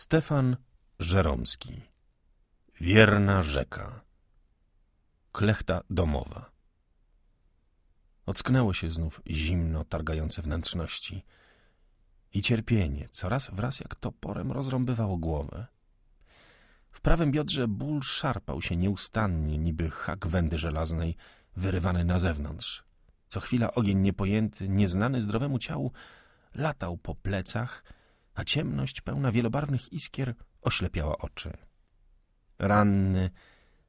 Stefan Żeromski Wierna rzeka Klechta domowa Ocknęło się znów zimno targające wnętrzności i cierpienie, coraz wraz jak toporem rozrąbywało głowę. W prawym biodrze ból szarpał się nieustannie, niby hak wędy żelaznej wyrywany na zewnątrz. Co chwila ogień niepojęty, nieznany zdrowemu ciału, latał po plecach a ciemność pełna wielobarwnych iskier oślepiała oczy. Ranny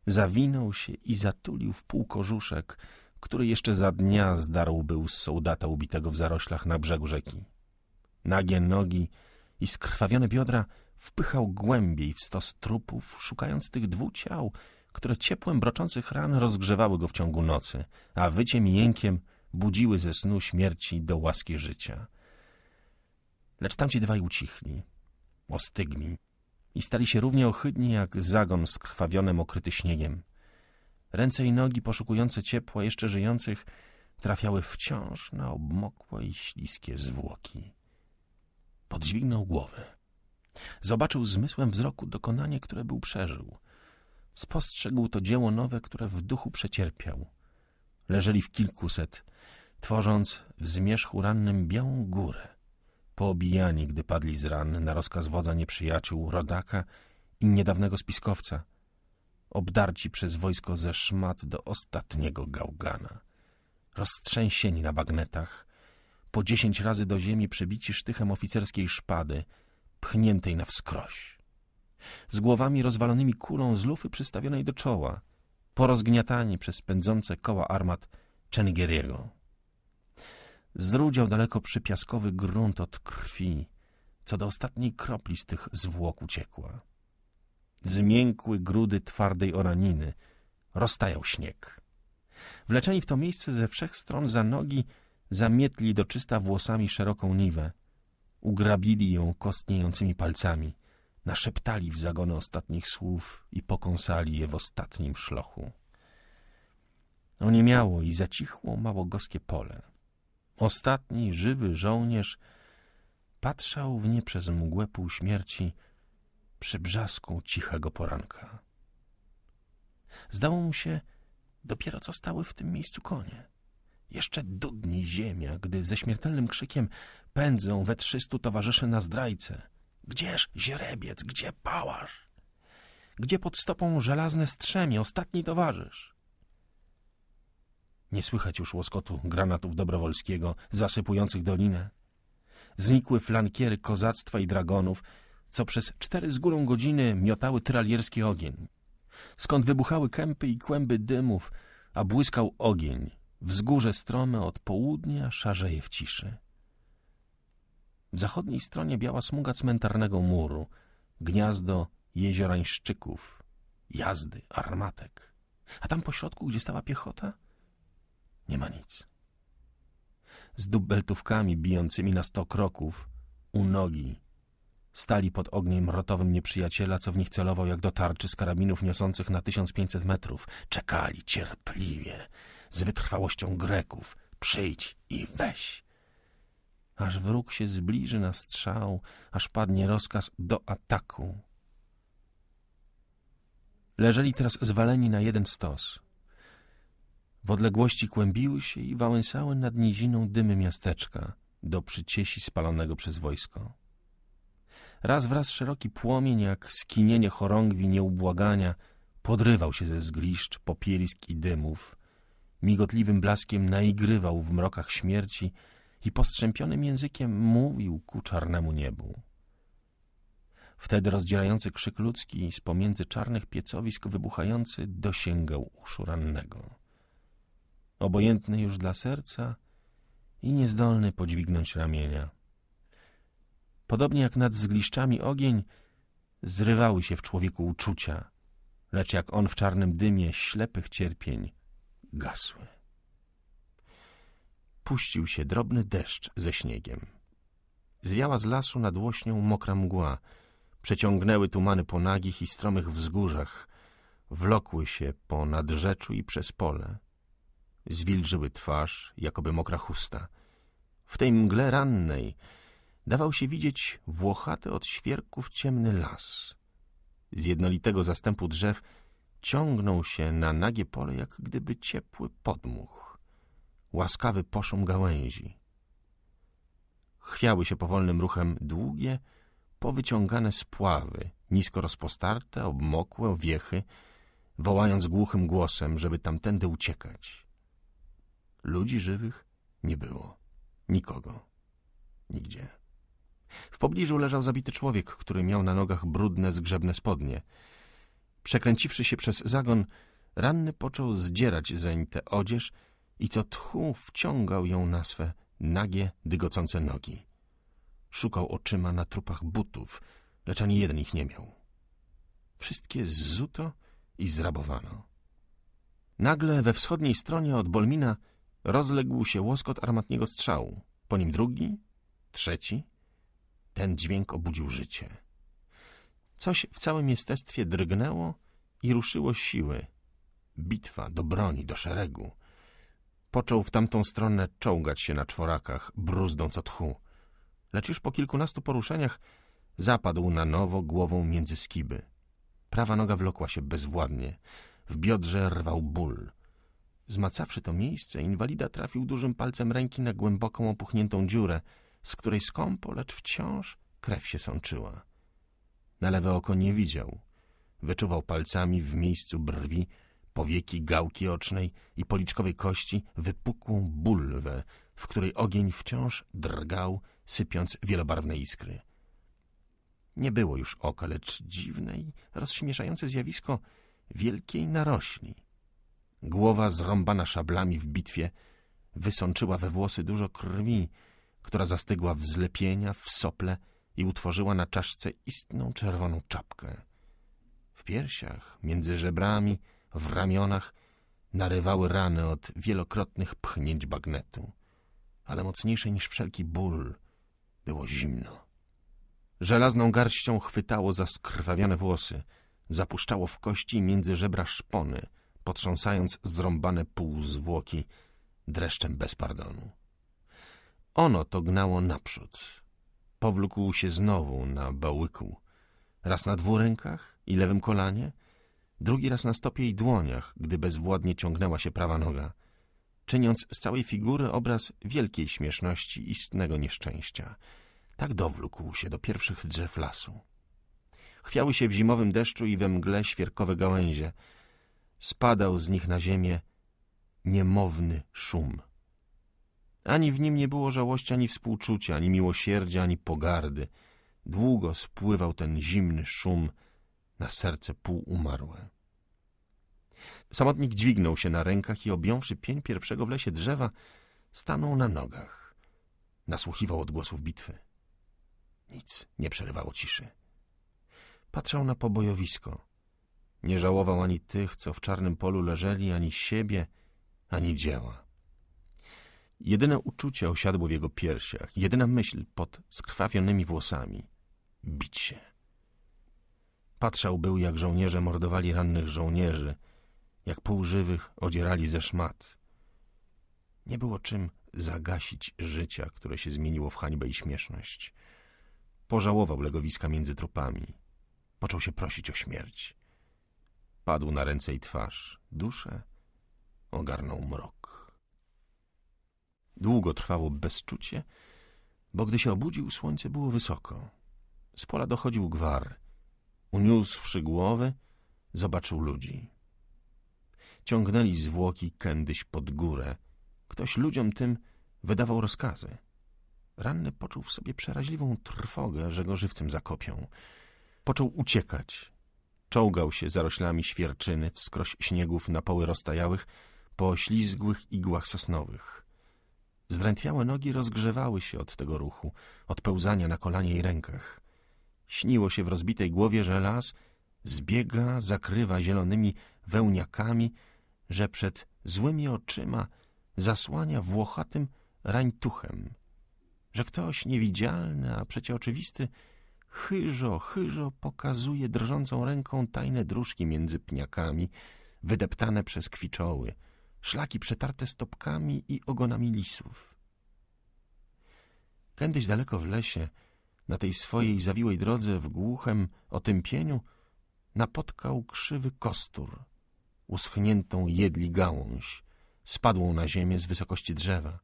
zawinął się i zatulił w półkożuszek, który jeszcze za dnia zdarł był z sołdata ubitego w zaroślach na brzegu rzeki. Nagie nogi i skrwawione biodra wpychał głębiej w stos trupów, szukając tych dwóch ciał, które ciepłem broczących ran rozgrzewały go w ciągu nocy, a wyciem i jękiem budziły ze snu śmierci do łaski życia – Lecz tamci dwaj ucichli, ostygli i stali się równie ohydni jak zagon skrwawionym okryty śniegiem. Ręce i nogi poszukujące ciepła jeszcze żyjących trafiały wciąż na obmokłe i śliskie zwłoki. Podźwignął głowę. Zobaczył zmysłem wzroku dokonanie, które był przeżył. Spostrzegł to dzieło nowe, które w duchu przecierpiał. Leżeli w kilkuset, tworząc w zmierzchu rannym białą górę poobijani, gdy padli z ran na rozkaz wodza nieprzyjaciół, rodaka i niedawnego spiskowca, obdarci przez wojsko ze szmat do ostatniego gałgana, roztrzęsieni na bagnetach, po dziesięć razy do ziemi przebici sztychem oficerskiej szpady, pchniętej na wskroś, z głowami rozwalonymi kulą z lufy przystawionej do czoła, porozgniatani przez pędzące koła armat Czengeriego. Zrudział daleko przypiaskowy grunt od krwi, co do ostatniej kropli z tych zwłok uciekła. Zmiękły grudy twardej oraniny, roztajał śnieg. Wleczeni w to miejsce ze wszech stron za nogi zamietli do czysta włosami szeroką niwę. Ugrabili ją kostniejącymi palcami, naszeptali w zagony ostatnich słów i pokąsali je w ostatnim szlochu. Oniemiało i zacichło małogoskie pole. Ostatni żywy żołnierz patrzał w nie przez mgłę półśmierci przy brzasku cichego poranka. Zdało mu się, dopiero co stały w tym miejscu konie. Jeszcze dudni ziemia, gdy ze śmiertelnym krzykiem pędzą we trzystu towarzyszy na zdrajce. Gdzież źrebiec, gdzie pałasz? Gdzie pod stopą żelazne strzemie, ostatni towarzysz? Nie słychać już łoskotu granatów Dobrowolskiego zasypujących dolinę. Znikły flankiery kozactwa i dragonów, co przez cztery z górą godziny miotały tralierski ogień. Skąd wybuchały kępy i kłęby dymów, a błyskał ogień. Wzgórze strome od południa szarzeje w ciszy. W zachodniej stronie biała smuga cmentarnego muru, gniazdo jeziorańszczyków, jazdy, armatek. A tam po środku, gdzie stała piechota, nie ma nic. Z dubeltówkami bijącymi na sto kroków, u nogi, stali pod ogniem rotowym nieprzyjaciela, co w nich celował jak do tarczy z karabinów niosących na 1500 metrów. Czekali cierpliwie, z wytrwałością Greków. Przyjdź i weź. Aż wróg się zbliży na strzał, aż padnie rozkaz do ataku. Leżeli teraz zwaleni na jeden stos – w odległości kłębiły się i wałęsały nad niziną dymy miasteczka do przyciesi spalonego przez wojsko. Raz wraz szeroki płomień, jak skinienie chorągwi nieubłagania, podrywał się ze zgliszcz, popielisk i dymów, migotliwym blaskiem naigrywał w mrokach śmierci i postrzępionym językiem mówił ku czarnemu niebu. Wtedy rozdzierający krzyk ludzki z pomiędzy czarnych piecowisk wybuchający dosięgał uszu rannego obojętny już dla serca i niezdolny podźwignąć ramienia. Podobnie jak nad zgliszczami ogień, zrywały się w człowieku uczucia, lecz jak on w czarnym dymie ślepych cierpień gasły. Puścił się drobny deszcz ze śniegiem. Zwiała z lasu nad łośnią mokra mgła, przeciągnęły tumany po nagich i stromych wzgórzach, wlokły się po nadrzeczu i przez pole – zwilżyły twarz, jakoby mokra chusta. W tej mgle rannej dawał się widzieć włochaty od świerków ciemny las. Z jednolitego zastępu drzew ciągnął się na nagie pole, jak gdyby ciepły podmuch. Łaskawy poszum gałęzi. Chwiały się powolnym ruchem długie, powyciągane spławy, nisko rozpostarte, obmokłe, owiechy, wołając głuchym głosem, żeby tamtędy uciekać. Ludzi żywych nie było. Nikogo. Nigdzie. W pobliżu leżał zabity człowiek, który miał na nogach brudne, zgrzebne spodnie. Przekręciwszy się przez zagon, ranny począł zdzierać zeń tę odzież i co tchu wciągał ją na swe nagie, dygocące nogi. Szukał oczyma na trupach butów, lecz ani jeden ich nie miał. Wszystkie zzuto i zrabowano. Nagle we wschodniej stronie od Bolmina Rozległ się łoskot armatniego strzału, po nim drugi, trzeci. Ten dźwięk obudził życie. Coś w całym jestestwie drgnęło i ruszyło siły. Bitwa do broni, do szeregu. Począł w tamtą stronę czołgać się na czworakach, bruzdąc od tchu. Lecz już po kilkunastu poruszeniach zapadł na nowo głową między skiby. Prawa noga wlokła się bezwładnie. W biodrze rwał ból. Zmacawszy to miejsce, inwalida trafił dużym palcem ręki na głęboką, opuchniętą dziurę, z której skąpo, lecz wciąż krew się sączyła. Na lewe oko nie widział. Wyczuwał palcami w miejscu brwi, powieki gałki ocznej i policzkowej kości wypukłą bulwę, w której ogień wciąż drgał, sypiąc wielobarwne iskry. Nie było już oka, lecz dziwne i rozśmieszające zjawisko wielkiej narośli – Głowa zrąbana szablami w bitwie wysączyła we włosy dużo krwi, która zastygła w zlepienia, w sople i utworzyła na czaszce istną czerwoną czapkę. W piersiach, między żebrami, w ramionach narywały rany od wielokrotnych pchnięć bagnetu. Ale mocniejsze niż wszelki ból było zimno. Żelazną garścią chwytało za skrwawione włosy, zapuszczało w kości między żebra szpony – potrząsając zrąbane pół zwłoki dreszczem bez pardonu. Ono to gnało naprzód. Powlókł się znowu na bałyku. Raz na dwóch rękach i lewym kolanie, drugi raz na stopie i dłoniach, gdy bezwładnie ciągnęła się prawa noga, czyniąc z całej figury obraz wielkiej śmieszności istnego nieszczęścia. Tak dowlókł się do pierwszych drzew lasu. Chwiały się w zimowym deszczu i we mgle świerkowe gałęzie, spadał z nich na ziemię niemowny szum. Ani w nim nie było żałości, ani współczucia, ani miłosierdzia, ani pogardy. Długo spływał ten zimny szum na serce półumarłe. Samotnik dźwignął się na rękach i objąwszy pień pierwszego w lesie drzewa, stanął na nogach. Nasłuchiwał odgłosów bitwy. Nic nie przerywało ciszy. Patrzał na pobojowisko. Nie żałował ani tych, co w czarnym polu leżeli, ani siebie, ani dzieła. Jedyne uczucie osiadło w jego piersiach, jedyna myśl pod skrwawionymi włosami. Bić się. Patrzał był, jak żołnierze mordowali rannych żołnierzy, jak półżywych odzierali ze szmat. Nie było czym zagasić życia, które się zmieniło w hańbę i śmieszność. Pożałował legowiska między trupami. Począł się prosić o śmierć. Padł na ręce i twarz. Duszę ogarnął mrok. Długo trwało bezczucie, bo gdy się obudził, słońce było wysoko. Z pola dochodził gwar. Uniósłszy głowę, zobaczył ludzi. Ciągnęli zwłoki kędyś pod górę. Ktoś ludziom tym wydawał rozkazy. Ranny poczuł w sobie przeraźliwą trwogę, że go żywcem zakopią. Począł uciekać, czołgał się zaroślami świerczyny wskroś śniegów na poły rozstajałych po ślizgłych igłach sosnowych. Zdrętwiałe nogi rozgrzewały się od tego ruchu, od pełzania na kolanie i rękach. Śniło się w rozbitej głowie, że las zbiega, zakrywa zielonymi wełniakami, że przed złymi oczyma zasłania włochatym rańtuchem, że ktoś niewidzialny, a przecie oczywisty Chyżo, chyżo pokazuje drżącą ręką tajne dróżki między pniakami, wydeptane przez kwiczoły, szlaki przetarte stopkami i ogonami lisów. Kędyś daleko w lesie, na tej swojej zawiłej drodze w głuchem otępieniu, napotkał krzywy kostur, uschniętą jedli gałąź, spadłą na ziemię z wysokości drzewa.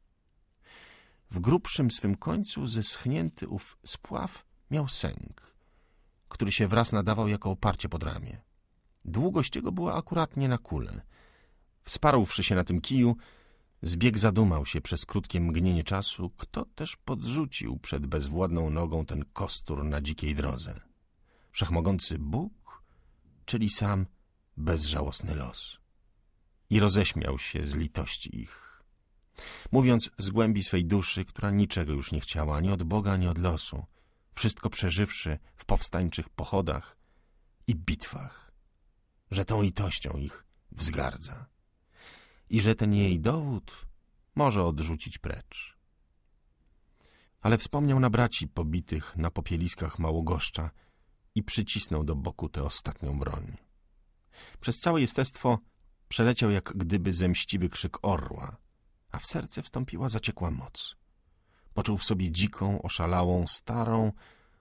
W grubszym swym końcu zeschnięty ów spław Miał sęk, który się wraz nadawał jako oparcie pod ramię. Długość jego była akuratnie na kule. Wsparłszy się na tym kiju, zbieg zadumał się przez krótkie mgnienie czasu, kto też podrzucił przed bezwładną nogą ten kostur na dzikiej drodze. Wszechmogący Bóg, czyli sam bezżałosny los. I roześmiał się z litości ich. Mówiąc z głębi swej duszy, która niczego już nie chciała, ani od Boga, ani od losu, wszystko przeżywszy w powstańczych pochodach i bitwach, że tą litością ich wzgardza i że ten jej dowód może odrzucić precz. Ale wspomniał na braci pobitych na popieliskach Małogoszcza i przycisnął do boku tę ostatnią broń. Przez całe jestestwo przeleciał jak gdyby zemściwy krzyk orła, a w serce wstąpiła zaciekła moc. Poczuł w sobie dziką, oszalałą, starą,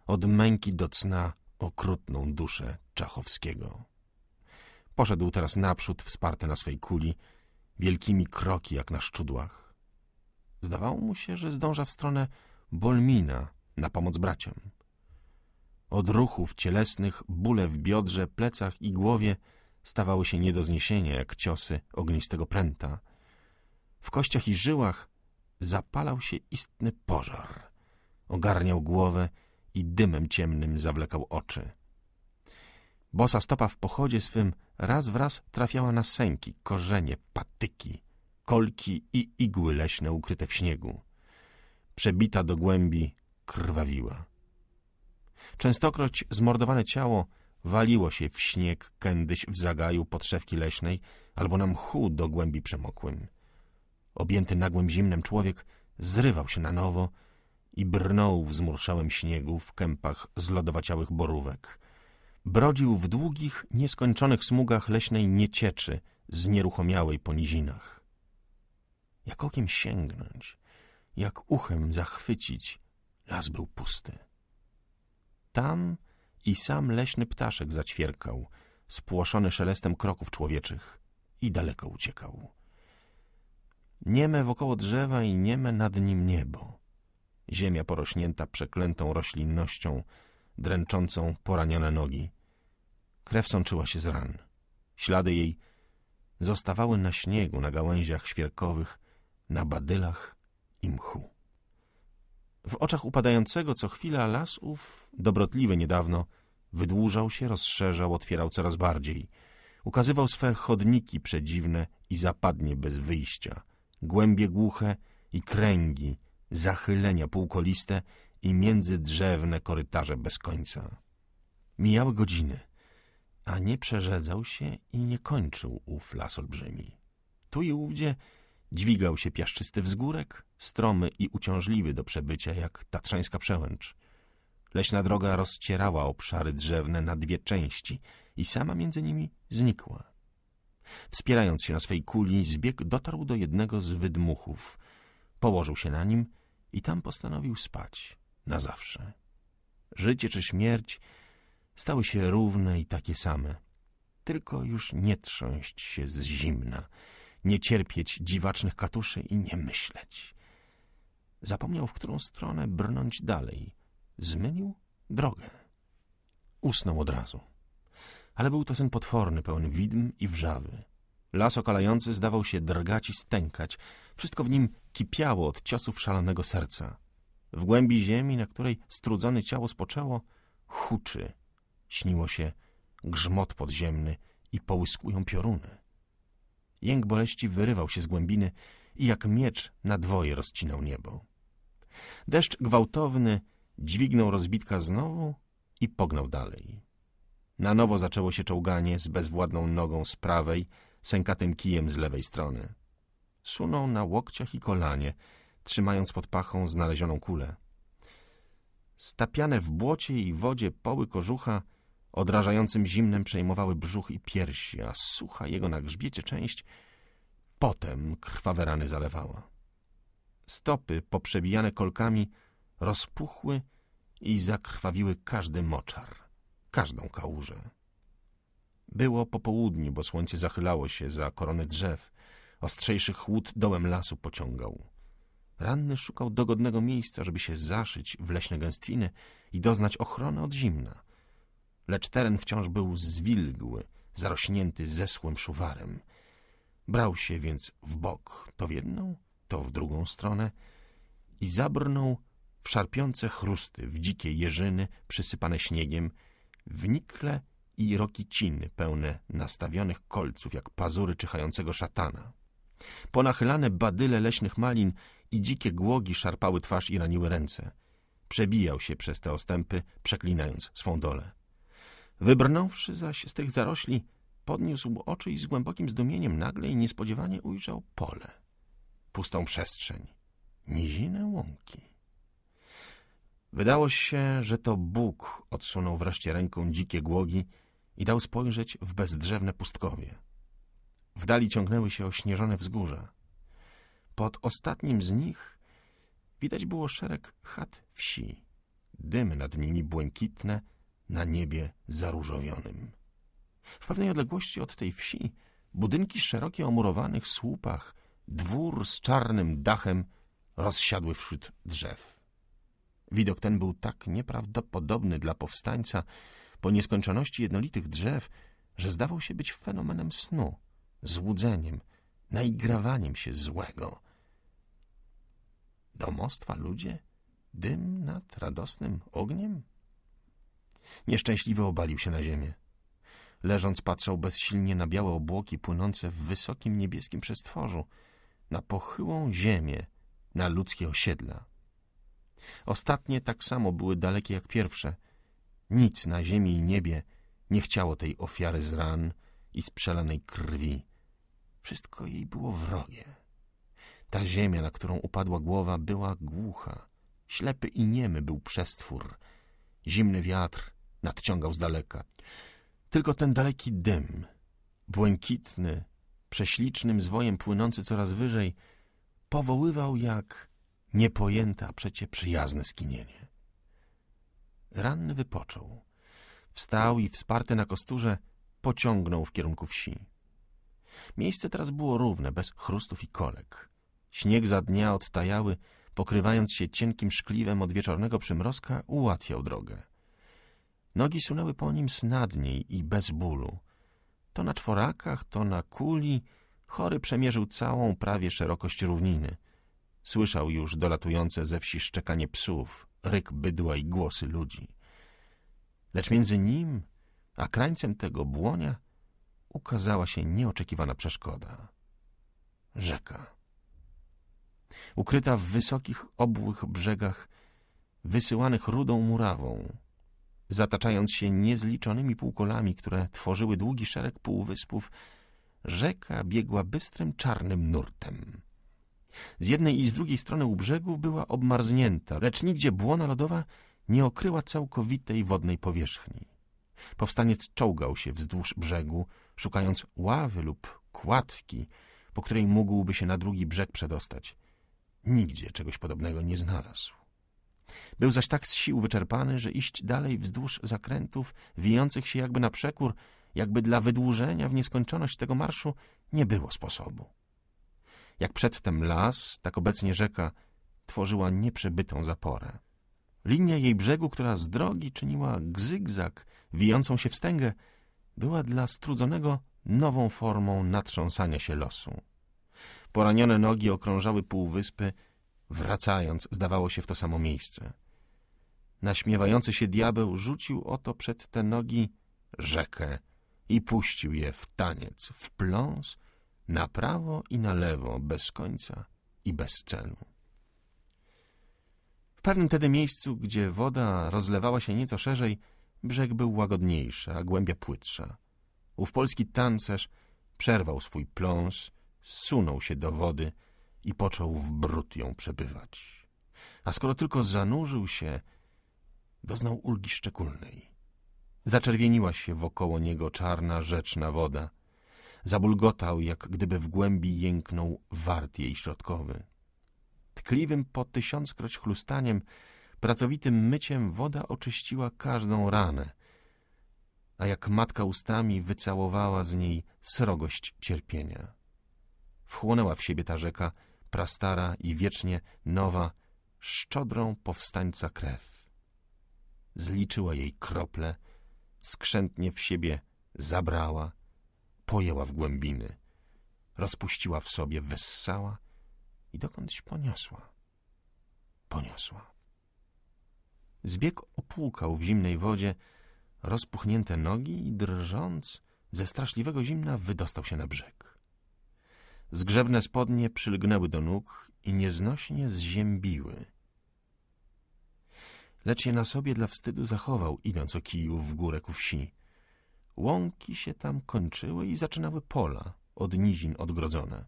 od męki do cna okrutną duszę Czachowskiego. Poszedł teraz naprzód, wsparty na swej kuli, wielkimi kroki jak na szczudłach. Zdawało mu się, że zdąża w stronę Bolmina na pomoc braciom. Od ruchów cielesnych, bóle w biodrze, plecach i głowie stawały się nie do zniesienia jak ciosy ognistego pręta. W kościach i żyłach zapalał się istny pożar. Ogarniał głowę i dymem ciemnym zawlekał oczy. Bosa stopa w pochodzie swym raz wraz trafiała na sęki, korzenie, patyki, kolki i igły leśne ukryte w śniegu. Przebita do głębi krwawiła. Częstokroć zmordowane ciało waliło się w śnieg kędyś w zagaju podszewki leśnej albo na mchu do głębi przemokłym. Objęty nagłym zimnem człowiek zrywał się na nowo i brnął w zmurszałym śniegu w kępach zlodowaciałych borówek. Brodził w długich, nieskończonych smugach leśnej niecieczy, z po nizinach. Jak okiem sięgnąć, jak uchem zachwycić, las był pusty. Tam i sam leśny ptaszek zaćwierkał, spłoszony szelestem kroków człowieczych i daleko uciekał nieme wokoło drzewa i nieme nad nim niebo. Ziemia porośnięta przeklętą roślinnością, dręczącą poranione nogi. Krew sączyła się z ran. Ślady jej zostawały na śniegu, na gałęziach świerkowych, na badylach i mchu. W oczach upadającego co chwila las ów, dobrotliwy niedawno, wydłużał się, rozszerzał, otwierał coraz bardziej. Ukazywał swe chodniki przedziwne i zapadnie bez wyjścia – głębie głuche i kręgi, zachylenia półkoliste i międzydrzewne korytarze bez końca. Mijały godziny, a nie przerzedzał się i nie kończył ów las olbrzymi. Tu i ówdzie dźwigał się piaszczysty wzgórek, stromy i uciążliwy do przebycia jak tatrzańska przełęcz. Leśna droga rozcierała obszary drzewne na dwie części i sama między nimi znikła. Wspierając się na swej kuli, zbieg dotarł do jednego z wydmuchów. Położył się na nim i tam postanowił spać na zawsze. Życie czy śmierć stały się równe i takie same. Tylko już nie trząść się z zimna, nie cierpieć dziwacznych katuszy i nie myśleć. Zapomniał, w którą stronę brnąć dalej. Zmylił drogę. Usnął od razu ale był to sen potworny, pełen widm i wrzawy. Las okalający zdawał się drgać i stękać. Wszystko w nim kipiało od ciosów szalonego serca. W głębi ziemi, na której strudzone ciało spoczęło, huczy. Śniło się grzmot podziemny i połyskują pioruny. Jęk boleści wyrywał się z głębiny i jak miecz na dwoje rozcinał niebo. Deszcz gwałtowny dźwignął rozbitka znowu i pognał dalej. Na nowo zaczęło się czołganie z bezwładną nogą z prawej, sękatym kijem z lewej strony. Sunął na łokciach i kolanie, trzymając pod pachą znalezioną kulę. Stapiane w błocie i wodzie poły kożucha odrażającym zimnem przejmowały brzuch i piersi, a sucha jego na grzbiecie część potem krwawe rany zalewała. Stopy, poprzebijane kolkami, rozpuchły i zakrwawiły każdy moczar każdą kałużę. Było po południu, bo słońce zachylało się za korony drzew. Ostrzejszy chłód dołem lasu pociągał. Ranny szukał dogodnego miejsca, żeby się zaszyć w leśne gęstwiny i doznać ochrony od zimna. Lecz teren wciąż był zwilgły, zarośnięty zeschłym szuwarem. Brał się więc w bok, to w jedną, to w drugą stronę i zabrnął w szarpiące chrusty, w dzikie jeżyny przysypane śniegiem wnikle i rokiciny pełne nastawionych kolców, jak pazury czyhającego szatana. Ponachylane badyle leśnych malin i dzikie głogi szarpały twarz i raniły ręce. Przebijał się przez te ostępy, przeklinając swą dolę. Wybrnąwszy zaś z tych zarośli, podniósł oczy i z głębokim zdumieniem nagle i niespodziewanie ujrzał pole. Pustą przestrzeń, nizinę łąki. Wydało się, że to Bóg odsunął wreszcie ręką dzikie głogi i dał spojrzeć w bezdrzewne pustkowie. W dali ciągnęły się ośnieżone wzgórza. Pod ostatnim z nich widać było szereg chat wsi, dymy nad nimi błękitne na niebie zaróżowionym. W pewnej odległości od tej wsi budynki szerokie o murowanych słupach, dwór z czarnym dachem rozsiadły wśród drzew. Widok ten był tak nieprawdopodobny dla powstańca po nieskończoności jednolitych drzew, że zdawał się być fenomenem snu, złudzeniem, naigrawaniem się złego. Domostwa ludzie? Dym nad radosnym ogniem? Nieszczęśliwy obalił się na ziemię. Leżąc patrzał bezsilnie na białe obłoki płynące w wysokim niebieskim przestworzu, na pochyłą ziemię, na ludzkie osiedla. Ostatnie tak samo były dalekie jak pierwsze. Nic na ziemi i niebie nie chciało tej ofiary z ran i z przelanej krwi. Wszystko jej było wrogie. Ta ziemia, na którą upadła głowa, była głucha. Ślepy i niemy był przestwór. Zimny wiatr nadciągał z daleka. Tylko ten daleki dym, błękitny, prześlicznym zwojem płynący coraz wyżej, powoływał jak niepojęte, a przecie przyjazne skinienie. Ranny wypoczął. Wstał i wsparty na kosturze pociągnął w kierunku wsi. Miejsce teraz było równe, bez chrustów i kolek. Śnieg za dnia odtajały, pokrywając się cienkim szkliwem od wieczornego przymrozka, ułatwiał drogę. Nogi sunęły po nim snadniej i bez bólu. To na czworakach, to na kuli chory przemierzył całą prawie szerokość równiny. Słyszał już dolatujące ze wsi szczekanie psów, ryk bydła i głosy ludzi. Lecz między nim a krańcem tego błonia ukazała się nieoczekiwana przeszkoda. Rzeka. Ukryta w wysokich, obłych brzegach, wysyłanych rudą murawą, zataczając się niezliczonymi półkolami, które tworzyły długi szereg półwyspów, rzeka biegła bystrym czarnym nurtem. Z jednej i z drugiej strony u brzegów była obmarznięta, lecz nigdzie błona lodowa nie okryła całkowitej wodnej powierzchni. Powstaniec czołgał się wzdłuż brzegu, szukając ławy lub kładki, po której mógłby się na drugi brzeg przedostać. Nigdzie czegoś podobnego nie znalazł. Był zaś tak z sił wyczerpany, że iść dalej wzdłuż zakrętów, wijących się jakby na przekór, jakby dla wydłużenia w nieskończoność tego marszu, nie było sposobu. Jak przedtem las, tak obecnie rzeka tworzyła nieprzebytą zaporę. Linia jej brzegu, która z drogi czyniła gzygzak, wijącą się wstęgę, była dla strudzonego nową formą natrząsania się losu. Poranione nogi okrążały półwyspy, wracając, zdawało się w to samo miejsce. Naśmiewający się diabeł rzucił oto przed te nogi rzekę i puścił je w taniec, w pląs na prawo i na lewo, bez końca i bez celu. W pewnym tedy miejscu, gdzie woda rozlewała się nieco szerzej, brzeg był łagodniejszy, a głębia płytsza. Ów polski tancerz przerwał swój pląs, zsunął się do wody i począł w brud ją przebywać. A skoro tylko zanurzył się, doznał ulgi szczególnej. Zaczerwieniła się wokoło niego czarna, rzeczna woda, Zabulgotał, jak gdyby w głębi jęknął wart jej środkowy. Tkliwym po tysiąckroć chlustaniem, pracowitym myciem woda oczyściła każdą ranę, a jak matka ustami wycałowała z niej srogość cierpienia. Wchłonęła w siebie ta rzeka, prastara i wiecznie nowa, szczodrą powstańca krew. Zliczyła jej krople, skrzętnie w siebie zabrała, pojęła w głębiny, rozpuściła w sobie, wessała i dokądś poniosła. Poniosła. Zbieg opłukał w zimnej wodzie rozpuchnięte nogi i drżąc ze straszliwego zimna wydostał się na brzeg. Zgrzebne spodnie przylgnęły do nóg i nieznośnie zziębiły. Lecz je na sobie dla wstydu zachował, idąc o kiju w górę ku wsi. Łąki się tam kończyły i zaczynały pola od nizin odgrodzone.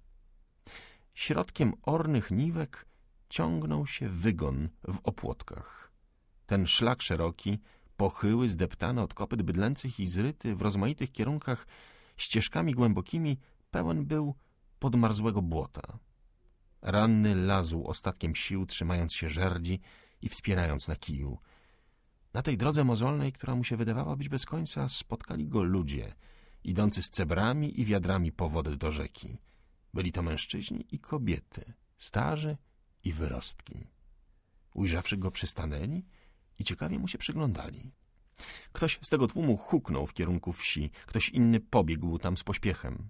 Środkiem ornych niwek ciągnął się wygon w opłotkach. Ten szlak szeroki, pochyły, zdeptane od kopyt bydlęcych i zryty w rozmaitych kierunkach ścieżkami głębokimi, pełen był podmarzłego błota. Ranny lazł ostatkiem sił, trzymając się żerdzi i wspierając na kiju. Na tej drodze mozolnej, która mu się wydawała być bez końca, spotkali go ludzie, idący z cebrami i wiadrami po wodę do rzeki. Byli to mężczyźni i kobiety, starzy i wyrostki. Ujrzawszy go, przystanęli i ciekawie mu się przyglądali. Ktoś z tego tłumu huknął w kierunku wsi, ktoś inny pobiegł tam z pośpiechem.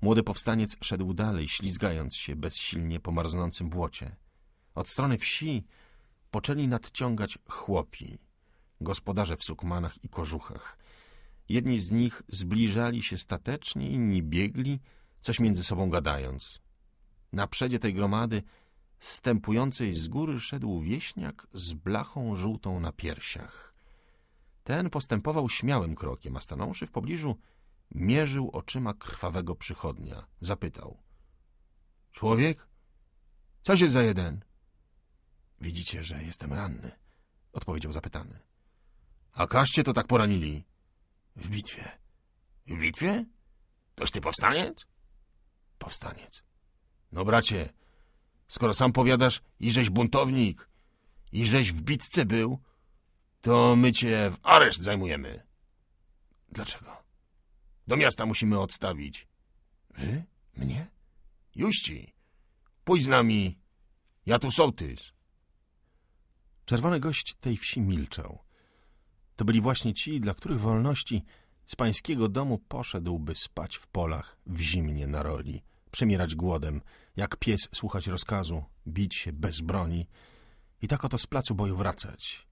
Młody powstaniec szedł dalej, ślizgając się bezsilnie po marznącym błocie. Od strony wsi poczęli nadciągać chłopi, gospodarze w sukmanach i kożuchach. Jedni z nich zbliżali się statecznie, inni biegli, coś między sobą gadając. Na przedzie tej gromady stępującej z góry szedł wieśniak z blachą żółtą na piersiach. Ten postępował śmiałym krokiem, a stanąwszy w pobliżu, mierzył oczyma krwawego przychodnia. Zapytał. — Człowiek? Co się za jeden? — Widzicie, że jestem ranny, odpowiedział zapytany. A każcie to tak poranili? W bitwie. W bitwie? Toż ty powstaniec? Powstaniec. No bracie, skoro sam powiadasz, i żeś buntownik, i żeś w bitce był, to my cię w areszt zajmujemy. Dlaczego? Do miasta musimy odstawić. Wy? Mnie? Juści. Pójdź z nami. Ja tu sołtys. Czerwony gość tej wsi milczał. To byli właśnie ci, dla których wolności z pańskiego domu poszedłby spać w polach, w zimnie na roli, przemierać głodem, jak pies słuchać rozkazu, bić się bez broni i tak oto z placu boju wracać.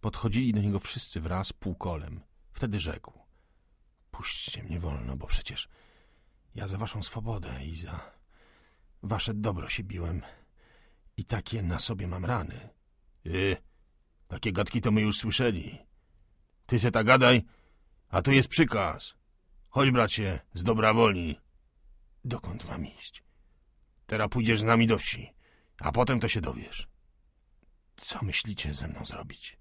Podchodzili do niego wszyscy wraz półkolem. Wtedy rzekł — Puśćcie mnie wolno, bo przecież ja za waszą swobodę i za wasze dobro się biłem i takie na sobie mam rany — Yy, takie gadki to my już słyszeli. Ty se ta gadaj, a tu jest przykaz. Chodź, bracie, z dobra woli. Dokąd mam iść? Teraz pójdziesz z nami do wsi, a potem to się dowiesz. Co myślicie ze mną zrobić?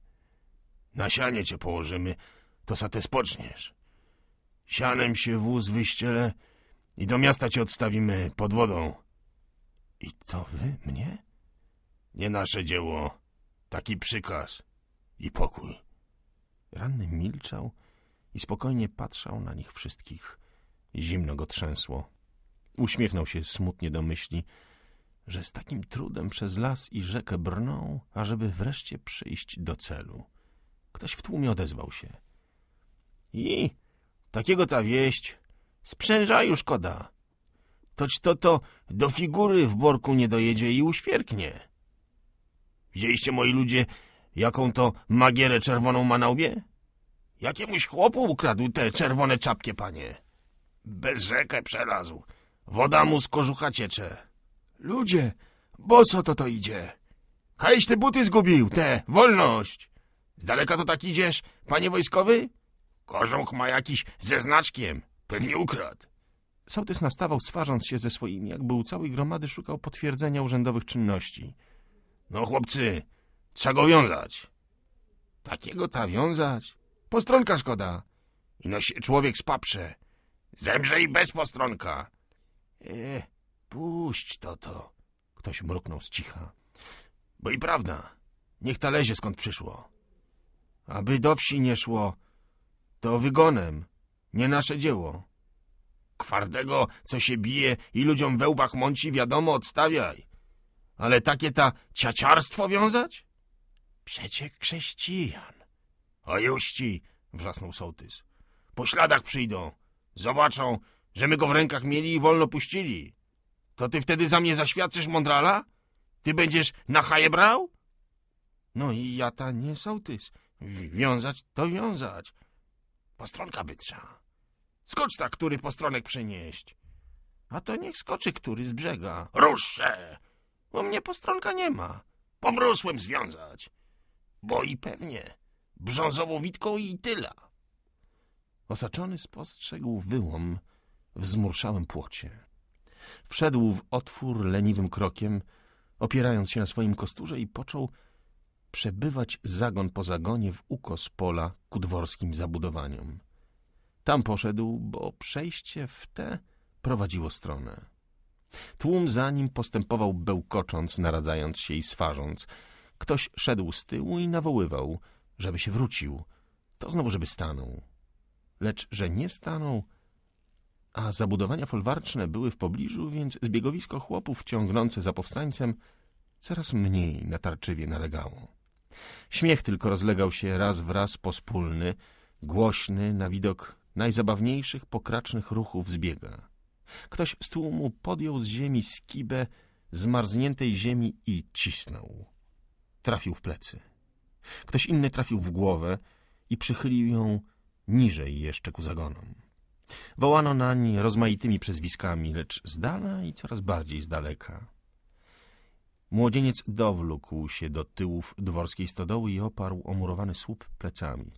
Na sianie cię położymy, to sa te spoczniesz. Sianem się wóz wyściele i do miasta cię odstawimy pod wodą. I to wy mnie? Nie nasze dzieło. Taki przykaz i pokój. Ranny milczał i spokojnie patrzał na nich wszystkich. Zimno go trzęsło. Uśmiechnął się smutnie do myśli, że z takim trudem przez las i rzekę brną, ażeby wreszcie przyjść do celu. Ktoś w tłumie odezwał się. I takiego ta wieść. Sprzęża już koda. Toć to to do figury w borku nie dojedzie i uświerknie. Widzieliście, moi ludzie, jaką to magierę czerwoną ma na łbie? Jakiemuś chłopu ukradł te czerwone czapkie, panie. Bez rzekę przelazł. Woda mu z kożucha ciecze. Ludzie, boso to to idzie. Kajś ty buty zgubił, te, wolność. Z daleka to tak idziesz, panie wojskowy? Kożuch ma jakiś ze znaczkiem, pewnie ukradł. Sołtys nastawał, swarząc się ze swoimi, jak był całej gromady szukał potwierdzenia urzędowych czynności. No chłopcy, trzeba go wiązać. Takiego ta wiązać? Postronka szkoda. Ino się człowiek spaprze. Zemrze i bez postronka. E, puść to to. Ktoś mruknął z cicha. Bo i prawda, niech ta lezie skąd przyszło. Aby do wsi nie szło, to wygonem, nie nasze dzieło. Kwardego, co się bije i ludziom we łbach mąci, wiadomo, odstawiaj. Ale takie ta ciaciarstwo wiązać? Przecie chrześcijan. A juści, wrzasnął sołtys. Po śladach przyjdą. Zobaczą, że my go w rękach mieli i wolno puścili. To ty wtedy za mnie zaświadczysz mądrala? Ty będziesz na haje brał? No i ja ta nie sołtys. Wiązać to wiązać. Postronka by trzeba. Skocz tak, który postronek przynieść. A to niech skoczy który z brzega. Rusz bo mnie postronka nie ma. Powrósłem związać. Bo i pewnie. Brzązową witką i tyla. Osaczony spostrzegł wyłom w zmurszałym płocie. Wszedł w otwór leniwym krokiem, opierając się na swoim kosturze i począł przebywać zagon po zagonie w ukos pola ku dworskim zabudowaniom. Tam poszedł, bo przejście w tę prowadziło stronę. Tłum za nim postępował bełkocząc, naradzając się i swarząc. Ktoś szedł z tyłu i nawoływał, żeby się wrócił. To znowu, żeby stanął. Lecz, że nie stanął, a zabudowania folwarczne były w pobliżu, więc zbiegowisko chłopów ciągnące za powstańcem coraz mniej natarczywie nalegało. Śmiech tylko rozlegał się raz w raz pospólny, głośny na widok najzabawniejszych pokracznych ruchów zbiega. Ktoś z tłumu podjął z ziemi skibę zmarzniętej ziemi i cisnął. Trafił w plecy. Ktoś inny trafił w głowę i przychylił ją niżej jeszcze ku zagonom. Wołano nań rozmaitymi przezwiskami, lecz z dala i coraz bardziej z daleka. Młodzieniec dowlókł się do tyłów dworskiej stodoły i oparł o murowany słup plecami.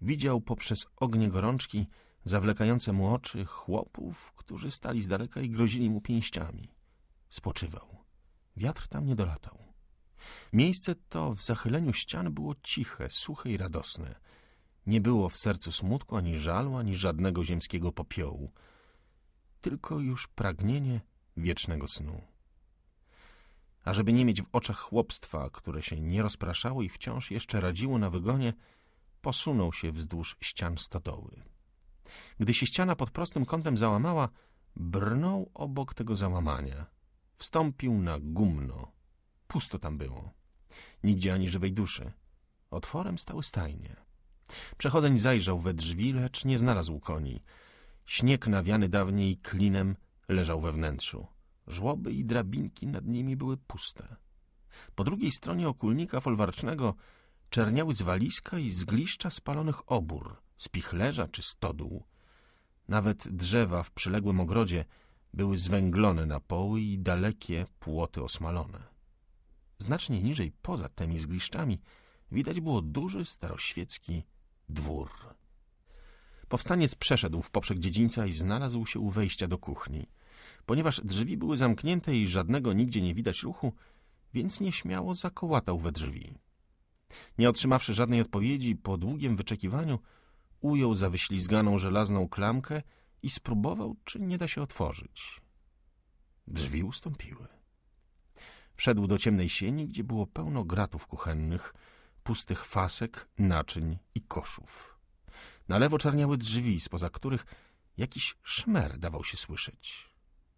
Widział poprzez ognie gorączki zawlekające mu oczy chłopów, którzy stali z daleka i grozili mu pięściami. Spoczywał. Wiatr tam nie dolatał. Miejsce to w zachyleniu ścian było ciche, suche i radosne. Nie było w sercu smutku, ani żalu, ani żadnego ziemskiego popiołu, tylko już pragnienie wiecznego snu. A żeby nie mieć w oczach chłopstwa, które się nie rozpraszało i wciąż jeszcze radziło na wygonie, posunął się wzdłuż ścian stodoły. Gdy się ściana pod prostym kątem załamała, brnął obok tego załamania. Wstąpił na gumno. Pusto tam było. Nigdzie ani żywej duszy. Otworem stały stajnie. Przechodzeń zajrzał we drzwi, lecz nie znalazł koni. Śnieg nawiany dawniej klinem leżał we wnętrzu. Żłoby i drabinki nad nimi były puste. Po drugiej stronie okulnika folwarcznego czerniały zwaliska i zgliszcza spalonych obór, spichlerza czy stodół. Nawet drzewa w przyległym ogrodzie były zwęglone na poły i dalekie płoty osmalone. Znacznie niżej, poza tymi zgliszczami, widać było duży staroświecki dwór. Powstaniec przeszedł w poprzek dziedzińca i znalazł się u wejścia do kuchni. Ponieważ drzwi były zamknięte i żadnego nigdzie nie widać ruchu, więc nieśmiało zakołatał we drzwi. Nie otrzymawszy żadnej odpowiedzi, po długim wyczekiwaniu – ujął za wyślizganą żelazną klamkę i spróbował, czy nie da się otworzyć. Drzwi ustąpiły. Wszedł do ciemnej sieni, gdzie było pełno gratów kuchennych, pustych fasek, naczyń i koszów. Na lewo czarniały drzwi, spoza których jakiś szmer dawał się słyszeć.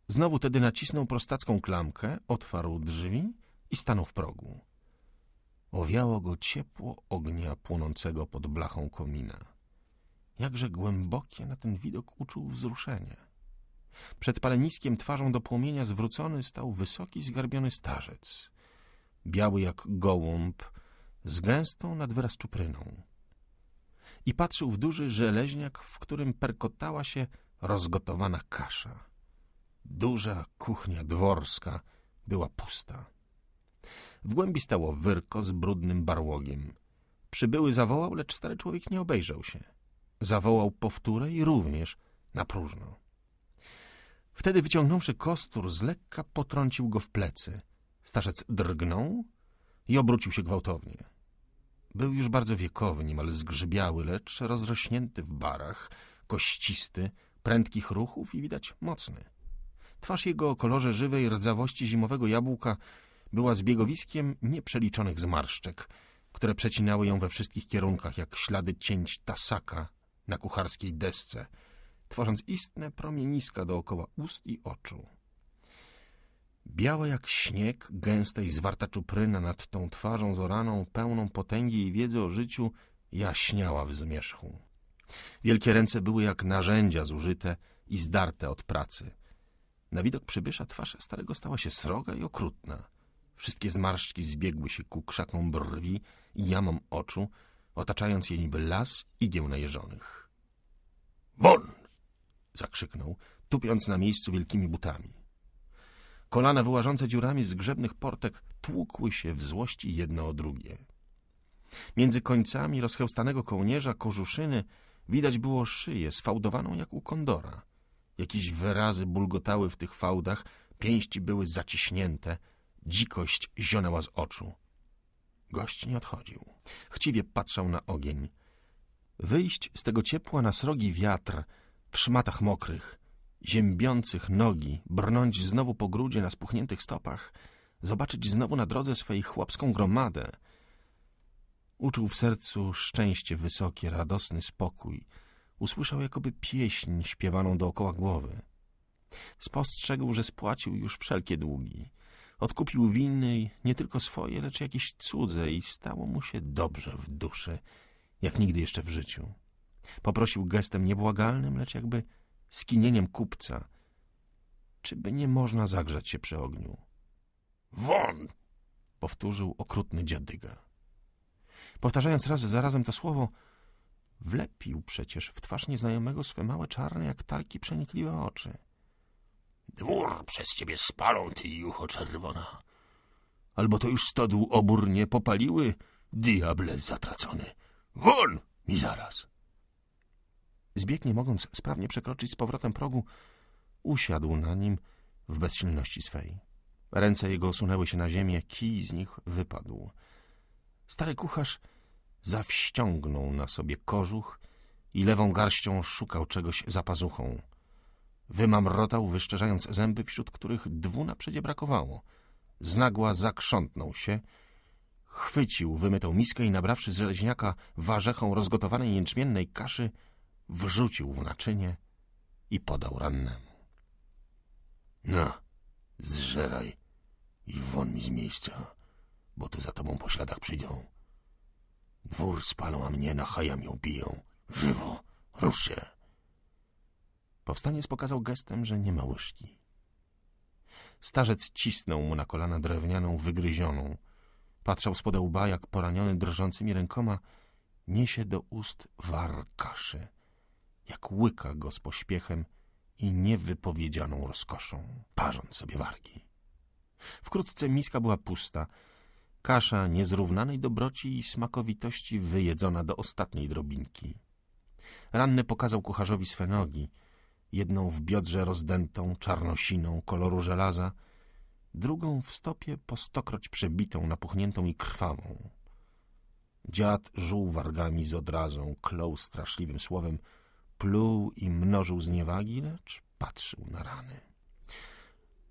Znowu tedy nacisnął prostacką klamkę, otwarł drzwi i stanął w progu. Owiało go ciepło ognia płonącego pod blachą komina. Jakże głębokie na ten widok uczuł wzruszenie. Przed paleniskiem twarzą do płomienia zwrócony stał wysoki, zgarbiony starzec, biały jak gołąb, z gęstą nad wyraz czupryną. I patrzył w duży żeleźniak, w którym perkotała się rozgotowana kasza. Duża kuchnia dworska była pusta. W głębi stało wyrko z brudnym barłogiem. Przybyły zawołał, lecz stary człowiek nie obejrzał się. Zawołał powtórę i również na próżno. Wtedy wyciągnąwszy kostur, z lekka potrącił go w plecy. Starzec drgnął i obrócił się gwałtownie. Był już bardzo wiekowy, niemal zgrzybiały, lecz rozrośnięty w barach, kościsty, prędkich ruchów i widać mocny. Twarz jego o kolorze żywej rdzawości zimowego jabłka była zbiegowiskiem nieprzeliczonych zmarszczek, które przecinały ją we wszystkich kierunkach, jak ślady cięć tasaka na kucharskiej desce, tworząc istne promieniska dookoła ust i oczu. Biała jak śnieg, gęsta i zwarta czupryna nad tą twarzą zoraną, pełną potęgi i wiedzy o życiu, jaśniała w zmierzchu. Wielkie ręce były jak narzędzia zużyte i zdarte od pracy. Na widok przybysza twarz starego stała się sroga i okrutna. Wszystkie zmarszczki zbiegły się ku krzakom brwi i jamom oczu, otaczając je niby las igieł najeżonych. — Won! — zakrzyknął, tupiąc na miejscu wielkimi butami. Kolana wyłażące dziurami z grzebnych portek tłukły się w złości jedno o drugie. Między końcami rozchełstanego kołnierza kożuszyny widać było szyję sfałdowaną jak u kondora. Jakieś wyrazy bulgotały w tych fałdach, pięści były zaciśnięte, dzikość zionęła z oczu. Gość nie odchodził. Chciwie patrzał na ogień. Wyjść z tego ciepła na srogi wiatr, w szmatach mokrych, ziębiących nogi, brnąć znowu po grudzie na spuchniętych stopach, zobaczyć znowu na drodze swojej chłopską gromadę. Uczuł w sercu szczęście wysokie, radosny spokój. Usłyszał jakoby pieśń śpiewaną dookoła głowy. Spostrzegł, że spłacił już wszelkie długi. Odkupił winy nie tylko swoje, lecz jakieś cudze i stało mu się dobrze w duszy, jak nigdy jeszcze w życiu. Poprosił gestem niebłagalnym, lecz jakby skinieniem kupca. Czyby nie można zagrzać się przy ogniu? Won! powtórzył okrutny dziadyga. Powtarzając raz za razem to słowo, wlepił przecież w twarz nieznajomego swe małe czarne jak tarki przenikliwe oczy. Dwór przez ciebie spalą, ty jucho czerwona. Albo to już stodół obór nie popaliły, diable zatracony. Won mi zaraz! Zbieg, nie mogąc sprawnie przekroczyć z powrotem progu, usiadł na nim w bezsilności swej. Ręce jego osunęły się na ziemię, kij z nich wypadł. Stary kucharz zawściągnął na sobie kożuch i lewą garścią szukał czegoś za pazuchą. Wymamrotał, wyszczerzając zęby, wśród których dwu naprzedzie brakowało. Znagła zakrzątnął się, chwycił wymytą miskę i nabrawszy z rzeźniaka warzechą rozgotowanej jęczmiennej kaszy, wrzucił w naczynie i podał rannemu. — No, zżeraj i won mi z miejsca, bo tu za tobą po śladach przyjdą. Dwór spalą, a mnie na hajam ją biją. Żywo, rusz się! Powstaniec pokazał gestem, że nie ma łyżki. Starzec cisnął mu na kolana drewnianą, wygryzioną. Patrzał z łba, jak poraniony drżącymi rękoma niesie do ust war jak łyka go z pośpiechem i niewypowiedzianą rozkoszą, parząc sobie wargi. Wkrótce miska była pusta, kasza niezrównanej dobroci i smakowitości wyjedzona do ostatniej drobinki. Ranny pokazał kucharzowi swe nogi – jedną w biodrze rozdętą czarnosiną koloru żelaza, drugą w stopie po stokroć przebitą, napuchniętą i krwawą. Dziad żuł wargami z odrazą, klął straszliwym słowem, pluł i mnożył zniewagi, lecz patrzył na rany.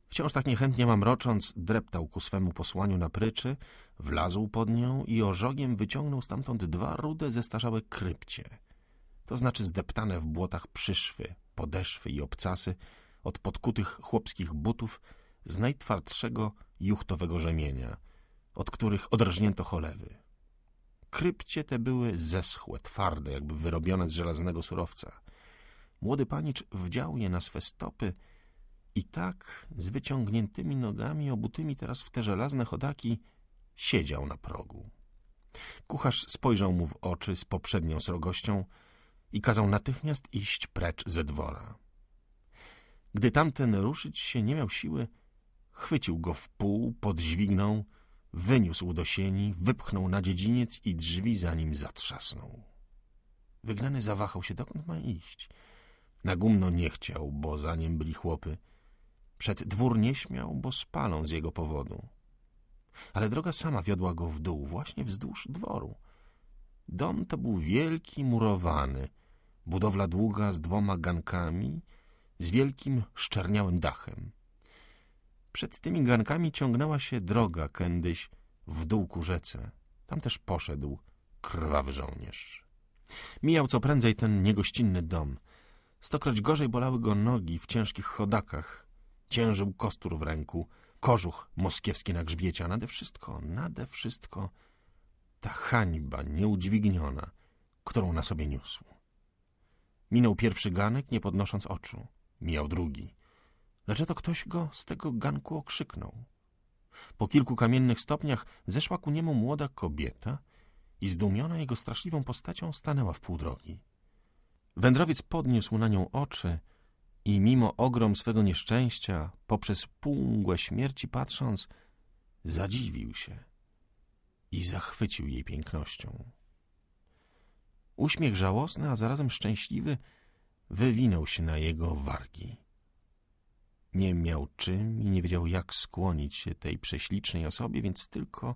Wciąż tak niechętnie mamrocząc, dreptał ku swemu posłaniu na pryczy, wlazł pod nią i ożogiem wyciągnął stamtąd dwa rude, zestarzałe krypcie – to znaczy zdeptane w błotach przyszwy, podeszwy i obcasy od podkutych chłopskich butów z najtwardszego juchtowego rzemienia, od których odrażnięto cholewy. Krypcie te były zeschłe, twarde, jakby wyrobione z żelaznego surowca. Młody panicz wdział je na swe stopy i tak z wyciągniętymi nogami, obutymi teraz w te żelazne chodaki, siedział na progu. Kucharz spojrzał mu w oczy z poprzednią srogością i kazał natychmiast iść precz ze dwora. Gdy tamten ruszyć się nie miał siły, chwycił go w pół, podźwignął, wyniósł do sieni, wypchnął na dziedziniec i drzwi za nim zatrzasnął. Wygnany zawahał się, dokąd ma iść. Na gumno nie chciał, bo za nim byli chłopy. Przed dwór nie śmiał, bo spalą z jego powodu. Ale droga sama wiodła go w dół, właśnie wzdłuż dworu. Dom to był wielki, murowany, Budowla długa z dwoma gankami, z wielkim, szczerniałym dachem. Przed tymi gankami ciągnęła się droga kędyś w dół ku rzece. Tam też poszedł krwawy żołnierz. Mijał co prędzej ten niegościnny dom. Stokroć gorzej bolały go nogi w ciężkich chodakach. Ciężył kostur w ręku, kożuch moskiewski na grzbiecie, a nade wszystko, nade wszystko ta hańba nieudźwigniona, którą na sobie niósł. Minął pierwszy ganek, nie podnosząc oczu. Mijał drugi. Lecz to ktoś go z tego ganku okrzyknął. Po kilku kamiennych stopniach zeszła ku niemu młoda kobieta i zdumiona jego straszliwą postacią stanęła w pół drogi. Wędrowiec podniósł na nią oczy i mimo ogrom swego nieszczęścia, poprzez półmgłę śmierci patrząc, zadziwił się i zachwycił jej pięknością. Uśmiech żałosny, a zarazem szczęśliwy wywinął się na jego wargi. Nie miał czym i nie wiedział, jak skłonić się tej prześlicznej osobie, więc tylko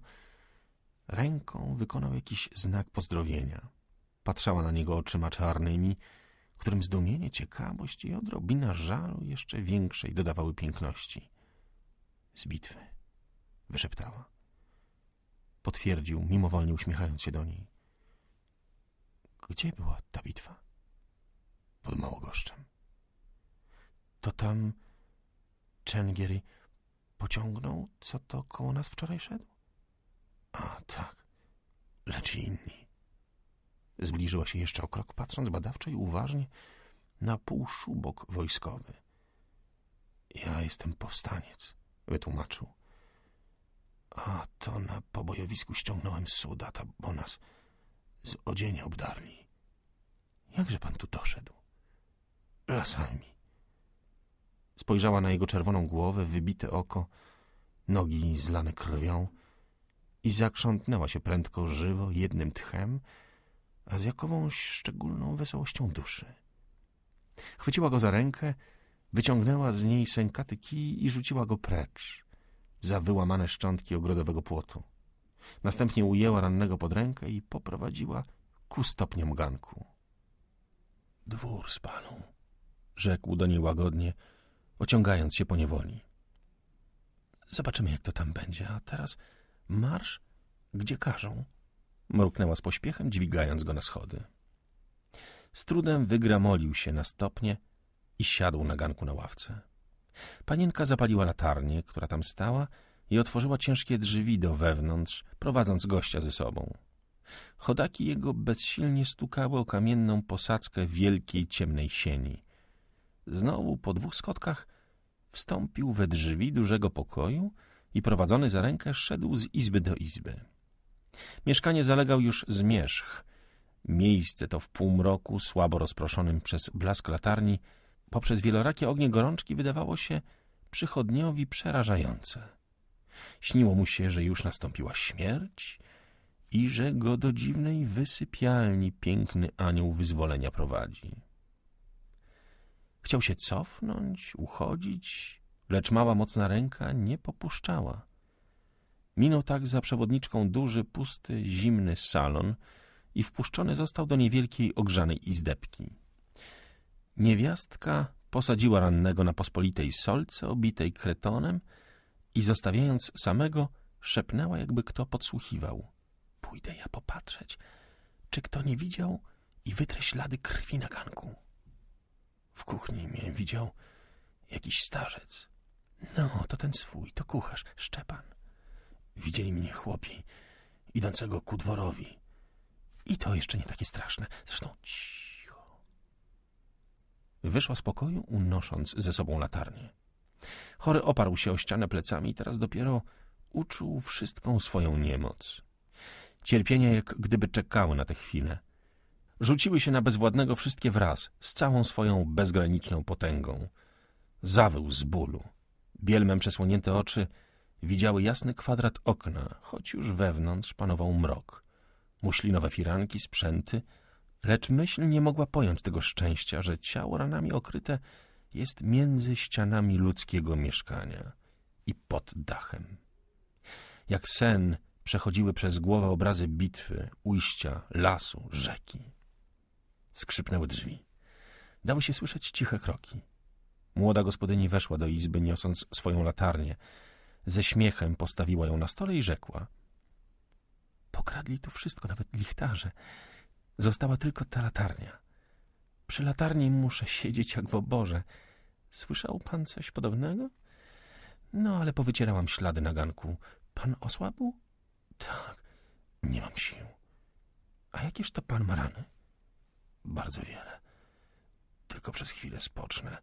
ręką wykonał jakiś znak pozdrowienia. Patrzała na niego oczyma czarnymi, którym zdumienie, ciekawość i odrobina żalu jeszcze większej dodawały piękności. Z bitwy, wyszeptała. Potwierdził, mimowolnie uśmiechając się do niej. Gdzie była ta bitwa? Pod Małogoszczem. To tam Czengieri pociągnął, co to koło nas wczoraj szedł? A, tak. Lecz inni. Zbliżyła się jeszcze o krok, patrząc badawczo i uważnie na półszubok wojskowy. Ja jestem powstaniec, wytłumaczył. A to na pobojowisku ściągnąłem sudata, bo nas z odzienia obdarli. Jakże pan tu doszedł? Lasami. Spojrzała na jego czerwoną głowę, wybite oko, nogi zlane krwią i zakrzątnęła się prędko, żywo, jednym tchem, a z jakąś szczególną wesołością duszy. Chwyciła go za rękę, wyciągnęła z niej sękaty kij i rzuciła go precz za wyłamane szczątki ogrodowego płotu. Następnie ujęła rannego pod rękę i poprowadziła ku stopniom ganku. Dwór z panu, rzekł do niej łagodnie, ociągając się po niewoli. Zobaczymy, jak to tam będzie, a teraz marsz, gdzie każą. Mruknęła z pośpiechem, dźwigając go na schody. Z trudem wygramolił się na stopnie i siadł na ganku na ławce. Panienka zapaliła latarnię, która tam stała i otworzyła ciężkie drzwi do wewnątrz, prowadząc gościa ze sobą. Chodaki jego bezsilnie stukały o kamienną posadzkę wielkiej, ciemnej sieni. Znowu po dwóch skotkach wstąpił we drzwi dużego pokoju i prowadzony za rękę szedł z izby do izby. Mieszkanie zalegał już zmierzch. Miejsce to w półmroku, słabo rozproszonym przez blask latarni, poprzez wielorakie ognie gorączki wydawało się przychodniowi przerażające. Śniło mu się, że już nastąpiła śmierć i że go do dziwnej wysypialni piękny anioł wyzwolenia prowadzi. Chciał się cofnąć, uchodzić, lecz mała mocna ręka nie popuszczała. Minął tak za przewodniczką duży, pusty, zimny salon i wpuszczony został do niewielkiej, ogrzanej izdebki. Niewiastka posadziła rannego na pospolitej solce obitej kretonem i zostawiając samego, szepnęła, jakby kto podsłuchiwał. Pójdę ja popatrzeć, czy kto nie widział i wytrę ślady krwi na ganku. W kuchni mnie widział jakiś starzec. No, to ten swój, to kucharz, Szczepan. Widzieli mnie chłopi, idącego ku dworowi. I to jeszcze nie takie straszne. Zresztą cicho. Wyszła z pokoju, unosząc ze sobą latarnię. Chory oparł się o ścianę plecami i teraz dopiero uczuł wszystką swoją niemoc. Cierpienie jak gdyby czekały na tę chwilę. Rzuciły się na bezwładnego wszystkie wraz, z całą swoją bezgraniczną potęgą. Zawył z bólu. Bielmem przesłonięte oczy widziały jasny kwadrat okna, choć już wewnątrz panował mrok. Muślinowe firanki, sprzęty, lecz myśl nie mogła pojąć tego szczęścia, że ciało ranami okryte jest między ścianami ludzkiego mieszkania i pod dachem. Jak sen przechodziły przez głowę obrazy bitwy, ujścia, lasu, rzeki. Skrzypnęły drzwi. Dały się słyszeć ciche kroki. Młoda gospodyni weszła do izby, niosąc swoją latarnię. Ze śmiechem postawiła ją na stole i rzekła. Pokradli tu wszystko, nawet lichtarze. Została tylko ta latarnia. Przy latarni muszę siedzieć jak w oborze. Słyszał pan coś podobnego? No, ale powycierałam ślady na ganku. Pan osłabł? Tak, nie mam sił. A jakież to pan ma rany? Bardzo wiele. Tylko przez chwilę spocznę.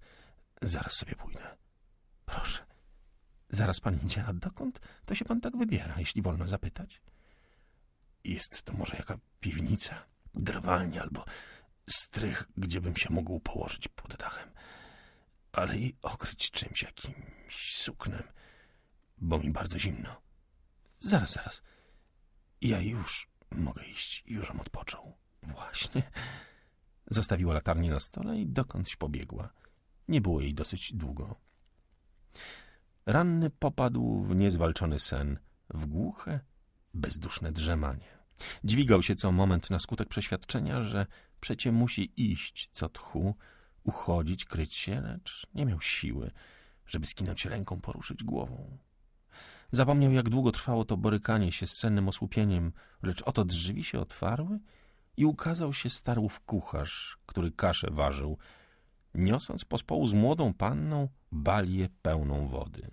Zaraz sobie pójdę. Proszę. Zaraz pan idzie, a dokąd to się pan tak wybiera, jeśli wolno zapytać? Jest to może jaka piwnica, drwalnia albo strych, gdziebym się mógł położyć pod dachem, ale i okryć czymś, jakimś suknem, bo mi bardzo zimno. Zaraz, zaraz. Ja już mogę iść, jużem odpoczął. Właśnie. Zostawiła latarnię na stole i dokądś pobiegła. Nie było jej dosyć długo. Ranny popadł w niezwalczony sen, w głuche, bezduszne drzemanie. Dźwigał się co moment na skutek przeświadczenia, że Przecie musi iść co tchu, uchodzić, kryć się, lecz nie miał siły, żeby skinąć ręką, poruszyć głową. Zapomniał, jak długo trwało to borykanie się z sennym osłupieniem, lecz oto drzwi się otwarły i ukazał się starłów kucharz, który kaszę ważył, niosąc pospołu z młodą panną balię pełną wody.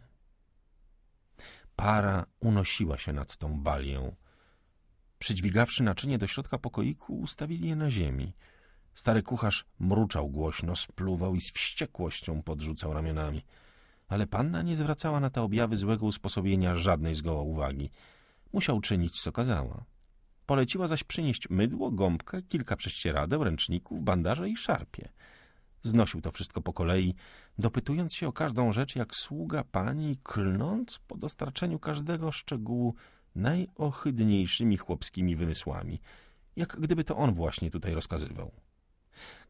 Para unosiła się nad tą balię, Przydźwigawszy naczynie do środka pokoiku, ustawili je na ziemi. Stary kucharz mruczał głośno, spluwał i z wściekłością podrzucał ramionami. Ale panna nie zwracała na te objawy złego usposobienia żadnej zgoła uwagi. Musiał czynić, co kazała. Poleciła zaś przynieść mydło, gąbkę, kilka prześcieradeł, ręczników, bandaże i szarpie. Znosił to wszystko po kolei, dopytując się o każdą rzecz jak sługa pani, klnąc po dostarczeniu każdego szczegółu najohydniejszymi chłopskimi wymysłami, jak gdyby to on właśnie tutaj rozkazywał.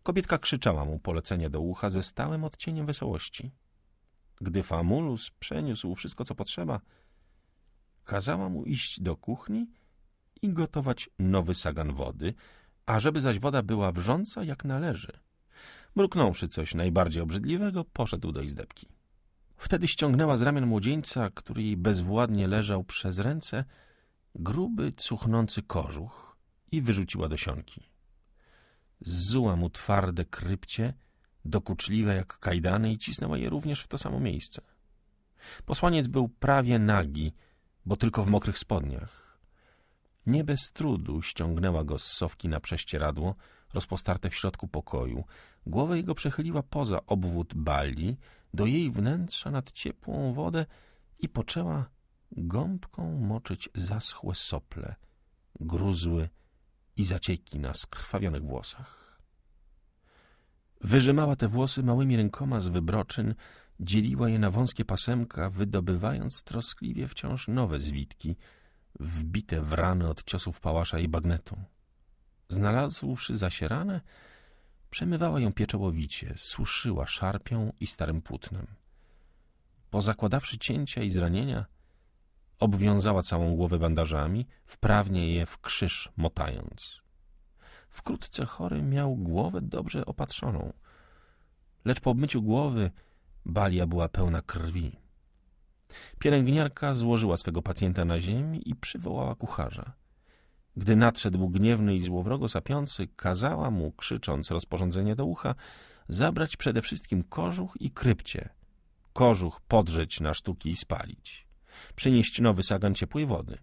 Kobietka krzyczała mu polecenia do ucha ze stałym odcieniem wesołości. Gdy Famulus przeniósł wszystko, co potrzeba, kazała mu iść do kuchni i gotować nowy sagan wody, ażeby zaś woda była wrząca jak należy. Mruknąwszy coś najbardziej obrzydliwego, poszedł do izdebki. Wtedy ściągnęła z ramion młodzieńca, który jej bezwładnie leżał przez ręce, gruby, cuchnący kożuch i wyrzuciła do sionki. Zzuła mu twarde krypcie, dokuczliwe jak kajdany i cisnęła je również w to samo miejsce. Posłaniec był prawie nagi, bo tylko w mokrych spodniach. Nie bez trudu ściągnęła go z sowki na prześcieradło, rozpostarte w środku pokoju. Głowę jego przechyliła poza obwód bali, do jej wnętrza nad ciepłą wodę i poczęła gąbką moczyć zaschłe sople, gruzły i zacieki na skrwawionych włosach. Wyrzymała te włosy małymi rękoma z wybroczyn, dzieliła je na wąskie pasemka, wydobywając troskliwie wciąż nowe zwitki, wbite w rany od ciosów pałasza i bagnetu. Znalazłszy zasieranę, przemywała ją pieczołowicie, suszyła szarpią i starym płótnem. Pozakładawszy cięcia i zranienia, obwiązała całą głowę bandażami, wprawnie je w krzyż motając. Wkrótce chory miał głowę dobrze opatrzoną, lecz po obmyciu głowy balia była pełna krwi. Pielęgniarka złożyła swego pacjenta na ziemi i przywołała kucharza. Gdy nadszedł gniewny i złowrogo sapiący, kazała mu, krzycząc rozporządzenie do ucha, zabrać przede wszystkim kożuch i krypcie. Kożuch podrzeć na sztuki i spalić. Przynieść nowy sagan ciepłej wody.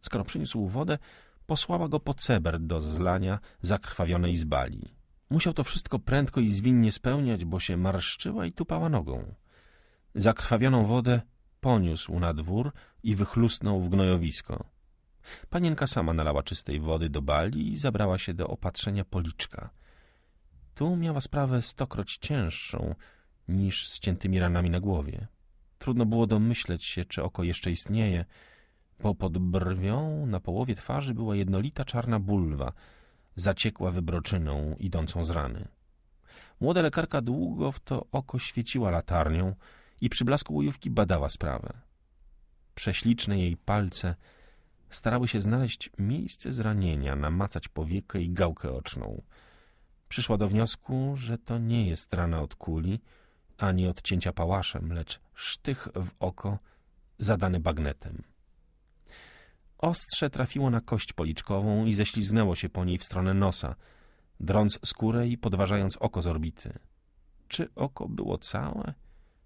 Skoro przyniósł wodę, posłała go po ceber do zlania zakrwawionej zbali. Musiał to wszystko prędko i zwinnie spełniać, bo się marszczyła i tupała nogą. Zakrwawioną wodę poniósł na dwór i wychlusnął w gnojowisko. Panienka sama nalała czystej wody do bali i zabrała się do opatrzenia policzka. Tu miała sprawę stokroć cięższą niż z ciętymi ranami na głowie. Trudno było domyśleć się, czy oko jeszcze istnieje, bo pod brwią na połowie twarzy była jednolita czarna bulwa, zaciekła wybroczyną idącą z rany. Młoda lekarka długo w to oko świeciła latarnią i przy blasku łojówki badała sprawę. Prześliczne jej palce Starały się znaleźć miejsce zranienia, namacać powiekę i gałkę oczną. Przyszła do wniosku, że to nie jest rana od kuli, ani odcięcia pałaszem, lecz sztych w oko zadany bagnetem. Ostrze trafiło na kość policzkową i ześliznęło się po niej w stronę nosa, drąc skórę i podważając oko z orbity. Czy oko było całe?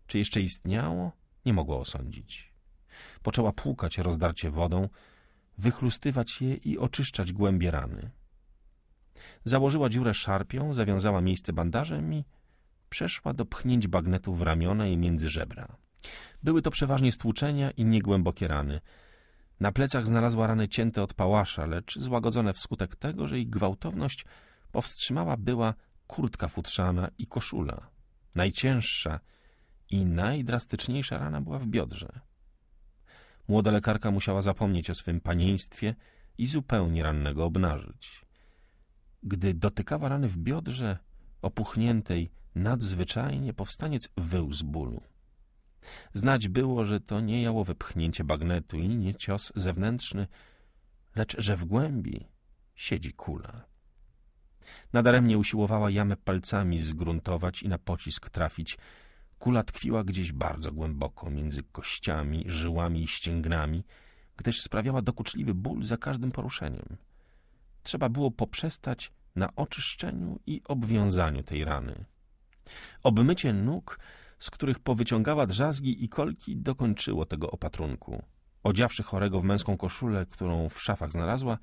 Czy jeszcze istniało? Nie mogło osądzić. Poczęła płukać rozdarcie wodą, wychlustywać je i oczyszczać głębie rany. Założyła dziurę szarpią, zawiązała miejsce bandażem i przeszła do pchnięć bagnetu w ramiona i między żebra. Były to przeważnie stłuczenia i niegłębokie rany. Na plecach znalazła rany cięte od pałasza, lecz złagodzone wskutek tego, że ich gwałtowność powstrzymała była kurtka futrzana i koszula. Najcięższa i najdrastyczniejsza rana była w biodrze. Młoda lekarka musiała zapomnieć o swym panieństwie i zupełnie rannego obnażyć. Gdy dotykała rany w biodrze, opuchniętej nadzwyczajnie, powstaniec wył z bólu. Znać było, że to nie jałowe pchnięcie bagnetu i nie cios zewnętrzny, lecz że w głębi siedzi kula. Nadaremnie usiłowała jamę palcami zgruntować i na pocisk trafić, Kula tkwiła gdzieś bardzo głęboko między kościami, żyłami i ścięgnami, gdyż sprawiała dokuczliwy ból za każdym poruszeniem. Trzeba było poprzestać na oczyszczeniu i obwiązaniu tej rany. Obmycie nóg, z których powyciągała drzazgi i kolki, dokończyło tego opatrunku. Odziawszy chorego w męską koszulę, którą w szafach znalazła,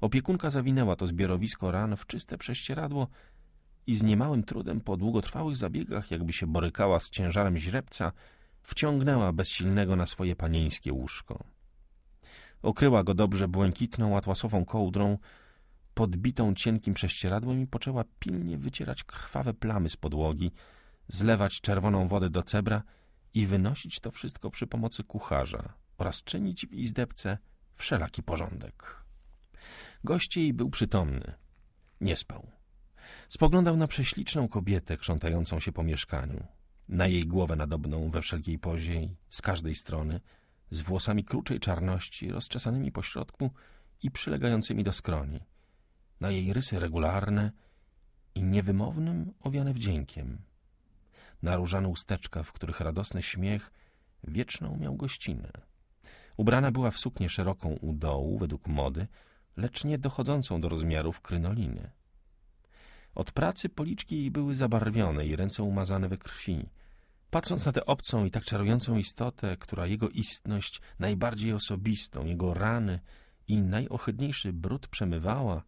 opiekunka zawinęła to zbiorowisko ran w czyste prześcieradło i z niemałym trudem po długotrwałych zabiegach, jakby się borykała z ciężarem źrebca, wciągnęła bezsilnego na swoje panieńskie łóżko. Okryła go dobrze błękitną, atłasową kołdrą, podbitą cienkim prześcieradłem i poczęła pilnie wycierać krwawe plamy z podłogi, zlewać czerwoną wodę do cebra i wynosić to wszystko przy pomocy kucharza oraz czynić w izdebce wszelaki porządek. jej był przytomny. Nie spał. Spoglądał na prześliczną kobietę krzątającą się po mieszkaniu, na jej głowę nadobną we wszelkiej pozie i z każdej strony, z włosami kruczej czarności, rozczesanymi po środku i przylegającymi do skroni, na jej rysy regularne i niewymownym owiane wdziękiem, na różane usteczka, w których radosny śmiech wieczną miał gościnę. Ubrana była w suknię szeroką u dołu, według mody, lecz nie dochodzącą do rozmiarów krynoliny. Od pracy policzki jej były zabarwione i ręce umazane we krwi. Patrząc na tę obcą i tak czarującą istotę, która jego istność, najbardziej osobistą, jego rany i najohydniejszy brud przemywała,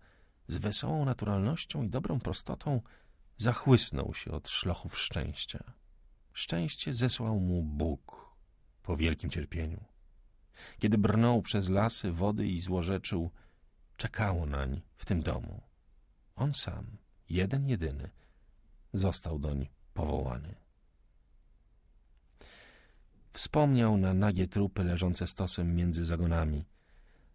z wesołą naturalnością i dobrą prostotą zachłysnął się od szlochów szczęścia. Szczęście zesłał mu Bóg po wielkim cierpieniu. Kiedy brnął przez lasy, wody i złorzeczył, czekało nań w tym domu. On sam jeden jedyny, został doń powołany. Wspomniał na nagie trupy leżące stosem między zagonami,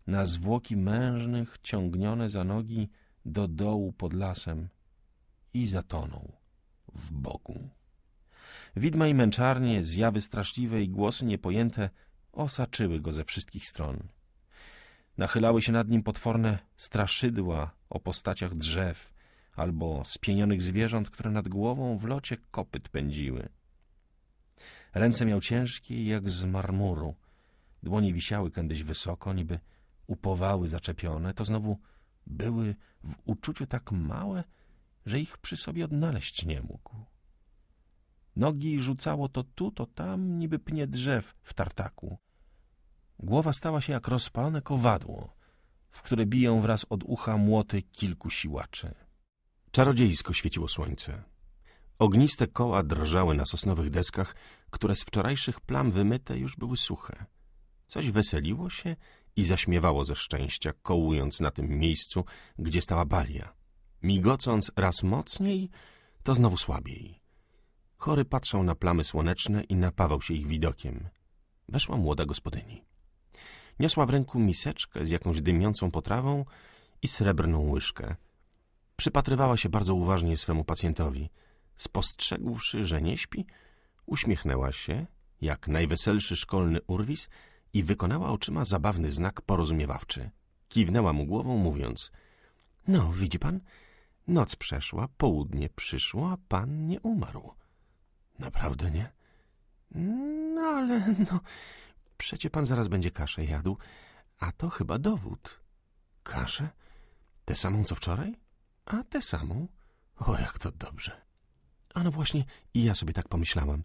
na zwłoki mężnych ciągnione za nogi do dołu pod lasem i zatonął w Bogu. Widma i męczarnie, zjawy straszliwe i głosy niepojęte osaczyły go ze wszystkich stron. Nachylały się nad nim potworne straszydła o postaciach drzew, albo spienionych zwierząt, które nad głową w locie kopyt pędziły. Ręce miał ciężkie jak z marmuru. Dłonie wisiały kiedyś wysoko, niby upowały zaczepione. To znowu były w uczuciu tak małe, że ich przy sobie odnaleźć nie mógł. Nogi rzucało to tu, to tam, niby pnie drzew w tartaku. Głowa stała się jak rozpalone kowadło, w które biją wraz od ucha młoty kilku siłaczy. Czarodziejsko świeciło słońce. Ogniste koła drżały na sosnowych deskach, które z wczorajszych plam wymyte już były suche. Coś weseliło się i zaśmiewało ze szczęścia, kołując na tym miejscu, gdzie stała balia. Migocąc raz mocniej, to znowu słabiej. Chory patrzał na plamy słoneczne i napawał się ich widokiem. Weszła młoda gospodyni. Niosła w ręku miseczkę z jakąś dymiącą potrawą i srebrną łyżkę – Przypatrywała się bardzo uważnie swemu pacjentowi. Spostrzegłszy, że nie śpi, uśmiechnęła się, jak najweselszy szkolny urwis i wykonała oczyma zabawny znak porozumiewawczy. Kiwnęła mu głową, mówiąc — No, widzi pan, noc przeszła, południe przyszło, a pan nie umarł. — Naprawdę nie? — No, ale no, przecie pan zaraz będzie kaszę jadł, a to chyba dowód. — Kaszę? Tę samą co wczoraj? — a tę samą? O, jak to dobrze. A no właśnie, i ja sobie tak pomyślałam.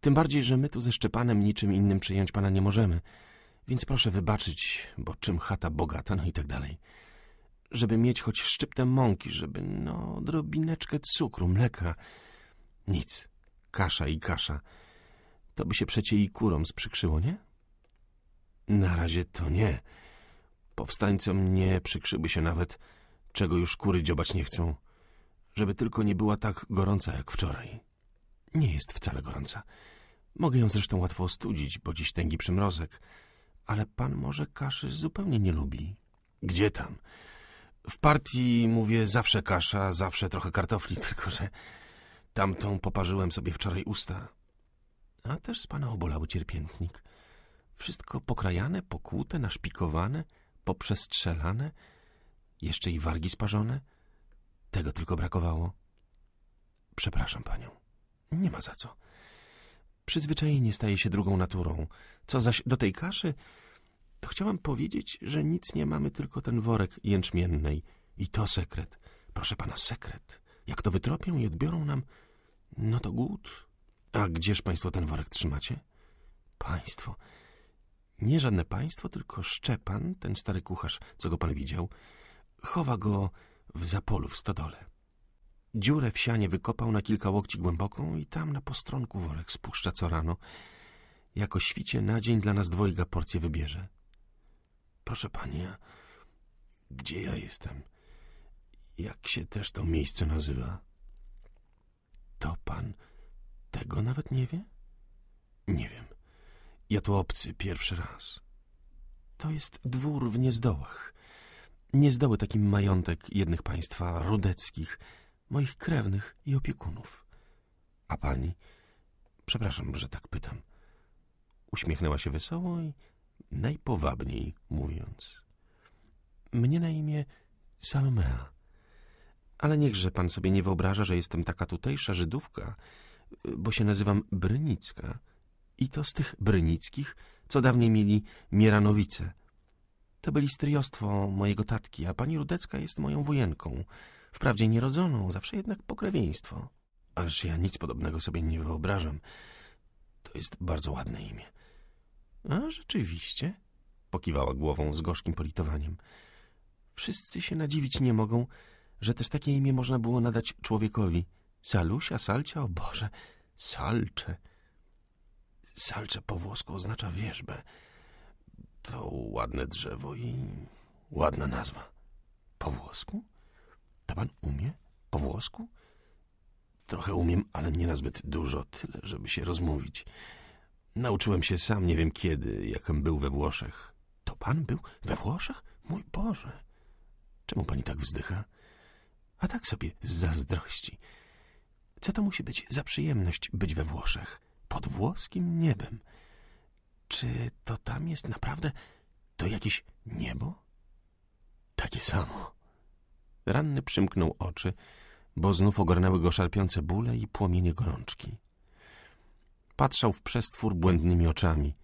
Tym bardziej, że my tu ze Szczepanem niczym innym przyjąć pana nie możemy. Więc proszę wybaczyć, bo czym chata bogata, no i tak dalej. Żeby mieć choć szczyptę mąki, żeby, no, drobineczkę cukru, mleka. Nic. Kasza i kasza. To by się przecie i kurom sprzykrzyło, nie? Na razie to nie. Powstańcom nie przykrzyłby się nawet czego już kury dziobać nie chcą, żeby tylko nie była tak gorąca jak wczoraj. Nie jest wcale gorąca. Mogę ją zresztą łatwo ostudzić, bo dziś tęgi przymrozek, ale pan może kaszy zupełnie nie lubi. Gdzie tam? W partii, mówię, zawsze kasza, zawsze trochę kartofli, tylko że tamtą poparzyłem sobie wczoraj usta. A też z pana obolały cierpiętnik. Wszystko pokrajane, pokłute, naszpikowane, poprzestrzelane – jeszcze i wargi sparzone? Tego tylko brakowało. Przepraszam panią. Nie ma za co. Przyzwyczajenie staje się drugą naturą. Co zaś do tej kaszy, to chciałam powiedzieć, że nic nie mamy, tylko ten worek jęczmiennej. I to sekret. Proszę pana, sekret. Jak to wytropią i odbiorą nam, no to głód. A gdzież państwo ten worek trzymacie? Państwo. Nie żadne państwo, tylko Szczepan, ten stary kucharz, co go pan widział, Chowa go w zapolu w stodole. Dziurę w sianie wykopał na kilka łokci głęboką i tam na postronku worek spuszcza co rano. Jako świcie na dzień dla nas dwojga porcję wybierze. Proszę pani, gdzie ja jestem? Jak się też to miejsce nazywa? To pan tego nawet nie wie? Nie wiem. Ja tu obcy, pierwszy raz. To jest dwór w Niezdołach nie zdały takim majątek jednych państwa rudeckich, moich krewnych i opiekunów. A pani? Przepraszam, że tak pytam. Uśmiechnęła się wesoło i najpowabniej mówiąc. Mnie na imię Salomea. Ale niechże pan sobie nie wyobraża, że jestem taka tutejsza Żydówka, bo się nazywam Brynicka. I to z tych Brynickich, co dawniej mieli Mieranowice – to byli stryjostwo mojego tatki, a pani Rudecka jest moją wujenką. Wprawdzie nierodzoną, zawsze jednak pokrewieństwo. Ależ ja nic podobnego sobie nie wyobrażam. To jest bardzo ładne imię. A rzeczywiście, pokiwała głową z gorzkim politowaniem. Wszyscy się nadziwić nie mogą, że też takie imię można było nadać człowiekowi. Salusia, Salcia, o Boże, Salcze. Salcze po włosku oznacza wierzbę to ładne drzewo i ładna nazwa. Po włosku? Ta pan umie? Po włosku? Trochę umiem, ale nie na zbyt dużo, tyle, żeby się rozmówić. Nauczyłem się sam, nie wiem kiedy, jakem był we Włoszech. To pan był we Włoszech? Mój Boże! Czemu pani tak wzdycha? A tak sobie z zazdrości. Co to musi być za przyjemność być we Włoszech? Pod włoskim niebem – czy to tam jest naprawdę... To jakieś niebo? Takie samo. Ranny przymknął oczy, bo znów ogarnęły go szarpiące bóle i płomienie gorączki. Patrzał w przestwór błędnymi oczami.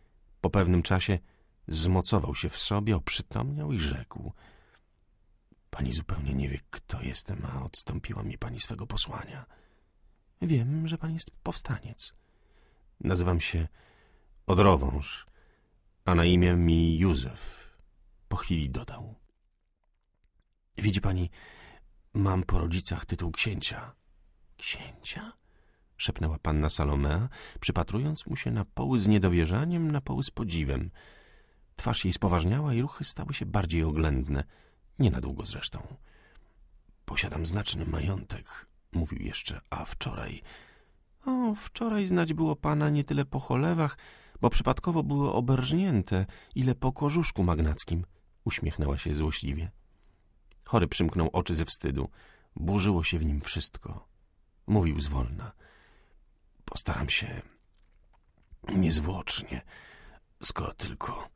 Po pewnym czasie zmocował się w sobie, oprzytomniał i rzekł. Pani zupełnie nie wie, kto jestem, a odstąpiła mi pani swego posłania. Wiem, że pan jest powstaniec. Nazywam się Odrowąż, a na imię mi Józef. Po chwili dodał. Widzi pani, mam po rodzicach tytuł księcia. Księcia? Szepnęła panna Salomea, przypatrując mu się na poły z niedowierzaniem, na poły z podziwem. Twarz jej spoważniała i ruchy stały się bardziej oględne. Nie na długo zresztą. Posiadam znaczny majątek, mówił jeszcze, a wczoraj... O, wczoraj znać było pana nie tyle po cholewach, bo przypadkowo były oberżnięte, ile po korzuszku magnackim. Uśmiechnęła się złośliwie. Chory przymknął oczy ze wstydu. Burzyło się w nim wszystko. Mówił zwolna. Postaram się niezwłocznie, skoro tylko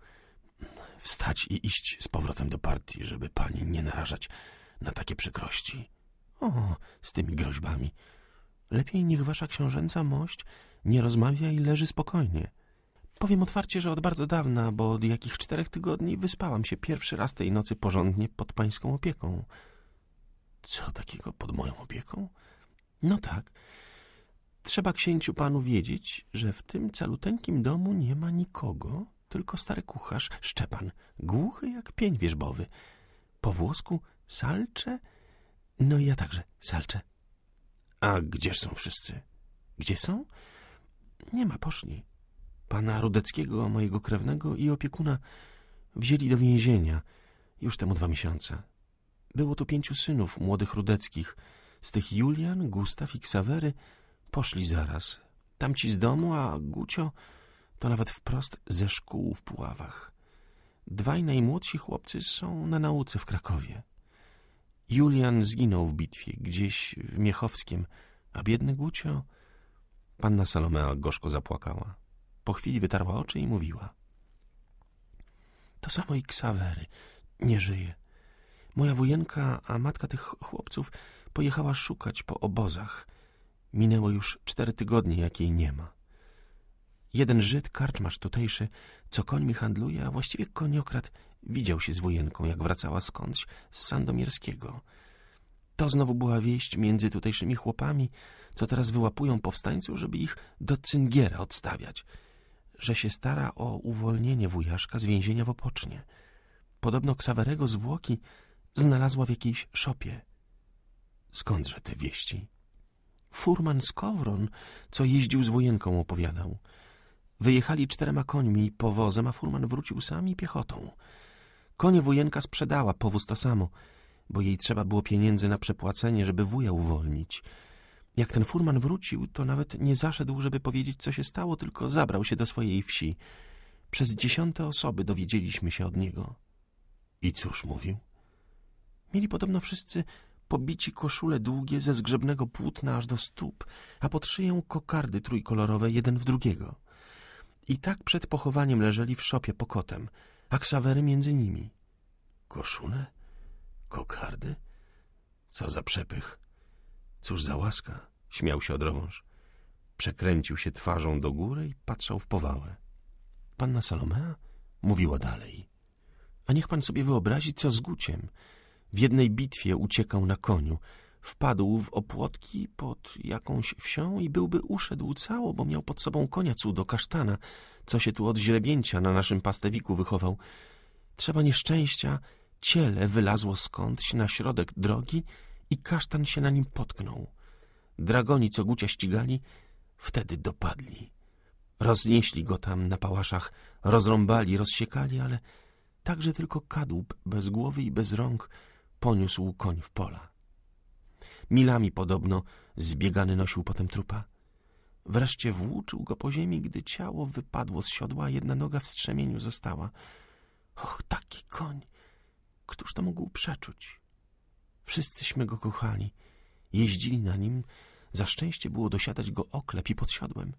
wstać i iść z powrotem do partii, żeby pani nie narażać na takie przykrości. O, z tymi groźbami. Lepiej niech wasza książęca mość nie rozmawia i leży spokojnie. Powiem otwarcie, że od bardzo dawna, bo od jakich czterech tygodni wyspałam się pierwszy raz tej nocy porządnie pod pańską opieką. Co takiego pod moją opieką? No tak. Trzeba księciu panu wiedzieć, że w tym caluteńkim domu nie ma nikogo, tylko stary kucharz Szczepan, głuchy jak pień wierzbowy. Po włosku salcze? No i ja także salcze. A gdzież są wszyscy? Gdzie są? Nie ma, poszli. Pana Rudeckiego, mojego krewnego i opiekuna wzięli do więzienia już temu dwa miesiące. Było tu pięciu synów młodych Rudeckich. Z tych Julian, Gustaw i Ksawery poszli zaraz. Tamci z domu, a Gucio to nawet wprost ze szkół w Puławach. Dwaj najmłodsi chłopcy są na nauce w Krakowie. Julian zginął w bitwie, gdzieś w Miechowskim, a biedny Gucio... Panna Salomea gorzko zapłakała. Po chwili wytarła oczy i mówiła. To samo i Ksawery. Nie żyje. Moja wujenka, a matka tych chłopców pojechała szukać po obozach. Minęło już cztery tygodnie, jak jej nie ma. Jeden Żyd, karczmasz tutejszy, co końmi handluje, a właściwie koniokrat, widział się z wujenką, jak wracała skądś z Sandomierskiego. To znowu była wieść między tutejszymi chłopami, co teraz wyłapują powstańców, żeby ich do cyngiera odstawiać – że się stara o uwolnienie wujaszka z więzienia w Opocznie. Podobno Ksawerego zwłoki znalazła w jakiejś szopie. Skądże te wieści? Furman z Kowron, co jeździł z wujenką, opowiadał. Wyjechali czterema końmi powozem, a furman wrócił sam i piechotą. Konie wujenka sprzedała, powóz to samo, bo jej trzeba było pieniędzy na przepłacenie, żeby wuja uwolnić – jak ten furman wrócił, to nawet nie zaszedł, żeby powiedzieć, co się stało, tylko zabrał się do swojej wsi. Przez dziesiąte osoby dowiedzieliśmy się od niego. I cóż mówił? Mieli podobno wszyscy pobici koszule długie ze zgrzebnego płótna aż do stóp, a pod szyją kokardy trójkolorowe jeden w drugiego. I tak przed pochowaniem leżeli w szopie pokotem, a ksawery między nimi. Koszule? Kokardy? Co za przepych! Cóż za łaska, śmiał się odrowąż. Przekręcił się twarzą do góry i patrzał w powałę. Panna Salomea mówiła dalej. A niech pan sobie wyobrazi, co z Guciem. W jednej bitwie uciekał na koniu. Wpadł w opłotki pod jakąś wsią i byłby uszedł cało, bo miał pod sobą konia cudo, kasztana, co się tu od źrebięcia na naszym pastewiku wychował. Trzeba nieszczęścia, ciele wylazło skądś na środek drogi i kasztan się na nim potknął. Dragoni, co Gucia ścigali, wtedy dopadli. Roznieśli go tam na pałaszach, rozrąbali, rozsiekali, ale także tylko kadłub bez głowy i bez rąk poniósł koń w pola. Milami podobno zbiegany nosił potem trupa. Wreszcie włóczył go po ziemi, gdy ciało wypadło z siodła, a jedna noga w strzemieniu została. Och, taki koń! Któż to mógł przeczuć? Wszyscyśmy go kochali. Jeździli na nim. Za szczęście było dosiadać go oklep i podsiadłem.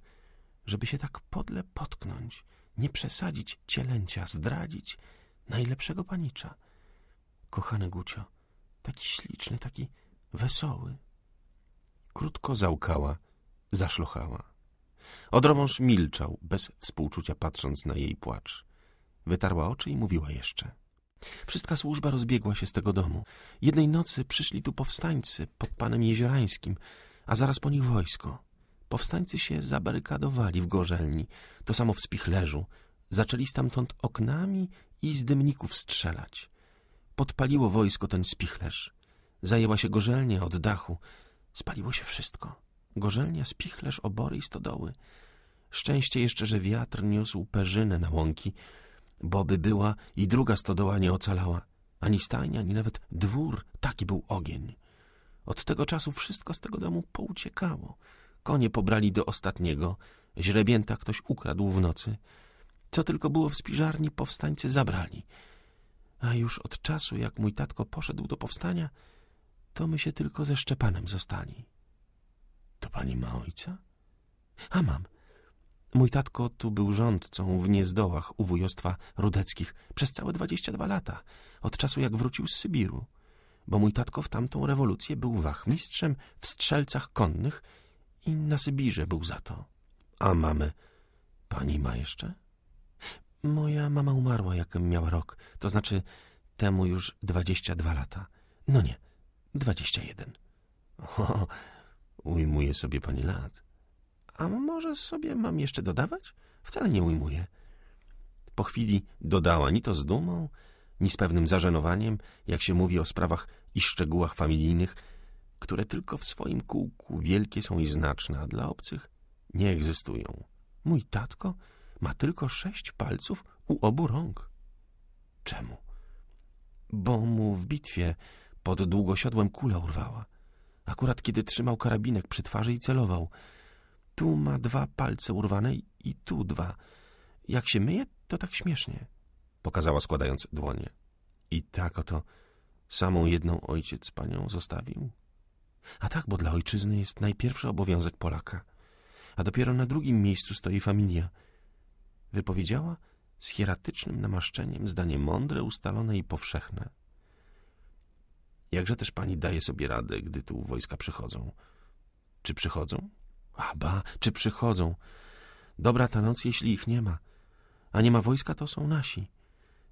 Żeby się tak podle potknąć, nie przesadzić cielęcia, zdradzić najlepszego panicza. Kochany Gucio, taki śliczny, taki wesoły. Krótko załkała, zaszlochała. Odrowąż milczał, bez współczucia patrząc na jej płacz. Wytarła oczy i mówiła jeszcze. Wszystka służba rozbiegła się z tego domu. Jednej nocy przyszli tu powstańcy pod panem Jeziorańskim, a zaraz po nich wojsko. Powstańcy się zabarykadowali w gorzelni, to samo w spichlerzu. Zaczęli stamtąd oknami i z dymników strzelać. Podpaliło wojsko ten spichlerz. Zajęła się gorzelnia od dachu. Spaliło się wszystko. Gorzelnia, spichlerz, obory i stodoły. Szczęście jeszcze, że wiatr niósł perzynę na łąki, bo by była i druga stodoła nie ocalała. Ani stajnia, ani nawet dwór, taki był ogień. Od tego czasu wszystko z tego domu pouciekało. Konie pobrali do ostatniego, źrebięta ktoś ukradł w nocy. Co tylko było w spiżarni, powstańcy zabrali. A już od czasu, jak mój tatko poszedł do powstania, to my się tylko ze Szczepanem zostali. To pani ma ojca? A mam. Mój tatko tu był rządcą w Niezdołach u wujostwa Rudeckich przez całe dwadzieścia dwa lata, od czasu jak wrócił z Sybiru, bo mój tatko w tamtą rewolucję był wachmistrzem w strzelcach konnych i na Sybirze był za to. A mamy... Pani ma jeszcze? Moja mama umarła, jak miała rok, to znaczy temu już dwadzieścia dwa lata. No nie, jeden. O, ujmuje sobie pani lat. A może sobie mam jeszcze dodawać? Wcale nie ujmuję. Po chwili dodała ni to z dumą, ni z pewnym zażenowaniem, jak się mówi o sprawach i szczegółach familijnych, które tylko w swoim kółku wielkie są i znaczne, a dla obcych nie egzystują. Mój tatko ma tylko sześć palców u obu rąk. Czemu? Bo mu w bitwie pod długosiodłem kula urwała. Akurat kiedy trzymał karabinek przy twarzy i celował – tu ma dwa palce urwane i tu dwa. Jak się myje, to tak śmiesznie. Pokazała składając dłonie. I tak oto samą jedną ojciec panią zostawił. A tak, bo dla ojczyzny jest najpierwszy obowiązek Polaka. A dopiero na drugim miejscu stoi familia. Wypowiedziała z hieratycznym namaszczeniem zdanie mądre, ustalone i powszechne. Jakże też pani daje sobie radę, gdy tu wojska przychodzą? Czy przychodzą? Aba, czy przychodzą? Dobra ta noc, jeśli ich nie ma. A nie ma wojska, to są nasi.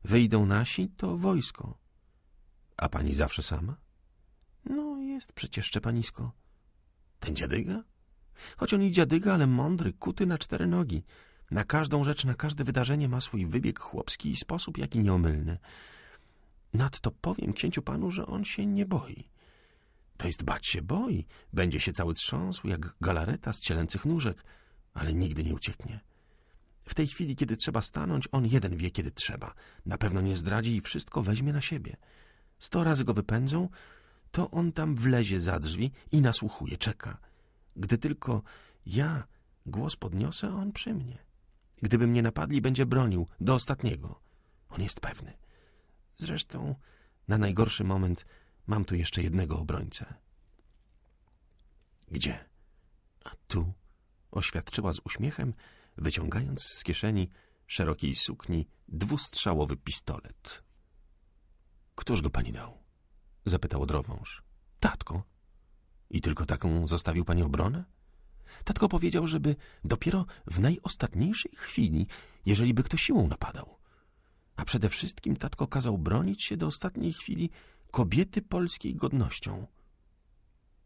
Wyjdą nasi, to wojsko. A pani zawsze sama? No, jest przecież Szczepanisko. Ten dziadyga? Choć on i dziadyga, ale mądry, kuty na cztery nogi. Na każdą rzecz, na każde wydarzenie ma swój wybieg chłopski i sposób, jaki nieomylny. Nadto powiem księciu panu, że on się nie boi. To jest bać się boi. Będzie się cały trząsł, jak galareta z cielęcych nóżek, ale nigdy nie ucieknie. W tej chwili, kiedy trzeba stanąć, on jeden wie, kiedy trzeba. Na pewno nie zdradzi i wszystko weźmie na siebie. Sto razy go wypędzą, to on tam wlezie za drzwi i nasłuchuje, czeka. Gdy tylko ja głos podniosę, on przy mnie. Gdyby mnie napadli, będzie bronił do ostatniego. On jest pewny. Zresztą na najgorszy moment Mam tu jeszcze jednego obrońcę. Gdzie? A tu? Oświadczyła z uśmiechem, wyciągając z kieszeni szerokiej sukni dwustrzałowy pistolet. Któż go pani dał? Zapytał drowąż. Tatko. I tylko taką zostawił pani obronę? Tatko powiedział, żeby dopiero w najostatniejszej chwili, jeżeli by kto siłą napadał. A przede wszystkim tatko kazał bronić się do ostatniej chwili kobiety polskiej godnością.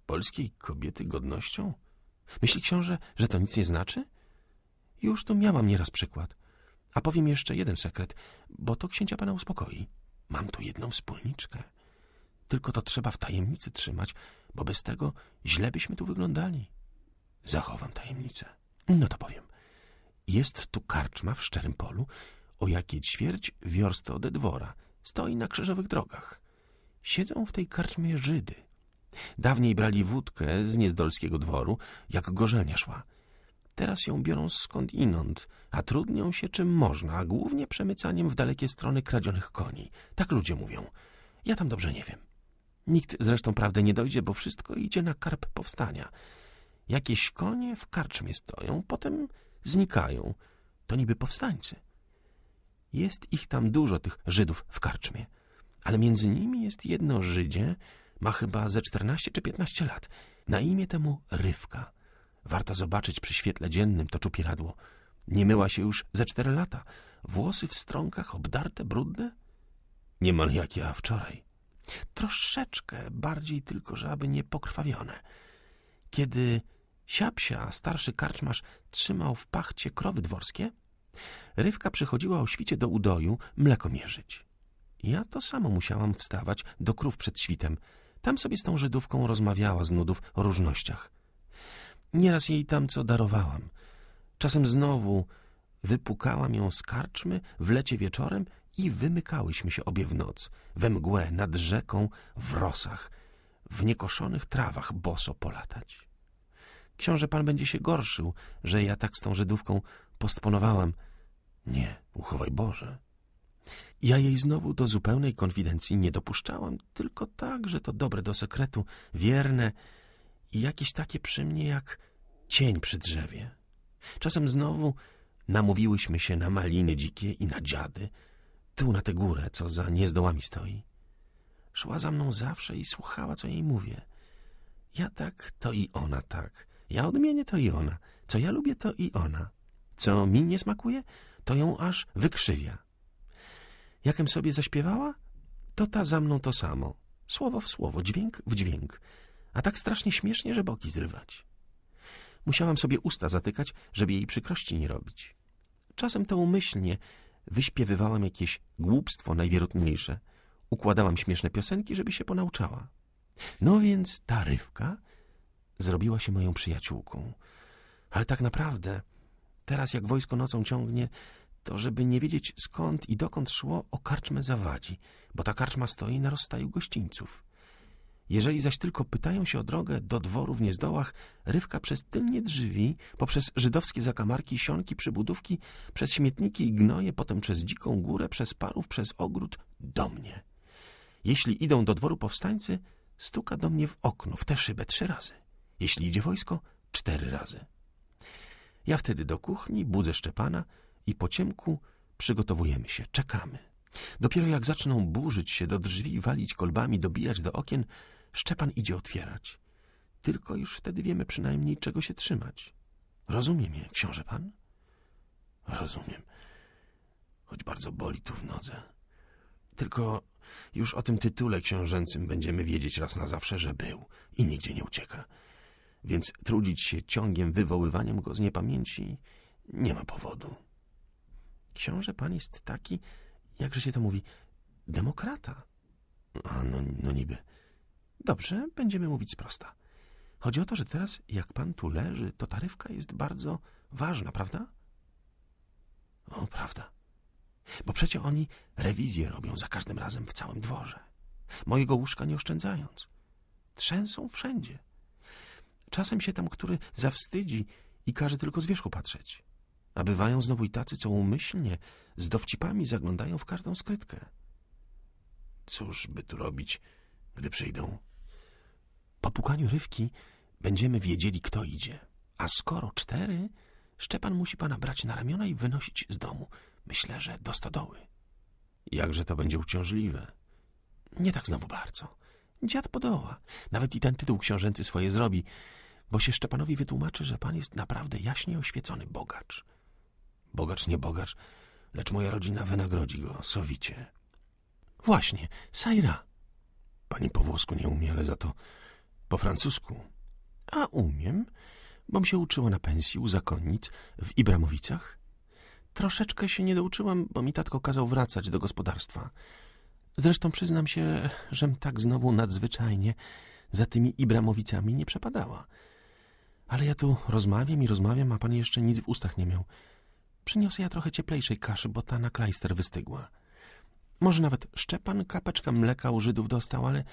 Polskiej kobiety godnością? Myśli książę, że to nic nie znaczy? Już tu miałam nieraz przykład. A powiem jeszcze jeden sekret, bo to księcia pana uspokoi. Mam tu jedną wspólniczkę. Tylko to trzeba w tajemnicy trzymać, bo bez tego źle byśmy tu wyglądali. Zachowam tajemnicę. No to powiem. Jest tu karczma w Szczerym Polu, o jakie ćwierć wiorstę ode dwora. Stoi na krzyżowych drogach. Siedzą w tej karczmie Żydy. Dawniej brali wódkę z niezdolskiego dworu, jak gorzelnia szła. Teraz ją biorą skąd inąd, a trudnią się czym można, a głównie przemycaniem w dalekie strony kradzionych koni. Tak ludzie mówią. Ja tam dobrze nie wiem. Nikt zresztą prawdy nie dojdzie, bo wszystko idzie na karp powstania. Jakieś konie w karczmie stoją, potem znikają. To niby powstańcy. Jest ich tam dużo, tych Żydów w karczmie ale między nimi jest jedno Żydzie, ma chyba ze 14 czy 15 lat. Na imię temu Rywka. Warta zobaczyć przy świetle dziennym to czupieradło. Nie myła się już ze cztery lata. Włosy w strąkach, obdarte, brudne. Niemal jak ja wczoraj. Troszeczkę bardziej tylko, że aby nie pokrwawione. Kiedy siapsia, starszy karczmarz, trzymał w pachcie krowy dworskie, Rywka przychodziła o świcie do udoju mleko mierzyć. Ja to samo musiałam wstawać do krów przed świtem. Tam sobie z tą Żydówką rozmawiała z nudów o różnościach. Nieraz jej tam co darowałam. Czasem znowu wypukałam ją z karczmy w lecie wieczorem i wymykałyśmy się obie w noc, we mgłę, nad rzeką, w rosach, w niekoszonych trawach boso polatać. Książę pan będzie się gorszył, że ja tak z tą Żydówką postponowałam. Nie, uchowaj Boże. Ja jej znowu do zupełnej konfidencji nie dopuszczałam, tylko tak, że to dobre do sekretu, wierne i jakieś takie przy mnie jak cień przy drzewie. Czasem znowu namówiłyśmy się na maliny dzikie i na dziady, tu na tę górę, co za niezdołami stoi. Szła za mną zawsze i słuchała, co jej mówię. Ja tak, to i ona tak. Ja odmienię, to i ona. Co ja lubię, to i ona. Co mi nie smakuje, to ją aż wykrzywia. Jakem sobie zaśpiewała? To ta za mną to samo. Słowo w słowo, dźwięk w dźwięk. A tak strasznie śmiesznie, że boki zrywać. Musiałam sobie usta zatykać, żeby jej przykrości nie robić. Czasem to umyślnie wyśpiewywałam jakieś głupstwo najwierutniejsze. Układałam śmieszne piosenki, żeby się ponauczała. No więc ta rywka zrobiła się moją przyjaciółką. Ale tak naprawdę, teraz jak wojsko nocą ciągnie, to, żeby nie wiedzieć skąd i dokąd szło, o karczmę zawadzi, bo ta karczma stoi na rozstaju gościńców. Jeżeli zaś tylko pytają się o drogę do dworu w Niezdołach, Rywka przez tylnie drzwi, poprzez żydowskie zakamarki, sionki, przybudówki, przez śmietniki i gnoje, potem przez dziką górę, przez parów, przez ogród, do mnie. Jeśli idą do dworu powstańcy, stuka do mnie w okno, w tę szybę trzy razy. Jeśli idzie wojsko, cztery razy. Ja wtedy do kuchni budzę Szczepana, i po ciemku przygotowujemy się, czekamy. Dopiero jak zaczną burzyć się do drzwi, walić kolbami, dobijać do okien, Szczepan idzie otwierać. Tylko już wtedy wiemy przynajmniej, czego się trzymać. Rozumie mnie, książę pan? Rozumiem, choć bardzo boli tu w nodze. Tylko już o tym tytule książęcym będziemy wiedzieć raz na zawsze, że był i nigdzie nie ucieka. Więc trudzić się ciągiem wywoływaniem go z niepamięci nie ma powodu. Książę pan jest taki, jakże się to mówi, demokrata. A no, no niby. Dobrze, będziemy mówić prosta. Chodzi o to, że teraz, jak pan tu leży, to taryfka jest bardzo ważna, prawda? O, prawda. Bo przecie oni rewizję robią za każdym razem w całym dworze. Mojego łóżka nie oszczędzając. Trzęsą wszędzie. Czasem się tam który zawstydzi i każe tylko z wierzchu patrzeć. A bywają znowu i tacy, co umyślnie z dowcipami zaglądają w każdą skrytkę. Cóż by tu robić, gdy przyjdą? Po pukaniu rywki będziemy wiedzieli, kto idzie. A skoro cztery, Szczepan musi pana brać na ramiona i wynosić z domu. Myślę, że do stodoły. Jakże to będzie uciążliwe. Nie tak znowu bardzo. Dziad podoła. Nawet i ten tytuł książęcy swoje zrobi, bo się Szczepanowi wytłumaczy, że pan jest naprawdę jaśnie oświecony bogacz. Bogacz nie bogacz, lecz moja rodzina wynagrodzi go sowicie. Właśnie, Saira. Pani po włosku nie umie, ale za to po francusku. A umiem, bom się uczyła na pensji u zakonnic w Ibramowicach. Troszeczkę się nie douczyłam, bo mi tatko kazał wracać do gospodarstwa. Zresztą przyznam się, żem tak znowu nadzwyczajnie za tymi Ibramowicami nie przepadała. Ale ja tu rozmawiam i rozmawiam, a pan jeszcze nic w ustach nie miał. Przyniosę ja trochę cieplejszej kaszy, bo ta na klejster wystygła. Może nawet Szczepan kapeczka mleka u Żydów dostał, ale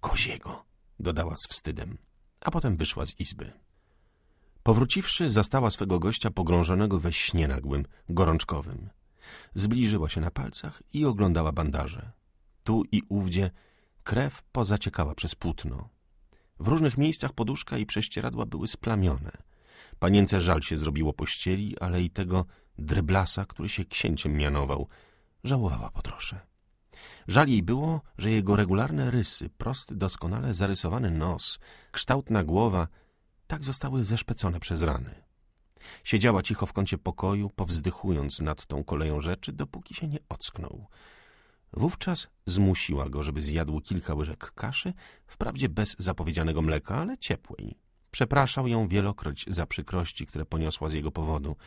koziego, dodała z wstydem, a potem wyszła z izby. Powróciwszy, zastała swego gościa pogrążonego we śnie nagłym, gorączkowym. Zbliżyła się na palcach i oglądała bandaże. Tu i ówdzie krew pozaciekała przez płótno. W różnych miejscach poduszka i prześcieradła były splamione. Panience żal się zrobiło pościeli, ale i tego Dreblasa, który się księciem mianował, żałowała po trosze. Żal jej było, że jego regularne rysy, prosty, doskonale zarysowany nos, kształtna głowa, tak zostały zeszpecone przez rany. Siedziała cicho w kącie pokoju, powzdychując nad tą koleją rzeczy, dopóki się nie ocknął. Wówczas zmusiła go, żeby zjadł kilka łyżek kaszy, wprawdzie bez zapowiedzianego mleka, ale ciepłej. Przepraszał ją wielokroć za przykrości, które poniosła z jego powodu –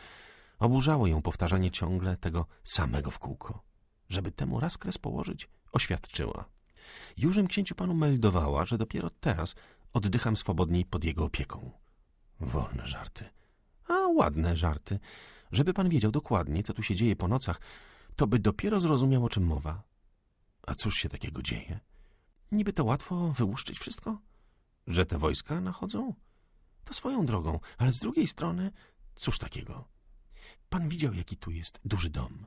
Oburzało ją powtarzanie ciągle tego samego w kółko. Żeby temu raz kres położyć, oświadczyła. Jużym księciu panu meldowała, że dopiero teraz oddycham swobodniej pod jego opieką. Wolne żarty. A ładne żarty. Żeby pan wiedział dokładnie, co tu się dzieje po nocach, to by dopiero zrozumiał, o czym mowa. A cóż się takiego dzieje? Niby to łatwo wyłuszczyć wszystko? Że te wojska nachodzą? To swoją drogą, ale z drugiej strony, cóż takiego? Pan widział, jaki tu jest duży dom.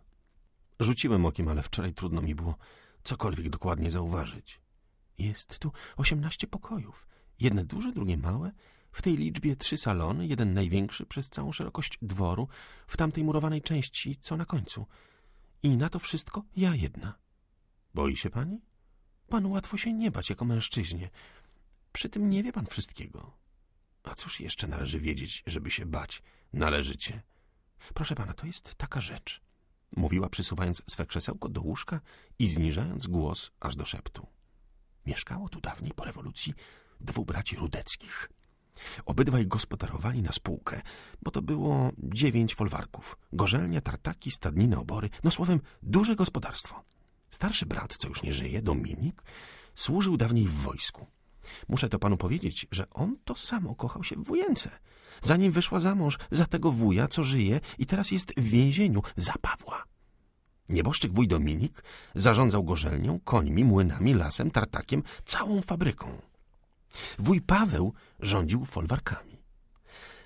Rzuciłem okiem, ale wczoraj trudno mi było cokolwiek dokładnie zauważyć. Jest tu osiemnaście pokojów. Jedne duże, drugie małe. W tej liczbie trzy salony, jeden największy przez całą szerokość dworu, w tamtej murowanej części, co na końcu. I na to wszystko ja jedna. Boi się pani? Panu łatwo się nie bać jako mężczyźnie. Przy tym nie wie pan wszystkiego. A cóż jeszcze należy wiedzieć, żeby się bać? Należycie. Proszę pana, to jest taka rzecz, mówiła przysuwając swe krzesełko do łóżka i zniżając głos aż do szeptu. Mieszkało tu dawniej po rewolucji dwóch braci rudeckich. Obydwaj gospodarowali na spółkę, bo to było dziewięć folwarków. Gorzelnia, tartaki, stadniny, obory, no słowem duże gospodarstwo. Starszy brat, co już nie żyje, Dominik, służył dawniej w wojsku. Muszę to panu powiedzieć, że on to samo kochał się w wujence zanim wyszła za mąż za tego wuja, co żyje i teraz jest w więzieniu za Pawła. Nieboszczyk wuj Dominik zarządzał gorzelnią, końmi, młynami, lasem, tartakiem, całą fabryką. Wuj Paweł rządził folwarkami.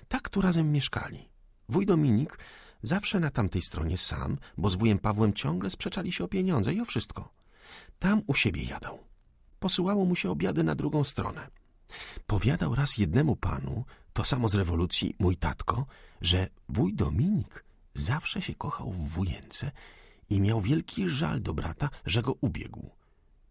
Tak tu razem mieszkali. Wuj Dominik zawsze na tamtej stronie sam, bo z wujem Pawłem ciągle sprzeczali się o pieniądze i o wszystko. Tam u siebie jadał. Posyłało mu się obiady na drugą stronę. Powiadał raz jednemu panu, to samo z rewolucji mój tatko, że wuj Dominik zawsze się kochał w wujence i miał wielki żal do brata, że go ubiegł.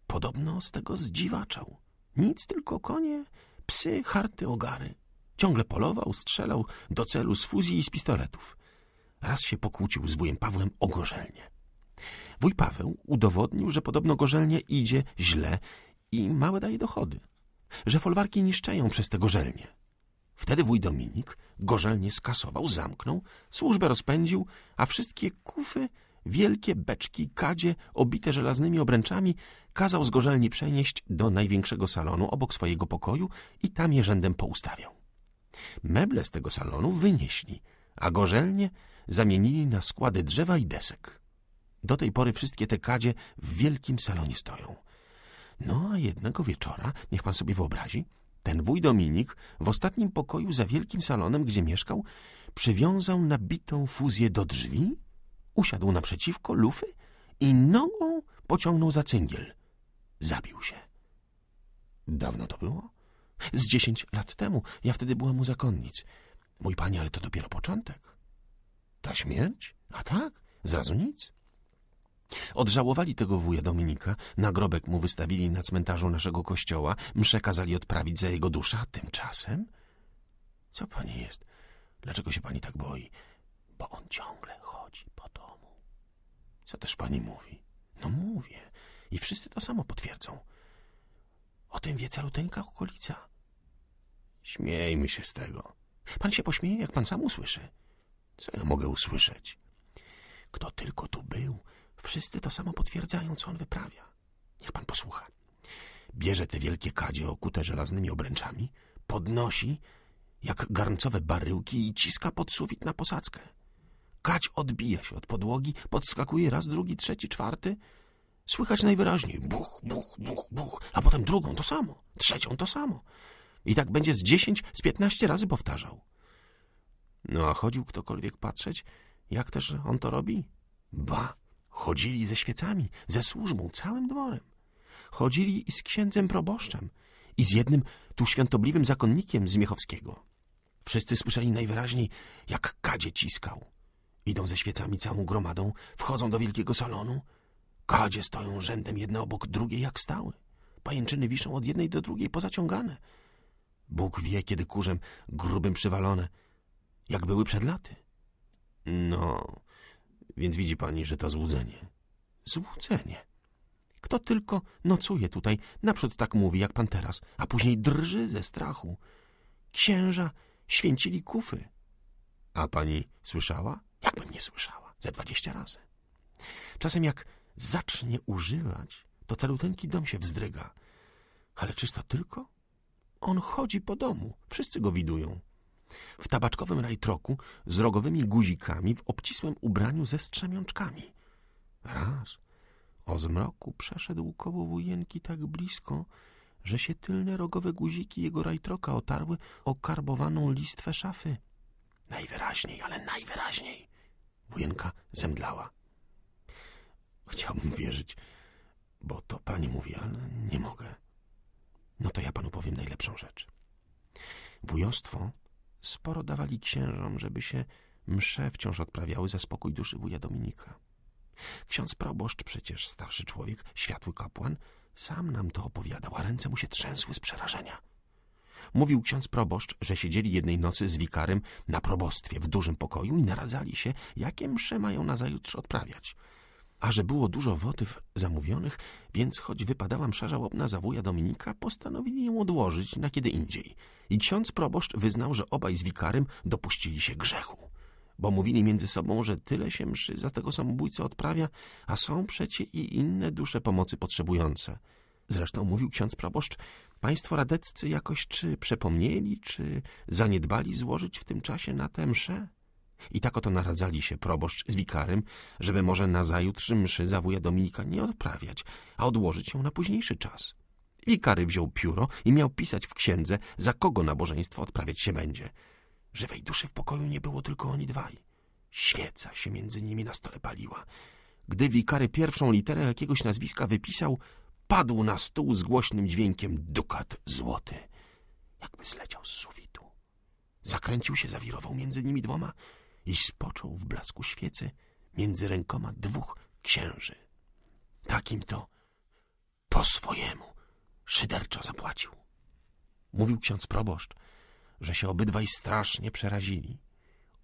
Podobno z tego zdziwaczał. Nic tylko konie, psy, harty, ogary. Ciągle polował, strzelał do celu z fuzji i z pistoletów. Raz się pokłócił z wujem Pawłem o gorzelnie. Wuj Paweł udowodnił, że podobno gorzelnie idzie źle i małe daje dochody, że folwarki niszczają przez te gorzelnie Wtedy wuj Dominik gorzelnie skasował, zamknął, służbę rozpędził, a wszystkie kufy, wielkie beczki, kadzie, obite żelaznymi obręczami, kazał z gorzelni przenieść do największego salonu obok swojego pokoju i tam je rzędem poustawiał. Meble z tego salonu wynieśli, a gorzelnie zamienili na składy drzewa i desek. Do tej pory wszystkie te kadzie w wielkim salonie stoją. No a jednego wieczora, niech pan sobie wyobrazi, ten wuj Dominik w ostatnim pokoju za wielkim salonem, gdzie mieszkał, przywiązał nabitą fuzję do drzwi, usiadł naprzeciwko lufy i nogą pociągnął za cyngiel. Zabił się. Dawno to było? Z dziesięć lat temu. Ja wtedy byłam mu zakonnic. Mój panie, ale to dopiero początek. Ta śmierć? A tak, zrazu nic. Odżałowali tego wuja Dominika, nagrobek mu wystawili na cmentarzu naszego kościoła, msze kazali odprawić za jego duszę, a tymczasem... Co pani jest? Dlaczego się pani tak boi? Bo on ciągle chodzi po domu. Co też pani mówi? No mówię. I wszyscy to samo potwierdzą. O tym wie caluteńka okolica. Śmiejmy się z tego. Pan się pośmieje, jak pan sam usłyszy. Co ja mogę usłyszeć? Kto tylko tu był, Wszyscy to samo potwierdzają, co on wyprawia. Niech pan posłucha. Bierze te wielkie kadzie okute żelaznymi obręczami, podnosi jak garncowe baryłki i ciska pod sufit na posadzkę. Kać odbija się od podłogi, podskakuje raz, drugi, trzeci, czwarty. Słychać najwyraźniej buch, buch, buch, buch, a potem drugą to samo, trzecią to samo. I tak będzie z dziesięć, z piętnaście razy powtarzał. No a chodził ktokolwiek patrzeć, jak też on to robi? Ba, Chodzili ze świecami, ze służbą, całym dworem. Chodzili i z księdzem proboszczem i z jednym tu świątobliwym zakonnikiem z Miechowskiego. Wszyscy słyszeli najwyraźniej, jak kadzie ciskał. Idą ze świecami całą gromadą, wchodzą do wielkiego salonu. Kadzie stoją rzędem jedne obok drugiej jak stały. Pajęczyny wiszą od jednej do drugiej pozaciągane. Bóg wie, kiedy kurzem grubym przywalone, jak były przed laty. No, więc widzi pani, że to złudzenie. Złudzenie. Kto tylko nocuje tutaj, naprzód tak mówi, jak pan teraz, a później drży ze strachu. Księża święcili kufy. A pani słyszała? Jakbym nie słyszała, ze dwadzieścia razy. Czasem jak zacznie używać, to caluteńki dom się wzdryga. Ale czyż to tylko? On chodzi po domu, wszyscy go widują w tabaczkowym rajtroku z rogowymi guzikami w obcisłym ubraniu ze strzemiączkami. Raz o zmroku przeszedł koło wujenki tak blisko, że się tylne rogowe guziki jego rajtroka otarły o karbowaną listwę szafy. Najwyraźniej, ale najwyraźniej. Wujenka zemdlała. Chciałbym wierzyć, bo to pani mówi, ale nie mogę. No to ja panu powiem najlepszą rzecz. Wujostwo sporo dawali księżom, żeby się msze wciąż odprawiały za spokój duszy wuja Dominika. Ksiądz proboszcz, przecież starszy człowiek, światły kapłan, sam nam to opowiadał, a ręce mu się trzęsły z przerażenia. Mówił ksiądz proboszcz, że siedzieli jednej nocy z wikarym na probostwie w dużym pokoju i naradzali się, jakie msze mają nazajutrz odprawiać – a że było dużo wotyw zamówionych, więc choć wypadałam szarżałobna za wuja Dominika, postanowili ją odłożyć na kiedy indziej. I ksiądz proboszcz wyznał, że obaj z wikarym dopuścili się grzechu. Bo mówili między sobą, że tyle się mszy za tego samobójcę odprawia, a są przecie i inne dusze pomocy potrzebujące. Zresztą mówił ksiądz proboszcz, państwo radeccy jakoś czy przepomnieli, czy zaniedbali złożyć w tym czasie na tę mszę? I tak oto naradzali się proboszcz z wikarym, żeby może nazajutrz mszy za wuja Dominika nie odprawiać, a odłożyć ją na późniejszy czas. Wikary wziął pióro i miał pisać w księdze, za kogo nabożeństwo odprawiać się będzie. Żywej duszy w pokoju nie było tylko oni dwaj. Świeca się między nimi na stole paliła. Gdy wikary pierwszą literę jakiegoś nazwiska wypisał, padł na stół z głośnym dźwiękiem dukat złoty. Jakby zleciał z sufitu. Zakręcił się, zawirował między nimi dwoma i spoczął w blasku świecy między rękoma dwóch księży. Takim to po swojemu szyderczo zapłacił. Mówił ksiądz proboszcz, że się obydwaj strasznie przerazili.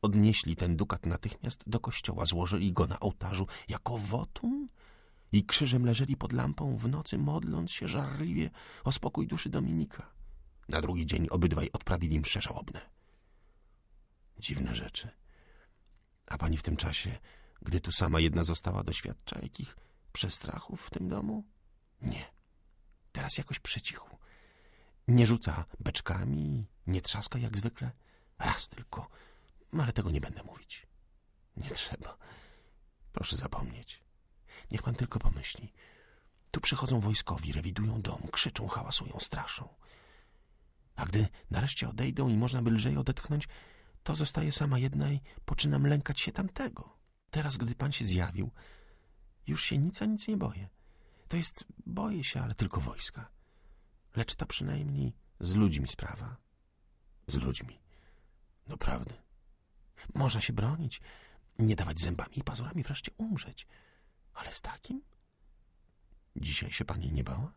Odnieśli ten dukat natychmiast do kościoła, złożyli go na ołtarzu jako wotum i krzyżem leżeli pod lampą w nocy, modląc się żarliwie o spokój duszy Dominika. Na drugi dzień obydwaj odprawili msze żałobne. Dziwne rzeczy. A pani w tym czasie, gdy tu sama jedna została, doświadcza jakich przestrachów w tym domu? Nie. Teraz jakoś przycichł. Nie rzuca beczkami, nie trzaska jak zwykle. Raz tylko, no, ale tego nie będę mówić. Nie trzeba. Proszę zapomnieć. Niech pan tylko pomyśli. Tu przychodzą wojskowi, rewidują dom, krzyczą, hałasują, straszą. A gdy nareszcie odejdą i można by lżej odetchnąć, to zostaje sama jedna i poczynam lękać się tamtego. Teraz, gdy pan się zjawił, już się nic a nic nie boję. To jest, boję się, ale tylko wojska. Lecz ta przynajmniej z ludźmi sprawa. Z ludźmi. Doprawdy. Można się bronić, nie dawać zębami i pazurami, wreszcie umrzeć. Ale z takim? Dzisiaj się pani nie bała?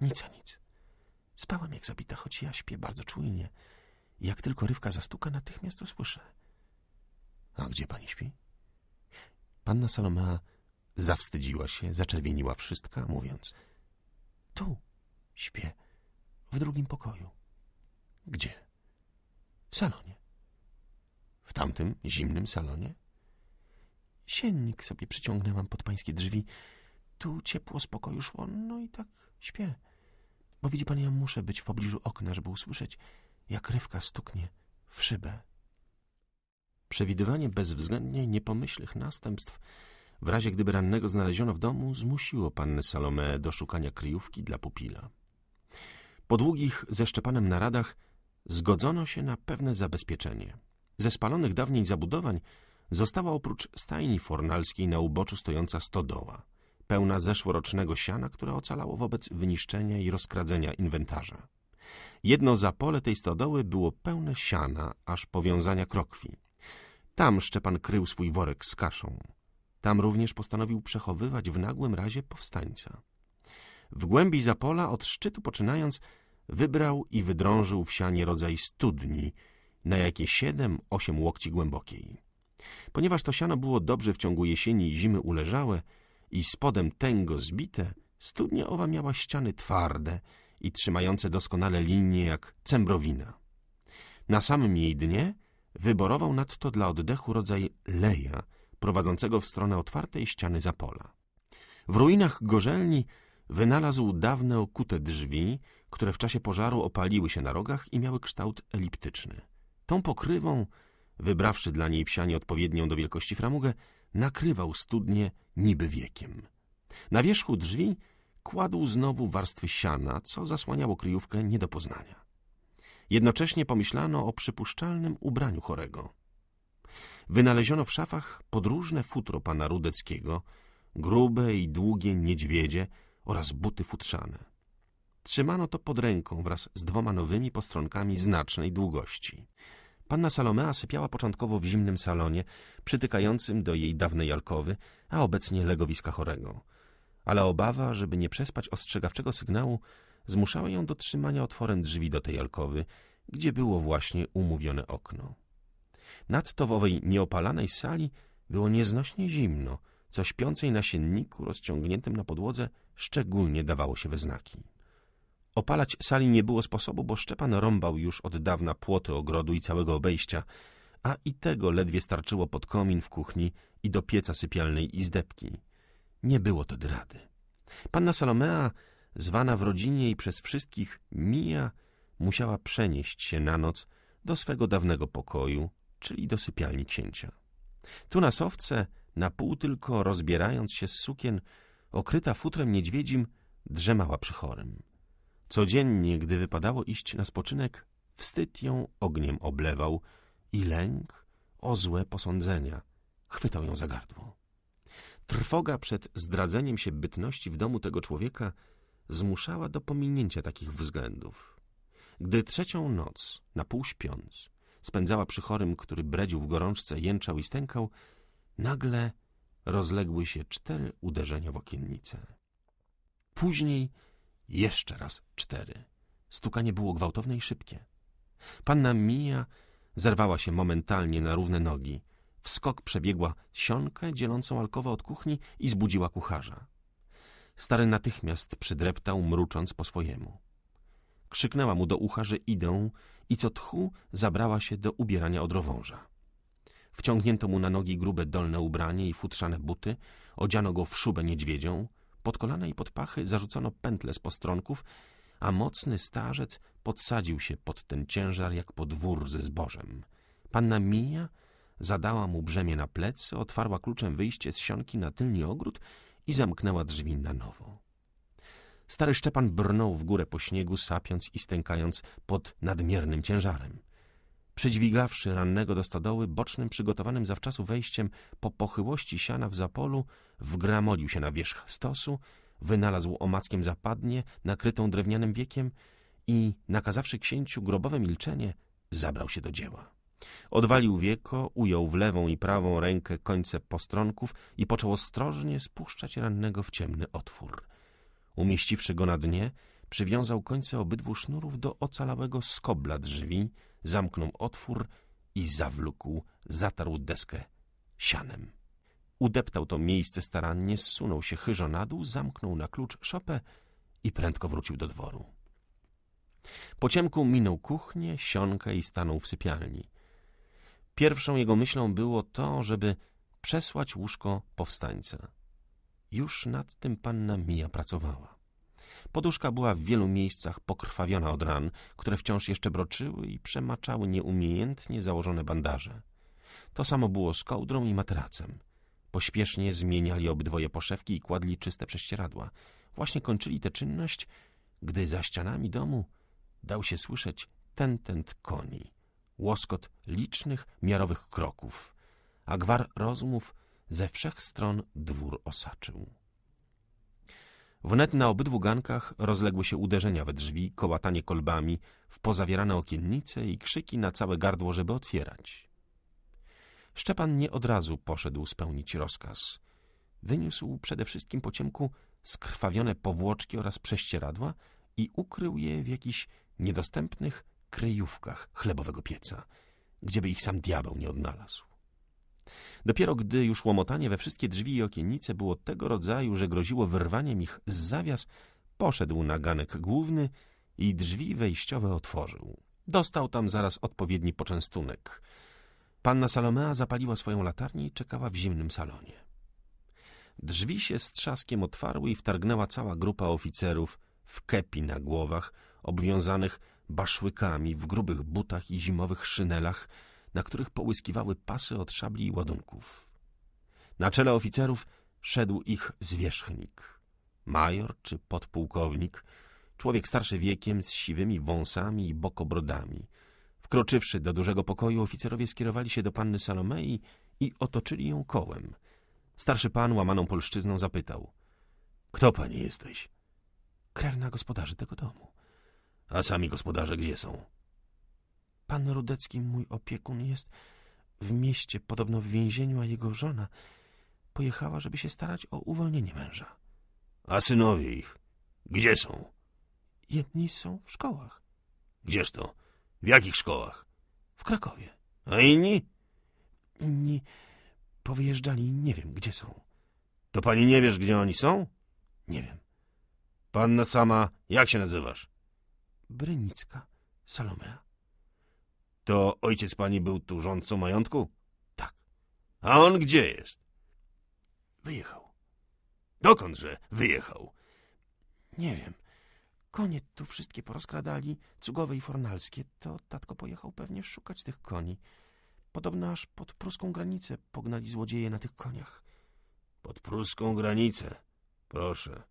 Nic a nic. Spałam jak zabita, choć ja śpię bardzo czujnie. Jak tylko Rywka zastuka, natychmiast usłyszę. A gdzie pani śpi? Panna Salomea zawstydziła się, zaczerwieniła wszystka, mówiąc Tu śpię, w drugim pokoju. Gdzie? W salonie. W tamtym zimnym salonie? Siennik sobie przyciągnęłam pod pańskie drzwi. Tu ciepło z pokoju szło, no i tak śpię. Bo widzi pan, ja muszę być w pobliżu okna, żeby usłyszeć jak rywka stuknie w szybę. Przewidywanie bezwzględnie niepomyślnych następstw w razie gdyby rannego znaleziono w domu zmusiło pannę Salome do szukania kryjówki dla pupila. Po długich ze Szczepanem naradach zgodzono się na pewne zabezpieczenie. Ze spalonych dawniej zabudowań została oprócz stajni fornalskiej na uboczu stojąca stodoła, pełna zeszłorocznego siana, które ocalało wobec wyniszczenia i rozkradzenia inwentarza. Jedno zapole tej stodoły było pełne siana, aż powiązania krokwi. Tam Szczepan krył swój worek z kaszą. Tam również postanowił przechowywać w nagłym razie powstańca. W głębi zapola, od szczytu poczynając, wybrał i wydrążył w sianie rodzaj studni, na jakie siedem, osiem łokci głębokiej. Ponieważ to siano było dobrze w ciągu jesieni i zimy uleżałe i spodem tęgo zbite, studnia owa miała ściany twarde i trzymające doskonale linie jak cembrowina. Na samym jej dnie wyborował nadto dla oddechu rodzaj leja, prowadzącego w stronę otwartej ściany zapola. W ruinach gorzelni wynalazł dawne okute drzwi, które w czasie pożaru opaliły się na rogach i miały kształt eliptyczny. Tą pokrywą, wybrawszy dla niej wsianie odpowiednią do wielkości framugę, nakrywał studnie niby wiekiem. Na wierzchu drzwi kładł znowu warstwy siana, co zasłaniało kryjówkę nie do poznania. Jednocześnie pomyślano o przypuszczalnym ubraniu chorego. Wynaleziono w szafach podróżne futro pana Rudeckiego, grube i długie niedźwiedzie oraz buty futrzane. Trzymano to pod ręką wraz z dwoma nowymi postronkami znacznej długości. Panna Salomea sypiała początkowo w zimnym salonie, przytykającym do jej dawnej alkowy, a obecnie legowiska chorego – ale obawa, żeby nie przespać ostrzegawczego sygnału, zmuszała ją do trzymania otworem drzwi do tej alkowy, gdzie było właśnie umówione okno. Nadto w owej nieopalanej sali było nieznośnie zimno, co śpiącej na sienniku rozciągniętym na podłodze szczególnie dawało się we znaki. Opalać sali nie było sposobu, bo Szczepan rąbał już od dawna płoty ogrodu i całego obejścia, a i tego ledwie starczyło pod komin w kuchni i do pieca sypialnej izdebki. Nie było to drady. Panna Salomea, zwana w rodzinie i przez wszystkich Mija, musiała przenieść się na noc do swego dawnego pokoju, czyli do sypialni księcia. Tu na sowce, na pół tylko rozbierając się z sukien, okryta futrem niedźwiedzim, drzemała przy chorym. Codziennie, gdy wypadało iść na spoczynek, wstyd ją ogniem oblewał i lęk o złe posądzenia chwytał ją za gardło. Trwoga przed zdradzeniem się bytności w domu tego człowieka zmuszała do pominięcia takich względów. Gdy trzecią noc, na pół śpiąc, spędzała przy chorym, który bredził w gorączce, jęczał i stękał, nagle rozległy się cztery uderzenia w okiennicę. Później jeszcze raz cztery. Stukanie było gwałtowne i szybkie. Panna Mija zerwała się momentalnie na równe nogi, skok przebiegła sionkę dzielącą alkowę od kuchni i zbudziła kucharza. Stary natychmiast przydreptał, mrucząc po swojemu. Krzyknęła mu do ucha, że idą i co tchu zabrała się do ubierania odrowąża. Wciągnięto mu na nogi grube dolne ubranie i futrzane buty, odziano go w szubę niedźwiedzią, pod kolana i pod pachy zarzucono pętle z postronków, a mocny starzec podsadził się pod ten ciężar jak podwór ze zbożem. Panna Mija zadała mu brzemię na plecy, otwarła kluczem wyjście z sionki na tylny ogród i zamknęła drzwi na nowo. Stary Szczepan brnął w górę po śniegu, sapiąc i stękając pod nadmiernym ciężarem. Przedźwigawszy rannego do stodoły, bocznym, przygotowanym zawczasu wejściem po pochyłości siana w zapolu, wgramolił się na wierzch stosu, wynalazł omackiem zapadnie, nakrytą drewnianym wiekiem i, nakazawszy księciu grobowe milczenie, zabrał się do dzieła. Odwalił wieko, ujął w lewą i prawą rękę końce postronków i począł ostrożnie spuszczać rannego w ciemny otwór. Umieściwszy go na dnie, przywiązał końce obydwu sznurów do ocalałego skobla drzwi, zamknął otwór i zawlókł, zatarł deskę sianem. Udeptał to miejsce starannie, zsunął się chyżo na dół, zamknął na klucz szopę i prędko wrócił do dworu. Po ciemku minął kuchnię, sionkę i stanął w sypialni. Pierwszą jego myślą było to, żeby przesłać łóżko powstańca. Już nad tym panna Mija pracowała. Poduszka była w wielu miejscach pokrwawiona od ran, które wciąż jeszcze broczyły i przemaczały nieumiejętnie założone bandaże. To samo było z kołdrą i materacem. Pośpiesznie zmieniali obydwoje poszewki i kładli czyste prześcieradła. Właśnie kończyli tę czynność, gdy za ścianami domu dał się słyszeć tentent koni łoskot licznych, miarowych kroków, a gwar rozmów ze wszech stron dwór osaczył. Wnet na obydwu gankach rozległy się uderzenia we drzwi, kołatanie kolbami, w pozawierane okiennice i krzyki na całe gardło, żeby otwierać. Szczepan nie od razu poszedł spełnić rozkaz. Wyniósł przede wszystkim po ciemku skrwawione powłoczki oraz prześcieradła i ukrył je w jakichś niedostępnych, kryjówkach chlebowego pieca, gdzieby ich sam diabeł nie odnalazł. Dopiero gdy już łomotanie we wszystkie drzwi i okiennice było tego rodzaju, że groziło wyrwaniem ich z zawias, poszedł na ganek główny i drzwi wejściowe otworzył. Dostał tam zaraz odpowiedni poczęstunek. Panna Salomea zapaliła swoją latarnię i czekała w zimnym salonie. Drzwi się z trzaskiem otwarły i wtargnęła cała grupa oficerów w kepi na głowach, obwiązanych baszłykami w grubych butach i zimowych szynelach, na których połyskiwały pasy od szabli i ładunków. Na czele oficerów szedł ich zwierzchnik. Major czy podpułkownik, człowiek starszy wiekiem z siwymi wąsami i bokobrodami. Wkroczywszy do dużego pokoju, oficerowie skierowali się do panny Salomei i otoczyli ją kołem. Starszy pan łamaną polszczyzną zapytał. — Kto pani jesteś? — Krewna gospodarzy tego domu. A sami gospodarze gdzie są? Pan Rudecki, mój opiekun, jest w mieście, podobno w więzieniu, a jego żona pojechała, żeby się starać o uwolnienie męża. A synowie ich? Gdzie są? Jedni są w szkołach. Gdzież to? W jakich szkołach? W Krakowie. A inni? Inni powyjeżdżali, nie wiem, gdzie są. To pani nie wiesz, gdzie oni są? Nie wiem. Panna sama, jak się nazywasz? Brynicka, Salomea. To ojciec pani był tu rządcą majątku? Tak. A on gdzie jest? Wyjechał. Dokądże wyjechał? Nie wiem. Konie tu wszystkie porozkradali, cugowe i fornalskie. To tatko pojechał pewnie szukać tych koni. Podobno aż pod pruską granicę pognali złodzieje na tych koniach. Pod pruską granicę? Proszę.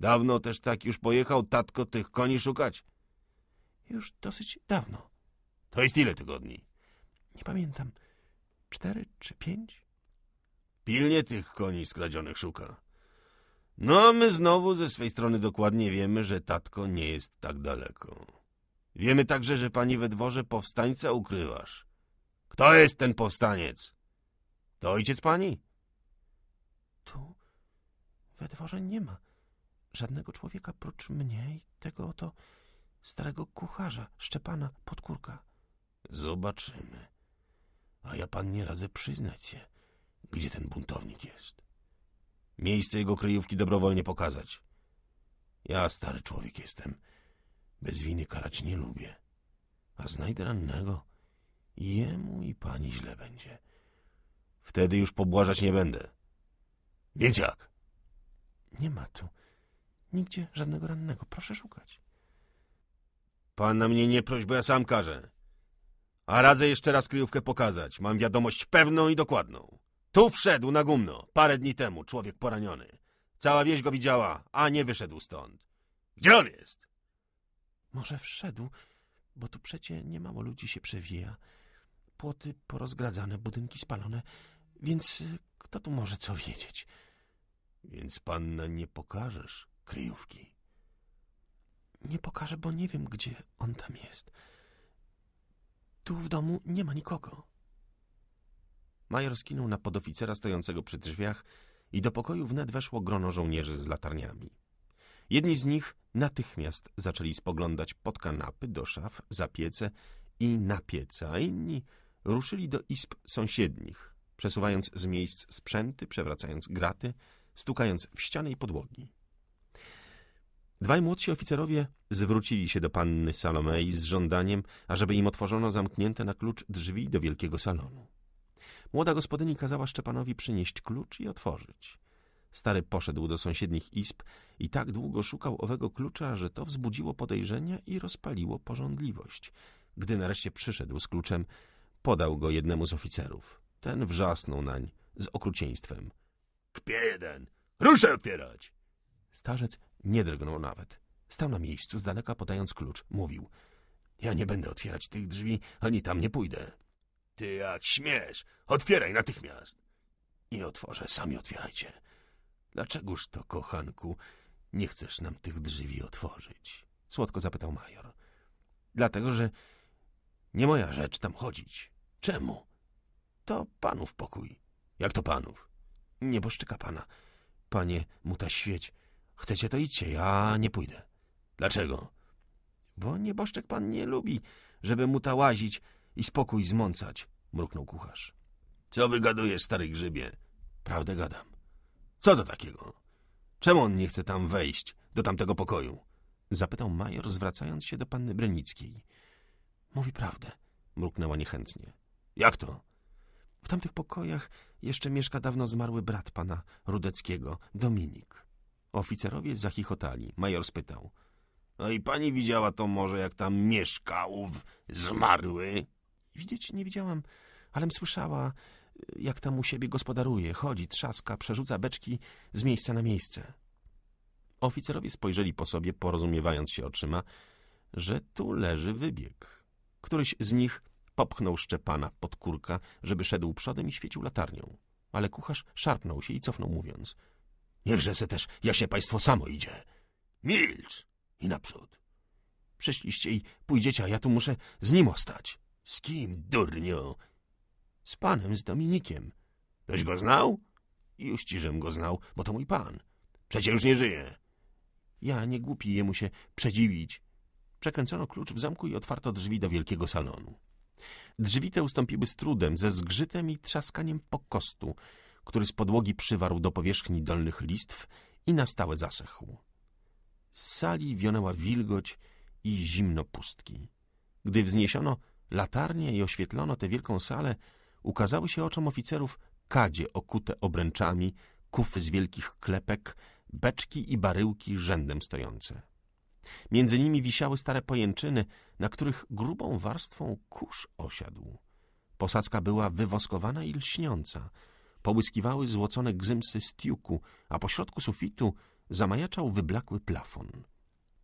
Dawno też tak już pojechał tatko tych koni szukać? Już dosyć dawno. To jest ile tygodni? Nie pamiętam. Cztery czy pięć? Pilnie tych koni skradzionych szuka. No a my znowu ze swej strony dokładnie wiemy, że tatko nie jest tak daleko. Wiemy także, że pani we dworze powstańca ukrywasz. Kto jest ten powstaniec? To ojciec pani? Tu we dworze nie ma żadnego człowieka prócz mnie i tego oto starego kucharza, Szczepana Podkurka. Zobaczymy. A ja pan nie radzę przyznać się, gdzie ten buntownik jest. Miejsce jego kryjówki dobrowolnie pokazać. Ja stary człowiek jestem. Bez winy karać nie lubię. A znajdę rannego i jemu i pani źle będzie. Wtedy już pobłażać nie będę. Więc jak? Nie ma tu nigdzie żadnego rannego. Proszę szukać. Pan na mnie nie proś, bo ja sam każę. A radzę jeszcze raz kryjówkę pokazać. Mam wiadomość pewną i dokładną. Tu wszedł na gumno, parę dni temu, człowiek poraniony. Cała wieś go widziała, a nie wyszedł stąd. Gdzie on jest? Może wszedł, bo tu przecie niemało ludzi się przewija. Płoty porozgradzane, budynki spalone, więc y, kto tu może co wiedzieć? Więc panna nie pokażesz kryjówki. Nie pokażę, bo nie wiem, gdzie on tam jest. Tu w domu nie ma nikogo. Major skinął na podoficera stojącego przy drzwiach i do pokoju wnet weszło grono żołnierzy z latarniami. Jedni z nich natychmiast zaczęli spoglądać pod kanapy, do szaf, za piece i na piece, a inni ruszyli do izb sąsiednich, przesuwając z miejsc sprzęty, przewracając graty, stukając w ściany i podłogi. Dwaj młodsi oficerowie zwrócili się do panny Salomei z żądaniem, ażeby im otworzono zamknięte na klucz drzwi do wielkiego salonu. Młoda gospodyni kazała Szczepanowi przynieść klucz i otworzyć. Stary poszedł do sąsiednich izb i tak długo szukał owego klucza, że to wzbudziło podejrzenia i rozpaliło porządliwość. Gdy nareszcie przyszedł z kluczem, podał go jednemu z oficerów. Ten wrzasnął nań z okrucieństwem. — Kpie jeden! Ruszę otwierać! Starzec nie drgnął nawet. Stał na miejscu, z daleka podając klucz. Mówił. Ja nie będę otwierać tych drzwi, ani tam nie pójdę. Ty jak śmiesz! Otwieraj natychmiast! Nie otworzę, sami otwierajcie. Dlaczegoż to, kochanku, nie chcesz nam tych drzwi otworzyć? Słodko zapytał major. Dlatego, że nie moja rzecz tam chodzić. Czemu? To panów pokój. Jak to panów? Nieboszczyka pana. Panie, mu ta świeć. Chcecie, to idźcie, ja nie pójdę. Dlaczego? Bo nieboszczek pan nie lubi, żeby mu ta łazić i spokój zmącać, mruknął kucharz. Co wygadujesz, stary grzybie? Prawdę gadam. Co to takiego? Czemu on nie chce tam wejść, do tamtego pokoju? Zapytał major, zwracając się do panny Brenickiej. Mówi prawdę, mruknęła niechętnie. Jak to? W tamtych pokojach jeszcze mieszka dawno zmarły brat pana Rudeckiego, Dominik. Oficerowie zachichotali. Major spytał. No i pani widziała to może, jak tam mieszkał zmarły? Widzieć nie widziałam, alem słyszała, jak tam u siebie gospodaruje. Chodzi, trzaska, przerzuca beczki z miejsca na miejsce. Oficerowie spojrzeli po sobie, porozumiewając się oczyma, że tu leży wybieg. Któryś z nich popchnął Szczepana pod kurka, żeby szedł przodem i świecił latarnią. Ale kucharz szarpnął się i cofnął, mówiąc – Niechże se też jaśnie państwo samo idzie. Milcz! I naprzód. Przyszliście i pójdziecie, a ja tu muszę z nim ostać. Z kim, durnio? Z panem, z Dominikiem. Toś go znał? Już ci, żem go znał, bo to mój pan. Przecież już nie żyje. Ja nie głupi jemu się przedziwić. Przekręcono klucz w zamku i otwarto drzwi do wielkiego salonu. Drzwi te ustąpiły z trudem, ze zgrzytem i trzaskaniem po kostu który z podłogi przywarł do powierzchni dolnych listw i na stałe zasechł. Z sali wionęła wilgoć i zimno pustki. Gdy wzniesiono latarnie i oświetlono tę wielką salę, ukazały się oczom oficerów kadzie okute obręczami, kufy z wielkich klepek, beczki i baryłki rzędem stojące. Między nimi wisiały stare pojęczyny, na których grubą warstwą kurz osiadł. Posadzka była wywoskowana i lśniąca – połyskiwały złocone gzymsy stiuku, a pośrodku sufitu zamajaczał wyblakły plafon.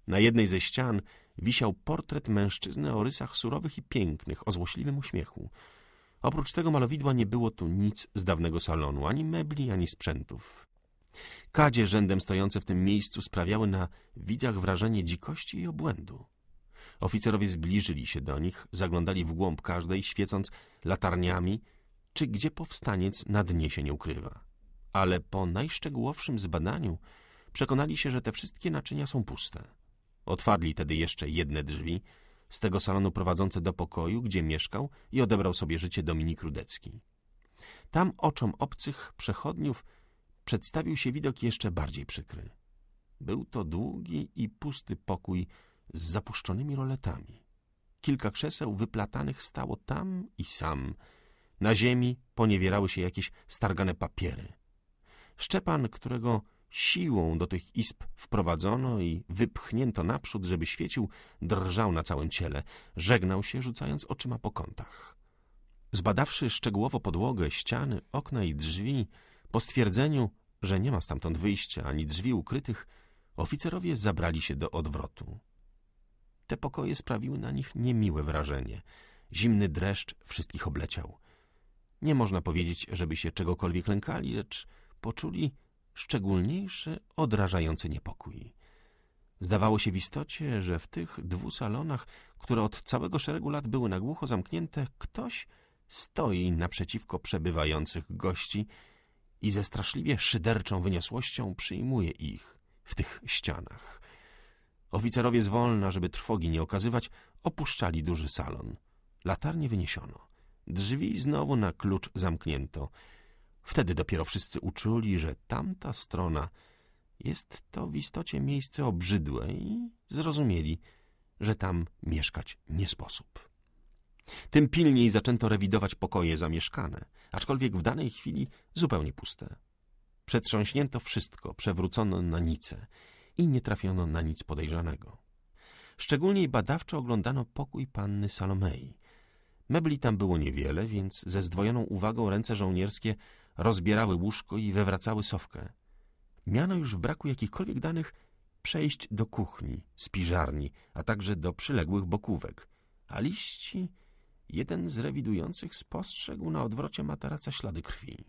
Na jednej ze ścian wisiał portret mężczyzny o rysach surowych i pięknych, o złośliwym uśmiechu. Oprócz tego malowidła nie było tu nic z dawnego salonu, ani mebli, ani sprzętów. Kadzie rzędem stojące w tym miejscu sprawiały na widzach wrażenie dzikości i obłędu. Oficerowie zbliżyli się do nich, zaglądali w głąb każdej, świecąc latarniami – czy gdzie powstaniec na dnie się nie ukrywa. Ale po najszczegółowszym zbadaniu przekonali się, że te wszystkie naczynia są puste. Otwarli tedy jeszcze jedne drzwi z tego salonu prowadzące do pokoju, gdzie mieszkał i odebrał sobie życie Dominik Rudecki. Tam oczom obcych przechodniów przedstawił się widok jeszcze bardziej przykry. Był to długi i pusty pokój z zapuszczonymi roletami. Kilka krzeseł wyplatanych stało tam i sam, na ziemi poniewierały się jakieś stargane papiery. Szczepan, którego siłą do tych izb wprowadzono i wypchnięto naprzód, żeby świecił, drżał na całym ciele, żegnał się, rzucając oczyma po kątach. Zbadawszy szczegółowo podłogę, ściany, okna i drzwi, po stwierdzeniu, że nie ma stamtąd wyjścia ani drzwi ukrytych, oficerowie zabrali się do odwrotu. Te pokoje sprawiły na nich niemiłe wrażenie. Zimny dreszcz wszystkich obleciał. Nie można powiedzieć, żeby się czegokolwiek lękali, lecz poczuli szczególniejszy, odrażający niepokój. Zdawało się w istocie, że w tych dwóch salonach, które od całego szeregu lat były na głucho zamknięte, ktoś stoi naprzeciwko przebywających gości i ze straszliwie szyderczą wyniosłością przyjmuje ich w tych ścianach. Oficerowie zwolna, żeby trwogi nie okazywać, opuszczali duży salon. Latarnie wyniesiono. Drzwi znowu na klucz zamknięto. Wtedy dopiero wszyscy uczuli, że tamta strona jest to w istocie miejsce obrzydłe i zrozumieli, że tam mieszkać nie sposób. Tym pilniej zaczęto rewidować pokoje zamieszkane, aczkolwiek w danej chwili zupełnie puste. Przetrząśnięto wszystko, przewrócono na nice i nie trafiono na nic podejrzanego. Szczególnie badawczo oglądano pokój panny Salomei, Mebli tam było niewiele, więc ze zdwojoną uwagą ręce żołnierskie rozbierały łóżko i wywracały sofkę. Miano już w braku jakichkolwiek danych przejść do kuchni, spiżarni, a także do przyległych bokówek. A liści jeden z rewidujących spostrzegł na odwrocie materaca ślady krwi.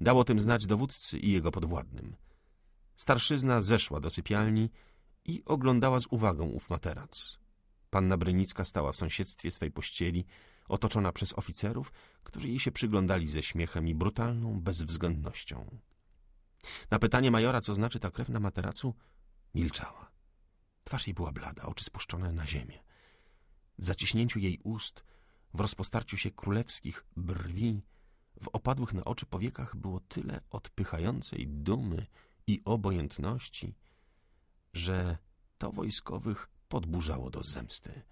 Dało tym znać dowódcy i jego podwładnym. Starszyzna zeszła do sypialni i oglądała z uwagą ów materac. Panna Brynicka stała w sąsiedztwie swej pościeli, otoczona przez oficerów, którzy jej się przyglądali ze śmiechem i brutalną bezwzględnością. Na pytanie majora, co znaczy ta krew na materacu, milczała. Twarz jej była blada, oczy spuszczone na ziemię. W zaciśnięciu jej ust, w rozpostarciu się królewskich brwi, w opadłych na oczy powiekach było tyle odpychającej dumy i obojętności, że to wojskowych podburzało do zemsty.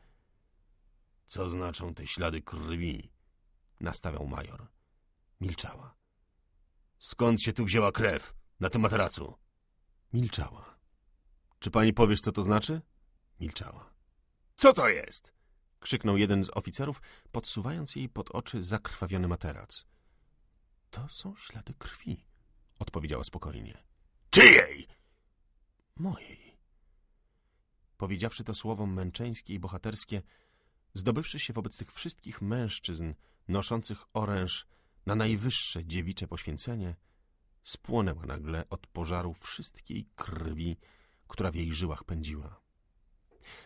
Co znaczą te ślady krwi? Nastawiał major. Milczała. Skąd się tu wzięła krew? Na tym materacu? Milczała. Czy pani powiesz, co to znaczy? Milczała. Co to jest? Krzyknął jeden z oficerów, podsuwając jej pod oczy zakrwawiony materac. To są ślady krwi, odpowiedziała spokojnie. Czyjej? Mojej. Powiedziawszy to słowo męczeńskie i bohaterskie, zdobywszy się wobec tych wszystkich mężczyzn noszących oręż na najwyższe dziewicze poświęcenie, spłonęła nagle od pożaru wszystkiej krwi, która w jej żyłach pędziła.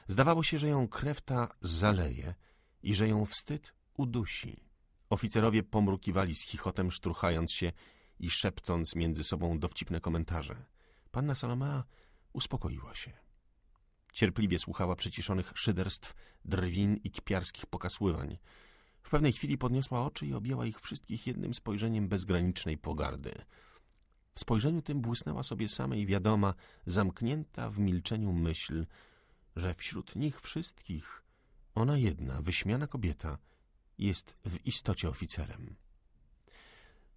Zdawało się, że ją krew ta zaleje i że ją wstyd udusi. Oficerowie pomrukiwali z chichotem, szturchając się i szepcąc między sobą dowcipne komentarze. Panna Salomea uspokoiła się. Cierpliwie słuchała przyciszonych szyderstw, drwin i kpiarskich pokasływań. W pewnej chwili podniosła oczy i objęła ich wszystkich jednym spojrzeniem bezgranicznej pogardy. W spojrzeniu tym błysnęła sobie samej wiadoma, zamknięta w milczeniu myśl, że wśród nich wszystkich ona jedna, wyśmiana kobieta, jest w istocie oficerem.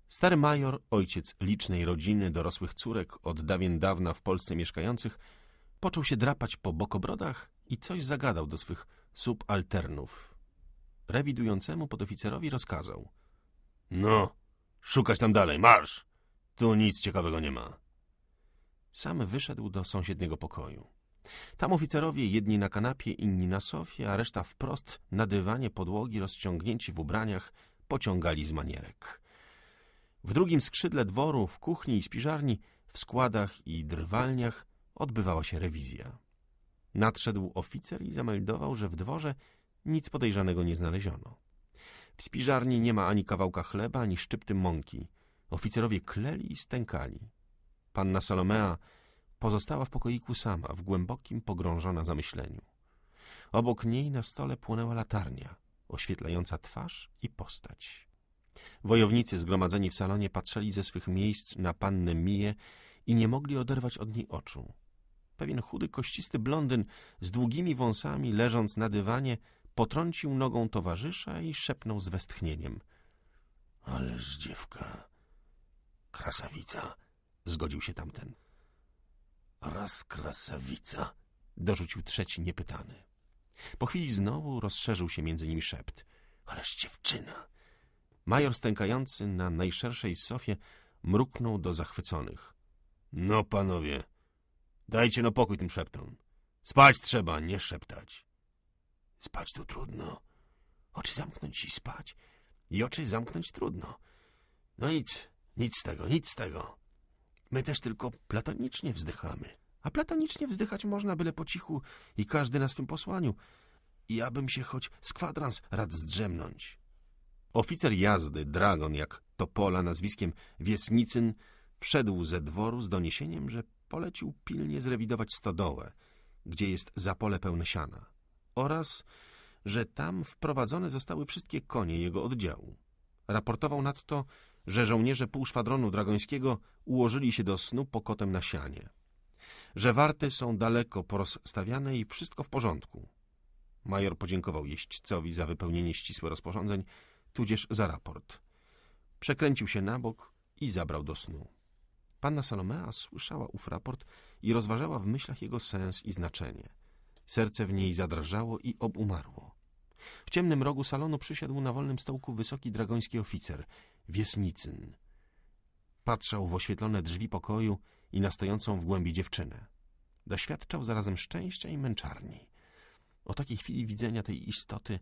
Stary major, ojciec licznej rodziny dorosłych córek od dawien dawna w Polsce mieszkających, Począł się drapać po bokobrodach i coś zagadał do swych subalternów. Rewidującemu podoficerowi rozkazał. No, szukać tam dalej, marsz! Tu nic ciekawego nie ma. Sam wyszedł do sąsiedniego pokoju. Tam oficerowie, jedni na kanapie, inni na sofie, a reszta wprost na dywanie podłogi, rozciągnięci w ubraniach, pociągali z manierek. W drugim skrzydle dworu, w kuchni i spiżarni, w składach i drwalniach odbywała się rewizja. Nadszedł oficer i zameldował, że w dworze nic podejrzanego nie znaleziono. W spiżarni nie ma ani kawałka chleba, ani szczypty mąki. Oficerowie kleli i stękali. Panna Salomea pozostała w pokoiku sama, w głębokim pogrążona zamyśleniu. Obok niej na stole płonęła latarnia, oświetlająca twarz i postać. Wojownicy zgromadzeni w salonie patrzyli ze swych miejsc na pannę Mije i nie mogli oderwać od niej oczu pewien chudy, kościsty blondyn z długimi wąsami, leżąc na dywanie, potrącił nogą towarzysza i szepnął z westchnieniem. — Ależ dziewka, krasawica, zgodził się tamten. — Raz krasawica, dorzucił trzeci niepytany. Po chwili znowu rozszerzył się między nimi szept. — Ależ dziewczyna! Major stękający na najszerszej sofie mruknął do zachwyconych. — No panowie, Dajcie no pokój tym szeptom. Spać trzeba, nie szeptać. Spać tu trudno. Oczy zamknąć i spać. I oczy zamknąć trudno. No nic, nic z tego, nic z tego. My też tylko platonicznie wzdychamy. A platonicznie wzdychać można byle po cichu i każdy na swym posłaniu. I abym się choć z kwadrans rad zdrzemnąć. Oficer jazdy, dragon, jak Topola nazwiskiem Wiesnicyn, wszedł ze dworu z doniesieniem, że polecił pilnie zrewidować stodołę, gdzie jest zapole pełne siana oraz, że tam wprowadzone zostały wszystkie konie jego oddziału. Raportował nadto, że żołnierze półszwadronu dragońskiego ułożyli się do snu pokotem na sianie, że warty są daleko porozstawiane i wszystko w porządku. Major podziękował jeźdźcowi za wypełnienie ścisłe rozporządzeń, tudzież za raport. Przekręcił się na bok i zabrał do snu. Panna Salomea słyszała ów raport i rozważała w myślach jego sens i znaczenie. Serce w niej zadrżało i obumarło. W ciemnym rogu salonu przysiadł na wolnym stołku wysoki dragoński oficer, Wiesnicyn. Patrzał w oświetlone drzwi pokoju i na stojącą w głębi dziewczynę. Doświadczał zarazem szczęścia i męczarni. O takiej chwili widzenia tej istoty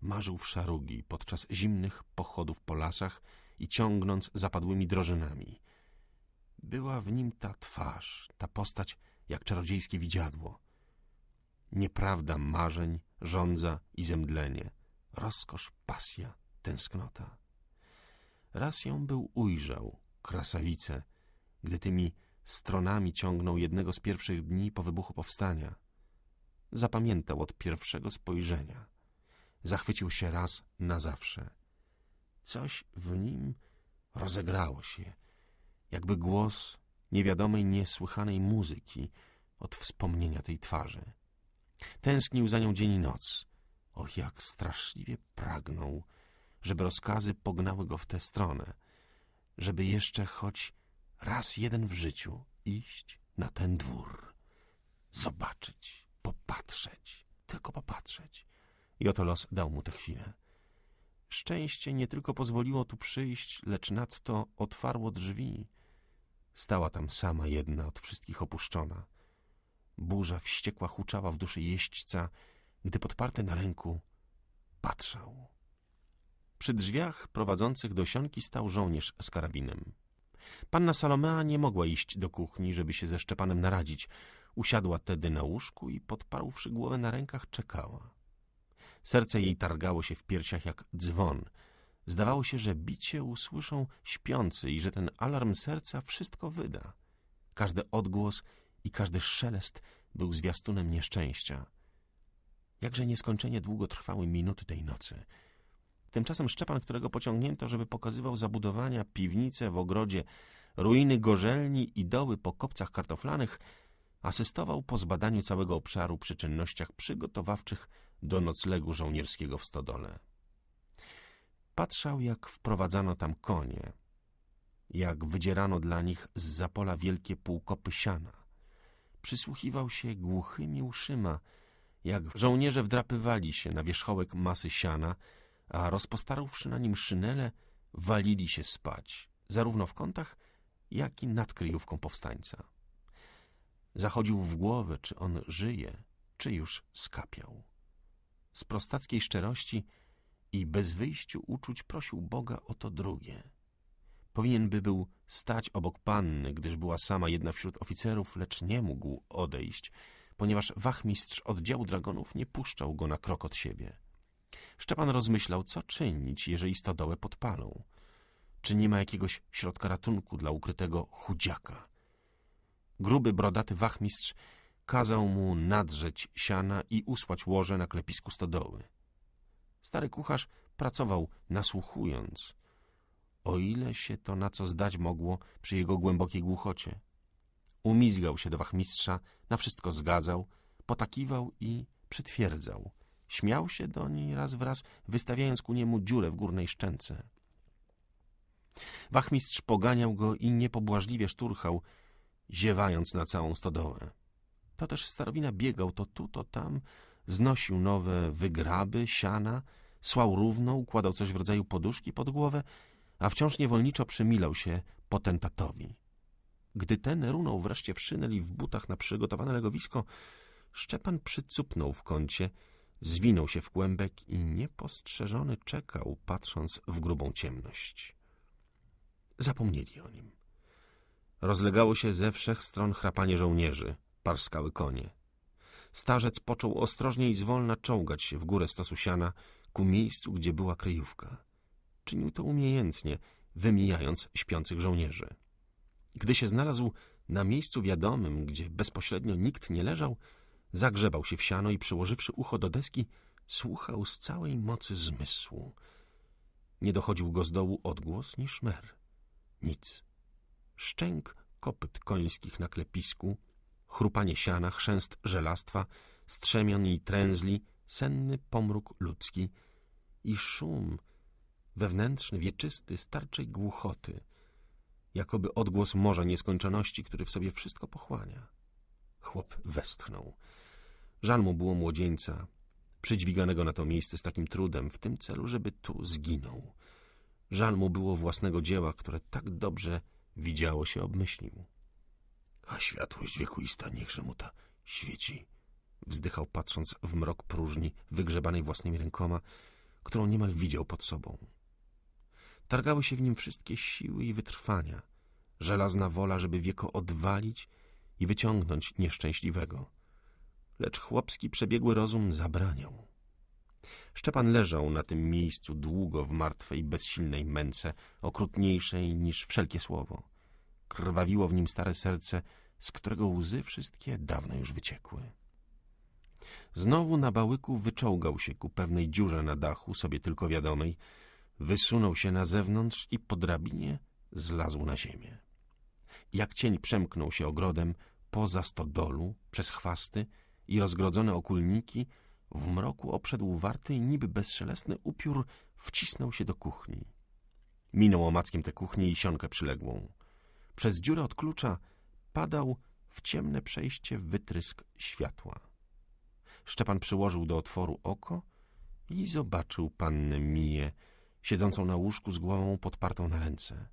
marzył w szarugi podczas zimnych pochodów po lasach i ciągnąc zapadłymi drożynami – była w nim ta twarz, ta postać jak czarodziejskie widziadło. Nieprawda marzeń, żądza i zemdlenie, rozkosz, pasja, tęsknota. Raz ją był ujrzał, krasawice, gdy tymi stronami ciągnął jednego z pierwszych dni po wybuchu powstania. Zapamiętał od pierwszego spojrzenia. Zachwycił się raz na zawsze. Coś w nim rozegrało się, jakby głos niewiadomej, niesłychanej muzyki od wspomnienia tej twarzy. Tęsknił za nią dzień i noc. Och, jak straszliwie pragnął, żeby rozkazy pognały go w tę stronę, żeby jeszcze choć raz jeden w życiu iść na ten dwór, zobaczyć, popatrzeć, tylko popatrzeć. I oto los dał mu tę chwilę. Szczęście nie tylko pozwoliło tu przyjść, lecz nadto otwarło drzwi, Stała tam sama jedna, od wszystkich opuszczona. Burza wściekła huczała w duszy jeźdźca, gdy podparty na ręku patrzał. Przy drzwiach prowadzących do sionki stał żołnierz z karabinem. Panna Salomea nie mogła iść do kuchni, żeby się ze Szczepanem naradzić. Usiadła tedy na łóżku i podparłszy głowę na rękach czekała. Serce jej targało się w piersiach jak dzwon – Zdawało się, że bicie usłyszą śpiący i że ten alarm serca wszystko wyda. Każdy odgłos i każdy szelest był zwiastunem nieszczęścia. Jakże nieskończenie długo trwały minuty tej nocy. Tymczasem Szczepan, którego pociągnięto, żeby pokazywał zabudowania, piwnice w ogrodzie, ruiny gorzelni i doły po kopcach kartoflanych, asystował po zbadaniu całego obszaru przy czynnościach przygotowawczych do noclegu żołnierskiego w stodole. Patrzał, jak wprowadzano tam konie, jak wydzierano dla nich z zapola wielkie półkopy siana. Przysłuchiwał się głuchymi uszyma, jak żołnierze wdrapywali się na wierzchołek masy siana, a rozpostarłszy na nim szynele, walili się spać, zarówno w kątach, jak i nad kryjówką powstańca. Zachodził w głowę, czy on żyje, czy już skapiał. Z prostackiej szczerości i bez wyjściu uczuć prosił Boga o to drugie. Powinien by był stać obok panny, gdyż była sama jedna wśród oficerów, lecz nie mógł odejść, ponieważ wachmistrz oddziału dragonów nie puszczał go na krok od siebie. Szczepan rozmyślał, co czynić, jeżeli stodołę podpalą. Czy nie ma jakiegoś środka ratunku dla ukrytego chudziaka? Gruby, brodaty wachmistrz kazał mu nadrzeć siana i usłać łoże na klepisku stodoły. Stary kucharz pracował nasłuchując, o ile się to na co zdać mogło przy jego głębokiej głuchocie. Umizgał się do wachmistrza, na wszystko zgadzał, potakiwał i przytwierdzał. Śmiał się do niej raz wraz, wystawiając ku niemu dziurę w górnej szczęce. Wachmistrz poganiał go i niepobłażliwie szturchał, ziewając na całą stodołę. To też starowina biegał to tu, to tam, znosił nowe wygraby, siana, słał równo, układał coś w rodzaju poduszki pod głowę, a wciąż niewolniczo przymilał się potentatowi. Gdy ten runął wreszcie w szynel i w butach na przygotowane legowisko, Szczepan przycupnął w kącie, zwinął się w kłębek i niepostrzeżony czekał, patrząc w grubą ciemność. Zapomnieli o nim. Rozlegało się ze wszech stron chrapanie żołnierzy, parskały konie starzec począł ostrożnie i zwolna czołgać się w górę stosusiana ku miejscu, gdzie była kryjówka. Czynił to umiejętnie, wymijając śpiących żołnierzy. Gdy się znalazł na miejscu wiadomym, gdzie bezpośrednio nikt nie leżał, zagrzebał się w siano i przyłożywszy ucho do deski, słuchał z całej mocy zmysłu. Nie dochodził go z dołu odgłos niż mer. Nic. Szczęk kopyt końskich na klepisku, chrupanie siana, chrzęst żelastwa, strzemion i tręzli, senny pomruk ludzki i szum wewnętrzny, wieczysty, starczej głuchoty, jakoby odgłos morza nieskończoności, który w sobie wszystko pochłania. Chłop westchnął. Żal mu było młodzieńca, przydźwiganego na to miejsce z takim trudem, w tym celu, żeby tu zginął. Żal mu było własnego dzieła, które tak dobrze widziało się obmyślił a światłość wiekuista niechże mu ta świeci. Wzdychał patrząc w mrok próżni, wygrzebanej własnymi rękoma, którą niemal widział pod sobą. Targały się w nim wszystkie siły i wytrwania, żelazna wola, żeby wieko odwalić i wyciągnąć nieszczęśliwego. Lecz chłopski przebiegły rozum zabraniał. Szczepan leżał na tym miejscu długo w martwej, bezsilnej męce, okrutniejszej niż wszelkie słowo krwawiło w nim stare serce, z którego łzy wszystkie dawno już wyciekły. Znowu na bałyku wyczołgał się ku pewnej dziurze na dachu, sobie tylko wiadomej, wysunął się na zewnątrz i po drabinie zlazł na ziemię. Jak cień przemknął się ogrodem poza stodolu, przez chwasty i rozgrodzone okulniki, w mroku obszedł warty i niby bezszelestny upiór wcisnął się do kuchni. Minął omackiem tę kuchnię i sionkę przyległą. Przez dziurę od klucza padał w ciemne przejście wytrysk światła. Szczepan przyłożył do otworu oko i zobaczył pannę Miję, siedzącą na łóżku z głową podpartą na ręce.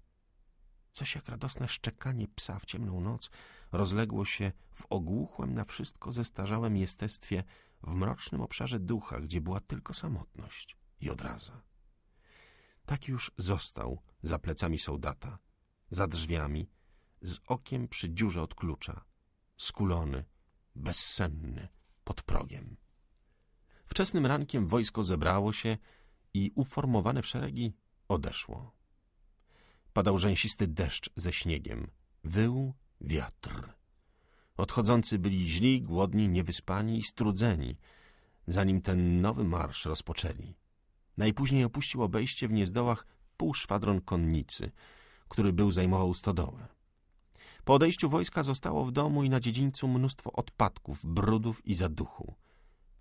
Coś jak radosne szczekanie psa w ciemną noc rozległo się w ogłuchłem na wszystko zestarzałym jestestwie w mrocznym obszarze ducha, gdzie była tylko samotność i odraza. Tak już został za plecami sołdata, za drzwiami, z okiem przy dziurze od klucza, skulony, bezsenny, pod progiem. Wczesnym rankiem wojsko zebrało się i uformowane w szeregi odeszło. Padał rzęsisty deszcz ze śniegiem, wył wiatr. Odchodzący byli źli, głodni, niewyspani i strudzeni, zanim ten nowy marsz rozpoczęli. Najpóźniej opuścił obejście w niezdołach pół szwadron konnicy, który był zajmował stodołę. Po odejściu wojska zostało w domu i na dziedzińcu mnóstwo odpadków, brudów i zaduchu.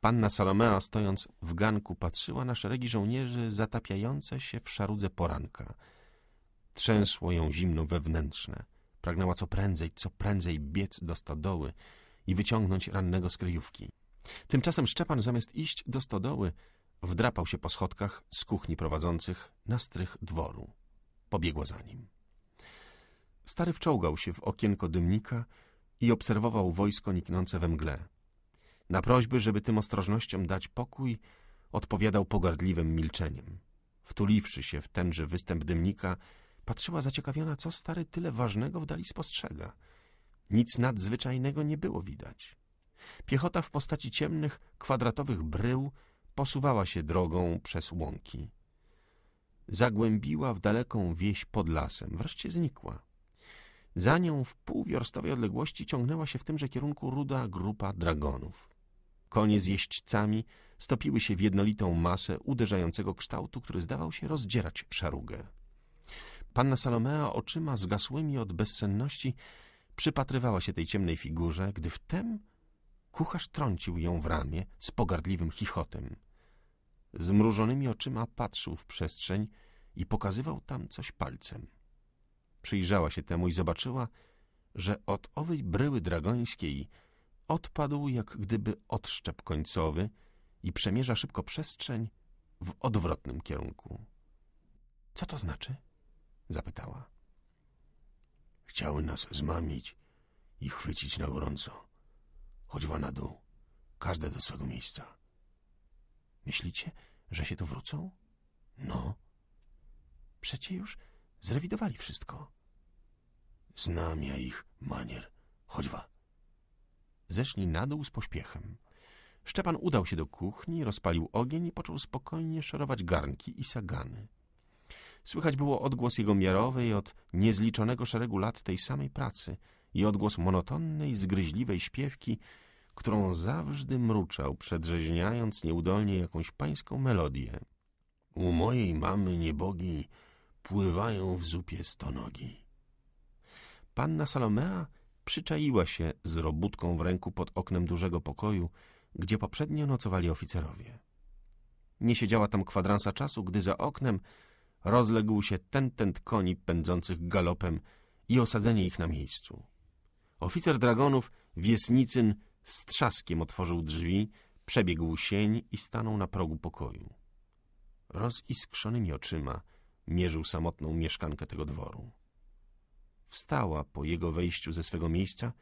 Panna Salomea, stojąc w ganku, patrzyła na szeregi żołnierzy zatapiające się w szarudze poranka. Trzęsło ją zimno wewnętrzne. Pragnęła co prędzej, co prędzej biec do stodoły i wyciągnąć rannego z kryjówki. Tymczasem Szczepan, zamiast iść do stodoły, wdrapał się po schodkach z kuchni prowadzących na strych dworu. Pobiegła za nim. Stary wczołgał się w okienko dymnika i obserwował wojsko niknące we mgle. Na prośby, żeby tym ostrożnościom dać pokój, odpowiadał pogardliwym milczeniem. Wtuliwszy się w tenże występ dymnika, patrzyła zaciekawiona, co stary tyle ważnego w dali spostrzega. Nic nadzwyczajnego nie było widać. Piechota w postaci ciemnych, kwadratowych brył posuwała się drogą przez łąki. Zagłębiła w daleką wieś pod lasem, wreszcie znikła. Za nią w półwiorstowej odległości ciągnęła się w tymże kierunku ruda grupa dragonów. Konie z jeźdźcami stopiły się w jednolitą masę uderzającego kształtu, który zdawał się rozdzierać szarugę. Panna Salomea oczyma zgasłymi od bezsenności przypatrywała się tej ciemnej figurze, gdy wtem kucharz trącił ją w ramię z pogardliwym chichotem. Zmrużonymi oczyma patrzył w przestrzeń i pokazywał tam coś palcem przyjrzała się temu i zobaczyła, że od owej bryły dragońskiej odpadł jak gdyby odszczep końcowy i przemierza szybko przestrzeń w odwrotnym kierunku. — Co to znaczy? — zapytała. — Chciały nas zmamić i chwycić na gorąco. Chodźwa na dół, każde do swego miejsca. — Myślicie, że się tu wrócą? — No. — Przecie już zrewidowali wszystko. Znam ja ich manier. Chodźwa. Zeszli na dół z pośpiechem. Szczepan udał się do kuchni, rozpalił ogień i począł spokojnie szarować garnki i sagany. Słychać było odgłos jego miarowej od niezliczonego szeregu lat tej samej pracy i odgłos monotonnej, zgryźliwej śpiewki, którą zawsze mruczał, przedrzeźniając nieudolnie jakąś pańską melodię. U mojej mamy niebogi pływają w zupie stonogi panna Salomea przyczaiła się z robótką w ręku pod oknem dużego pokoju, gdzie poprzednio nocowali oficerowie. Nie siedziała tam kwadransa czasu, gdy za oknem rozległ się tętent koni pędzących galopem i osadzenie ich na miejscu. Oficer dragonów, wiesnicyn, z trzaskiem otworzył drzwi, przebiegł sień i stanął na progu pokoju. Roziskrzonymi oczyma mierzył samotną mieszkankę tego dworu wstała po jego wejściu ze swego miejsca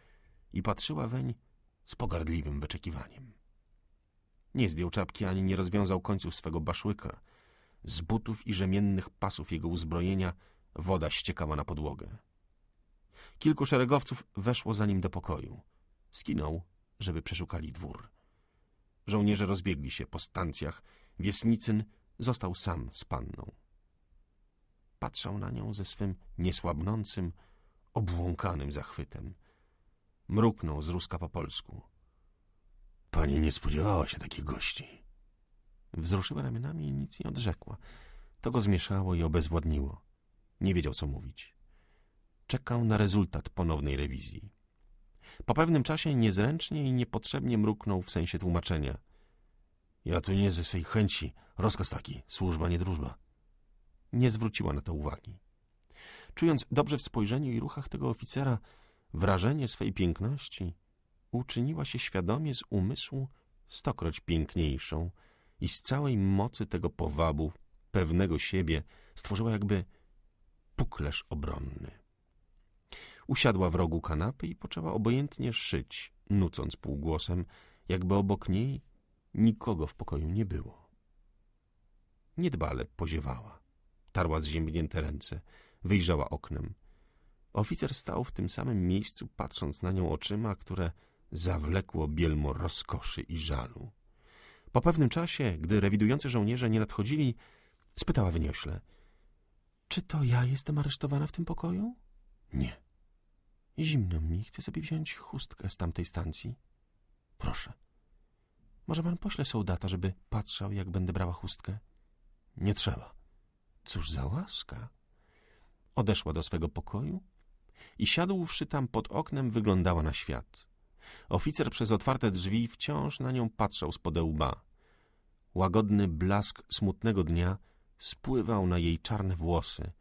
i patrzyła weń z pogardliwym wyczekiwaniem. Nie zdjął czapki ani nie rozwiązał końców swego baszłyka. Z butów i rzemiennych pasów jego uzbrojenia woda ściekała na podłogę. Kilku szeregowców weszło za nim do pokoju. Skinął, żeby przeszukali dwór. Żołnierze rozbiegli się po stancjach. Wiesnicyn został sam z panną. Patrzał na nią ze swym niesłabnącym, obłąkanym zachwytem. Mruknął z ruska po polsku. Pani nie spodziewała się takich gości. Wzruszyła ramionami i nic nie odrzekła. To go zmieszało i obezwładniło. Nie wiedział, co mówić. Czekał na rezultat ponownej rewizji. Po pewnym czasie niezręcznie i niepotrzebnie mruknął w sensie tłumaczenia. Ja tu nie ze swej chęci. Rozkaz taki. Służba, nie drużba. Nie zwróciła na to uwagi czując dobrze w spojrzeniu i ruchach tego oficera wrażenie swej piękności, uczyniła się świadomie z umysłu stokroć piękniejszą i z całej mocy tego powabu, pewnego siebie, stworzyła jakby puklerz obronny. Usiadła w rogu kanapy i poczęła obojętnie szyć, nucąc półgłosem, jakby obok niej nikogo w pokoju nie było. Niedbale poziewała, tarła zziębnięte ręce, wyjrzała oknem. Oficer stał w tym samym miejscu, patrząc na nią oczyma, które zawlekło bielmo rozkoszy i żalu. Po pewnym czasie, gdy rewidujący żołnierze nie nadchodzili, spytała wyniośle. Czy to ja jestem aresztowana w tym pokoju? Nie. Zimno mi, chcę sobie wziąć chustkę z tamtej stacji. Proszę. Może pan pośle sołdata, żeby patrzał, jak będę brała chustkę? Nie trzeba. Cóż za łaska. Odeszła do swego pokoju i siadłszy tam pod oknem wyglądała na świat. Oficer przez otwarte drzwi wciąż na nią patrzał z podełba. Łagodny blask smutnego dnia spływał na jej czarne włosy,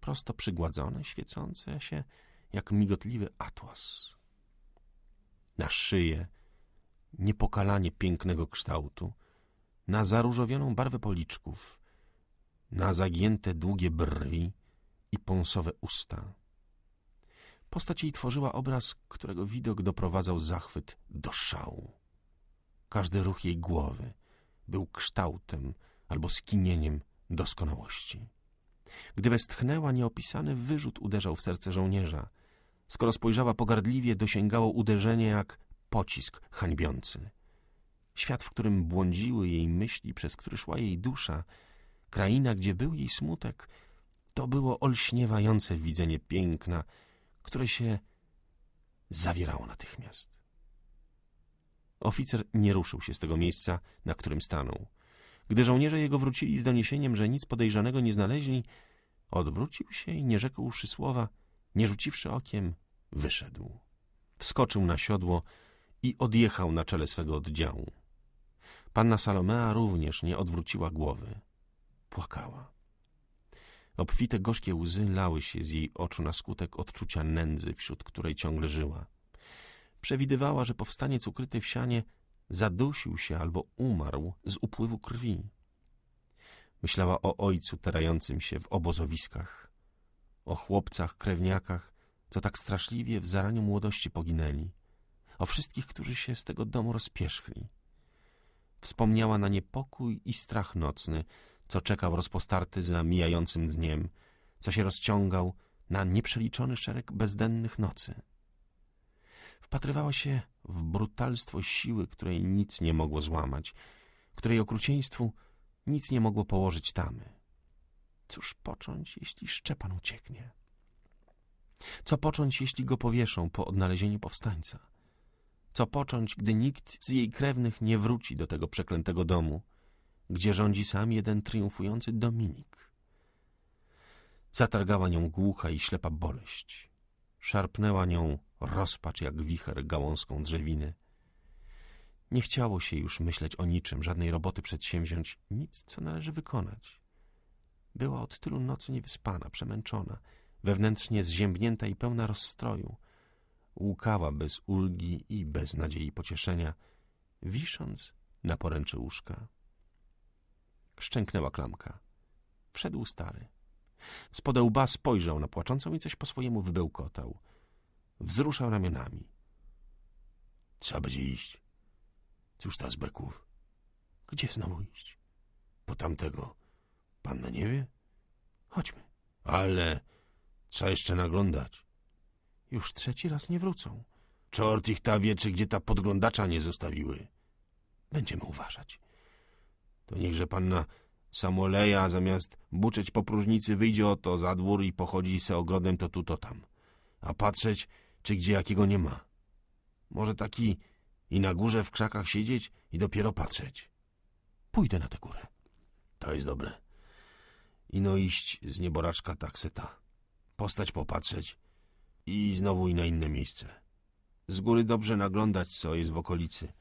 prosto przygładzone, świecące się jak migotliwy atłas. Na szyję, niepokalanie pięknego kształtu, na zaróżowioną barwę policzków, na zagięte długie brwi, i pąsowe usta. Postać jej tworzyła obraz, którego widok doprowadzał zachwyt do szału. Każdy ruch jej głowy był kształtem albo skinieniem doskonałości. Gdy westchnęła, nieopisany wyrzut uderzał w serce żołnierza. Skoro spojrzała pogardliwie, dosięgało uderzenie jak pocisk hańbiący. Świat, w którym błądziły jej myśli, przez który szła jej dusza, kraina, gdzie był jej smutek, to było olśniewające widzenie piękna, które się zawierało natychmiast. Oficer nie ruszył się z tego miejsca, na którym stanął. Gdy żołnierze jego wrócili z doniesieniem, że nic podejrzanego nie znaleźli, odwrócił się i nie rzekłszy słowa, nie rzuciwszy okiem, wyszedł. Wskoczył na siodło i odjechał na czele swego oddziału. Panna Salomea również nie odwróciła głowy. Płakała. Obfite, gorzkie łzy lały się z jej oczu na skutek odczucia nędzy, wśród której ciągle żyła. Przewidywała, że powstaniec ukryty w sianie zadusił się albo umarł z upływu krwi. Myślała o ojcu terającym się w obozowiskach, o chłopcach, krewniakach, co tak straszliwie w zaraniu młodości poginęli, o wszystkich, którzy się z tego domu rozpierzchli. Wspomniała na niepokój i strach nocny, co czekał rozpostarty za mijającym dniem, co się rozciągał na nieprzeliczony szereg bezdennych nocy. Wpatrywała się w brutalstwo siły, której nic nie mogło złamać, której okrucieństwu nic nie mogło położyć tamy. Cóż począć, jeśli Szczepan ucieknie? Co począć, jeśli go powieszą po odnalezieniu powstańca? Co począć, gdy nikt z jej krewnych nie wróci do tego przeklętego domu – gdzie rządzi sam jeden triumfujący Dominik. Zatargała nią głucha i ślepa boleść. Szarpnęła nią rozpacz jak wicher gałązką drzewiny. Nie chciało się już myśleć o niczym, żadnej roboty przedsięwziąć, nic, co należy wykonać. Była od tylu nocy niewyspana, przemęczona, wewnętrznie zziębnięta i pełna rozstroju. Łukała bez ulgi i bez nadziei pocieszenia, wisząc na poręczy łóżka. Szczęknęła klamka. Wszedł stary. Spode spojrzał na płaczącą i coś po swojemu wybełkotał. Wzruszał ramionami. Trzeba będzie iść. Cóż ta z beków? Gdzie znowu iść? Po tamtego. Panna nie wie? Chodźmy. Ale trzeba jeszcze naglądać. Już trzeci raz nie wrócą. Czort ich ta wie, czy gdzie ta podglądacza nie zostawiły. Będziemy uważać. To niechże panna Samoleja zamiast buczeć po próżnicy wyjdzie oto za dwór i pochodzi se ogrodem to tu, to tam. A patrzeć, czy gdzie jakiego nie ma. Może taki i na górze w krzakach siedzieć i dopiero patrzeć. Pójdę na tę górę. To jest dobre. Ino iść z nieboraczka tak ta Postać popatrzeć i znowu i na inne miejsce. Z góry dobrze naglądać, co jest w okolicy.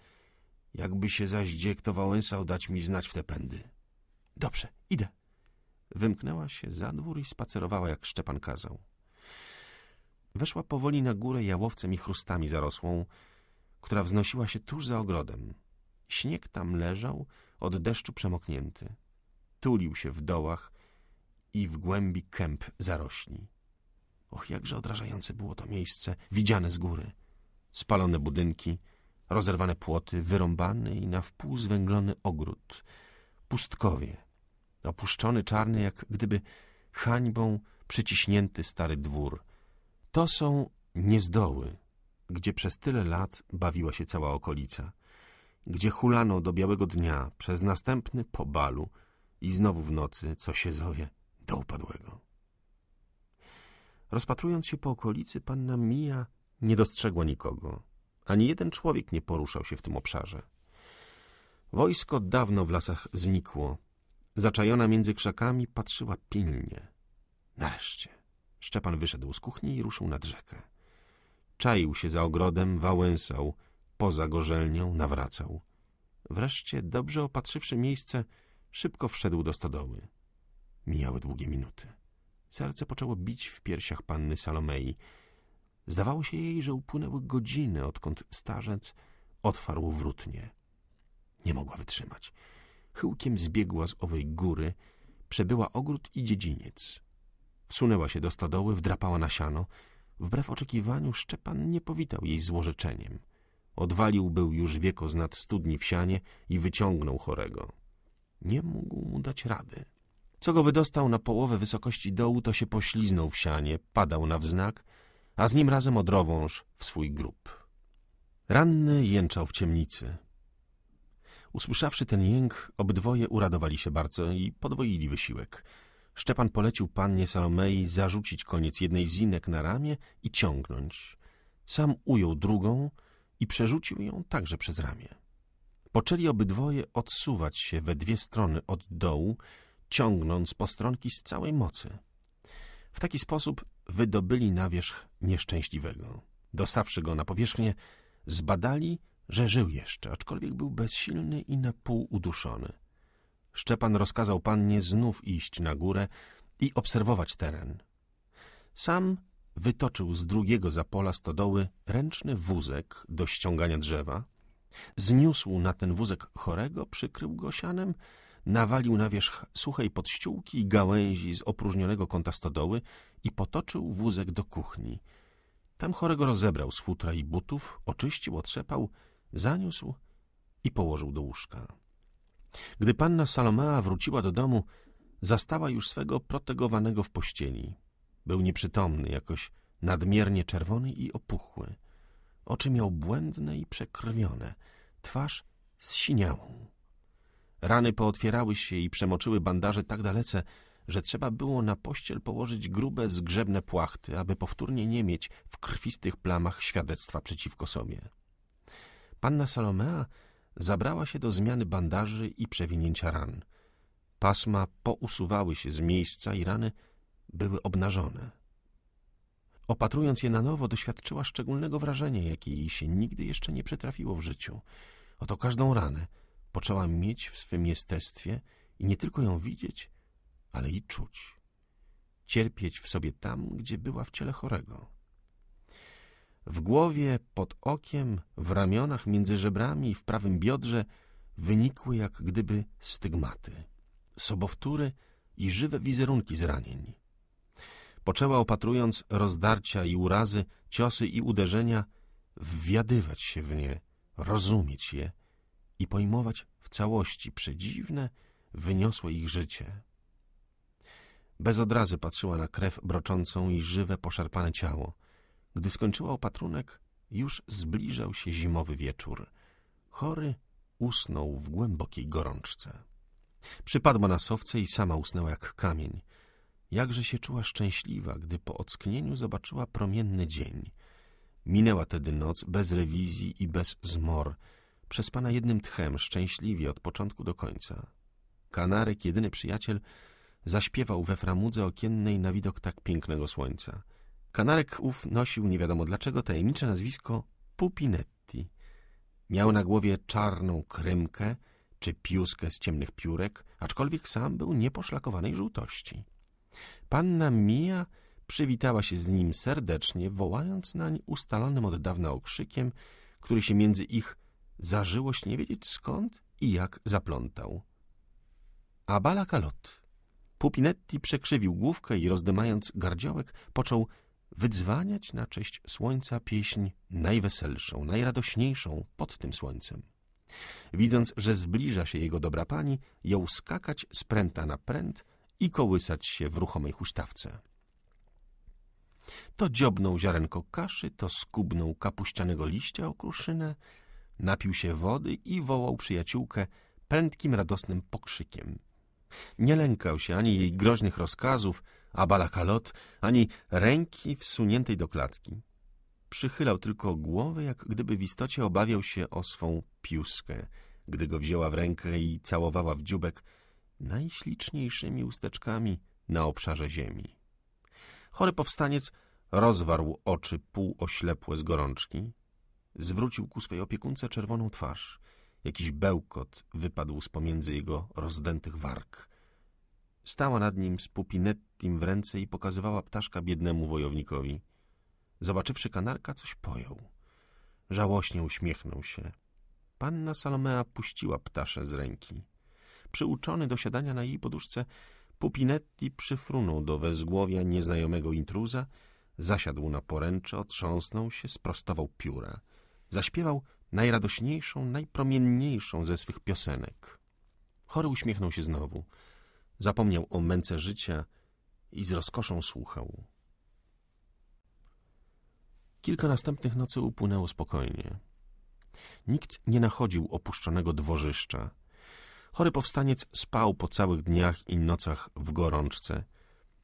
Jakby się zaś gdzie kto wałęsał, dać mi znać w te pędy. Dobrze, idę. Wymknęła się za dwór i spacerowała, jak Szczepan kazał. Weszła powoli na górę jałowcem i chrustami zarosłą, która wznosiła się tuż za ogrodem. Śnieg tam leżał, od deszczu przemoknięty. Tulił się w dołach i w głębi kęp zarośni. Och, jakże odrażające było to miejsce, widziane z góry. Spalone budynki, rozerwane płoty, wyrąbany i na wpół zwęglony ogród, pustkowie, opuszczony czarny, jak gdyby hańbą przyciśnięty stary dwór. To są niezdoły, gdzie przez tyle lat bawiła się cała okolica, gdzie hulano do białego dnia, przez następny po balu i znowu w nocy, co się zowie, do upadłego. Rozpatrując się po okolicy, panna Mija nie dostrzegła nikogo. Ani jeden człowiek nie poruszał się w tym obszarze. Wojsko dawno w lasach znikło. Zaczajona między krzakami patrzyła pilnie. Nareszcie. Szczepan wyszedł z kuchni i ruszył nad rzekę. Czaił się za ogrodem, wałęsał, poza gorzelnią nawracał. Wreszcie, dobrze opatrzywszy miejsce, szybko wszedł do stodoły. Mijały długie minuty. Serce poczęło bić w piersiach panny Salomei, Zdawało się jej, że upłynęły godziny, odkąd starzec otwarł wrótnie. Nie mogła wytrzymać. Chyłkiem zbiegła z owej góry, przebyła ogród i dziedziniec. Wsunęła się do stodoły, wdrapała na siano. Wbrew oczekiwaniu Szczepan nie powitał jej złorzeczeniem. Odwalił był już wieko z nad studni w sianie i wyciągnął chorego. Nie mógł mu dać rady. Co go wydostał na połowę wysokości dołu, to się pośliznął w sianie, padał na wznak, a z nim razem odrowąż w swój grób. Ranny jęczał w ciemnicy. Usłyszawszy ten jęk, obydwoje uradowali się bardzo i podwoili wysiłek. Szczepan polecił pannie Salomei zarzucić koniec jednej z inek na ramię i ciągnąć. Sam ujął drugą i przerzucił ją także przez ramię. Poczęli obydwoje odsuwać się we dwie strony od dołu, ciągnąc postronki z całej mocy. W taki sposób wydobyli na wierzch nieszczęśliwego. Dosawszy go na powierzchnię, zbadali, że żył jeszcze, aczkolwiek był bezsilny i na pół uduszony. Szczepan rozkazał pannie znów iść na górę i obserwować teren. Sam wytoczył z drugiego zapola stodoły ręczny wózek do ściągania drzewa, zniósł na ten wózek chorego, przykrył go sianem nawalił na wierzch suchej podściółki i gałęzi z opróżnionego kąta stodoły i potoczył wózek do kuchni. Tam chorego rozebrał z futra i butów, oczyścił, otrzepał, zaniósł i położył do łóżka. Gdy panna Salomea wróciła do domu, zastała już swego protegowanego w pościeli. Był nieprzytomny, jakoś nadmiernie czerwony i opuchły. Oczy miał błędne i przekrwione, twarz zsiniałą. Rany pootwierały się i przemoczyły bandaże tak dalece, że trzeba było na pościel położyć grube, zgrzebne płachty, aby powtórnie nie mieć w krwistych plamach świadectwa przeciwko sobie. Panna Salomea zabrała się do zmiany bandaży i przewinięcia ran. Pasma pousuwały się z miejsca i rany były obnażone. Opatrując je na nowo, doświadczyła szczególnego wrażenia, jakie jej się nigdy jeszcze nie przytrafiło w życiu. Oto każdą ranę – poczęła mieć w swym jestestwie i nie tylko ją widzieć, ale i czuć. Cierpieć w sobie tam, gdzie była w ciele chorego. W głowie, pod okiem, w ramionach, między żebrami i w prawym biodrze wynikły jak gdyby stygmaty, sobowtóry i żywe wizerunki zranień. Poczęła opatrując rozdarcia i urazy, ciosy i uderzenia, wwiadywać się w nie, rozumieć je i pojmować w całości przedziwne, wyniosłe ich życie. Bez odrazy patrzyła na krew broczącą i żywe, poszarpane ciało. Gdy skończyła opatrunek, już zbliżał się zimowy wieczór. Chory usnął w głębokiej gorączce. Przypadła na sowce i sama usnęła jak kamień. Jakże się czuła szczęśliwa, gdy po ocknieniu zobaczyła promienny dzień. Minęła tedy noc bez rewizji i bez zmor – przez pana jednym tchem, szczęśliwie od początku do końca. Kanarek, jedyny przyjaciel, zaśpiewał we framudze okiennej na widok tak pięknego słońca. Kanarek ów nosił, nie wiadomo dlaczego, tajemnicze nazwisko Pupinetti. Miał na głowie czarną krymkę czy piuskę z ciemnych piórek, aczkolwiek sam był nieposzlakowanej żółtości. Panna Mia przywitała się z nim serdecznie, wołając nań ustalonym od dawna okrzykiem, który się między ich zażyło nie wiedzieć skąd i jak zaplątał. Abala kalot. Pupinetti przekrzywił główkę i rozdymając gardziołek, począł wydzwaniać na cześć słońca pieśń najweselszą, najradośniejszą pod tym słońcem. Widząc, że zbliża się jego dobra pani, jął skakać z pręta na pręt i kołysać się w ruchomej huśtawce. To dziobnął ziarenko kaszy, to skubnął kapuścianego liścia okruszynę. Napił się wody i wołał przyjaciółkę prędkim, radosnym pokrzykiem. Nie lękał się ani jej groźnych rozkazów, a balakalot, ani ręki wsuniętej do klatki. Przychylał tylko głowę, jak gdyby w istocie obawiał się o swą piuskę, gdy go wzięła w rękę i całowała w dziubek najśliczniejszymi usteczkami na obszarze ziemi. Chory powstaniec rozwarł oczy półoślepłe z gorączki, Zwrócił ku swej opiekunce czerwoną twarz. Jakiś bełkot wypadł z pomiędzy jego rozdętych warg. Stała nad nim z pupinettim w ręce i pokazywała ptaszka biednemu wojownikowi. Zobaczywszy kanarka, coś pojął. Żałośnie uśmiechnął się. Panna Salomea puściła ptasze z ręki. Przyuczony do siadania na jej poduszce, Pupinetti przyfrunął do wezgłowia nieznajomego intruza, zasiadł na poręcze, otrząsnął się, sprostował pióra – zaśpiewał najradośniejszą, najpromienniejszą ze swych piosenek. Chory uśmiechnął się znowu. Zapomniał o męce życia i z rozkoszą słuchał. Kilka następnych nocy upłynęło spokojnie. Nikt nie nachodził opuszczonego dworzyszcza. Chory powstaniec spał po całych dniach i nocach w gorączce.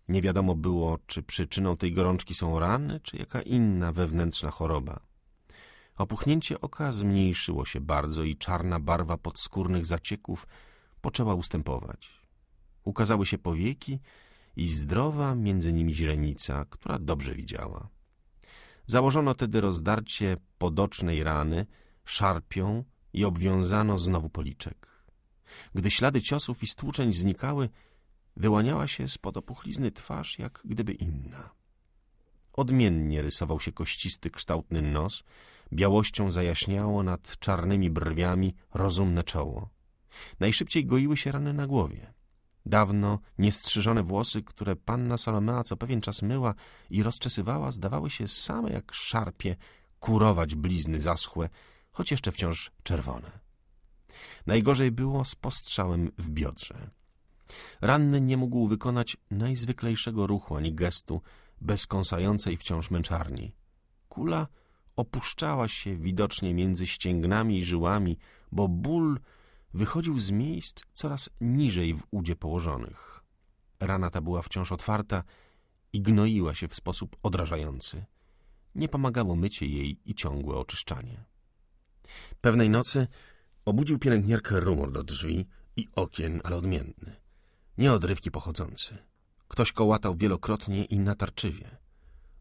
Nie wiadomo było, czy przyczyną tej gorączki są rany, czy jaka inna wewnętrzna choroba. Opuchnięcie oka zmniejszyło się bardzo i czarna barwa podskórnych zacieków poczęła ustępować. Ukazały się powieki i zdrowa między nimi źrenica, która dobrze widziała. Założono tedy rozdarcie podocznej rany szarpią i obwiązano znowu policzek. Gdy ślady ciosów i stłuczeń znikały, wyłaniała się spod opuchlizny twarz jak gdyby inna. Odmiennie rysował się kościsty, kształtny nos – Białością zajaśniało nad czarnymi brwiami rozumne czoło. Najszybciej goiły się rany na głowie. Dawno niestrzyżone włosy, które panna Salomea co pewien czas myła i rozczesywała, zdawały się same jak szarpie kurować blizny zaschłe, choć jeszcze wciąż czerwone. Najgorzej było z postrzałem w biodrze. Ranny nie mógł wykonać najzwyklejszego ruchu ani gestu bez kąsającej wciąż męczarni. Kula opuszczała się widocznie między ścięgnami i żyłami, bo ból wychodził z miejsc coraz niżej w udzie położonych. Rana ta była wciąż otwarta i gnoiła się w sposób odrażający. Nie pomagało mycie jej i ciągłe oczyszczanie. Pewnej nocy obudził pielęgniarkę rumor do drzwi i okien, ale odmienny. Nie odrywki pochodzący. Ktoś kołatał wielokrotnie i natarczywie.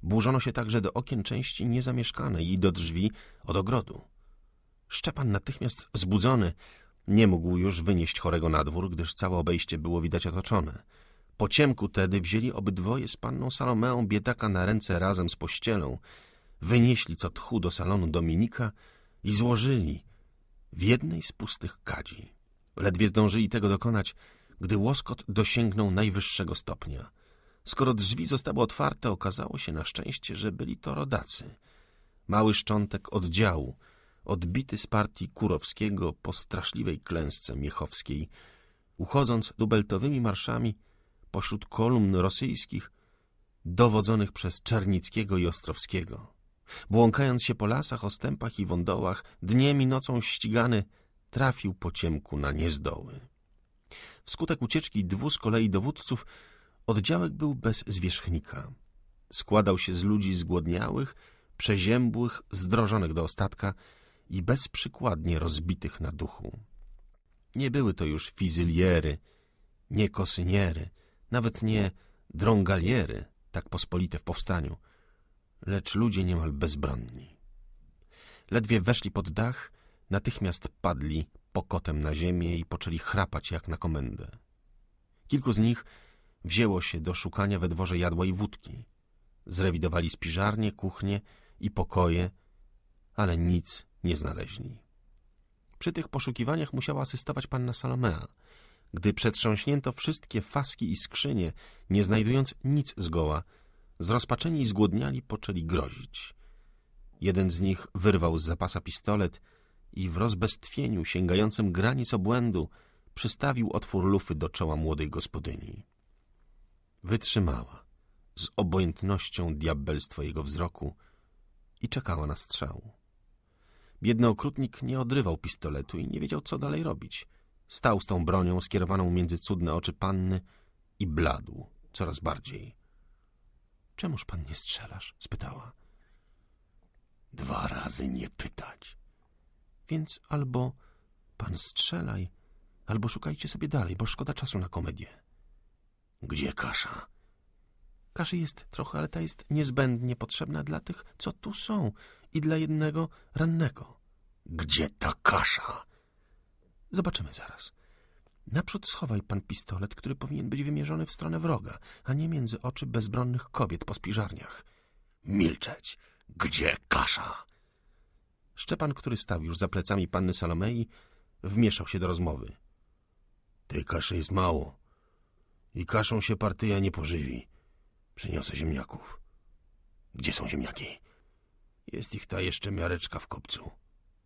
Burzono się także do okien części niezamieszkanej i do drzwi od ogrodu. Szczepan natychmiast zbudzony nie mógł już wynieść chorego na dwór, gdyż całe obejście było widać otoczone. Po ciemku tedy wzięli obydwoje z panną Salomeą biedaka na ręce razem z pościelą, wynieśli co tchu do salonu Dominika i złożyli w jednej z pustych kadzi. Ledwie zdążyli tego dokonać, gdy łoskot dosięgnął najwyższego stopnia – Skoro drzwi zostały otwarte, okazało się na szczęście, że byli to rodacy. Mały szczątek oddziału, odbity z partii Kurowskiego po straszliwej klęsce miechowskiej, uchodząc dubeltowymi marszami pośród kolumn rosyjskich dowodzonych przez Czernickiego i Ostrowskiego. Błąkając się po lasach, ostępach i wądołach, dniem i nocą ścigany, trafił po ciemku na niezdoły. Wskutek ucieczki dwu z kolei dowódców Oddziałek był bez zwierzchnika. Składał się z ludzi zgłodniałych, przeziębłych, zdrożonych do ostatka i bezprzykładnie rozbitych na duchu. Nie były to już fizyliery, nie kosyniery, nawet nie drągaliery, tak pospolite w powstaniu, lecz ludzie niemal bezbronni. Ledwie weszli pod dach, natychmiast padli pokotem na ziemię i poczęli chrapać jak na komendę. Kilku z nich Wzięło się do szukania we dworze jadła i wódki. Zrewidowali spiżarnie, kuchnie i pokoje, ale nic nie znaleźli. Przy tych poszukiwaniach musiała asystować panna Salomea. Gdy przetrząśnięto wszystkie faski i skrzynie, nie znajdując nic zgoła, zrozpaczeni i zgłodniali poczęli grozić. Jeden z nich wyrwał z zapasa pistolet i w rozbestwieniu sięgającym granic obłędu przystawił otwór lufy do czoła młodej gospodyni. Wytrzymała z obojętnością diabelstwo jego wzroku i czekała na strzał. Biedny okrutnik nie odrywał pistoletu i nie wiedział, co dalej robić. Stał z tą bronią skierowaną między cudne oczy panny i bladł coraz bardziej. — Czemuż pan nie strzelasz? — spytała. — Dwa razy nie pytać. — Więc albo pan strzelaj, albo szukajcie sobie dalej, bo szkoda czasu na komedię. — gdzie kasza? Kaszy jest trochę, ale ta jest niezbędnie potrzebna dla tych, co tu są i dla jednego rannego. Gdzie ta kasza? Zobaczymy zaraz. Naprzód schowaj pan pistolet, który powinien być wymierzony w stronę wroga, a nie między oczy bezbronnych kobiet po spiżarniach. Milczeć! Gdzie kasza? Szczepan, który stał już za plecami panny Salomei, wmieszał się do rozmowy. Tej kaszy jest mało. I kaszą się partyja nie pożywi. Przyniosę ziemniaków. Gdzie są ziemniaki? Jest ich ta jeszcze miareczka w kopcu.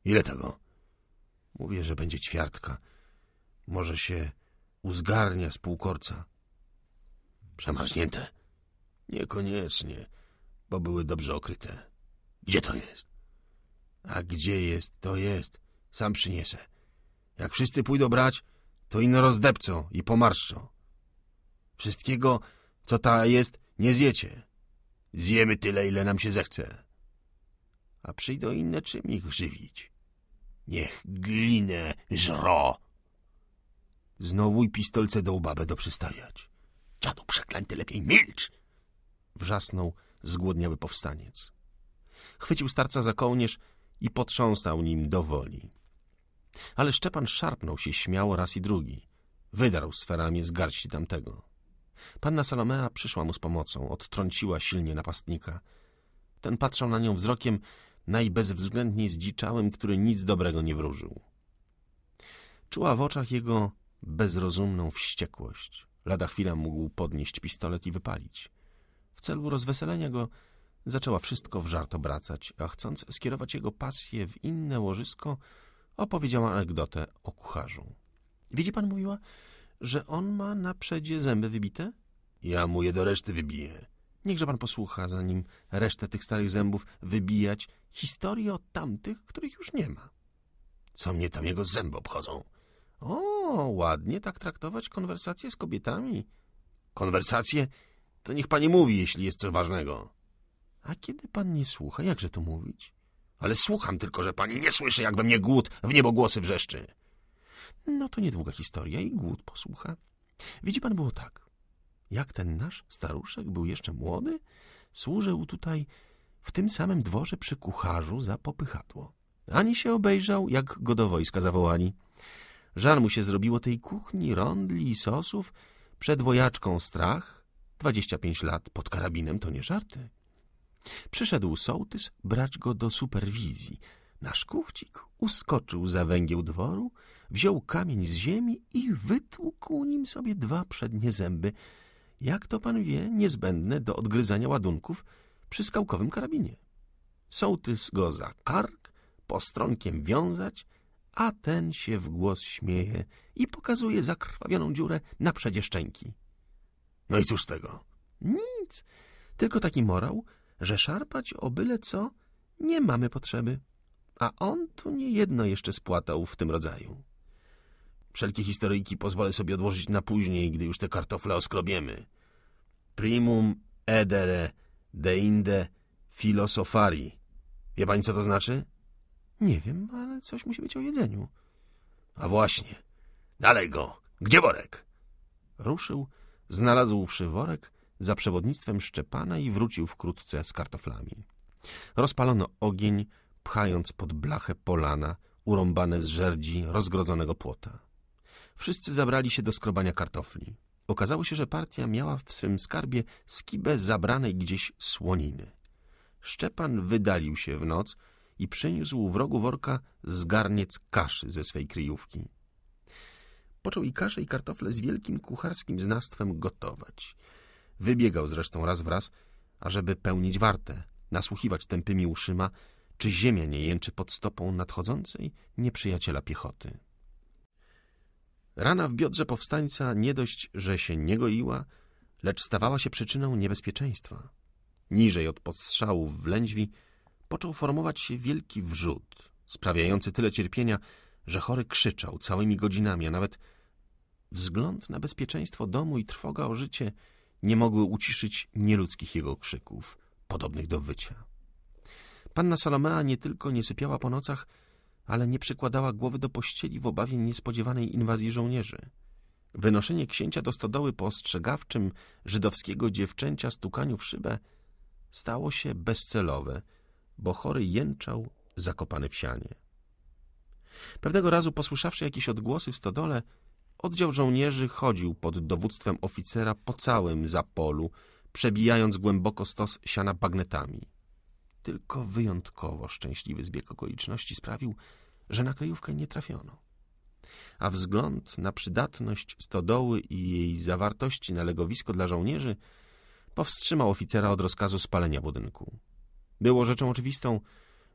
Ile tego? Mówię, że będzie ćwiartka. Może się uzgarnia z półkorca. Przemarznięte? Niekoniecznie, bo były dobrze okryte. Gdzie to jest? A gdzie jest, to jest. Sam przyniesę. Jak wszyscy pójdą brać, to ino rozdepcą i pomarszczą. Wszystkiego, co ta jest, nie zjecie. Zjemy tyle, ile nam się zechce. A przyjdą inne, czym ich żywić. Niech glinę żro. Znowu i pistolce do łba będą Dziadu przeklęty, lepiej milcz! Wrzasnął zgłodniały powstaniec. Chwycił starca za kołnierz i potrząsał nim do woli. Ale Szczepan szarpnął się śmiało raz i drugi. Wydarł sferami z garści tamtego. Panna Salomea przyszła mu z pomocą, odtrąciła silnie napastnika. Ten patrzał na nią wzrokiem najbezwzględniej zdziczałym, który nic dobrego nie wróżył. Czuła w oczach jego bezrozumną wściekłość. Lada chwila mógł podnieść pistolet i wypalić. W celu rozweselenia go zaczęła wszystko w żart obracać, a chcąc skierować jego pasję w inne łożysko, opowiedziała anegdotę o kucharzu. Widzi pan, mówiła, że on ma na przedzie zęby wybite? Ja mu je do reszty wybiję. Niechże pan posłucha, zanim resztę tych starych zębów wybijać, historii o tamtych, których już nie ma. Co mnie tam jego zęby obchodzą? O, ładnie tak traktować konwersacje z kobietami. Konwersacje? To niech pani mówi, jeśli jest coś ważnego. A kiedy pan nie słucha, jakże to mówić? Ale słucham tylko, że pani nie słyszy, jak we mnie głód w niebogłosy wrzeszczy. No to niedługa historia i głód posłucha. Widzi pan, było tak. Jak ten nasz staruszek był jeszcze młody, służył tutaj w tym samym dworze przy kucharzu za popychadło. Ani się obejrzał, jak go do wojska zawołani. Żal mu się zrobiło tej kuchni, rondli i sosów. Przed wojaczką strach, pięć lat pod karabinem to nie żarty. Przyszedł sołtys brać go do superwizji. Nasz kuchcik uskoczył za węgieł dworu, wziął kamień z ziemi i wytłukł nim sobie dwa przednie zęby, jak to pan wie, niezbędne do odgryzania ładunków przy skałkowym karabinie. Sołtys go za kark, postronkiem wiązać, a ten się w głos śmieje i pokazuje zakrwawioną dziurę na przedzie szczęki. No i cóż z tego? Nic, tylko taki morał, że szarpać o byle co nie mamy potrzeby. A on tu nie jedno jeszcze spłatał w tym rodzaju. Wszelkie historyjki pozwolę sobie odłożyć na później, gdy już te kartofle oskrobiemy. Primum edere deinde filosofari. Wie pani, co to znaczy? Nie wiem, ale coś musi być o jedzeniu. A właśnie. Dalej go. Gdzie worek? Ruszył, znalazłszy worek za przewodnictwem Szczepana i wrócił wkrótce z kartoflami. Rozpalono ogień, pchając pod blachę polana urąbane z żerdzi rozgrodzonego płota. Wszyscy zabrali się do skrobania kartofli. Okazało się, że partia miała w swym skarbie skibę zabranej gdzieś słoniny. Szczepan wydalił się w noc i przyniósł wrogu worka zgarniec kaszy ze swej kryjówki. Począł i kaszę, i kartofle z wielkim kucharskim znastwem gotować. Wybiegał zresztą raz w raz, ażeby pełnić wartę, nasłuchiwać tępymi uszyma, czy ziemia nie jęczy pod stopą nadchodzącej nieprzyjaciela piechoty. Rana w biodrze powstańca nie dość, że się nie goiła, lecz stawała się przyczyną niebezpieczeństwa. Niżej od podstrzałów w lędźwi począł formować się wielki wrzód, sprawiający tyle cierpienia, że chory krzyczał całymi godzinami, a nawet wzgląd na bezpieczeństwo domu i trwoga o życie nie mogły uciszyć nieludzkich jego krzyków, podobnych do wycia. Panna Salomea nie tylko nie sypiała po nocach, ale nie przykładała głowy do pościeli w obawie niespodziewanej inwazji żołnierzy. Wynoszenie księcia do stodoły po ostrzegawczym żydowskiego dziewczęcia stukaniu w szybę stało się bezcelowe, bo chory jęczał zakopany w sianie. Pewnego razu posłyszawszy jakieś odgłosy w stodole, oddział żołnierzy chodził pod dowództwem oficera po całym zapolu, przebijając głęboko stos siana bagnetami. Tylko wyjątkowo szczęśliwy zbieg okoliczności sprawił, że na kryjówkę nie trafiono. A wzgląd na przydatność stodoły i jej zawartości na legowisko dla żołnierzy powstrzymał oficera od rozkazu spalenia budynku. Było rzeczą oczywistą,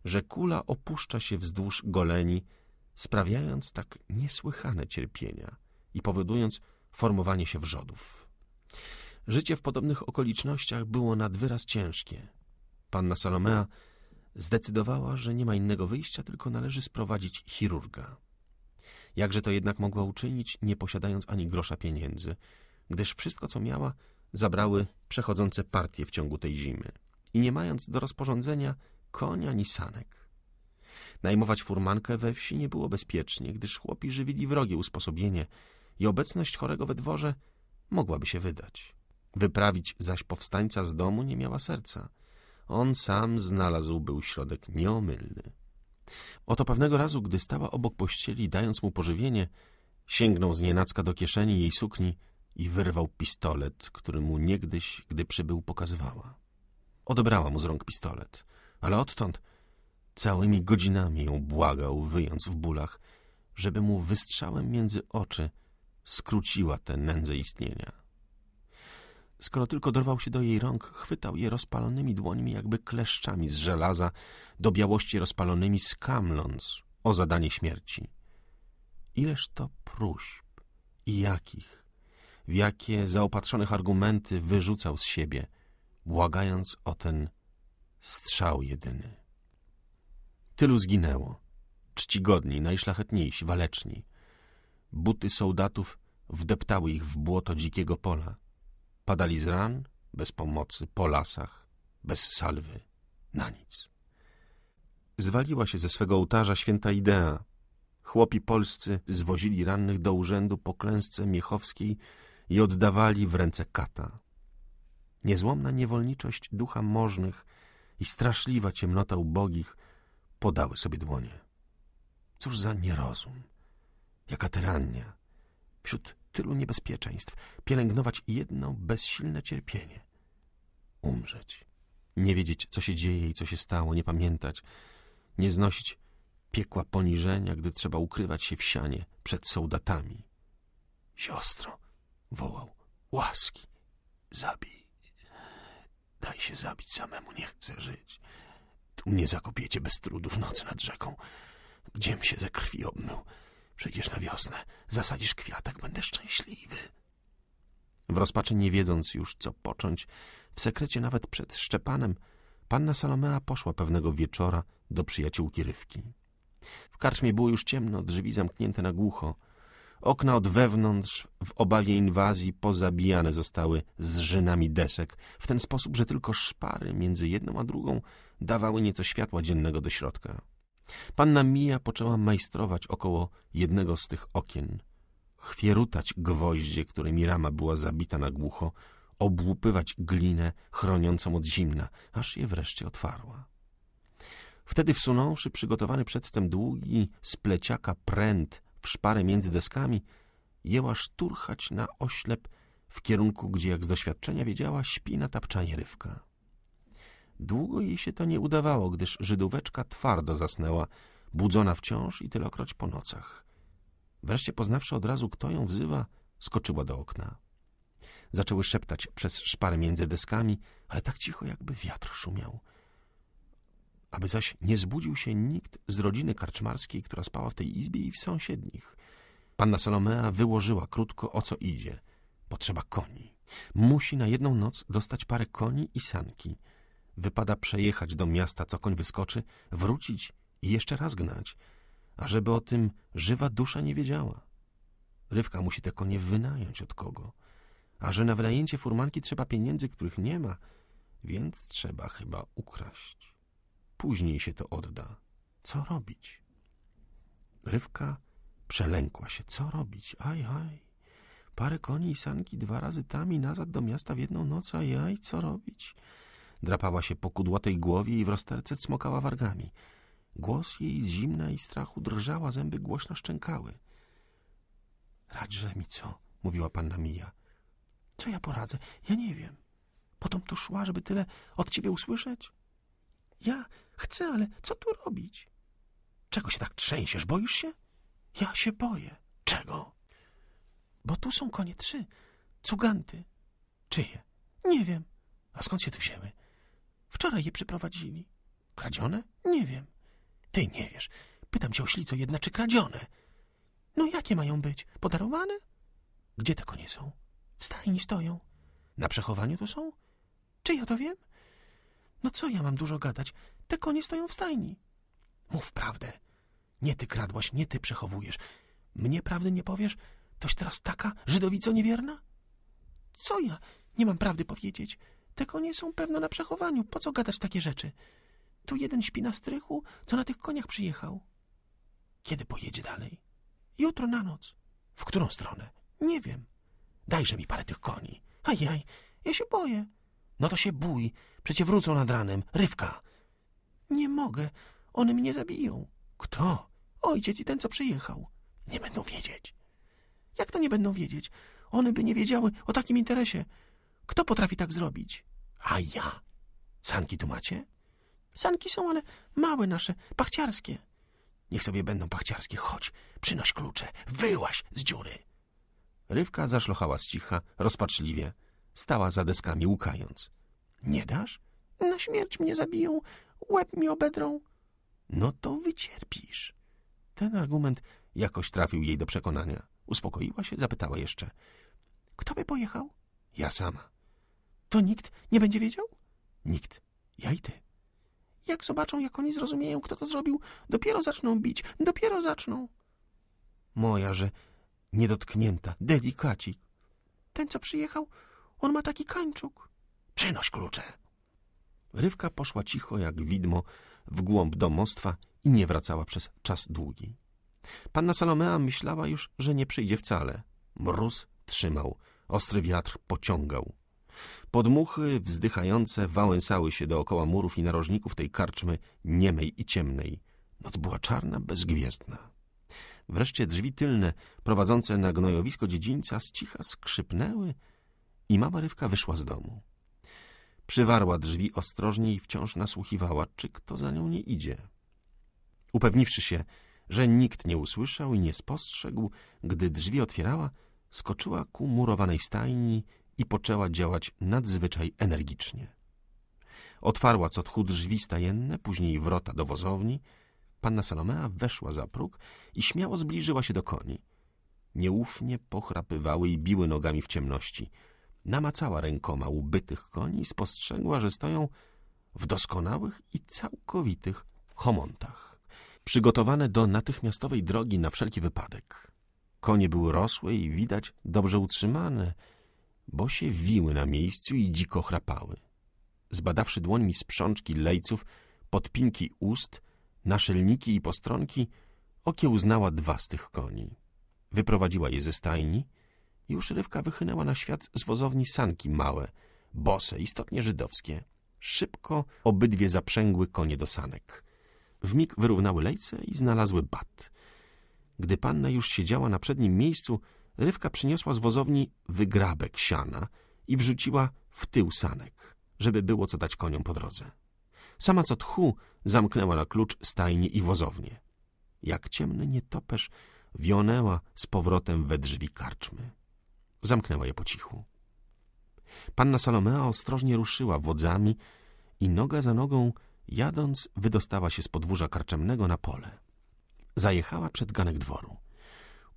że kula opuszcza się wzdłuż goleni, sprawiając tak niesłychane cierpienia i powodując formowanie się wrzodów. Życie w podobnych okolicznościach było nad wyraz ciężkie. Panna Salomea zdecydowała, że nie ma innego wyjścia, tylko należy sprowadzić chirurga. Jakże to jednak mogła uczynić, nie posiadając ani grosza pieniędzy, gdyż wszystko, co miała, zabrały przechodzące partie w ciągu tej zimy i nie mając do rozporządzenia konia ani sanek. Najmować furmankę we wsi nie było bezpiecznie, gdyż chłopi żywili wrogie usposobienie i obecność chorego we dworze mogłaby się wydać. Wyprawić zaś powstańca z domu nie miała serca – on sam znalazł był środek nieomylny. Oto pewnego razu, gdy stała obok pościeli, dając mu pożywienie, sięgnął z nienacka do kieszeni jej sukni i wyrwał pistolet, który mu niegdyś, gdy przybył, pokazywała. Odebrała mu z rąk pistolet, ale odtąd całymi godzinami ją błagał, wyjąc w bólach, żeby mu wystrzałem między oczy skróciła tę nędzę istnienia. Skoro tylko dorwał się do jej rąk, chwytał je rozpalonymi dłońmi, jakby kleszczami z żelaza, do białości rozpalonymi skamląc o zadanie śmierci. Ileż to próśb i jakich, w jakie zaopatrzonych argumenty wyrzucał z siebie, błagając o ten strzał jedyny. Tylu zginęło, czcigodni, najszlachetniejsi, waleczni. Buty soldatów wdeptały ich w błoto dzikiego pola. Padali z ran, bez pomocy, po lasach, bez salwy, na nic. Zwaliła się ze swego ołtarza święta idea. Chłopi polscy zwozili rannych do urzędu po klęsce miechowskiej i oddawali w ręce kata. Niezłomna niewolniczość ducha możnych i straszliwa ciemnota ubogich podały sobie dłonie. Cóż za nierozum, jaka tyrania, wśród tylu niebezpieczeństw, pielęgnować jedno bezsilne cierpienie. Umrzeć. Nie wiedzieć, co się dzieje i co się stało, nie pamiętać. Nie znosić piekła poniżenia, gdy trzeba ukrywać się w sianie przed soldatami. Siostro, wołał, łaski, zabij. Daj się zabić samemu, nie chcę żyć. Tu mnie zakopiecie bez trudu w nocy nad rzeką. Gdziem się ze krwi obmył. Przecież na wiosnę, zasadzisz kwiatek, tak będę szczęśliwy. W rozpaczy, nie wiedząc już, co począć, w sekrecie nawet przed Szczepanem, panna Salomea poszła pewnego wieczora do przyjaciółki Rywki. W karczmie było już ciemno, drzwi zamknięte na głucho. Okna od wewnątrz, w obawie inwazji, pozabijane zostały z żynami desek, w ten sposób, że tylko szpary między jedną a drugą dawały nieco światła dziennego do środka. Panna Mija poczęła majstrować około jednego z tych okien, chwierutać gwoździe, którymi rama była zabita na głucho, obłupywać glinę chroniącą od zimna, aż je wreszcie otwarła. Wtedy wsunąwszy przygotowany przedtem długi spleciaka pręt w szparę między deskami, jęła szturchać na oślep w kierunku, gdzie jak z doświadczenia wiedziała, śpi na tapczanie rywka. Długo jej się to nie udawało, gdyż Żydóweczka twardo zasnęła, budzona wciąż i tylokroć po nocach. Wreszcie poznawszy od razu, kto ją wzywa, skoczyła do okna. Zaczęły szeptać przez szpary między deskami, ale tak cicho, jakby wiatr szumiał. Aby zaś nie zbudził się nikt z rodziny karczmarskiej, która spała w tej izbie i w sąsiednich. Panna Salomea wyłożyła krótko, o co idzie. Potrzeba koni. Musi na jedną noc dostać parę koni i sanki – Wypada przejechać do miasta, co koń wyskoczy, wrócić i jeszcze raz gnać, ażeby o tym żywa dusza nie wiedziała. Rywka musi te konie wynająć od kogo, a że na wynajęcie furmanki trzeba pieniędzy, których nie ma, więc trzeba chyba ukraść. Później się to odda. Co robić? Rywka przelękła się. Co robić? Aj, aj. Parę koni i sanki dwa razy tam i nazad do miasta w jedną noc. Aj, aj, co robić? Drapała się po kudłatej głowie i w rozterce cmokała wargami. Głos jej z zimna i strachu drżała, zęby głośno szczękały. — Radże mi co? — mówiła panna Mija. — Co ja poradzę? Ja nie wiem. Potom tu szła, żeby tyle od ciebie usłyszeć? Ja chcę, ale co tu robić? Czego się tak trzęsiesz? Boisz się? Ja się boję. Czego? Bo tu są konie trzy. Cuganty. Czyje? Nie wiem. A skąd się tu wzięły? Wczoraj je przyprowadzili. Kradzione? Nie wiem. Ty nie wiesz. Pytam cię o ślico jedna, czy kradzione? No jakie mają być? Podarowane? Gdzie te konie są? W stajni stoją. Na przechowaniu tu są? Czy ja to wiem? No co ja mam dużo gadać? Te konie stoją w stajni. Mów prawdę. Nie ty kradłaś, nie ty przechowujesz. Mnie prawdy nie powiesz? Toś teraz taka żydowico niewierna? Co ja? Nie mam prawdy powiedzieć. Te tak konie są pewno na przechowaniu. Po co gadać takie rzeczy? Tu jeden śpi na strychu, co na tych koniach przyjechał. Kiedy pojedzie dalej? Jutro na noc. W którą stronę? Nie wiem. Dajże mi parę tych koni. Ajaj, ja się boję. No to się bój. Przecie wrócą nad ranem. Rywka. Nie mogę. One mnie zabiją. Kto? Ojciec i ten, co przyjechał. Nie będą wiedzieć. Jak to nie będą wiedzieć? One by nie wiedziały o takim interesie. Kto potrafi tak zrobić? A ja. Sanki tu macie? Sanki są, ale małe nasze, pachciarskie. Niech sobie będą pachciarskie. Chodź, przynoś klucze. Wyłaź z dziury. Rywka zaszlochała z cicha, rozpaczliwie. Stała za deskami, łukając. Nie dasz? Na śmierć mnie zabiją, łeb mi obedrą. No to wycierpisz. Ten argument jakoś trafił jej do przekonania. Uspokoiła się, zapytała jeszcze. Kto by pojechał? Ja sama. To nikt nie będzie wiedział? Nikt. Ja i ty. Jak zobaczą, jak oni zrozumieją, kto to zrobił, dopiero zaczną bić, dopiero zaczną. Moja, że niedotknięta, delikacik. Ten, co przyjechał, on ma taki kańczuk. Przynoś klucze. Rywka poszła cicho jak widmo w głąb domostwa i nie wracała przez czas długi. Panna Salomea myślała już, że nie przyjdzie wcale. Mróz trzymał, ostry wiatr pociągał. Podmuchy wzdychające wałęsały się dookoła murów i narożników tej karczmy niemej i ciemnej. Noc była czarna, bezgwiezdna. Wreszcie drzwi tylne, prowadzące na gnojowisko dziedzińca, z cicha skrzypnęły i mama Rywka wyszła z domu. Przywarła drzwi ostrożnie i wciąż nasłuchiwała, czy kto za nią nie idzie. Upewniwszy się, że nikt nie usłyszał i nie spostrzegł, gdy drzwi otwierała, skoczyła ku murowanej stajni i poczęła działać nadzwyczaj energicznie. Otwarła co tchu drzwi stajenne, później wrota do wozowni. Panna Salomea weszła za próg i śmiało zbliżyła się do koni. Nieufnie pochrapywały i biły nogami w ciemności. Namacała rękoma ubytych koni i spostrzegła, że stoją w doskonałych i całkowitych homontach, przygotowane do natychmiastowej drogi na wszelki wypadek. Konie były rosłe i widać dobrze utrzymane – bo się wiły na miejscu i dziko chrapały. Zbadawszy dłońmi sprzączki lejców, podpinki ust, naszelniki i postronki, okiełznała dwa z tych koni. Wyprowadziła je ze stajni i uszrywka wychynęła na świat z wozowni sanki małe, bose, istotnie żydowskie. Szybko obydwie zaprzęgły konie do sanek. W mig wyrównały lejce i znalazły bat. Gdy panna już siedziała na przednim miejscu, Rywka przyniosła z wozowni wygrabek siana i wrzuciła w tył sanek, żeby było co dać koniom po drodze. Sama co tchu zamknęła na klucz stajnie i wozownię. Jak ciemny nietoperz wionęła z powrotem we drzwi karczmy. Zamknęła je po cichu. Panna Salomea ostrożnie ruszyła wodzami i noga za nogą, jadąc, wydostała się z podwórza karczemnego na pole. Zajechała przed ganek dworu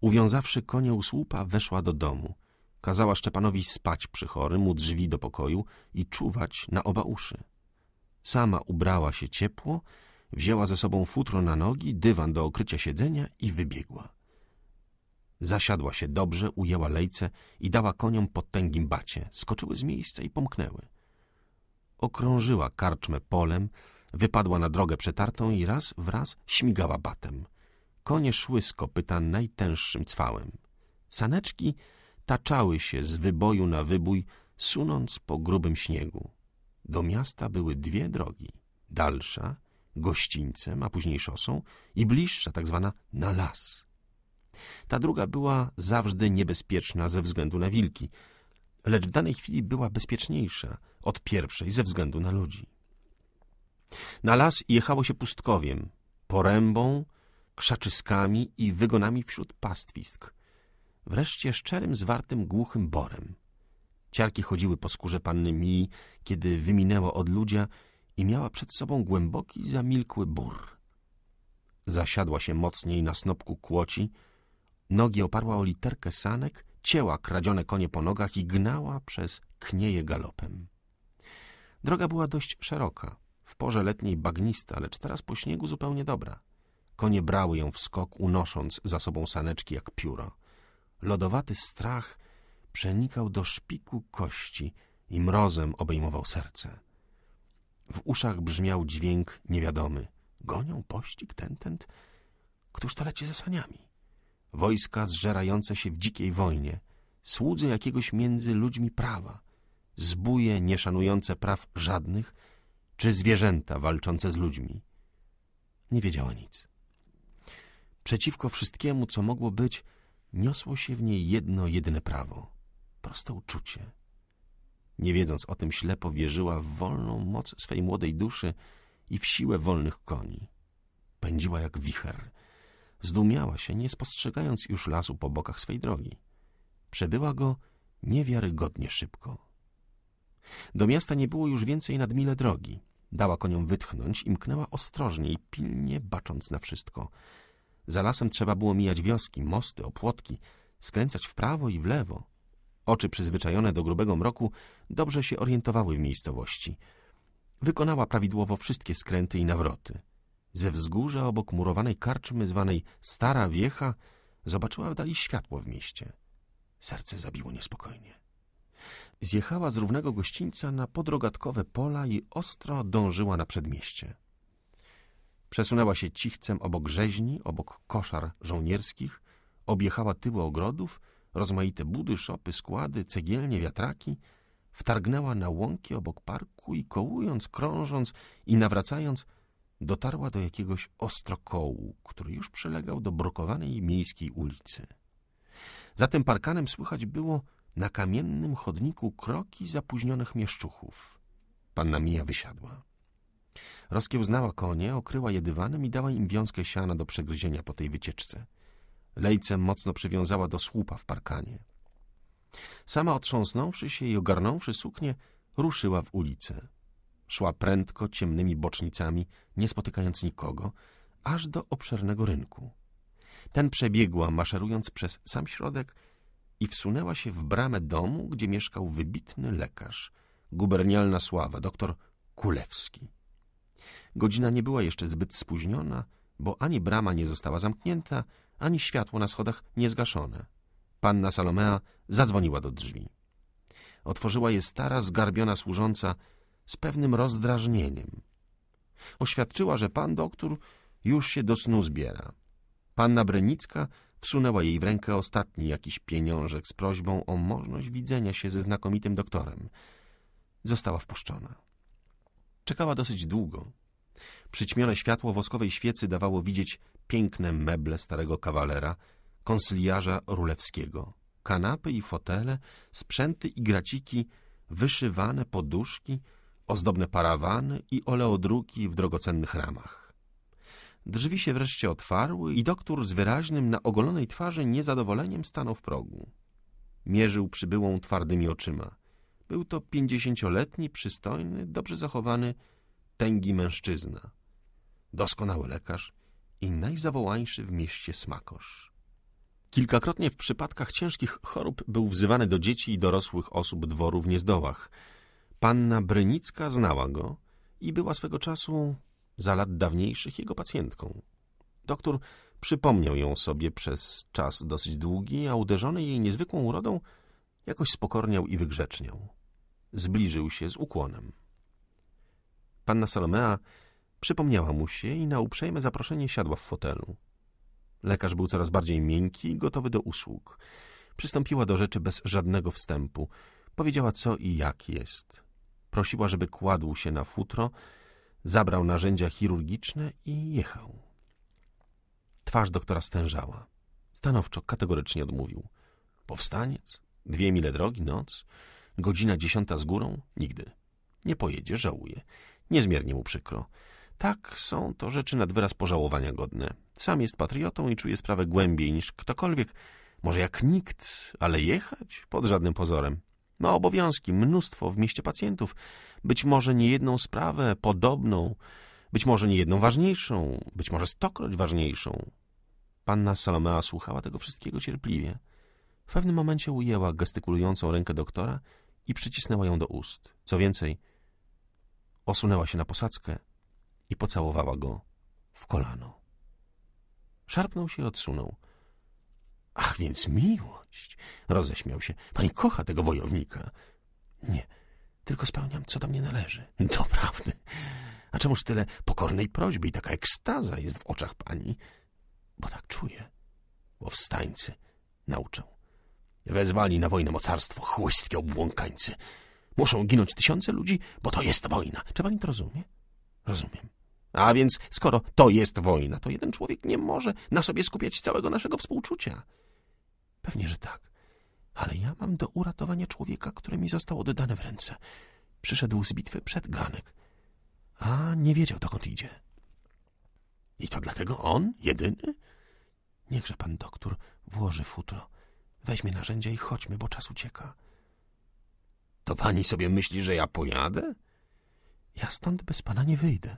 uwiązawszy konie u słupa, weszła do domu. Kazała Szczepanowi spać przy chorym u drzwi do pokoju i czuwać na oba uszy. Sama ubrała się ciepło, wzięła ze sobą futro na nogi, dywan do okrycia siedzenia i wybiegła. Zasiadła się dobrze, ujęła lejce i dała koniom pod tęgim bacie. Skoczyły z miejsca i pomknęły. Okrążyła karczmę polem, wypadła na drogę przetartą i raz wraz śmigała batem. Konie szły z kopyta najtęższym cwałem. Saneczki taczały się z wyboju na wybój, sunąc po grubym śniegu. Do miasta były dwie drogi. Dalsza, gościńcem, a później szosą i bliższa, tak zwana na las. Ta druga była zawsze niebezpieczna ze względu na wilki, lecz w danej chwili była bezpieczniejsza od pierwszej ze względu na ludzi. Na las jechało się pustkowiem, porębą krzaczyskami i wygonami wśród pastwisk. Wreszcie szczerym, zwartym, głuchym borem. Ciarki chodziły po skórze panny Mi, kiedy wyminęła od ludzia i miała przed sobą głęboki, zamilkły bór. Zasiadła się mocniej na snopku kłoci, nogi oparła o literkę sanek, cięła kradzione konie po nogach i gnała przez knieje galopem. Droga była dość szeroka, w porze letniej bagnista, lecz teraz po śniegu zupełnie dobra – Konie brały ją w skok, unosząc za sobą saneczki jak pióro. Lodowaty strach przenikał do szpiku kości i mrozem obejmował serce. W uszach brzmiał dźwięk niewiadomy. Gonią pościg tentent? Któż to leci ze saniami? Wojska zżerające się w dzikiej wojnie, słudzy jakiegoś między ludźmi prawa, zbóje nieszanujące praw żadnych, czy zwierzęta walczące z ludźmi. Nie wiedziała nic. Przeciwko wszystkiemu, co mogło być, niosło się w niej jedno, jedyne prawo. Proste uczucie. Nie wiedząc o tym, ślepo wierzyła w wolną moc swej młodej duszy i w siłę wolnych koni. Pędziła jak wicher. Zdumiała się, nie spostrzegając już lasu po bokach swej drogi. Przebyła go niewiarygodnie szybko. Do miasta nie było już więcej nad mile drogi. Dała koniom wytchnąć i mknęła ostrożnie i pilnie, bacząc na wszystko – za lasem trzeba było mijać wioski, mosty, opłotki, skręcać w prawo i w lewo. Oczy przyzwyczajone do grubego mroku dobrze się orientowały w miejscowości. Wykonała prawidłowo wszystkie skręty i nawroty. Ze wzgórza obok murowanej karczmy zwanej Stara Wiecha zobaczyła w dali światło w mieście. Serce zabiło niespokojnie. Zjechała z równego gościńca na podrogatkowe pola i ostro dążyła na przedmieście. Przesunęła się cichcem obok rzeźni, obok koszar żołnierskich, objechała tyły ogrodów, rozmaite budy, szopy, składy, cegielnie, wiatraki, wtargnęła na łąki obok parku i kołując, krążąc i nawracając, dotarła do jakiegoś ostrokołu, który już przylegał do brokowanej miejskiej ulicy. Za tym parkanem słychać było na kamiennym chodniku kroki zapóźnionych mieszczuchów. Panna Mija wysiadła. Rozkiełznała konie, okryła je dywanem i dała im wiązkę siana do przegryzienia po tej wycieczce. Lejcem mocno przywiązała do słupa w parkanie. Sama otrząsnąwszy się i ogarnąwszy suknię, ruszyła w ulicę. Szła prędko, ciemnymi bocznicami, nie spotykając nikogo, aż do obszernego rynku. Ten przebiegła, maszerując przez sam środek i wsunęła się w bramę domu, gdzie mieszkał wybitny lekarz, gubernialna sława, doktor Kulewski. Godzina nie była jeszcze zbyt spóźniona, bo ani brama nie została zamknięta, ani światło na schodach nie zgaszone. Panna Salomea zadzwoniła do drzwi. Otworzyła je stara, zgarbiona służąca z pewnym rozdrażnieniem. Oświadczyła, że pan doktor już się do snu zbiera. Panna Brenicka wsunęła jej w rękę ostatni jakiś pieniążek z prośbą o możliwość widzenia się ze znakomitym doktorem. Została wpuszczona. Czekała dosyć długo, Przyćmione światło woskowej świecy dawało widzieć piękne meble starego kawalera, konsyliarza Rulewskiego, kanapy i fotele, sprzęty i graciki, wyszywane poduszki, ozdobne parawany i oleodruki w drogocennych ramach. Drzwi się wreszcie otwarły i doktor z wyraźnym na ogolonej twarzy niezadowoleniem stanął w progu. Mierzył przybyłą twardymi oczyma. Był to pięćdziesięcioletni, przystojny, dobrze zachowany, tęgi mężczyzna doskonały lekarz i najzawołańszy w mieście smakosz. Kilkakrotnie w przypadkach ciężkich chorób był wzywany do dzieci i dorosłych osób dworu w Niezdołach. Panna Brynicka znała go i była swego czasu za lat dawniejszych jego pacjentką. Doktor przypomniał ją sobie przez czas dosyć długi, a uderzony jej niezwykłą urodą jakoś spokorniał i wygrzeczniał. Zbliżył się z ukłonem. Panna Salomea Przypomniała mu się i na uprzejme zaproszenie siadła w fotelu. Lekarz był coraz bardziej miękki i gotowy do usług. Przystąpiła do rzeczy bez żadnego wstępu. Powiedziała co i jak jest. Prosiła, żeby kładł się na futro, zabrał narzędzia chirurgiczne i jechał. Twarz doktora stężała. Stanowczo, kategorycznie odmówił. Powstaniec? Dwie mile drogi, noc? Godzina dziesiąta z górą? Nigdy. Nie pojedzie, żałuje. Niezmiernie mu przykro. Tak, są to rzeczy nad wyraz pożałowania godne. Sam jest patriotą i czuje sprawę głębiej niż ktokolwiek, może jak nikt, ale jechać? Pod żadnym pozorem. Ma obowiązki, mnóstwo w mieście pacjentów, być może nie jedną sprawę podobną, być może nie jedną ważniejszą, być może stokroć ważniejszą. Panna Salomea słuchała tego wszystkiego cierpliwie. W pewnym momencie ujęła gestykulującą rękę doktora i przycisnęła ją do ust. Co więcej, osunęła się na posadzkę i pocałowała go w kolano. Szarpnął się i odsunął. Ach, więc miłość! Roześmiał się. Pani kocha tego wojownika. Nie, tylko spełniam, co do mnie należy. Doprawdy. A czemuż tyle pokornej prośby i taka ekstaza jest w oczach pani? Bo tak czuję. Bo wstańcy nauczą. Wezwali na wojnę mocarstwo, chłystki obłąkańcy. Muszą ginąć tysiące ludzi, bo to jest wojna. Czy pani to rozumie? Rozumiem. A więc skoro to jest wojna, to jeden człowiek nie może na sobie skupiać całego naszego współczucia. Pewnie, że tak. Ale ja mam do uratowania człowieka, który mi został oddany w ręce. Przyszedł z bitwy przed Ganek, a nie wiedział, dokąd idzie. I to dlatego on, jedyny? Niechże pan doktor włoży futro. Weźmie narzędzia i chodźmy, bo czas ucieka. To pani sobie myśli, że ja pojadę? Ja stąd bez pana nie wyjdę.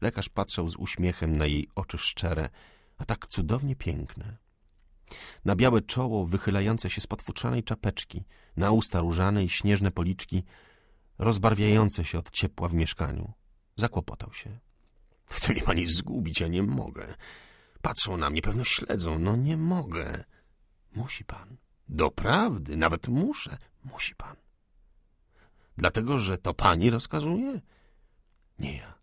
Lekarz patrzał z uśmiechem na jej oczy szczere, a tak cudownie piękne. Na białe czoło wychylające się z potwórzanej czapeczki, na usta różane i śnieżne policzki, rozbarwiające się od ciepła w mieszkaniu. Zakłopotał się. Chce mnie pani zgubić, a nie mogę. Patrzą na mnie, pewno śledzą. No nie mogę. Musi pan. Doprawdy, nawet muszę. Musi pan. Dlatego, że to pani rozkazuje? Nie ja.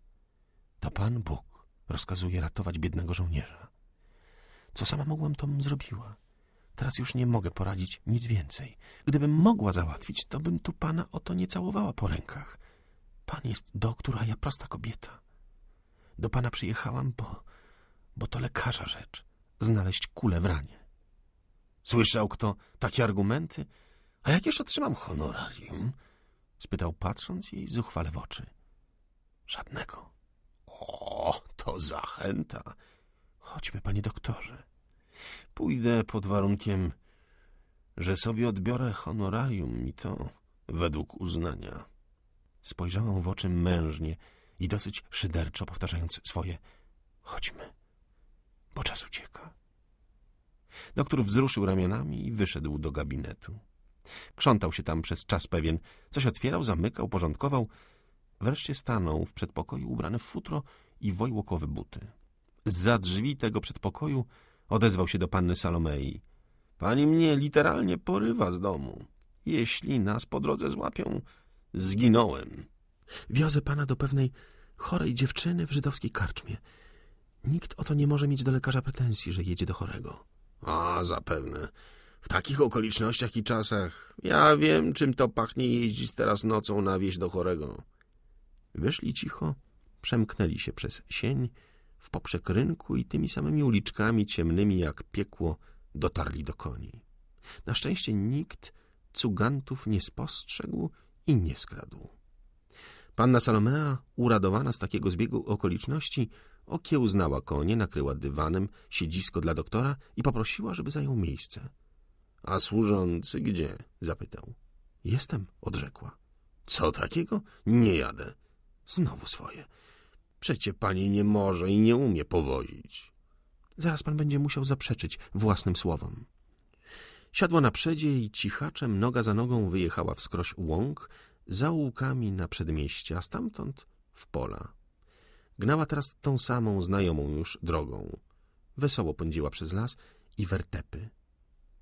To Pan Bóg rozkazuje ratować biednego żołnierza. Co sama mogłam, tom zrobiła. Teraz już nie mogę poradzić nic więcej. Gdybym mogła załatwić, to bym tu Pana o to nie całowała po rękach. Pan jest doktor, a ja prosta kobieta. Do Pana przyjechałam, bo... bo to lekarza rzecz. Znaleźć kulę w ranie. Słyszał kto takie argumenty? A jakież otrzymam honorarium? Spytał patrząc jej zuchwale w oczy. Żadnego. O, to zachęta. Chodźmy, panie doktorze. Pójdę pod warunkiem, że sobie odbiorę honorarium i to według uznania. Spojrzałam w oczy mężnie i dosyć szyderczo powtarzając swoje chodźmy, bo czas ucieka. Doktor wzruszył ramionami i wyszedł do gabinetu. Krzątał się tam przez czas pewien, coś otwierał, zamykał, porządkował, Wreszcie stanął w przedpokoju ubrany w futro i wojłokowe buty. Za drzwi tego przedpokoju odezwał się do panny Salomei. Pani mnie literalnie porywa z domu. Jeśli nas po drodze złapią, zginąłem. Wiozę pana do pewnej chorej dziewczyny w żydowskiej karczmie. Nikt o to nie może mieć do lekarza pretensji, że jedzie do chorego. A, zapewne. W takich okolicznościach i czasach. Ja wiem, czym to pachnie jeździć teraz nocą na wieś do chorego. Weszli cicho, przemknęli się przez sień, w poprzek rynku i tymi samymi uliczkami ciemnymi jak piekło dotarli do koni. Na szczęście nikt cugantów nie spostrzegł i nie skradł. Panna Salomea, uradowana z takiego zbiegu okoliczności, okiełznała konie, nakryła dywanem siedzisko dla doktora i poprosiła, żeby zajął miejsce. — A służący gdzie? — zapytał. — Jestem — odrzekła. — Co takiego? Nie jadę. Znowu swoje. Przecie pani nie może i nie umie powozić. Zaraz pan będzie musiał zaprzeczyć własnym słowom. Siadła na przedzie i cichaczem noga za nogą wyjechała wskroś łąk, za łukami na przedmieście, a stamtąd w pola. Gnała teraz tą samą, znajomą już drogą. Wesoło pędziła przez las i wertepy.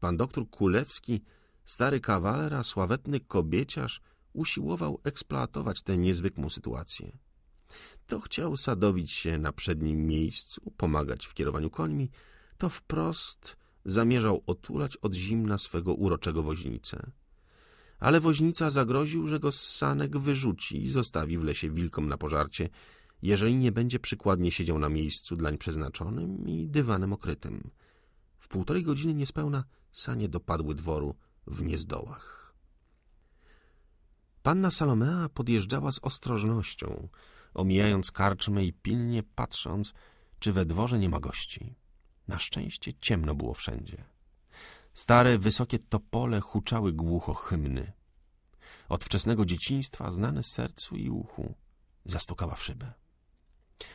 Pan doktor Kulewski, stary kawaler, a sławetny kobieciarz – usiłował eksploatować tę niezwykłą sytuację. To chciał sadowić się na przednim miejscu, pomagać w kierowaniu końmi, to wprost zamierzał otulać od zimna swego uroczego woźnicę. Ale woźnica zagroził, że go z sanek wyrzuci i zostawi w lesie wilkom na pożarcie, jeżeli nie będzie przykładnie siedział na miejscu dlań przeznaczonym i dywanem okrytym. W półtorej godziny niespełna sanie dopadły dworu w niezdołach. Panna Salomea podjeżdżała z ostrożnością, omijając karczmy i pilnie patrząc, czy we dworze nie ma gości. Na szczęście ciemno było wszędzie. Stare, wysokie topole huczały głucho hymny. Od wczesnego dzieciństwa znane sercu i uchu zastukała w szybę.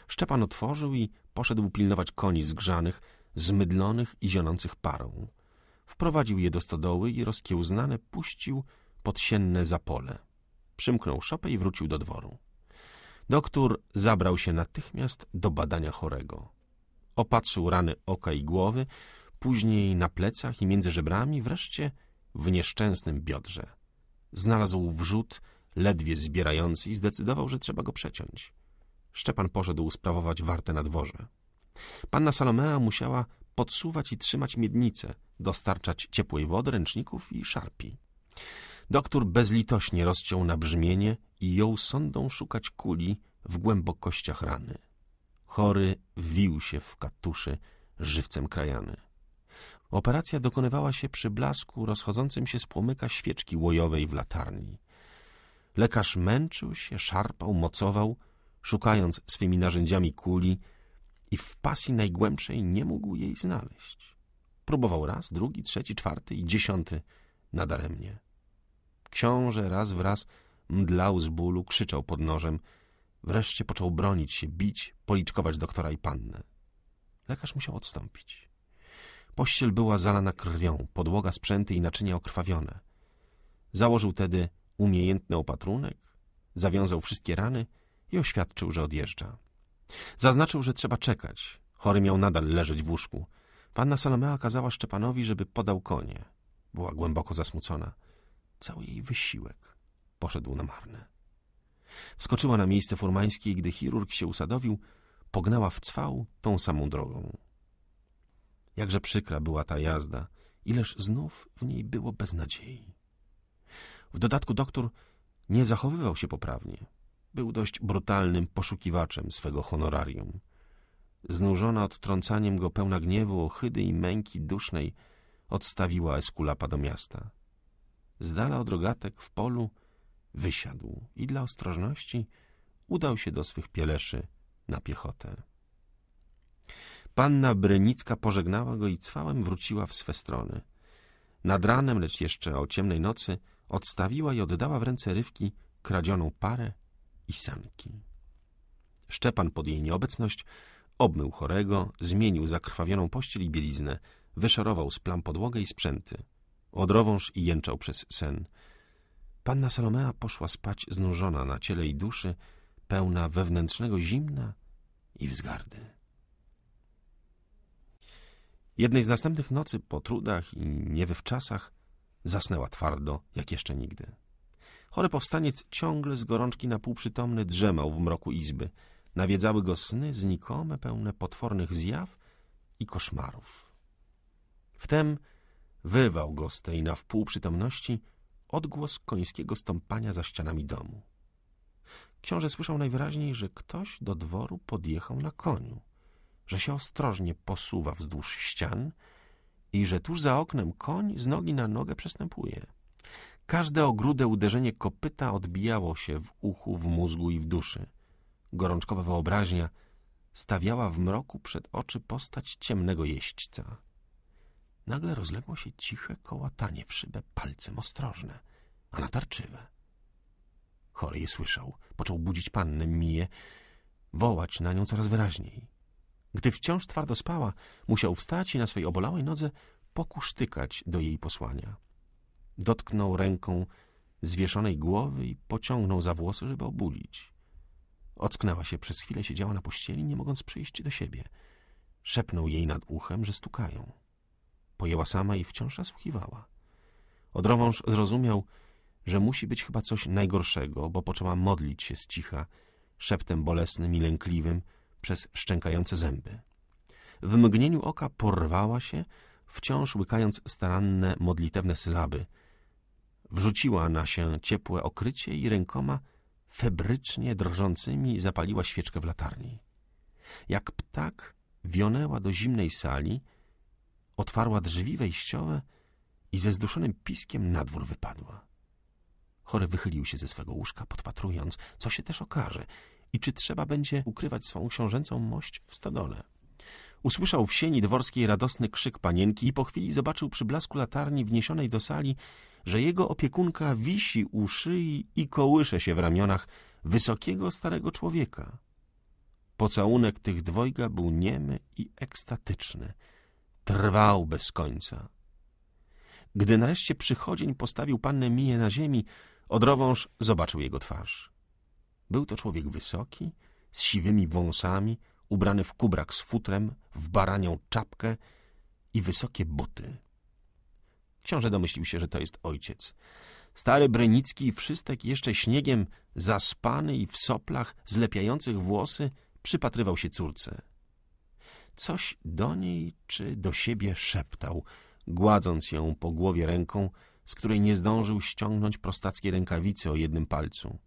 Szczepan otworzył i poszedł pilnować koni zgrzanych, zmydlonych i zionących parą. Wprowadził je do stodoły i rozkiełznane puścił pod sienne zapole przymknął szopę i wrócił do dworu. Doktor zabrał się natychmiast do badania chorego. Opatrzył rany oka i głowy, później na plecach i między żebrami, wreszcie w nieszczęsnym biodrze. Znalazł wrzód, ledwie zbierający i zdecydował, że trzeba go przeciąć. Szczepan poszedł sprawować wartę na dworze. Panna Salomea musiała podsuwać i trzymać miednicę, dostarczać ciepłej wody, ręczników i szarpi. Doktor bezlitośnie rozciął nabrzmienie i jął sondą szukać kuli w głębokościach rany. Chory wił się w katuszy, żywcem krajany. Operacja dokonywała się przy blasku rozchodzącym się z płomyka świeczki łojowej w latarni. Lekarz męczył się, szarpał, mocował, szukając swymi narzędziami kuli i w pasji najgłębszej nie mógł jej znaleźć. Próbował raz, drugi, trzeci, czwarty i dziesiąty nadaremnie. Książę raz wraz mdlał z bólu, krzyczał pod nożem. Wreszcie począł bronić się, bić, policzkować doktora i pannę. Lekarz musiał odstąpić. Pościel była zalana krwią, podłoga, sprzęty i naczynia okrwawione. Założył tedy umiejętny opatrunek, zawiązał wszystkie rany i oświadczył, że odjeżdża. Zaznaczył, że trzeba czekać. Chory miał nadal leżeć w łóżku. Panna Salomea kazała Szczepanowi, żeby podał konie. Była głęboko zasmucona. Cały jej wysiłek poszedł na marne. Wskoczyła na miejsce furmańskie i gdy chirurg się usadowił, pognała w cwał tą samą drogą. Jakże przykra była ta jazda, ileż znów w niej było beznadziei. W dodatku doktor nie zachowywał się poprawnie. Był dość brutalnym poszukiwaczem swego honorarium. Znużona odtrącaniem go pełna gniewu, ohydy i męki dusznej, odstawiła Eskulapa do miasta z dala od rogatek w polu, wysiadł i dla ostrożności udał się do swych pieleszy na piechotę. Panna Brynicka pożegnała go i cwałem wróciła w swe strony. Nad ranem, lecz jeszcze o ciemnej nocy, odstawiła i oddała w ręce Rywki kradzioną parę i sanki. Szczepan pod jej nieobecność obmył chorego, zmienił zakrwawioną pościel i bieliznę, wyszorował z plam podłogę i sprzęty. Odrowąż i jęczał przez sen. Panna Salomea poszła spać znużona na ciele i duszy, pełna wewnętrznego zimna i wzgardy. Jednej z następnych nocy po trudach i niewywczasach zasnęła twardo, jak jeszcze nigdy. Chory powstaniec ciągle z gorączki na półprzytomny drzemał w mroku izby. Nawiedzały go sny znikome, pełne potwornych zjaw i koszmarów. Wtem Wywał go z tej na wpół przytomności odgłos końskiego stąpania za ścianami domu. Książę słyszał najwyraźniej, że ktoś do dworu podjechał na koniu, że się ostrożnie posuwa wzdłuż ścian i że tuż za oknem koń z nogi na nogę przestępuje. Każde ogrude uderzenie kopyta odbijało się w uchu, w mózgu i w duszy. Gorączkowa wyobraźnia stawiała w mroku przed oczy postać ciemnego jeźdźca. Nagle rozległo się ciche kołatanie w szybę palcem ostrożne, a natarczywe. Chory je słyszał. Począł budzić pannę Miję, wołać na nią coraz wyraźniej. Gdy wciąż twardo spała, musiał wstać i na swej obolałej nodze pokusztykać do jej posłania. Dotknął ręką zwieszonej głowy i pociągnął za włosy, żeby obudzić. Ocknęła się przez chwilę, siedziała na pościeli, nie mogąc przyjść do siebie. Szepnął jej nad uchem, że stukają pojęła sama i wciąż nasłuchiwała. Odrowąż zrozumiał, że musi być chyba coś najgorszego, bo poczęła modlić się z cicha, szeptem bolesnym i lękliwym, przez szczękające zęby. W mgnieniu oka porwała się, wciąż łykając staranne, modlitewne sylaby. Wrzuciła na się ciepłe okrycie i rękoma febrycznie drżącymi zapaliła świeczkę w latarni. Jak ptak wionęła do zimnej sali, otwarła drzwi wejściowe i ze zduszonym piskiem na dwór wypadła. Chory wychylił się ze swego łóżka, podpatrując, co się też okaże i czy trzeba będzie ukrywać swą książęcą mość w stadole. Usłyszał w sieni dworskiej radosny krzyk panienki i po chwili zobaczył przy blasku latarni wniesionej do sali, że jego opiekunka wisi u szyi i kołysze się w ramionach wysokiego starego człowieka. Pocałunek tych dwojga był niemy i ekstatyczny – trwał bez końca. Gdy nareszcie przychodzień postawił pannę Miję na ziemi, odrowąż zobaczył jego twarz. Był to człowiek wysoki, z siwymi wąsami, ubrany w kubrak z futrem, w baranią czapkę i wysokie buty. Książę domyślił się, że to jest ojciec. Stary Brynicki i Wszystek jeszcze śniegiem zaspany i w soplach, zlepiających włosy, przypatrywał się córce coś do niej czy do siebie szeptał, gładząc ją po głowie ręką, z której nie zdążył ściągnąć prostackiej rękawicy o jednym palcu.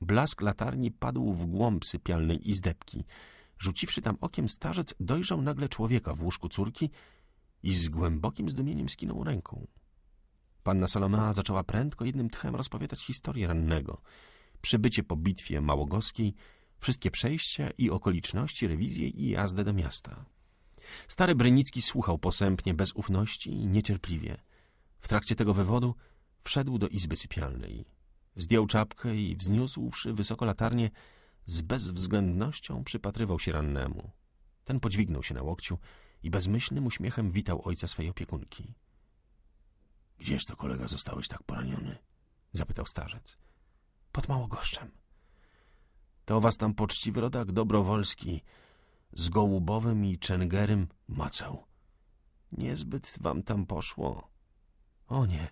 Blask latarni padł w głąb sypialnej izdebki. Rzuciwszy tam okiem, starzec dojrzał nagle człowieka w łóżku córki i z głębokim zdumieniem skinął ręką. Panna Salomea zaczęła prędko jednym tchem rozpowiadać historię rannego. Przybycie po bitwie małogoskiej – wszystkie przejścia i okoliczności, rewizję i jazdę do miasta. Stary Brynicki słuchał posępnie, bez ufności i niecierpliwie. W trakcie tego wywodu wszedł do izby sypialnej. Zdjął czapkę i, wzniósłszy wysoko latarnię, z bezwzględnością przypatrywał się rannemu. Ten podźwignął się na łokciu i bezmyślnym uśmiechem witał ojca swej opiekunki. — Gdzież to, kolega, zostałeś tak poraniony? — zapytał starzec. — Pod Małogoszczem — to was tam poczciwy rodak Dobrowolski z Gołubowym i Czengerym macał. Niezbyt wam tam poszło. O nie.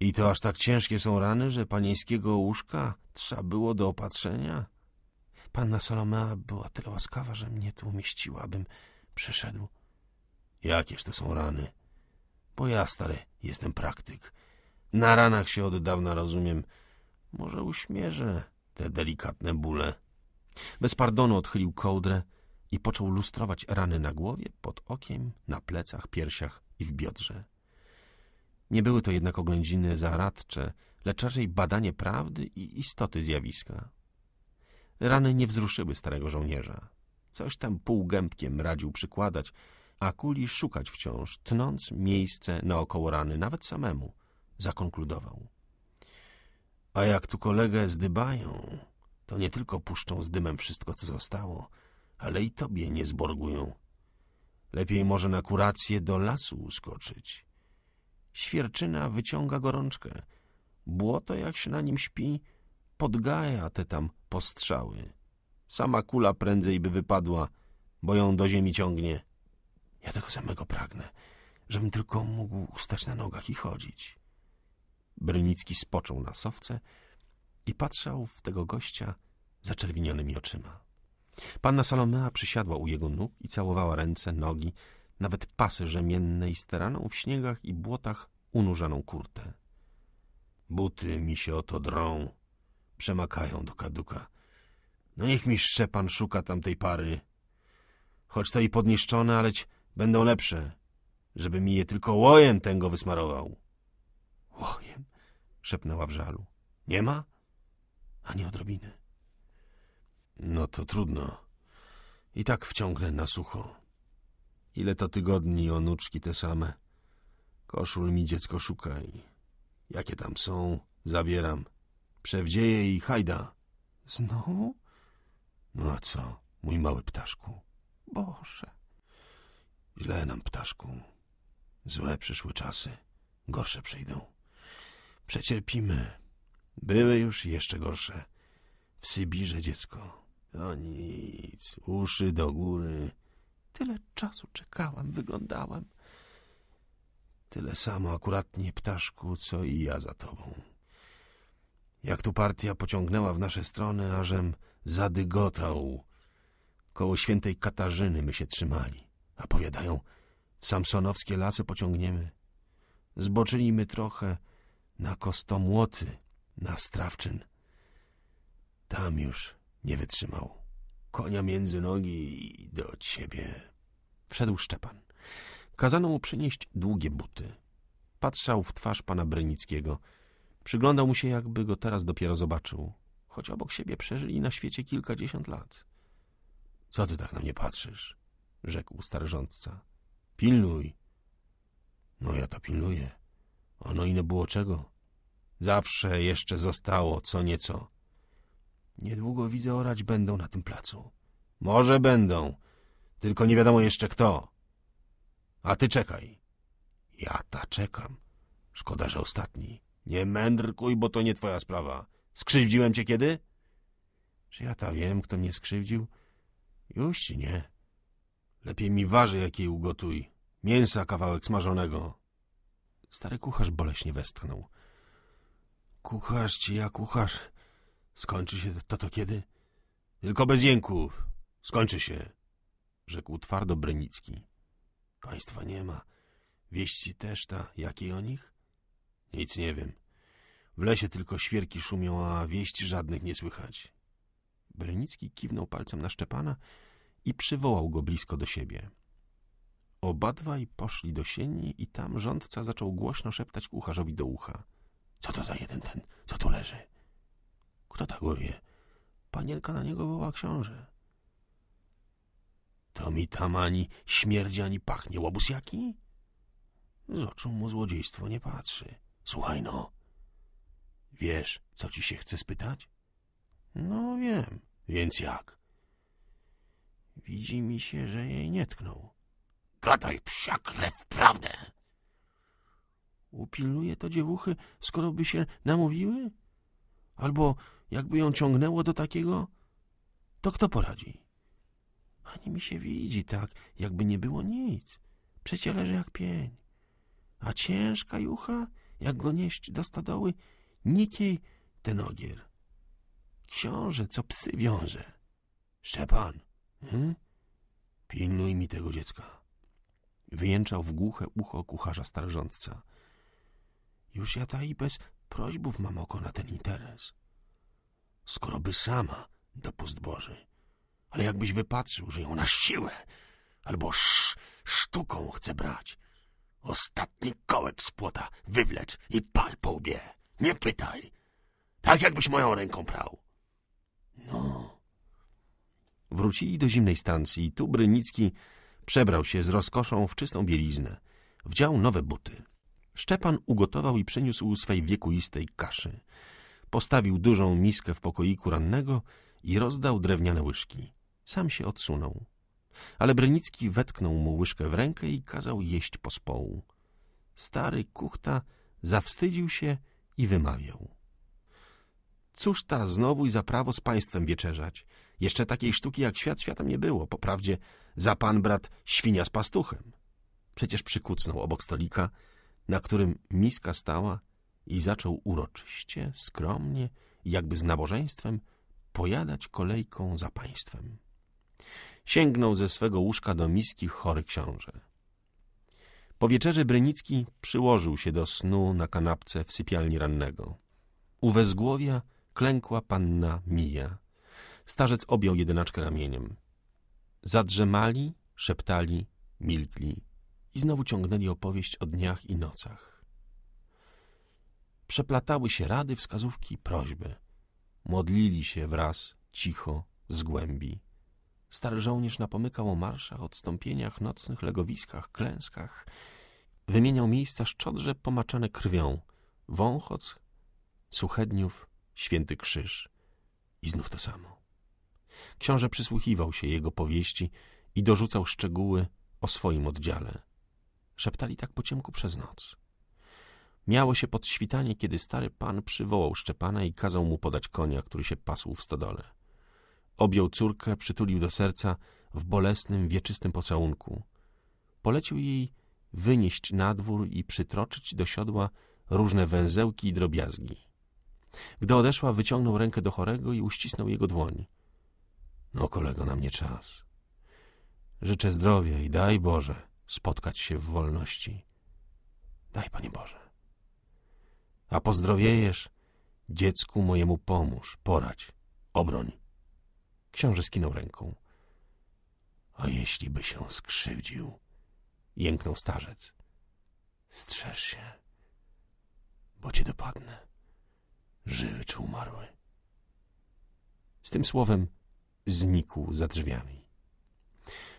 I to aż tak ciężkie są rany, że panieńskiego łóżka trzeba było do opatrzenia? Panna Salomea była tyle łaskawa, że mnie tu umieściła, abym przyszedł. Jakież to są rany? Bo ja, stary, jestem praktyk. Na ranach się od dawna rozumiem. Może uśmierzę te delikatne bóle. Bez pardonu odchylił kołdrę i począł lustrować rany na głowie, pod okiem, na plecach, piersiach i w biodrze. Nie były to jednak oględziny zaradcze, lecz raczej badanie prawdy i istoty zjawiska. Rany nie wzruszyły starego żołnierza. Coś tam półgębkiem radził przykładać, a kuli szukać wciąż, tnąc miejsce naokoło rany, nawet samemu, zakonkludował. A jak tu kolegę zdybają, to nie tylko puszczą z dymem wszystko, co zostało, ale i tobie nie zborgują. Lepiej może na kurację do lasu uskoczyć. Świerczyna wyciąga gorączkę. Błoto, jak się na nim śpi, podgaja te tam postrzały. Sama kula prędzej by wypadła, bo ją do ziemi ciągnie. Ja tego samego pragnę, żebym tylko mógł ustać na nogach i chodzić. Brynicki spoczął na sowce i patrzał w tego gościa zaczerwienionymi oczyma. Panna Salomea przysiadła u jego nóg i całowała ręce, nogi, nawet pasy rzemienne i steraną w śniegach i błotach unurzaną kurtę. Buty mi się oto drą, przemakają do kaduka. No niech mi Szczepan szuka tamtej pary. Choć to i podniszczone, aleć będą lepsze, żeby mi je tylko łojem tęgo wysmarował. Łojem? szepnęła w żalu. Nie ma? Ani odrobiny. No to trudno. I tak wciągnę na sucho. Ile to tygodni onuczki te same. Koszul mi dziecko szukaj. jakie tam są, zabieram. Przewdzieje i hajda. Znowu? No a co, mój mały ptaszku? Boże. Źle nam, ptaszku. Złe przyszły czasy. Gorsze przyjdą. Przecierpimy. Były już jeszcze gorsze. W Sybirze dziecko. O no nic, uszy do góry. Tyle czasu czekałem, wyglądałem. Tyle samo akuratnie, ptaszku, co i ja za tobą. Jak tu partia pociągnęła w nasze strony, ażem zadygotał. Koło świętej Katarzyny my się trzymali. A powiadają, w samsonowskie lasy pociągniemy. Zboczyli my trochę, na Kostomłoty, na Strawczyn. Tam już nie wytrzymał. Konia między nogi i do ciebie. Wszedł Szczepan. Kazano mu przynieść długie buty. Patrzał w twarz pana Brynickiego. Przyglądał mu się, jakby go teraz dopiero zobaczył, choć obok siebie przeżyli na świecie kilkadziesiąt lat. — Co ty tak na mnie patrzysz? — rzekł stary Pilnuj. — No ja to pilnuję. Ono ino było czego? Zawsze jeszcze zostało co nieco. Niedługo widzę orać będą na tym placu. Może będą, tylko nie wiadomo jeszcze kto. A ty czekaj. Ja ta czekam. Szkoda, że ostatni. Nie mędrkuj, bo to nie twoja sprawa. Skrzywdziłem cię kiedy? Czy ja ta wiem, kto mnie skrzywdził? Już nie. Lepiej mi waży, jakiej ugotuj. Mięsa kawałek smażonego. Stary kucharz boleśnie westchnął. Kucharz ci ja, kucharz. Skończy się to, to kiedy? Tylko bez jęków. Skończy się, rzekł twardo Brynicki. Państwa nie ma. Wieści też ta. Jakiej o nich? Nic nie wiem. W lesie tylko świerki szumią, a wieści żadnych nie słychać. Brynicki kiwnął palcem na Szczepana i przywołał go blisko do siebie. Obadwaj poszli do sieni i tam rządca zaczął głośno szeptać kucharzowi do ucha. Co to za jeden ten? Co tu leży? Kto tak wie? Panielka na niego woła książę. To mi tam ani śmierdzi, ani pachnie, łobuz jaki? Z oczu mu złodziejstwo nie patrzy. Słuchaj no. Wiesz, co ci się chce spytać? No wiem. Więc jak? Widzi mi się, że jej nie tknął gadaj, psia krew, prawdę. Upilnuje to dziewuchy, skoro by się namówiły? Albo jakby ją ciągnęło do takiego? To kto poradzi? Ani mi się widzi tak, jakby nie było nic. Przecie leży jak pień. A ciężka jucha, jak go nieść do stodoły, nikiej ten ogier. Książę, co psy wiąże. Szczepan, hmm? pilnuj mi tego dziecka. Wyjęczał w głuche ucho kucharza starżądca. Już ja ta i bez prośbów mam oko na ten interes. Skoro by sama, dopust Boży. Ale jakbyś wypatrzył, że ją na siłę albo sz sztuką chce brać. Ostatni kołek z płota wywlecz i pal po łbie. Nie pytaj. Tak jakbyś moją ręką prał. No. Wrócili do zimnej stacji i tu Brynicki Przebrał się z rozkoszą w czystą bieliznę. Wdział nowe buty. Szczepan ugotował i przyniósł swej wiekuistej kaszy. Postawił dużą miskę w pokoiku rannego i rozdał drewniane łyżki. Sam się odsunął. Ale Brynicki wetknął mu łyżkę w rękę i kazał jeść pospołu. Stary kuchta zawstydził się i wymawiał. Cóż ta znowu i za prawo z państwem wieczerzać? Jeszcze takiej sztuki jak świat światem nie było. Poprawdzie za pan brat świnia z pastuchem. Przecież przykucnął obok stolika, na którym miska stała i zaczął uroczyście, skromnie jakby z nabożeństwem pojadać kolejką za państwem. Sięgnął ze swego łóżka do miski chory książę. Po wieczerzy Brynicki przyłożył się do snu na kanapce w sypialni rannego. U wezgłowia klękła panna Mija, Starzec objął jedenaczkę ramieniem. Zadrzemali, szeptali, milkli i znowu ciągnęli opowieść o dniach i nocach. Przeplatały się rady, wskazówki, prośby. Modlili się wraz, cicho, z głębi. Stary żołnierz napomykał o marszach, odstąpieniach, nocnych legowiskach, klęskach. Wymieniał miejsca szczodrze pomaczane krwią. Wąchoc, Suchedniów, Święty Krzyż. I znów to samo. Książę przysłuchiwał się jego powieści i dorzucał szczegóły o swoim oddziale. Szeptali tak po ciemku przez noc. Miało się podświtanie, kiedy stary pan przywołał Szczepana i kazał mu podać konia, który się pasł w stodole. Objął córkę, przytulił do serca w bolesnym, wieczystym pocałunku. Polecił jej wynieść na dwór i przytroczyć do siodła różne węzełki i drobiazgi. Gdy odeszła, wyciągnął rękę do chorego i uścisnął jego dłoń. No kolego, na mnie czas. Życzę zdrowia i daj Boże spotkać się w wolności. Daj, Panie Boże. A pozdrowiejesz, dziecku mojemu pomóż, poradź, obroń. Książę skinął ręką. A jeśli by się skrzywdził, jęknął starzec. Strzeż się, bo cię dopadnę, żywy czy umarły. Z tym słowem znikł za drzwiami.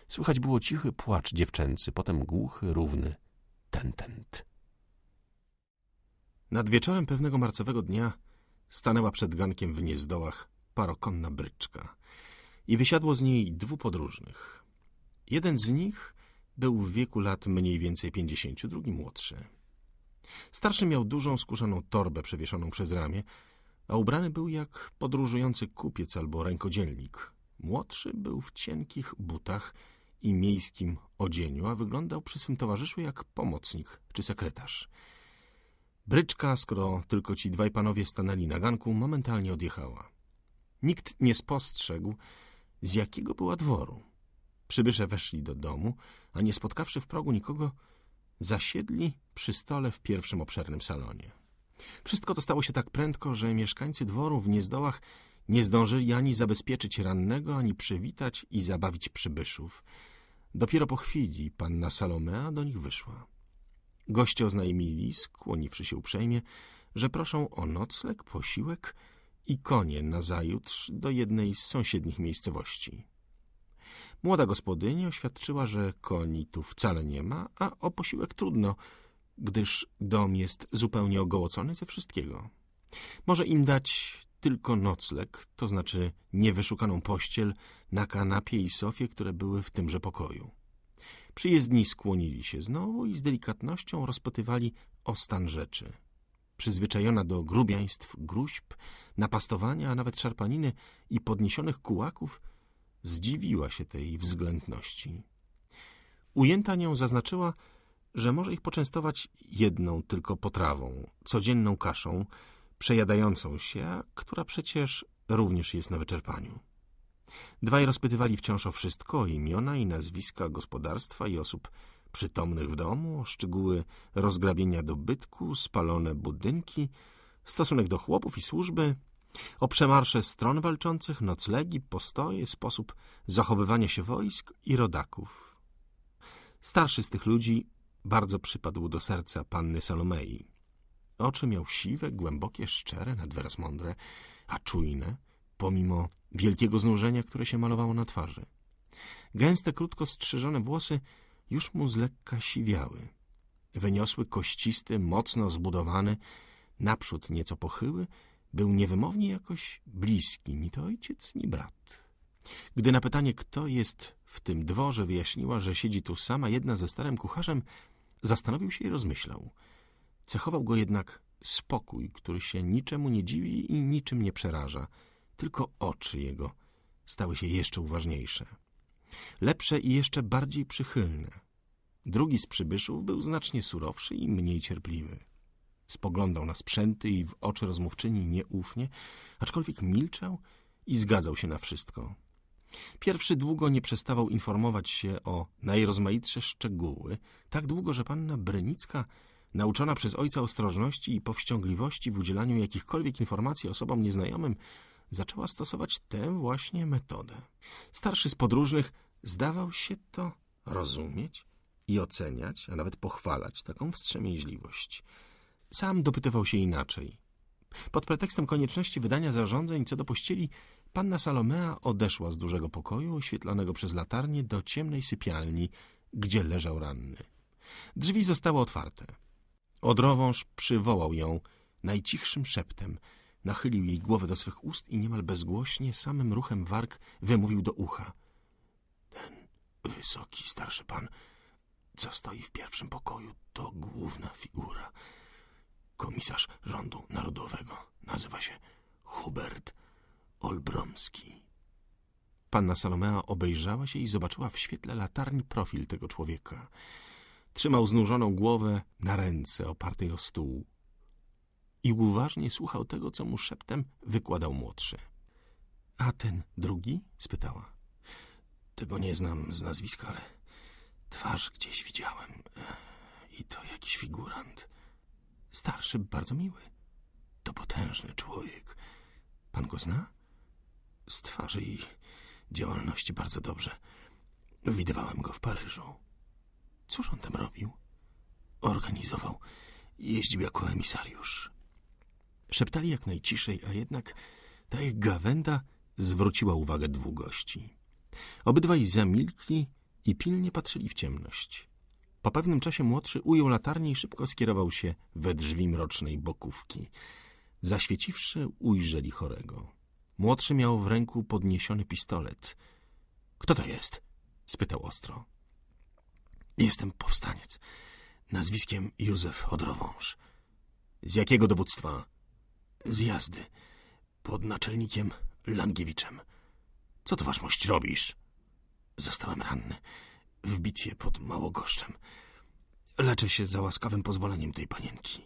Słychać było cichy płacz dziewczęcy, potem głuchy, równy tentent. Nad wieczorem pewnego marcowego dnia stanęła przed gankiem w Niezdołach parokonna bryczka i wysiadło z niej dwóch podróżnych. Jeden z nich był w wieku lat mniej więcej pięćdziesięciu, drugi młodszy. Starszy miał dużą, skórzaną torbę przewieszoną przez ramię, a ubrany był jak podróżujący kupiec albo rękodzielnik, Młodszy był w cienkich butach i miejskim odzieniu, a wyglądał przy swym towarzyszu jak pomocnik czy sekretarz. Bryczka, skoro tylko ci dwaj panowie stanęli na ganku, momentalnie odjechała. Nikt nie spostrzegł, z jakiego była dworu. Przybysze weszli do domu, a nie spotkawszy w progu nikogo, zasiedli przy stole w pierwszym obszernym salonie. Wszystko to stało się tak prędko, że mieszkańcy dworu w niezdołach nie zdążyli ani zabezpieczyć rannego, ani przywitać i zabawić przybyszów. Dopiero po chwili panna Salomea do nich wyszła. Goście oznajmili, skłoniwszy się uprzejmie, że proszą o nocleg, posiłek i konie nazajutrz do jednej z sąsiednich miejscowości. Młoda gospodyni oświadczyła, że koni tu wcale nie ma, a o posiłek trudno, gdyż dom jest zupełnie ogołocony ze wszystkiego. Może im dać tylko nocleg, to znaczy niewyszukaną pościel na kanapie i sofie, które były w tymże pokoju. Przyjezdni skłonili się znowu i z delikatnością rozpytywali o stan rzeczy. Przyzwyczajona do grubiaństw, gruźb, napastowania, a nawet szarpaniny i podniesionych kułaków, zdziwiła się tej względności. Ujęta nią zaznaczyła, że może ich poczęstować jedną tylko potrawą, codzienną kaszą, przejadającą się, która przecież również jest na wyczerpaniu. Dwaj rozpytywali wciąż o wszystko, imiona i nazwiska gospodarstwa i osób przytomnych w domu, o szczegóły rozgrabienia dobytku, spalone budynki, stosunek do chłopów i służby, o przemarsze stron walczących, noclegi, postoje, sposób zachowywania się wojsk i rodaków. Starszy z tych ludzi bardzo przypadł do serca panny Salomei. Oczy miał siwe, głębokie, szczere, nad wyraz mądre, a czujne, pomimo wielkiego znużenia, które się malowało na twarzy. Gęste, krótko strzyżone włosy już mu z lekka siwiały. Wyniosły kościsty, mocno zbudowany, naprzód nieco pochyły, był niewymownie jakoś bliski, ni to ojciec, ni brat. Gdy na pytanie, kto jest w tym dworze, wyjaśniła, że siedzi tu sama jedna ze starym kucharzem, zastanowił się i rozmyślał – Cechował go jednak spokój, który się niczemu nie dziwi i niczym nie przeraża. Tylko oczy jego stały się jeszcze uważniejsze. Lepsze i jeszcze bardziej przychylne. Drugi z przybyszów był znacznie surowszy i mniej cierpliwy. Spoglądał na sprzęty i w oczy rozmówczyni nieufnie, aczkolwiek milczał i zgadzał się na wszystko. Pierwszy długo nie przestawał informować się o najrozmaitsze szczegóły, tak długo, że panna Brynicka Nauczona przez ojca ostrożności i powściągliwości w udzielaniu jakichkolwiek informacji osobom nieznajomym, zaczęła stosować tę właśnie metodę. Starszy z podróżnych zdawał się to rozumieć i oceniać, a nawet pochwalać taką wstrzemięźliwość. Sam dopytywał się inaczej. Pod pretekstem konieczności wydania zarządzeń co do pościeli, panna Salomea odeszła z dużego pokoju oświetlanego przez latarnię do ciemnej sypialni, gdzie leżał ranny. Drzwi zostały otwarte. Odrowąż przywołał ją najcichszym szeptem, nachylił jej głowę do swych ust i niemal bezgłośnie, samym ruchem warg wymówił do ucha. Ten wysoki, starszy pan, co stoi w pierwszym pokoju, to główna figura. Komisarz rządu narodowego. Nazywa się Hubert Olbromski. Panna Salomea obejrzała się i zobaczyła w świetle latarni profil tego człowieka – Trzymał znużoną głowę na ręce opartej o stół i uważnie słuchał tego, co mu szeptem wykładał młodszy. — A ten drugi? — spytała. — Tego nie znam z nazwiska, ale twarz gdzieś widziałem. I to jakiś figurant. Starszy, bardzo miły. To potężny człowiek. Pan go zna? Z twarzy i działalności bardzo dobrze. Widywałem go w Paryżu. Cóż on tam robił? Organizował. Jeździł jako emisariusz. Szeptali jak najciszej, a jednak ta ich gawenda zwróciła uwagę dwóch gości. Obydwaj zamilkli i pilnie patrzyli w ciemność. Po pewnym czasie młodszy ujął latarnię i szybko skierował się we drzwi mrocznej bokówki. Zaświeciwszy, ujrzeli chorego. Młodszy miał w ręku podniesiony pistolet. — Kto to jest? — spytał ostro. Jestem powstaniec. Nazwiskiem Józef Odrowąż. Z jakiego dowództwa? Z jazdy. Pod naczelnikiem Langiewiczem. Co to waszmość robisz? Zostałem ranny. W bitwie pod Małogoszczem. Leczę się za łaskawym pozwoleniem tej panienki.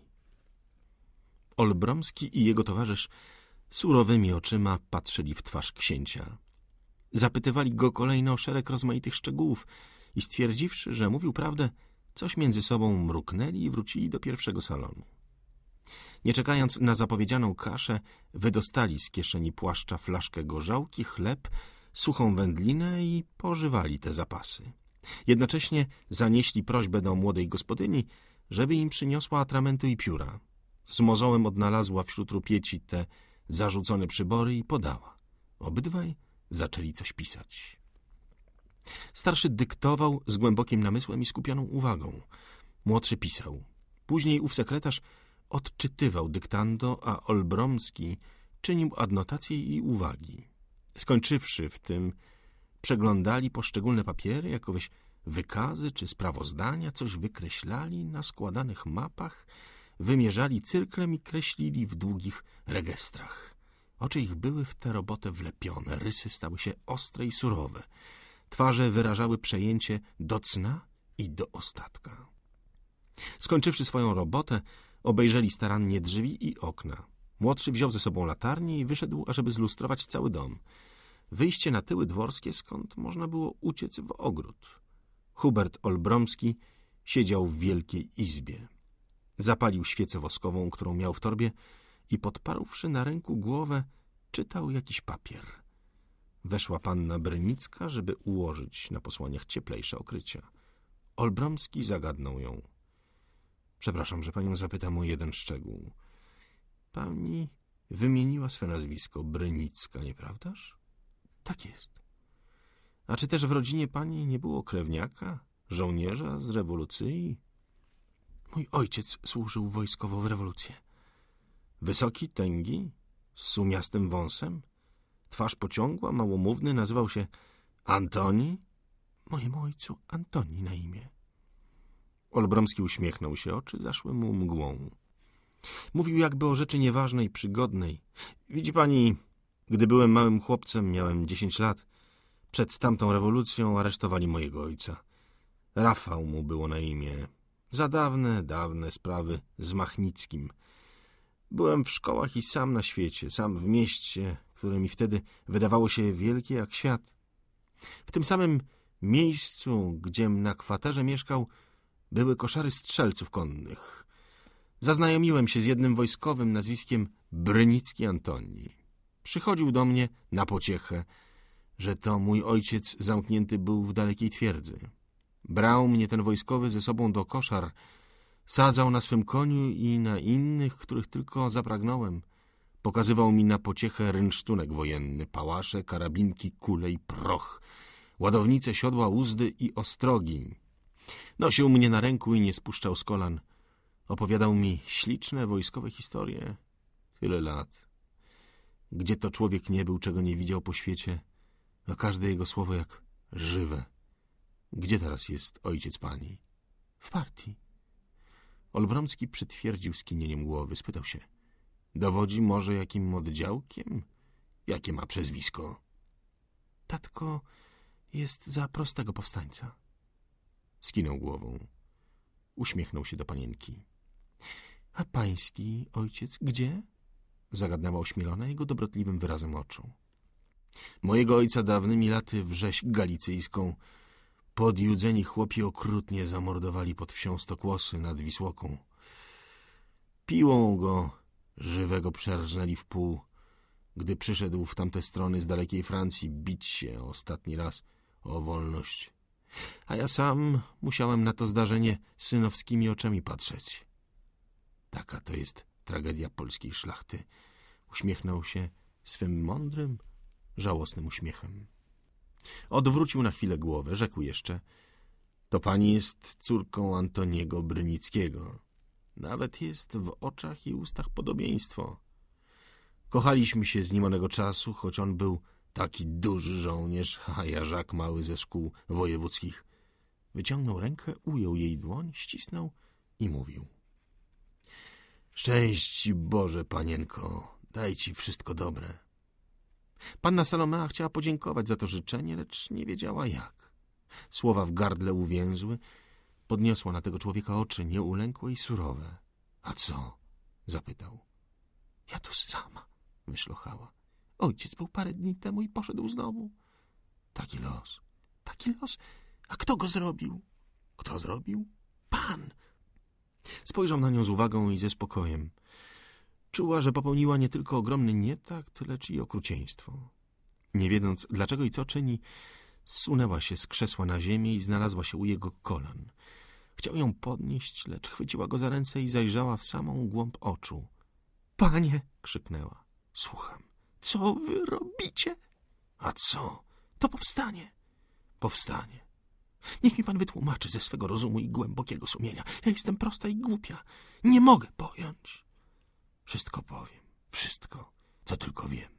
Olbromski i jego towarzysz surowymi oczyma patrzyli w twarz księcia. Zapytywali go kolejno o szereg rozmaitych szczegółów, i stwierdziwszy, że mówił prawdę, coś między sobą mruknęli i wrócili do pierwszego salonu. Nie czekając na zapowiedzianą kaszę, wydostali z kieszeni płaszcza flaszkę gorzałki, chleb, suchą wędlinę i pożywali te zapasy. Jednocześnie zanieśli prośbę do młodej gospodyni, żeby im przyniosła atramenty i pióra. Z mozołem odnalazła wśród rupieci te zarzucone przybory i podała. Obydwaj zaczęli coś pisać. Starszy dyktował z głębokim namysłem i skupioną uwagą. Młodszy pisał. Później ów sekretarz odczytywał dyktando, a Olbromski czynił adnotacje i uwagi. Skończywszy w tym, przeglądali poszczególne papiery, jakoweś wykazy czy sprawozdania, coś wykreślali na składanych mapach, wymierzali cyrklem i kreślili w długich rejestrach. Oczy ich były w tę robotę wlepione, rysy stały się ostre i surowe – Twarze wyrażały przejęcie do cna i do ostatka. Skończywszy swoją robotę, obejrzeli starannie drzwi i okna. Młodszy wziął ze sobą latarnię i wyszedł, ażeby zlustrować cały dom. Wyjście na tyły dworskie, skąd można było uciec w ogród. Hubert Olbromski siedział w wielkiej izbie. Zapalił świecę woskową, którą miał w torbie i podparłszy na ręku głowę, czytał jakiś papier. Weszła panna Brynicka, żeby ułożyć na posłaniach cieplejsze okrycia. Olbramski zagadnął ją. Przepraszam, że panią zapytam o jeden szczegół. Pani wymieniła swe nazwisko Brynicka, nieprawdaż? Tak jest. A czy też w rodzinie pani nie było krewniaka, żołnierza z rewolucji? Mój ojciec służył wojskowo w rewolucję. Wysoki, tęgi, z sumiastym wąsem? Twarz pociągła, małomówny, nazywał się Antoni? Mojemu ojcu Antoni na imię. Olbromski uśmiechnął się, oczy zaszły mu mgłą. Mówił jakby o rzeczy nieważnej, przygodnej. Widzi pani, gdy byłem małym chłopcem, miałem dziesięć lat. Przed tamtą rewolucją aresztowali mojego ojca. Rafał mu było na imię. Za dawne, dawne sprawy z Machnickim. Byłem w szkołach i sam na świecie, sam w mieście, które mi wtedy wydawało się wielkie jak świat. W tym samym miejscu, gdziem na kwaterze mieszkał, były koszary strzelców konnych. Zaznajomiłem się z jednym wojskowym nazwiskiem Brynicki Antoni. Przychodził do mnie na pociechę, że to mój ojciec zamknięty był w dalekiej twierdzy. Brał mnie ten wojskowy ze sobą do koszar, sadzał na swym koniu i na innych, których tylko zapragnąłem – Pokazywał mi na pociechę rynsztunek wojenny, pałasze, karabinki, kule i proch, ładownice, siodła, uzdy i ostrogi. Nosił mnie na ręku i nie spuszczał z kolan. Opowiadał mi śliczne wojskowe historie. Tyle lat. Gdzie to człowiek nie był, czego nie widział po świecie, a każde jego słowo jak żywe. Gdzie teraz jest ojciec pani? W partii. Olbromski przytwierdził skinieniem głowy, spytał się – Dowodzi może jakim oddziałkiem? Jakie ma przezwisko? Tatko jest za prostego powstańca. Skinął głową. Uśmiechnął się do panienki. A pański ojciec gdzie? Zagadnęła ośmielona jego dobrotliwym wyrazem oczu. Mojego ojca dawnymi laty wrześ galicyjską podjudzeni chłopi okrutnie zamordowali pod wsią Stokłosy nad Wisłoką. Piłą go Żywego przerżnęli w pół, gdy przyszedł w tamte strony z dalekiej Francji bić się ostatni raz o wolność. A ja sam musiałem na to zdarzenie synowskimi oczami patrzeć. Taka to jest tragedia polskiej szlachty. Uśmiechnął się swym mądrym, żałosnym uśmiechem. Odwrócił na chwilę głowę, rzekł jeszcze — To pani jest córką Antoniego Brynickiego. Nawet jest w oczach i ustach podobieństwo. Kochaliśmy się z nim onego czasu, choć on był taki duży żołnierz, a ja żak mały ze szkół wojewódzkich. Wyciągnął rękę, ujął jej dłoń, ścisnął i mówił. Szczęść Boże, panienko, daj ci wszystko dobre. Panna Salomea chciała podziękować za to życzenie, lecz nie wiedziała jak. Słowa w gardle uwięzły Podniosła na tego człowieka oczy, nieulękłe i surowe. — A co? — zapytał. — Ja tu sama — wyszlochała. — Ojciec był parę dni temu i poszedł znowu. — Taki los. — Taki los? A kto go zrobił? — Kto zrobił? — Pan! Spojrzał na nią z uwagą i ze spokojem. Czuła, że popełniła nie tylko ogromny nietakt, lecz i okrucieństwo. Nie wiedząc, dlaczego i co czyni, zsunęła się z krzesła na ziemię i znalazła się u jego kolan. Chciał ją podnieść, lecz chwyciła go za ręce i zajrzała w samą głąb oczu. — Panie! — krzyknęła. — Słucham. — Co wy robicie? — A co? To powstanie. — Powstanie. Niech mi pan wytłumaczy ze swego rozumu i głębokiego sumienia. Ja jestem prosta i głupia. Nie mogę pojąć. Wszystko powiem. Wszystko, co tylko wiem.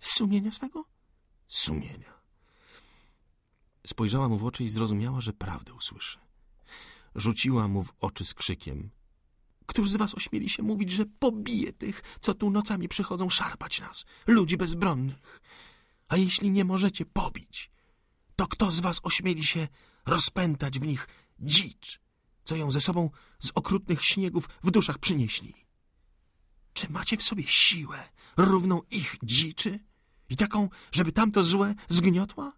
Z sumienia swego? Z sumienia. Spojrzała mu w oczy i zrozumiała, że prawdę usłyszy. Rzuciła mu w oczy z krzykiem. Któż z was ośmieli się mówić, że pobije tych, co tu nocami przychodzą szarpać nas, ludzi bezbronnych? A jeśli nie możecie pobić, to kto z was ośmieli się rozpętać w nich dzicz, co ją ze sobą z okrutnych śniegów w duszach przynieśli? Czy macie w sobie siłę równą ich dziczy i taką, żeby tamto złe zgniotła?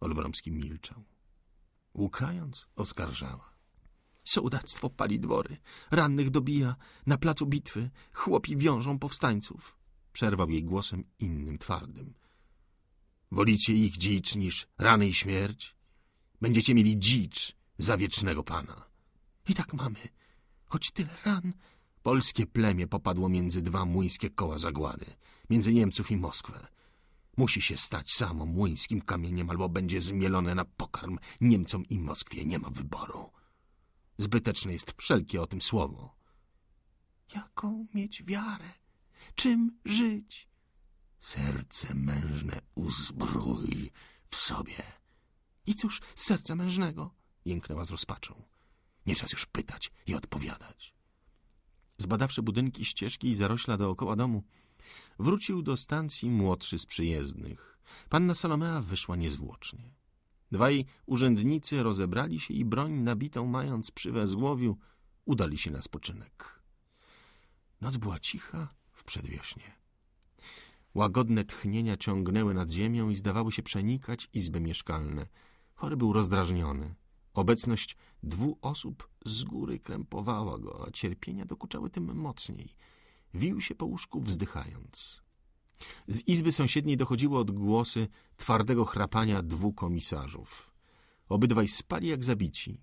Olbromski milczał łukając, oskarżała. Sołdactwo pali dwory, rannych dobija, na placu bitwy chłopi wiążą powstańców. Przerwał jej głosem innym, twardym. Wolicie ich dzicz niż rany i śmierć? Będziecie mieli dzicz za wiecznego pana. I tak mamy, choć tyle ran. Polskie plemię popadło między dwa młyńskie koła zagłady, między Niemców i Moskwę. Musi się stać samo młyńskim kamieniem albo będzie zmielone na pokarm Niemcom i Moskwie. Nie ma wyboru. Zbyteczne jest wszelkie o tym słowo. Jaką mieć wiarę? Czym żyć? Serce mężne uzbrój w sobie. I cóż z serca mężnego? Jęknęła z rozpaczą. Nie czas już pytać i odpowiadać. Zbadawszy budynki, ścieżki i zarośla dookoła domu, Wrócił do stacji młodszy z przyjezdnych. Panna Salomea wyszła niezwłocznie. Dwaj urzędnicy rozebrali się i broń nabitą mając przy wezłowiu udali się na spoczynek. Noc była cicha w przedwiośnie. Łagodne tchnienia ciągnęły nad ziemią i zdawały się przenikać izby mieszkalne. Chory był rozdrażniony. Obecność dwóch osób z góry krępowała go, a cierpienia dokuczały tym mocniej – Wił się po łóżku, wzdychając. Z izby sąsiedniej dochodziły odgłosy twardego chrapania dwóch komisarzów. Obydwaj spali jak zabici.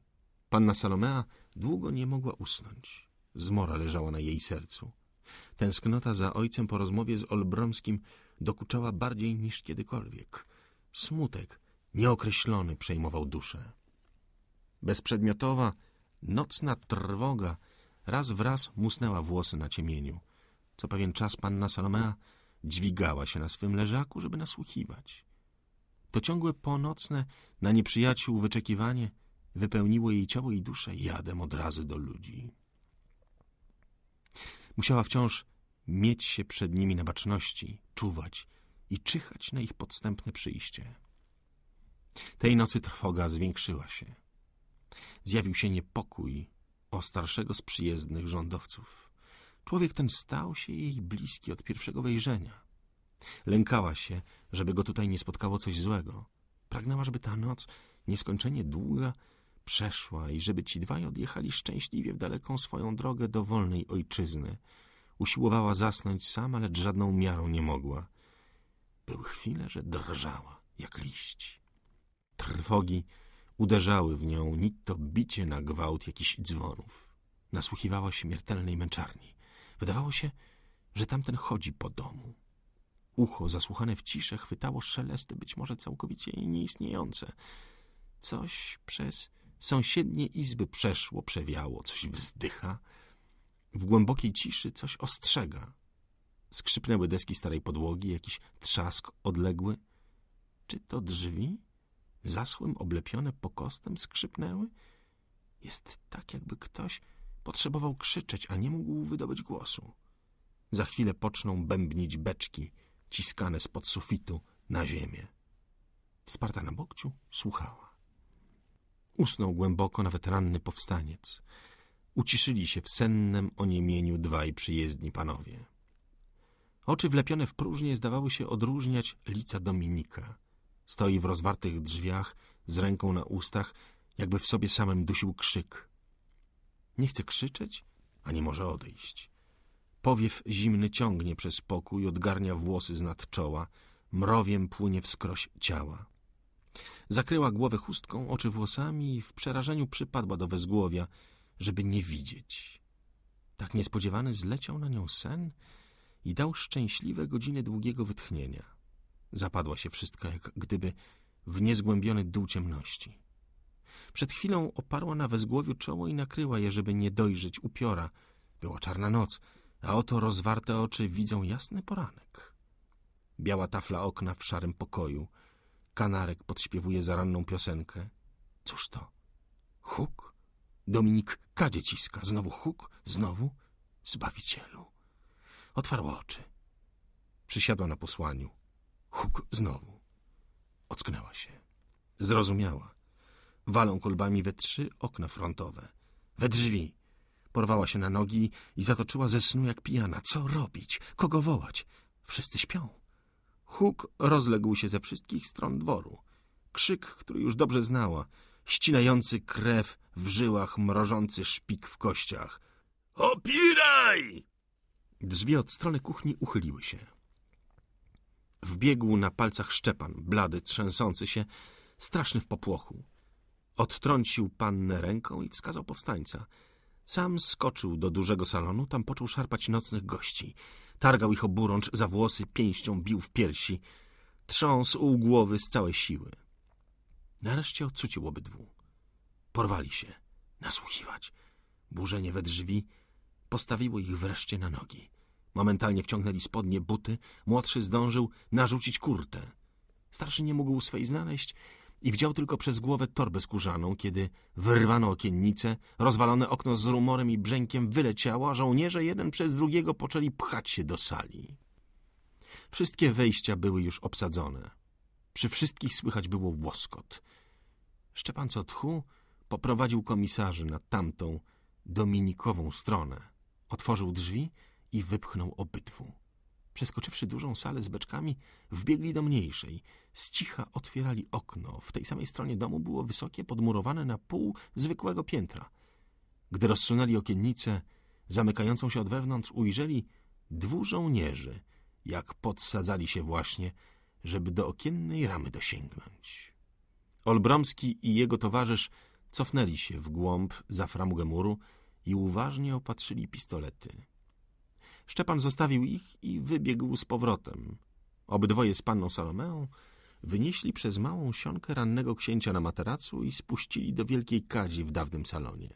Panna Salomea długo nie mogła usnąć. Zmora leżała na jej sercu. Tęsknota za ojcem po rozmowie z Olbromskim dokuczała bardziej niż kiedykolwiek. Smutek nieokreślony przejmował duszę. Bezprzedmiotowa, nocna trwoga raz wraz musnęła włosy na ciemieniu. Co pewien czas panna Salomea dźwigała się na swym leżaku, żeby nasłuchiwać. To ciągłe ponocne, na nieprzyjaciół wyczekiwanie wypełniło jej ciało i duszę jadem od razu do ludzi. Musiała wciąż mieć się przed nimi na baczności, czuwać i czyhać na ich podstępne przyjście. Tej nocy trwoga zwiększyła się. Zjawił się niepokój o starszego z przyjezdnych rządowców. Człowiek ten stał się jej bliski od pierwszego wejrzenia. Lękała się, żeby go tutaj nie spotkało coś złego. Pragnęła, żeby ta noc, nieskończenie długa, przeszła i żeby ci dwaj odjechali szczęśliwie w daleką swoją drogę do wolnej ojczyzny. Usiłowała zasnąć sama, lecz żadną miarą nie mogła. Były chwile, że drżała, jak liść. Trwogi uderzały w nią, nit to bicie na gwałt jakichś dzwonów. Nasłuchiwała śmiertelnej męczarni. Wydawało się, że tamten chodzi po domu. Ucho zasłuchane w ciszę chwytało szelesty, być może całkowicie nieistniejące. Coś przez sąsiednie izby przeszło, przewiało, coś wzdycha. W głębokiej ciszy coś ostrzega. Skrzypnęły deski starej podłogi, jakiś trzask odległy. Czy to drzwi? Zaschłym, oblepione pokostem skrzypnęły? Jest tak, jakby ktoś Potrzebował krzyczeć, a nie mógł wydobyć głosu. Za chwilę poczną bębnić beczki ciskane spod sufitu na ziemię. Wsparta na bokciu słuchała. Usnął głęboko nawet ranny powstaniec. Uciszyli się w sennem oniemieniu dwaj przyjezdni panowie. Oczy wlepione w próżnię zdawały się odróżniać lica Dominika. Stoi w rozwartych drzwiach, z ręką na ustach, jakby w sobie samym dusił krzyk. Nie chce krzyczeć, a nie może odejść. Powiew zimny ciągnie przez pokój, odgarnia włosy z nad czoła, mrowiem płynie wskroś ciała. Zakryła głowę chustką, oczy włosami i w przerażeniu przypadła do wezgłowia, żeby nie widzieć. Tak niespodziewany zleciał na nią sen i dał szczęśliwe godziny długiego wytchnienia. Zapadła się wszystko, jak gdyby w niezgłębiony dół ciemności. Przed chwilą oparła na wezgłowiu czoło i nakryła je, żeby nie dojrzeć upiora. Była czarna noc, a oto rozwarte oczy widzą jasny poranek. Biała tafla okna w szarym pokoju. Kanarek podśpiewuje zaranną piosenkę. Cóż to? Huk? Dominik kadzie ciska. Znowu huk? Znowu? Zbawicielu. Otwarła oczy. Przysiadła na posłaniu. Huk znowu. Ocknęła się. Zrozumiała. Walą kolbami we trzy okna frontowe. We drzwi. Porwała się na nogi i zatoczyła ze snu jak pijana. Co robić? Kogo wołać? Wszyscy śpią. Huk rozległ się ze wszystkich stron dworu. Krzyk, który już dobrze znała, ścinający krew w żyłach, mrożący szpik w kościach. Opiraj! Drzwi od strony kuchni uchyliły się. Wbiegł na palcach Szczepan, blady, trzęsący się, straszny w popłochu. Odtrącił pannę ręką i wskazał powstańca. Sam skoczył do dużego salonu, tam począł szarpać nocnych gości. Targał ich oburącz za włosy, pięścią bił w piersi. Trząsł głowy z całej siły. Nareszcie odsucił obydwu. Porwali się. Nasłuchiwać. Burzenie we drzwi postawiło ich wreszcie na nogi. Momentalnie wciągnęli spodnie, buty. Młodszy zdążył narzucić kurtę. Starszy nie mógł swej znaleźć i widział tylko przez głowę torbę skórzaną, kiedy wyrwano okiennice, rozwalone okno z rumorem i brzękiem wyleciało, a żołnierze jeden przez drugiego poczęli pchać się do sali. Wszystkie wejścia były już obsadzone. Przy wszystkich słychać było łoskot. Szczepan tchu poprowadził komisarzy na tamtą, dominikową stronę, otworzył drzwi i wypchnął obydwu. Przeskoczywszy dużą salę z beczkami, wbiegli do mniejszej. Z cicha otwierali okno. W tej samej stronie domu było wysokie, podmurowane na pół zwykłego piętra. Gdy rozsunęli okiennicę, zamykającą się od wewnątrz, ujrzeli dwu żołnierzy, jak podsadzali się właśnie, żeby do okiennej ramy dosięgnąć. Olbromski i jego towarzysz cofnęli się w głąb za framugę muru i uważnie opatrzyli pistolety. Szczepan zostawił ich i wybiegł z powrotem. Obydwoje z panną Salomeą wynieśli przez małą sionkę rannego księcia na materacu i spuścili do wielkiej kadzi w dawnym salonie.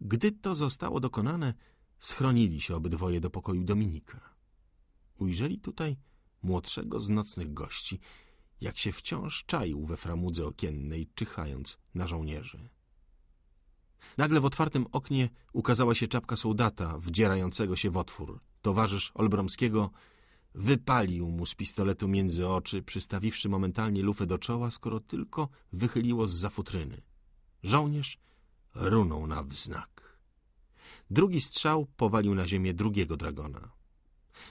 Gdy to zostało dokonane, schronili się obydwoje do pokoju Dominika. Ujrzeli tutaj młodszego z nocnych gości, jak się wciąż czaił we framudze okiennej, czyhając na żołnierzy. Nagle w otwartym oknie ukazała się czapka soldata wdzierającego się w otwór. Towarzysz Olbromskiego wypalił mu z pistoletu między oczy, przystawiwszy momentalnie lufę do czoła, skoro tylko wychyliło z za futryny. Żołnierz runął na wznak. Drugi strzał powalił na ziemię drugiego dragona.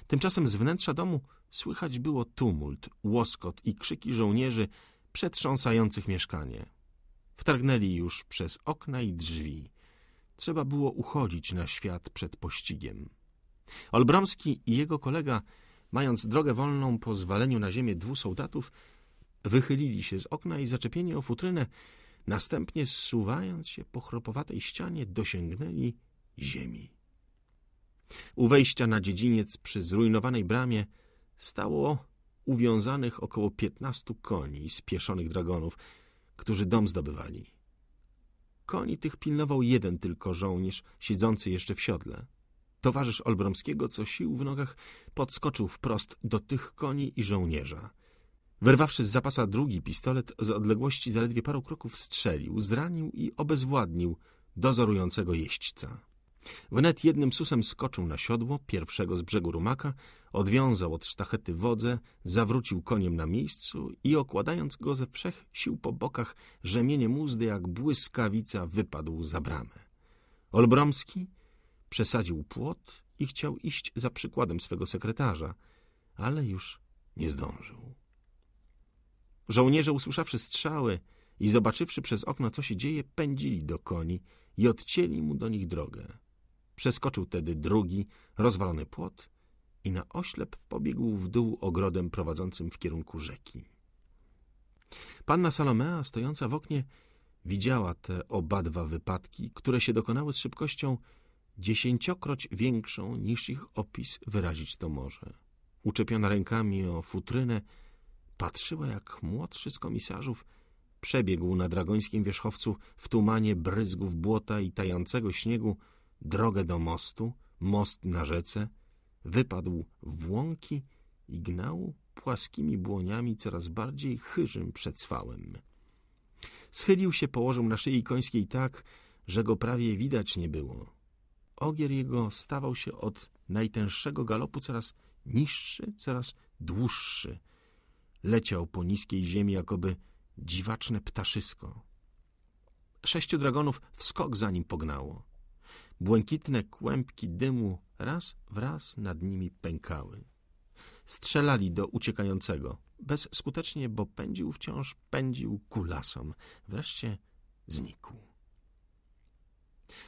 Tymczasem z wnętrza domu słychać było tumult, łoskot i krzyki żołnierzy przetrząsających mieszkanie. Wtargnęli już przez okna i drzwi. Trzeba było uchodzić na świat przed pościgiem. Olbramski i jego kolega, mając drogę wolną po zwaleniu na ziemię dwóch soldatów, wychylili się z okna i zaczepieni o futrynę, następnie zsuwając się po chropowatej ścianie, dosięgnęli ziemi. U wejścia na dziedziniec przy zrujnowanej bramie stało uwiązanych około piętnastu koni spieszonych dragonów, którzy dom zdobywali. Koni tych pilnował jeden tylko żołnierz, siedzący jeszcze w siodle. Towarzysz Olbromskiego, co sił w nogach, podskoczył wprost do tych koni i żołnierza. Wyrwawszy z zapasa drugi pistolet, z odległości zaledwie paru kroków strzelił, zranił i obezwładnił dozorującego jeźdźca. Wnet jednym susem skoczył na siodło pierwszego z brzegu rumaka, odwiązał od sztachety wodze, zawrócił koniem na miejscu i okładając go ze wszech sił po bokach, rzemienie mózdy jak błyskawica wypadł za bramę. Olbromski przesadził płot i chciał iść za przykładem swego sekretarza, ale już nie zdążył. Żołnierze, usłyszawszy strzały i zobaczywszy przez okno, co się dzieje, pędzili do koni i odcięli mu do nich drogę. Przeskoczył tedy drugi, rozwalony płot i na oślep pobiegł w dół ogrodem prowadzącym w kierunku rzeki. Panna Salomea, stojąca w oknie, widziała te obadwa wypadki, które się dokonały z szybkością dziesięciokroć większą niż ich opis wyrazić to może. Uczepiona rękami o futrynę, patrzyła jak młodszy z komisarzów przebiegł na dragońskim wierzchowcu w tumanie bryzgów błota i tającego śniegu drogę do mostu, most na rzece, wypadł w łąki i gnał płaskimi błoniami coraz bardziej chyżym przetrwałem. Schylił się, położył na szyi końskiej tak, że go prawie widać nie było. Ogier jego stawał się od najtęższego galopu coraz niższy, coraz dłuższy. Leciał po niskiej ziemi, jakoby dziwaczne ptaszysko. Sześciu dragonów wskok za nim pognało. Błękitne kłębki dymu raz wraz nad nimi pękały. Strzelali do uciekającego, bezskutecznie, bo pędził wciąż, pędził ku lasom. Wreszcie znikł.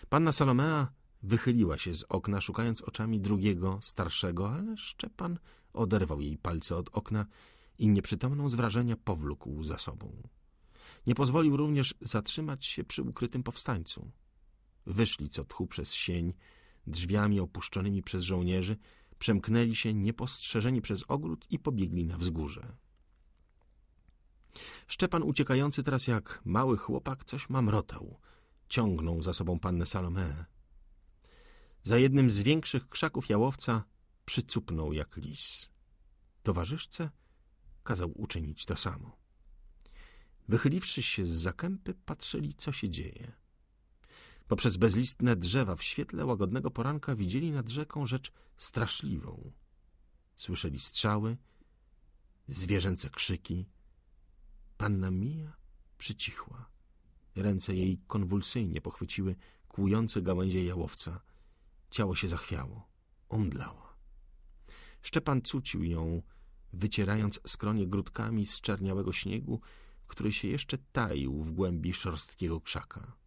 Panna Salomea wychyliła się z okna, szukając oczami drugiego, starszego, ale Szczepan oderwał jej palce od okna i nieprzytomną z wrażenia powlókł za sobą. Nie pozwolił również zatrzymać się przy ukrytym powstańcu. Wyszli co tchu przez sień, drzwiami opuszczonymi przez żołnierzy, przemknęli się niepostrzeżeni przez ogród i pobiegli na wzgórze. Szczepan uciekający teraz jak mały chłopak coś mamrotał. Ciągnął za sobą pannę Salomę. Za jednym z większych krzaków jałowca przycupnął jak lis. Towarzyszce kazał uczynić to samo. Wychyliwszy się z zakępy, patrzyli, co się dzieje. Poprzez bezlistne drzewa w świetle łagodnego poranka widzieli nad rzeką rzecz straszliwą. Słyszeli strzały, zwierzęce krzyki. Panna Mija przycichła. Ręce jej konwulsyjnie pochwyciły kłujące gałęzie jałowca. Ciało się zachwiało, omdlała. Szczepan cucił ją, wycierając skronie grudkami z czerniałego śniegu, który się jeszcze taił w głębi szorstkiego krzaka.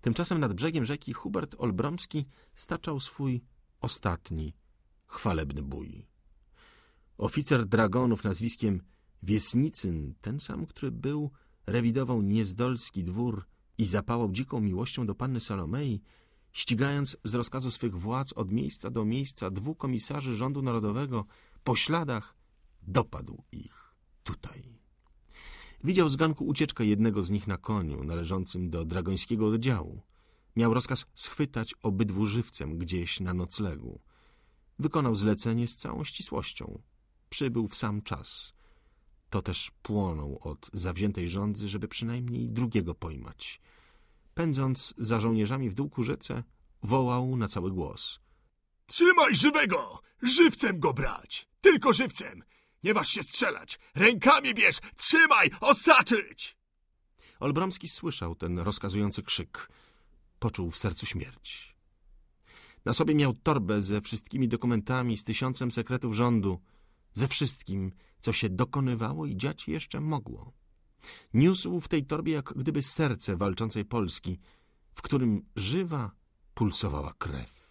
Tymczasem nad brzegiem rzeki Hubert Olbromski staczał swój ostatni, chwalebny bój. Oficer dragonów nazwiskiem Wiesnicyn, ten sam, który był, rewidował niezdolski dwór i zapałał dziką miłością do panny Salomei, ścigając z rozkazu swych władz od miejsca do miejsca dwóch komisarzy rządu narodowego po śladach, dopadł ich tutaj. Widział z ganku ucieczkę jednego z nich na koniu, należącym do dragońskiego oddziału. Miał rozkaz schwytać obydwu żywcem gdzieś na noclegu. Wykonał zlecenie z całą ścisłością. Przybył w sam czas. To też płonął od zawziętej rządzy, żeby przynajmniej drugiego pojmać. Pędząc za żołnierzami w dół ku rzece, wołał na cały głos. — Trzymaj żywego! Żywcem go brać! Tylko żywcem! Nie masz się strzelać! Rękami bierz! Trzymaj! Osaczyć! Olbromski słyszał ten rozkazujący krzyk. Poczuł w sercu śmierć. Na sobie miał torbę ze wszystkimi dokumentami, z tysiącem sekretów rządu, ze wszystkim, co się dokonywało i dziać jeszcze mogło. Niósł w tej torbie jak gdyby serce walczącej Polski, w którym żywa pulsowała krew.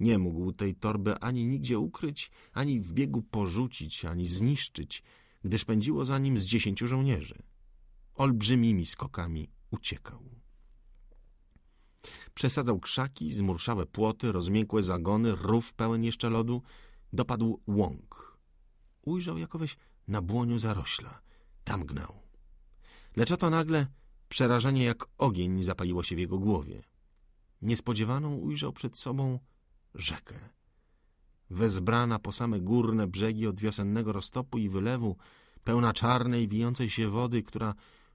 Nie mógł tej torby ani nigdzie ukryć, ani w biegu porzucić, ani zniszczyć, gdyż pędziło za nim z dziesięciu żołnierzy. Olbrzymimi skokami uciekał. Przesadzał krzaki, zmurszałe płoty, rozmiękłe zagony, rów pełen jeszcze lodu. Dopadł łąk. Ujrzał jakoweś na błoniu zarośla. Tam gnał. Lecz oto nagle przerażenie jak ogień zapaliło się w jego głowie. Niespodziewaną ujrzał przed sobą rzekę. Wezbrana po same górne brzegi od wiosennego roztopu i wylewu, pełna czarnej, wijącej się wody, która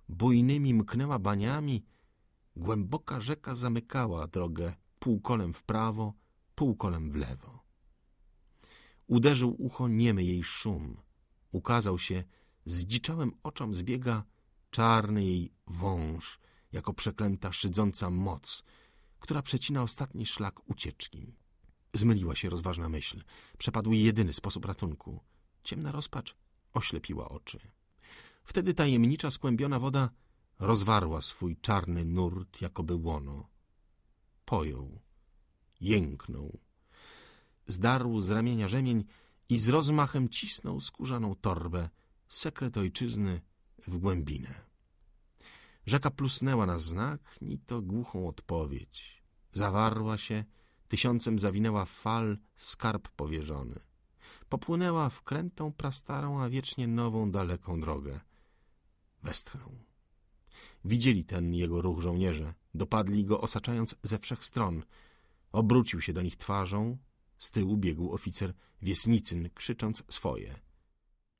bujnymi mknęła baniami, głęboka rzeka zamykała drogę półkolem w prawo, półkolem w lewo. Uderzył ucho niemy jej szum. Ukazał się, zdziczałem oczom zbiega czarny jej wąż, jako przeklęta szydząca moc, która przecina ostatni szlak ucieczki. Zmyliła się rozważna myśl. Przepadł jej jedyny sposób ratunku. Ciemna rozpacz oślepiła oczy. Wtedy tajemnicza, skłębiona woda rozwarła swój czarny nurt, jakoby łono. Pojął, jęknął, zdarł z ramienia rzemień i z rozmachem cisnął skórzaną torbę sekret ojczyzny w głębinę. Rzeka plusnęła na znak, ni to głuchą odpowiedź. Zawarła się tysiącem zawinęła fal skarb powierzony. Popłynęła w krętą, prastarą, a wiecznie nową, daleką drogę. Westchnął. Widzieli ten jego ruch żołnierze, dopadli go osaczając ze wszech stron. Obrócił się do nich twarzą, z tyłu biegł oficer Wiesnicyn, krzycząc swoje.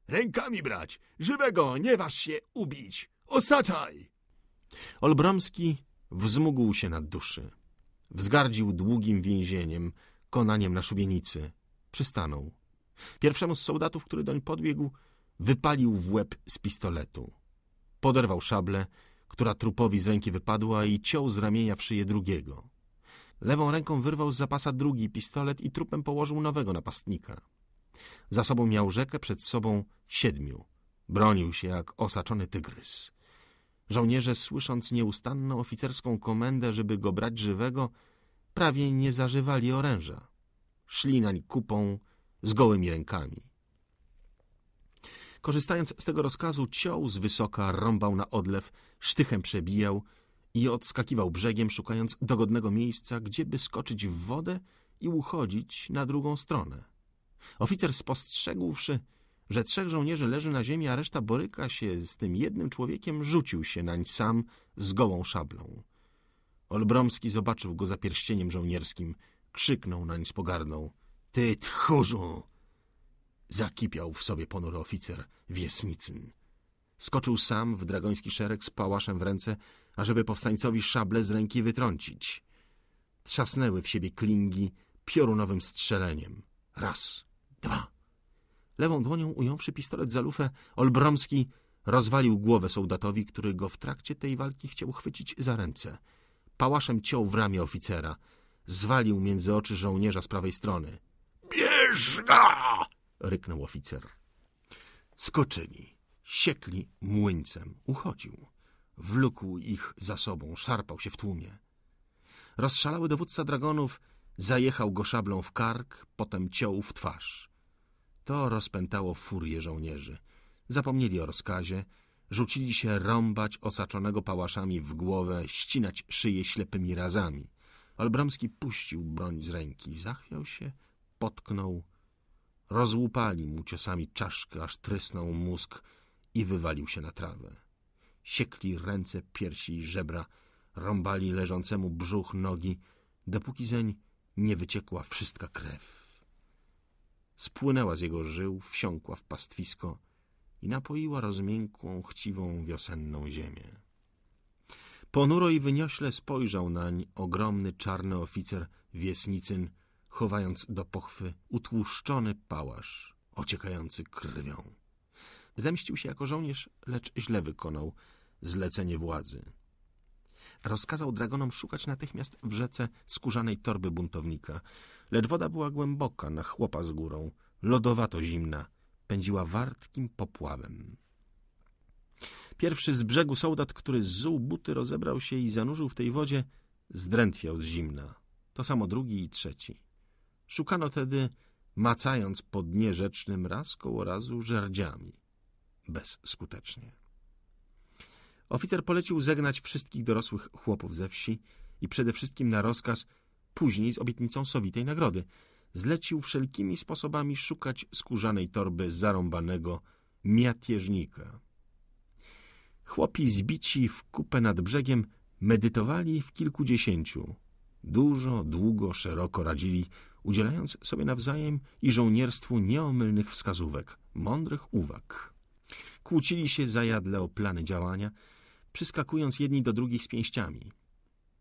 Rękami brać! Żywego! Nie waż się ubić! Osaczaj! Olbromski wzmógł się nad duszy. Wzgardził długim więzieniem, konaniem na szubienicy. Przystanął. Pierwszemu z soldatów, który doń podbiegł, wypalił w łeb z pistoletu. Poderwał szablę, która trupowi z ręki wypadła i ciął z ramienia w szyję drugiego. Lewą ręką wyrwał z zapasa drugi pistolet i trupem położył nowego napastnika. Za sobą miał rzekę, przed sobą siedmiu. Bronił się jak osaczony tygrys. Żołnierze, słysząc nieustanną oficerską komendę, żeby go brać żywego, prawie nie zażywali oręża. Szli nań kupą z gołymi rękami. Korzystając z tego rozkazu, cioł z wysoka rąbał na odlew, sztychem przebijał i odskakiwał brzegiem, szukając dogodnego miejsca, gdzieby skoczyć w wodę i uchodzić na drugą stronę. Oficer spostrzegłszy, że trzech żołnierzy leży na ziemi, a reszta boryka się z tym jednym człowiekiem, rzucił się nań sam z gołą szablą. Olbromski zobaczył go za pierścieniem żołnierskim, krzyknął nań z pogardą. — Ty tchórzu! Zakipiał w sobie ponury oficer Wiesnicyn. Skoczył sam w dragoński szereg z pałaszem w ręce, ażeby powstańcowi szable z ręki wytrącić. Trzasnęły w siebie klingi piorunowym strzeleniem. Raz, dwa... Lewą dłonią ująwszy pistolet za lufę, Olbromski rozwalił głowę soldatowi, który go w trakcie tej walki chciał chwycić za ręce. Pałaszem ciął w ramię oficera. Zwalił między oczy żołnierza z prawej strony. — Bierz go! — ryknął oficer. Skoczyli. Siekli młyńcem. Uchodził. Wlókł ich za sobą, szarpał się w tłumie. Rozszalały dowódca dragonów zajechał go szablą w kark, potem ciął w twarz. To rozpętało furię żołnierzy. Zapomnieli o rozkazie, rzucili się rąbać osaczonego pałaszami w głowę, ścinać szyję ślepymi razami. Olbramski puścił broń z ręki, zachwiał się, potknął. Rozłupali mu ciosami czaszkę, aż trysnął mózg i wywalił się na trawę. Siekli ręce, piersi i żebra, rąbali leżącemu brzuch, nogi, dopóki zeń nie wyciekła wszystka krew spłynęła z jego żył, wsiąkła w pastwisko i napoiła rozmiękłą, chciwą wiosenną ziemię. Ponuro i wyniośle spojrzał nań ogromny czarny oficer Wiesnicyn, chowając do pochwy utłuszczony pałasz, ociekający krwią. Zemścił się jako żołnierz, lecz źle wykonał zlecenie władzy. Rozkazał dragonom szukać natychmiast w rzece skórzanej torby buntownika – lecz woda była głęboka, na chłopa z górą, lodowato zimna, pędziła wartkim popławem. Pierwszy z brzegu sołdat, który zzuł buty, rozebrał się i zanurzył w tej wodzie, zdrętwiał z zimna. To samo drugi i trzeci. Szukano tedy, macając po dnie rzecznym raz koło razu żerdziami. Bezskutecznie. Oficer polecił zegnać wszystkich dorosłych chłopów ze wsi i przede wszystkim na rozkaz – później z obietnicą sowitej nagrody. Zlecił wszelkimi sposobami szukać skórzanej torby zarąbanego miatieżnika. Chłopi zbici w kupę nad brzegiem medytowali w kilkudziesięciu. Dużo, długo, szeroko radzili, udzielając sobie nawzajem i żołnierstwu nieomylnych wskazówek, mądrych uwag. Kłócili się zajadle o plany działania, przyskakując jedni do drugich z pięściami.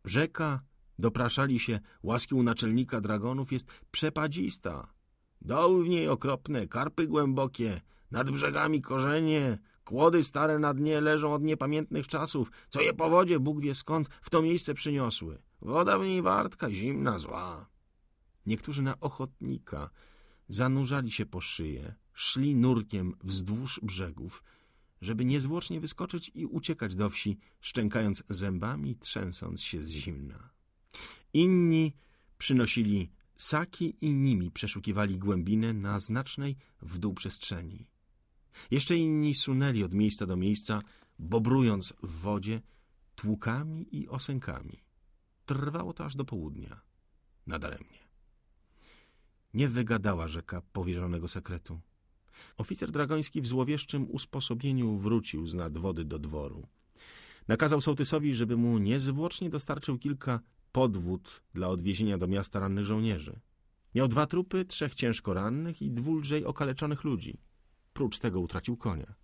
Rzeka Dopraszali się łaski u naczelnika dragonów jest przepadzista. Doły w niej okropne, karpy głębokie, nad brzegami korzenie, kłody stare na dnie leżą od niepamiętnych czasów, co je wodzie, Bóg wie skąd, w to miejsce przyniosły. Woda w niej wartka, zimna, zła. Niektórzy na ochotnika zanurzali się po szyję, szli nurkiem wzdłuż brzegów, żeby niezwłocznie wyskoczyć i uciekać do wsi, szczękając zębami, trzęsąc się z zimna. Inni przynosili saki i nimi przeszukiwali głębinę na znacznej w dół przestrzeni. Jeszcze inni sunęli od miejsca do miejsca, bobrując w wodzie tłukami i osękami. Trwało to aż do południa. Nadaremnie. Nie wygadała rzeka powierzonego sekretu. Oficer Dragoński w złowieszczym usposobieniu wrócił z nad wody do dworu. Nakazał sołtysowi, żeby mu niezwłocznie dostarczył kilka podwód dla odwiezienia do miasta rannych żołnierzy. Miał dwa trupy, trzech ciężko rannych i dwu lżej okaleczonych ludzi. Prócz tego utracił konia.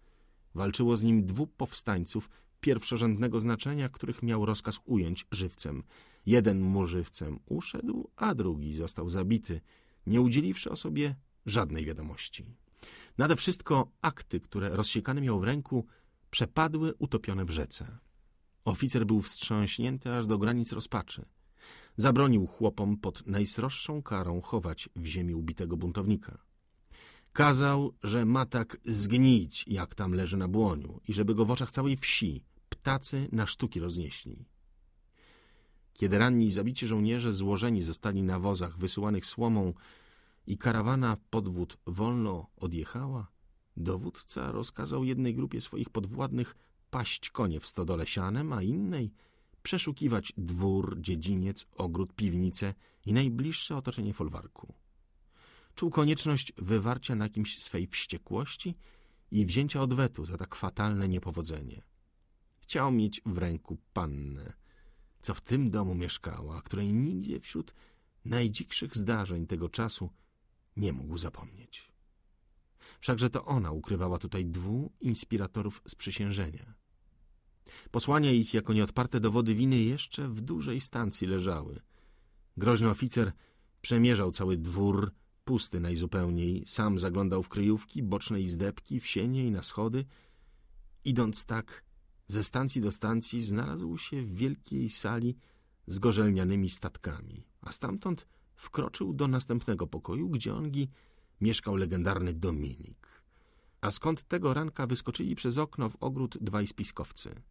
Walczyło z nim dwóch powstańców pierwszorzędnego znaczenia, których miał rozkaz ująć żywcem. Jeden mu żywcem uszedł, a drugi został zabity, nie udzieliwszy o sobie żadnej wiadomości. Nade wszystko akty, które rozsiekany miał w ręku, przepadły utopione w rzece. Oficer był wstrząśnięty aż do granic rozpaczy. Zabronił chłopom pod najsroższą karą chować w ziemi ubitego buntownika. Kazał, że ma tak zgnić, jak tam leży na błoniu i żeby go w oczach całej wsi ptacy na sztuki roznieśli. Kiedy ranni i zabici żołnierze złożeni zostali na wozach wysyłanych słomą i karawana podwód wolno odjechała, dowódca rozkazał jednej grupie swoich podwładnych paść konie w stodole sianem, a innej przeszukiwać dwór, dziedziniec, ogród, piwnicę i najbliższe otoczenie folwarku. Czuł konieczność wywarcia na kimś swej wściekłości i wzięcia odwetu za tak fatalne niepowodzenie. Chciał mieć w ręku pannę, co w tym domu mieszkała, której nigdzie wśród najdzikszych zdarzeń tego czasu nie mógł zapomnieć. Wszakże to ona ukrywała tutaj dwóch inspiratorów z przysiężenia – Posłania ich jako nieodparte dowody winy jeszcze w dużej stancji leżały. Groźny oficer przemierzał cały dwór, pusty najzupełniej, sam zaglądał w kryjówki, boczne izdebki, w sienie i na schody. Idąc tak ze stacji do stacji, znalazł się w wielkiej sali z gorzelnianymi statkami, a stamtąd wkroczył do następnego pokoju, gdzie ongi mieszkał legendarny Dominik. A skąd tego ranka wyskoczyli przez okno w ogród dwaj spiskowcy –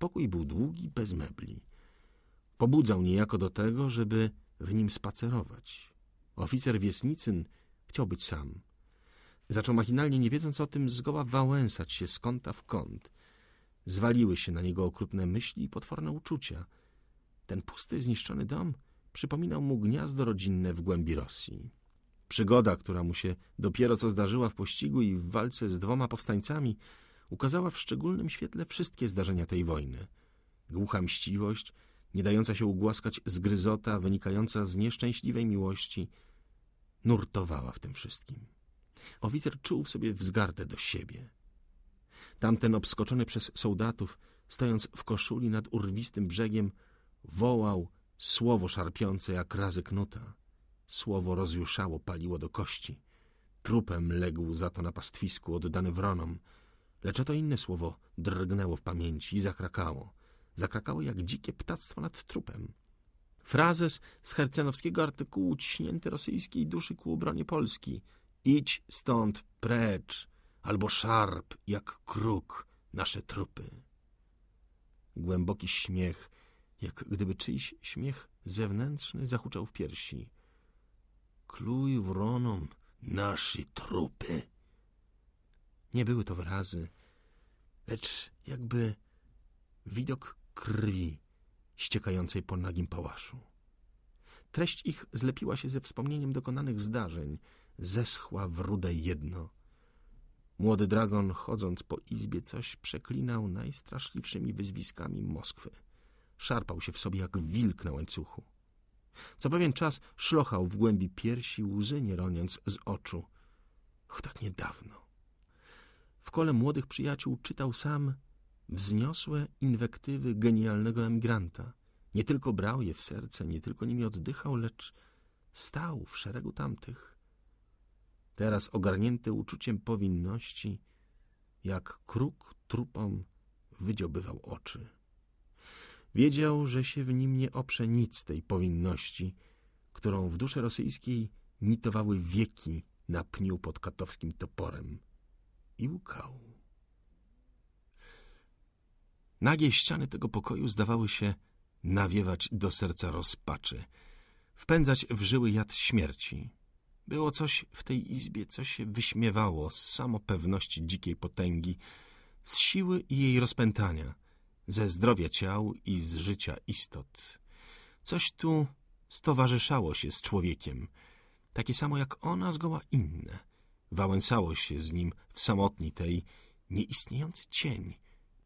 Pokój był długi, bez mebli. Pobudzał niejako do tego, żeby w nim spacerować. Oficer Wiesnicyn chciał być sam. Zaczął machinalnie, nie wiedząc o tym, zgoła wałęsać się z kąta w kąt. Zwaliły się na niego okrutne myśli i potworne uczucia. Ten pusty, zniszczony dom przypominał mu gniazdo rodzinne w głębi Rosji. Przygoda, która mu się dopiero co zdarzyła w pościgu i w walce z dwoma powstańcami – ukazała w szczególnym świetle wszystkie zdarzenia tej wojny. Głucha mściwość, nie dająca się ugłaskać zgryzota wynikająca z nieszczęśliwej miłości, nurtowała w tym wszystkim. Oficer czuł w sobie wzgardę do siebie. Tamten obskoczony przez soldatów, stojąc w koszuli nad urwistym brzegiem, wołał słowo szarpiące jak razy knuta. Słowo rozjuszało, paliło do kości. Trupem legł za to na pastwisku oddany wronom, Lecz to inne słowo drgnęło w pamięci i zakrakało. Zakrakało jak dzikie ptactwo nad trupem. Frazes z hercenowskiego artykułu ciśnięty rosyjskiej duszy ku obronie Polski. Idź stąd precz, albo szarp jak kruk nasze trupy. Głęboki śmiech, jak gdyby czyjś śmiech zewnętrzny zahuczał w piersi. Kluj wronom nasze trupy! Nie były to wyrazy, lecz jakby widok krwi ściekającej po nagim pałaszu. Treść ich zlepiła się ze wspomnieniem dokonanych zdarzeń, zeschła w rude jedno. Młody dragon, chodząc po izbie, coś przeklinał najstraszliwszymi wyzwiskami Moskwy. Szarpał się w sobie jak wilk na łańcuchu. Co pewien czas szlochał w głębi piersi, łzy nie roniąc z oczu. Och, tak niedawno. W kole młodych przyjaciół czytał sam wzniosłe inwektywy genialnego emigranta. Nie tylko brał je w serce, nie tylko nimi oddychał, lecz stał w szeregu tamtych. Teraz ogarnięty uczuciem powinności, jak kruk trupom wydziobywał oczy. Wiedział, że się w nim nie oprze nic tej powinności, którą w duszy rosyjskiej nitowały wieki na pniu pod katowskim toporem i łkał. Nagie ściany tego pokoju zdawały się nawiewać do serca rozpaczy, wpędzać w żyły jad śmierci. Było coś w tej izbie, co się wyśmiewało z samopewności dzikiej potęgi, z siły i jej rozpętania, ze zdrowia ciał i z życia istot. Coś tu stowarzyszało się z człowiekiem, takie samo jak ona, zgoła inne – Wałęsało się z nim w samotni tej nieistniejący cień,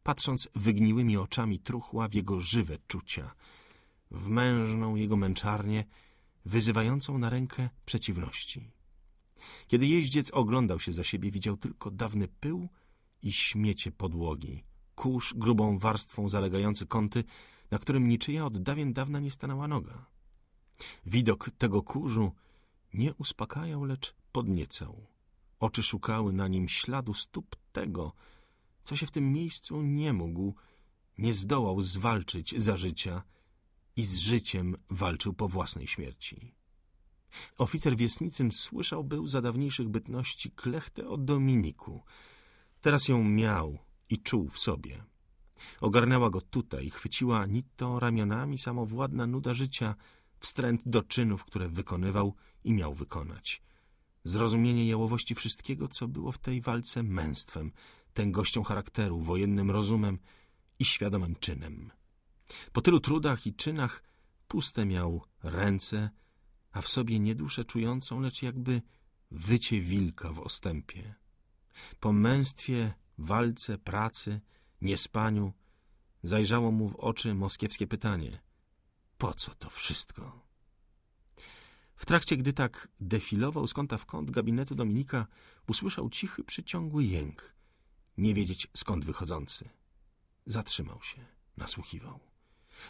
patrząc wygniłymi oczami truchła w jego żywe czucia, w mężną jego męczarnię, wyzywającą na rękę przeciwności. Kiedy jeździec oglądał się za siebie, widział tylko dawny pył i śmiecie podłogi, kurz grubą warstwą zalegający kąty, na którym niczyja od dawien dawna nie stanęła noga. Widok tego kurzu nie uspokajał, lecz podniecał. Oczy szukały na nim śladu stóp tego, co się w tym miejscu nie mógł, nie zdołał zwalczyć za życia i z życiem walczył po własnej śmierci. Oficer wiesnicym słyszał był za dawniejszych bytności klechtę o Dominiku. Teraz ją miał i czuł w sobie. Ogarnęła go tutaj, chwyciła nito ramionami samowładna nuda życia, wstręt do czynów, które wykonywał i miał wykonać – zrozumienie jałowości wszystkiego, co było w tej walce męstwem, tęgością charakteru, wojennym rozumem i świadomym czynem. Po tylu trudach i czynach puste miał ręce, a w sobie nie duszę czującą, lecz jakby wycie wilka w ostępie. Po męstwie, walce, pracy, niespaniu zajrzało mu w oczy moskiewskie pytanie – po co to wszystko? W trakcie, gdy tak defilował z kąta w kąt gabinetu Dominika, usłyszał cichy, przyciągły jęk, nie wiedzieć skąd wychodzący. Zatrzymał się, nasłuchiwał.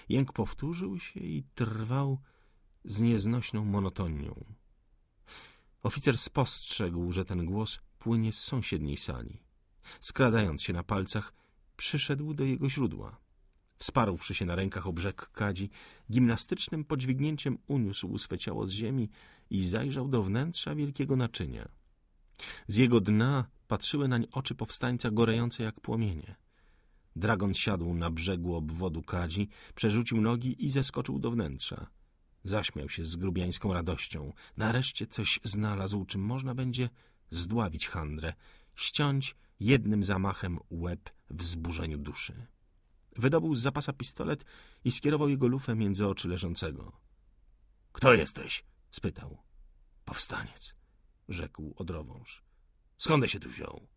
Jęk powtórzył się i trwał z nieznośną monotonią. Oficer spostrzegł, że ten głos płynie z sąsiedniej sali. Skradając się na palcach, przyszedł do jego źródła. Wsparłszy się na rękach o brzeg kadzi, gimnastycznym podźwignięciem uniósł swe ciało z ziemi i zajrzał do wnętrza wielkiego naczynia. Z jego dna patrzyły nań oczy powstańca gorejące jak płomienie. Dragon siadł na brzegu obwodu kadzi, przerzucił nogi i zeskoczył do wnętrza. Zaśmiał się z grubiańską radością. Nareszcie coś znalazł, czym można będzie zdławić handrę, ściąć jednym zamachem łeb w zburzeniu duszy. Wydobył z zapasa pistolet i skierował jego lufę między oczy leżącego. — Kto jesteś? — spytał. — Powstaniec — rzekł odrowąż. — Skąd się tu wziął?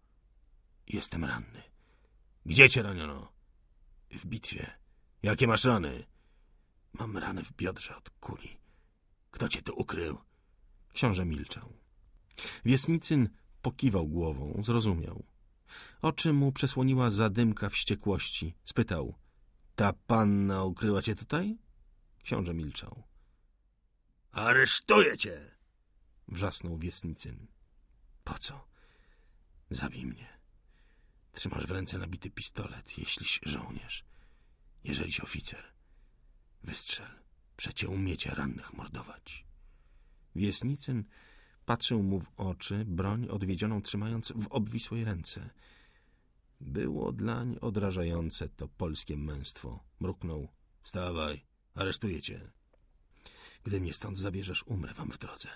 — Jestem ranny. — Gdzie cię raniono? — W bitwie. — Jakie masz rany? — Mam rany w biodrze od kuli. — Kto cię tu ukrył? Książę milczał. Wiesnicyn pokiwał głową, zrozumiał. Oczy mu przesłoniła zadymka wściekłości. Spytał. Ta panna ukryła cię tutaj? Książę milczał. Aresztuję cię! Wrzasnął Wiesnicyn. Po co? Zabij mnie. Trzymasz w ręce nabity pistolet, jeśliś żołnierz, jeżeliś oficer. Wystrzel. Przecie umiecie rannych mordować. Wiesnicyn Patrzył mu w oczy, broń odwiedzioną trzymając w obwisłej ręce. Było dlań odrażające to polskie męstwo. Mruknął. Wstawaj, aresztujecie. Gdy mnie stąd zabierzesz, umrę wam w drodze.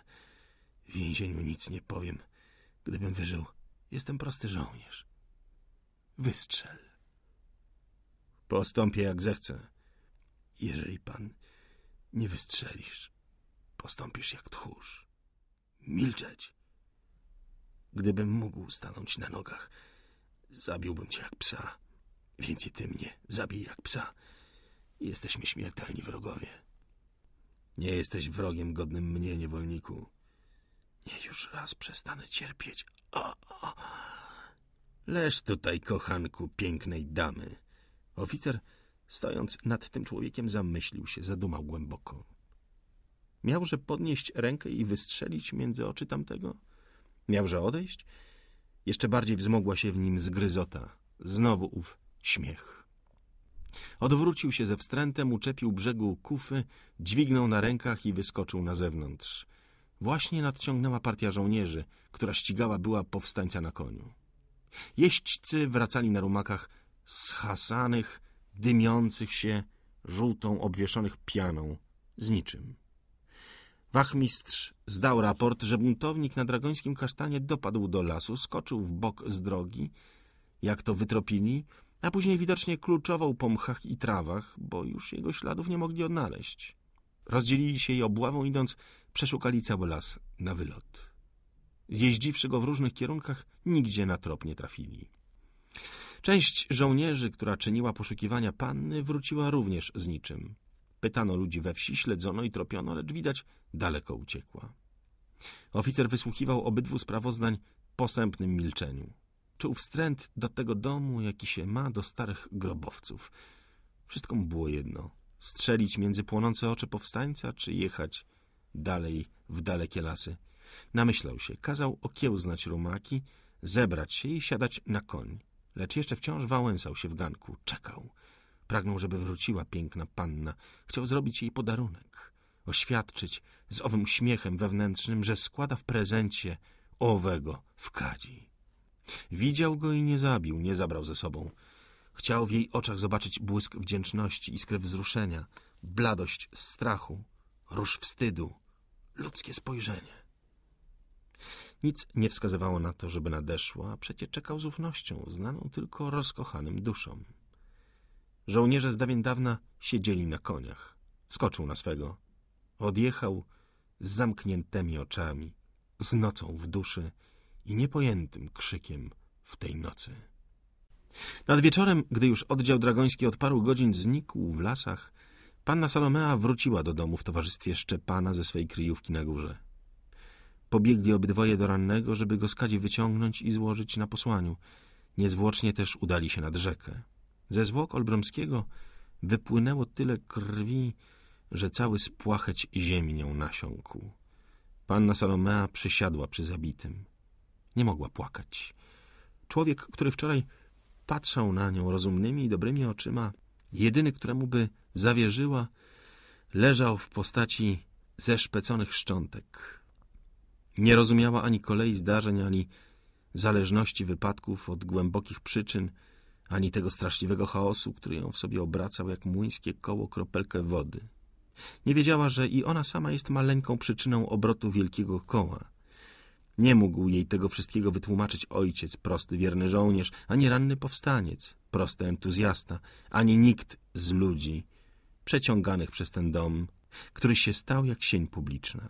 W więzieniu nic nie powiem. Gdybym wyżył, jestem prosty żołnierz. Wystrzel. Postąpię jak zechcę. Jeżeli pan nie wystrzelisz, postąpisz jak tchórz. Milczeć. Gdybym mógł stanąć na nogach, zabiłbym cię jak psa. Więc i ty mnie zabij jak psa. Jesteśmy śmiertelni wrogowie. Nie jesteś wrogiem godnym mnie, niewolniku. Nie już raz przestanę cierpieć. O, o. Leż tutaj, kochanku pięknej damy. Oficer, stojąc nad tym człowiekiem, zamyślił się, zadumał głęboko. Miałże podnieść rękę i wystrzelić między oczy tamtego? Miałże odejść? Jeszcze bardziej wzmogła się w nim zgryzota. Znowu ów śmiech. Odwrócił się ze wstrętem, uczepił brzegu kufy, dźwignął na rękach i wyskoczył na zewnątrz. Właśnie nadciągnęła partia żołnierzy, która ścigała była powstańca na koniu. Jeźdźcy wracali na rumakach schasanych, dymiących się, żółtą obwieszonych pianą, z niczym. Wachmistrz zdał raport, że buntownik na Dragońskim Kasztanie dopadł do lasu, skoczył w bok z drogi, jak to wytropili, a później widocznie kluczował po mchach i trawach, bo już jego śladów nie mogli odnaleźć. Rozdzielili się i obławą idąc, przeszukali cały las na wylot. Zjeździwszy go w różnych kierunkach, nigdzie na trop nie trafili. Część żołnierzy, która czyniła poszukiwania panny, wróciła również z niczym. Pytano ludzi we wsi, śledzono i tropiono, lecz widać daleko uciekła. Oficer wysłuchiwał obydwu sprawozdań posępnym milczeniu. Czuł wstręt do tego domu, jaki się ma do starych grobowców. Wszystko mu było jedno. Strzelić między płonące oczy powstańca, czy jechać dalej w dalekie lasy. Namyślał się, kazał okiełznać rumaki, zebrać się i siadać na koń. Lecz jeszcze wciąż wałęsał się w ganku, czekał – Pragnął, żeby wróciła piękna panna. Chciał zrobić jej podarunek. Oświadczyć z owym śmiechem wewnętrznym, że składa w prezencie owego w kadzi. Widział go i nie zabił, nie zabrał ze sobą. Chciał w jej oczach zobaczyć błysk wdzięczności, iskrę wzruszenia, bladość strachu, róż wstydu, ludzkie spojrzenie. Nic nie wskazywało na to, żeby nadeszła, a przecie czekał z ufnością, znaną tylko rozkochanym duszom. Żołnierze z dawien dawna siedzieli na koniach. Skoczył na swego. Odjechał z zamkniętymi oczami, z nocą w duszy i niepojętym krzykiem w tej nocy. Nad wieczorem, gdy już oddział dragoński od paru godzin znikł w lasach, panna Salomea wróciła do domu w towarzystwie Szczepana ze swej kryjówki na górze. Pobiegli obydwoje do rannego, żeby go skadzie wyciągnąć i złożyć na posłaniu. Niezwłocznie też udali się nad rzekę. Ze zwłok Olbromskiego wypłynęło tyle krwi, że cały spłacheć ziemi nią nasiąkł. Panna Salomea przysiadła przy zabitym. Nie mogła płakać. Człowiek, który wczoraj patrzał na nią rozumnymi i dobrymi oczyma, jedyny, któremu by zawierzyła, leżał w postaci zeszpeconych szczątek. Nie rozumiała ani kolei zdarzeń, ani zależności wypadków od głębokich przyczyn, ani tego straszliwego chaosu, który ją w sobie obracał jak młyńskie koło kropelkę wody. Nie wiedziała, że i ona sama jest maleńką przyczyną obrotu wielkiego koła. Nie mógł jej tego wszystkiego wytłumaczyć ojciec, prosty wierny żołnierz, ani ranny powstaniec, prosty entuzjasta, ani nikt z ludzi przeciąganych przez ten dom, który się stał jak sień publiczna.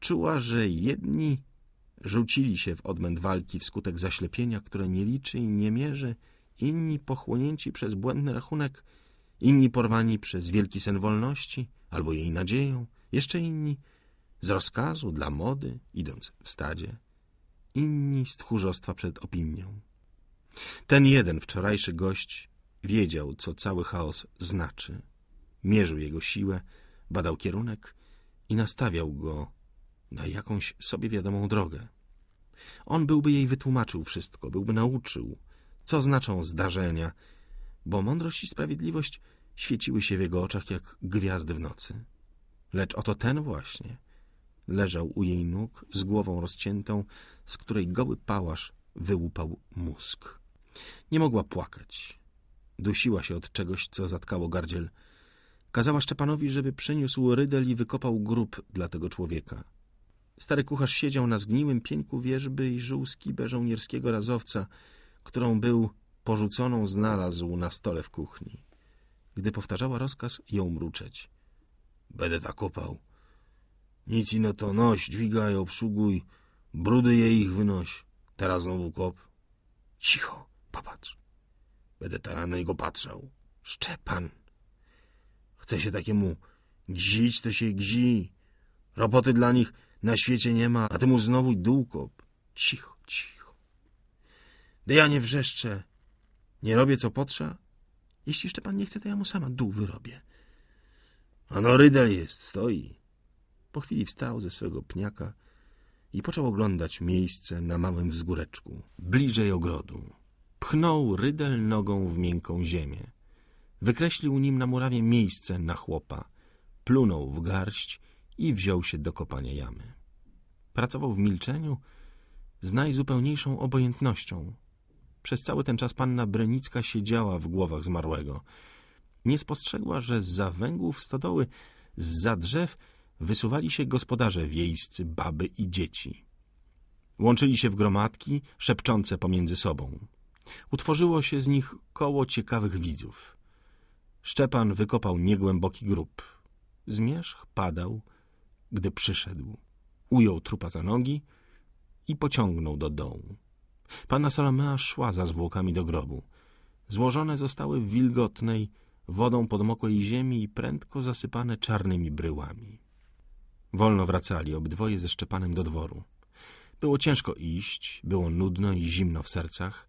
Czuła, że jedni rzucili się w odmęt walki wskutek zaślepienia, które nie liczy i nie mierzy, inni pochłonięci przez błędny rachunek, inni porwani przez wielki sen wolności albo jej nadzieją, jeszcze inni z rozkazu dla mody, idąc w stadzie, inni z tchórzostwa przed opinią. Ten jeden wczorajszy gość wiedział, co cały chaos znaczy. Mierzył jego siłę, badał kierunek i nastawiał go na jakąś sobie wiadomą drogę. On byłby jej wytłumaczył wszystko, byłby nauczył, co znaczą zdarzenia, bo mądrość i sprawiedliwość świeciły się w jego oczach jak gwiazdy w nocy. Lecz oto ten właśnie leżał u jej nóg z głową rozciętą, z której goły pałasz wyłupał mózg. Nie mogła płakać. Dusiła się od czegoś, co zatkało gardziel. Kazała Szczepanowi, żeby przyniósł rydel i wykopał grób dla tego człowieka. Stary kucharz siedział na zgniłym pieńku wierzby i żył z kiberzą razowca – którą był porzuconą, znalazł na stole w kuchni. Gdy powtarzała rozkaz, ją mruczeć. Będę tak kopał. Nic ino to noś, dźwigaj, obsługuj, brudy je ich wynoś. Teraz znowu kop. Cicho, popatrz. Będę ta na niego patrzał. Szczepan. Chce się takiemu gzić, to się gzi. Roboty dla nich na świecie nie ma, a temu znowu dół kop. Cicho, cicho. Gdy ja nie wrzeszczę, nie robię co potrza? Jeśli jeszcze pan nie chce, to ja mu sama dół wyrobię. Ano rydel jest, stoi. Po chwili wstał ze swego pniaka i począł oglądać miejsce na małym wzgóreczku, bliżej ogrodu. Pchnął rydel nogą w miękką ziemię. Wykreślił nim na murawie miejsce na chłopa. Plunął w garść i wziął się do kopania jamy. Pracował w milczeniu z najzupełniejszą obojętnością, przez cały ten czas panna Brenicka siedziała w głowach zmarłego. Nie spostrzegła, że z za węgłów stodoły, z za drzew wysuwali się gospodarze wiejscy, baby i dzieci. Łączyli się w gromadki, szepczące pomiędzy sobą. Utworzyło się z nich koło ciekawych widzów. Szczepan wykopał niegłęboki grób. Zmierzch padał, gdy przyszedł. Ujął trupa za nogi i pociągnął do dołu. Panna Salomea szła za zwłokami do grobu. Złożone zostały w wilgotnej, wodą podmokłej ziemi i prędko zasypane czarnymi bryłami. Wolno wracali obdwoje ze Szczepanem do dworu. Było ciężko iść, było nudno i zimno w sercach.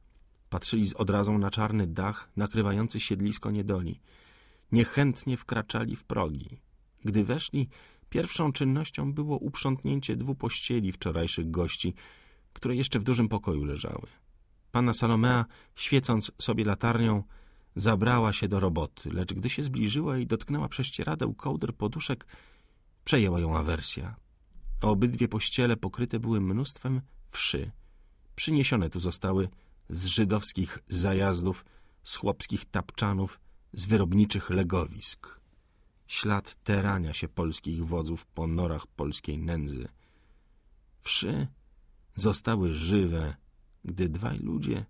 Patrzyli z odrazą na czarny dach nakrywający siedlisko niedoli. Niechętnie wkraczali w progi. Gdy weszli, pierwszą czynnością było uprzątnięcie dwu pościeli wczorajszych gości – które jeszcze w dużym pokoju leżały. Panna Salomea, świecąc sobie latarnią, zabrała się do roboty, lecz gdy się zbliżyła i dotknęła prześcieradeł kołder poduszek, przejęła ją awersja. Obydwie pościele pokryte były mnóstwem wszy. Przyniesione tu zostały z żydowskich zajazdów, z chłopskich tapczanów, z wyrobniczych legowisk. Ślad terania się polskich wodzów po norach polskiej nędzy. Wszy zostały żywe, gdy dwaj ludzie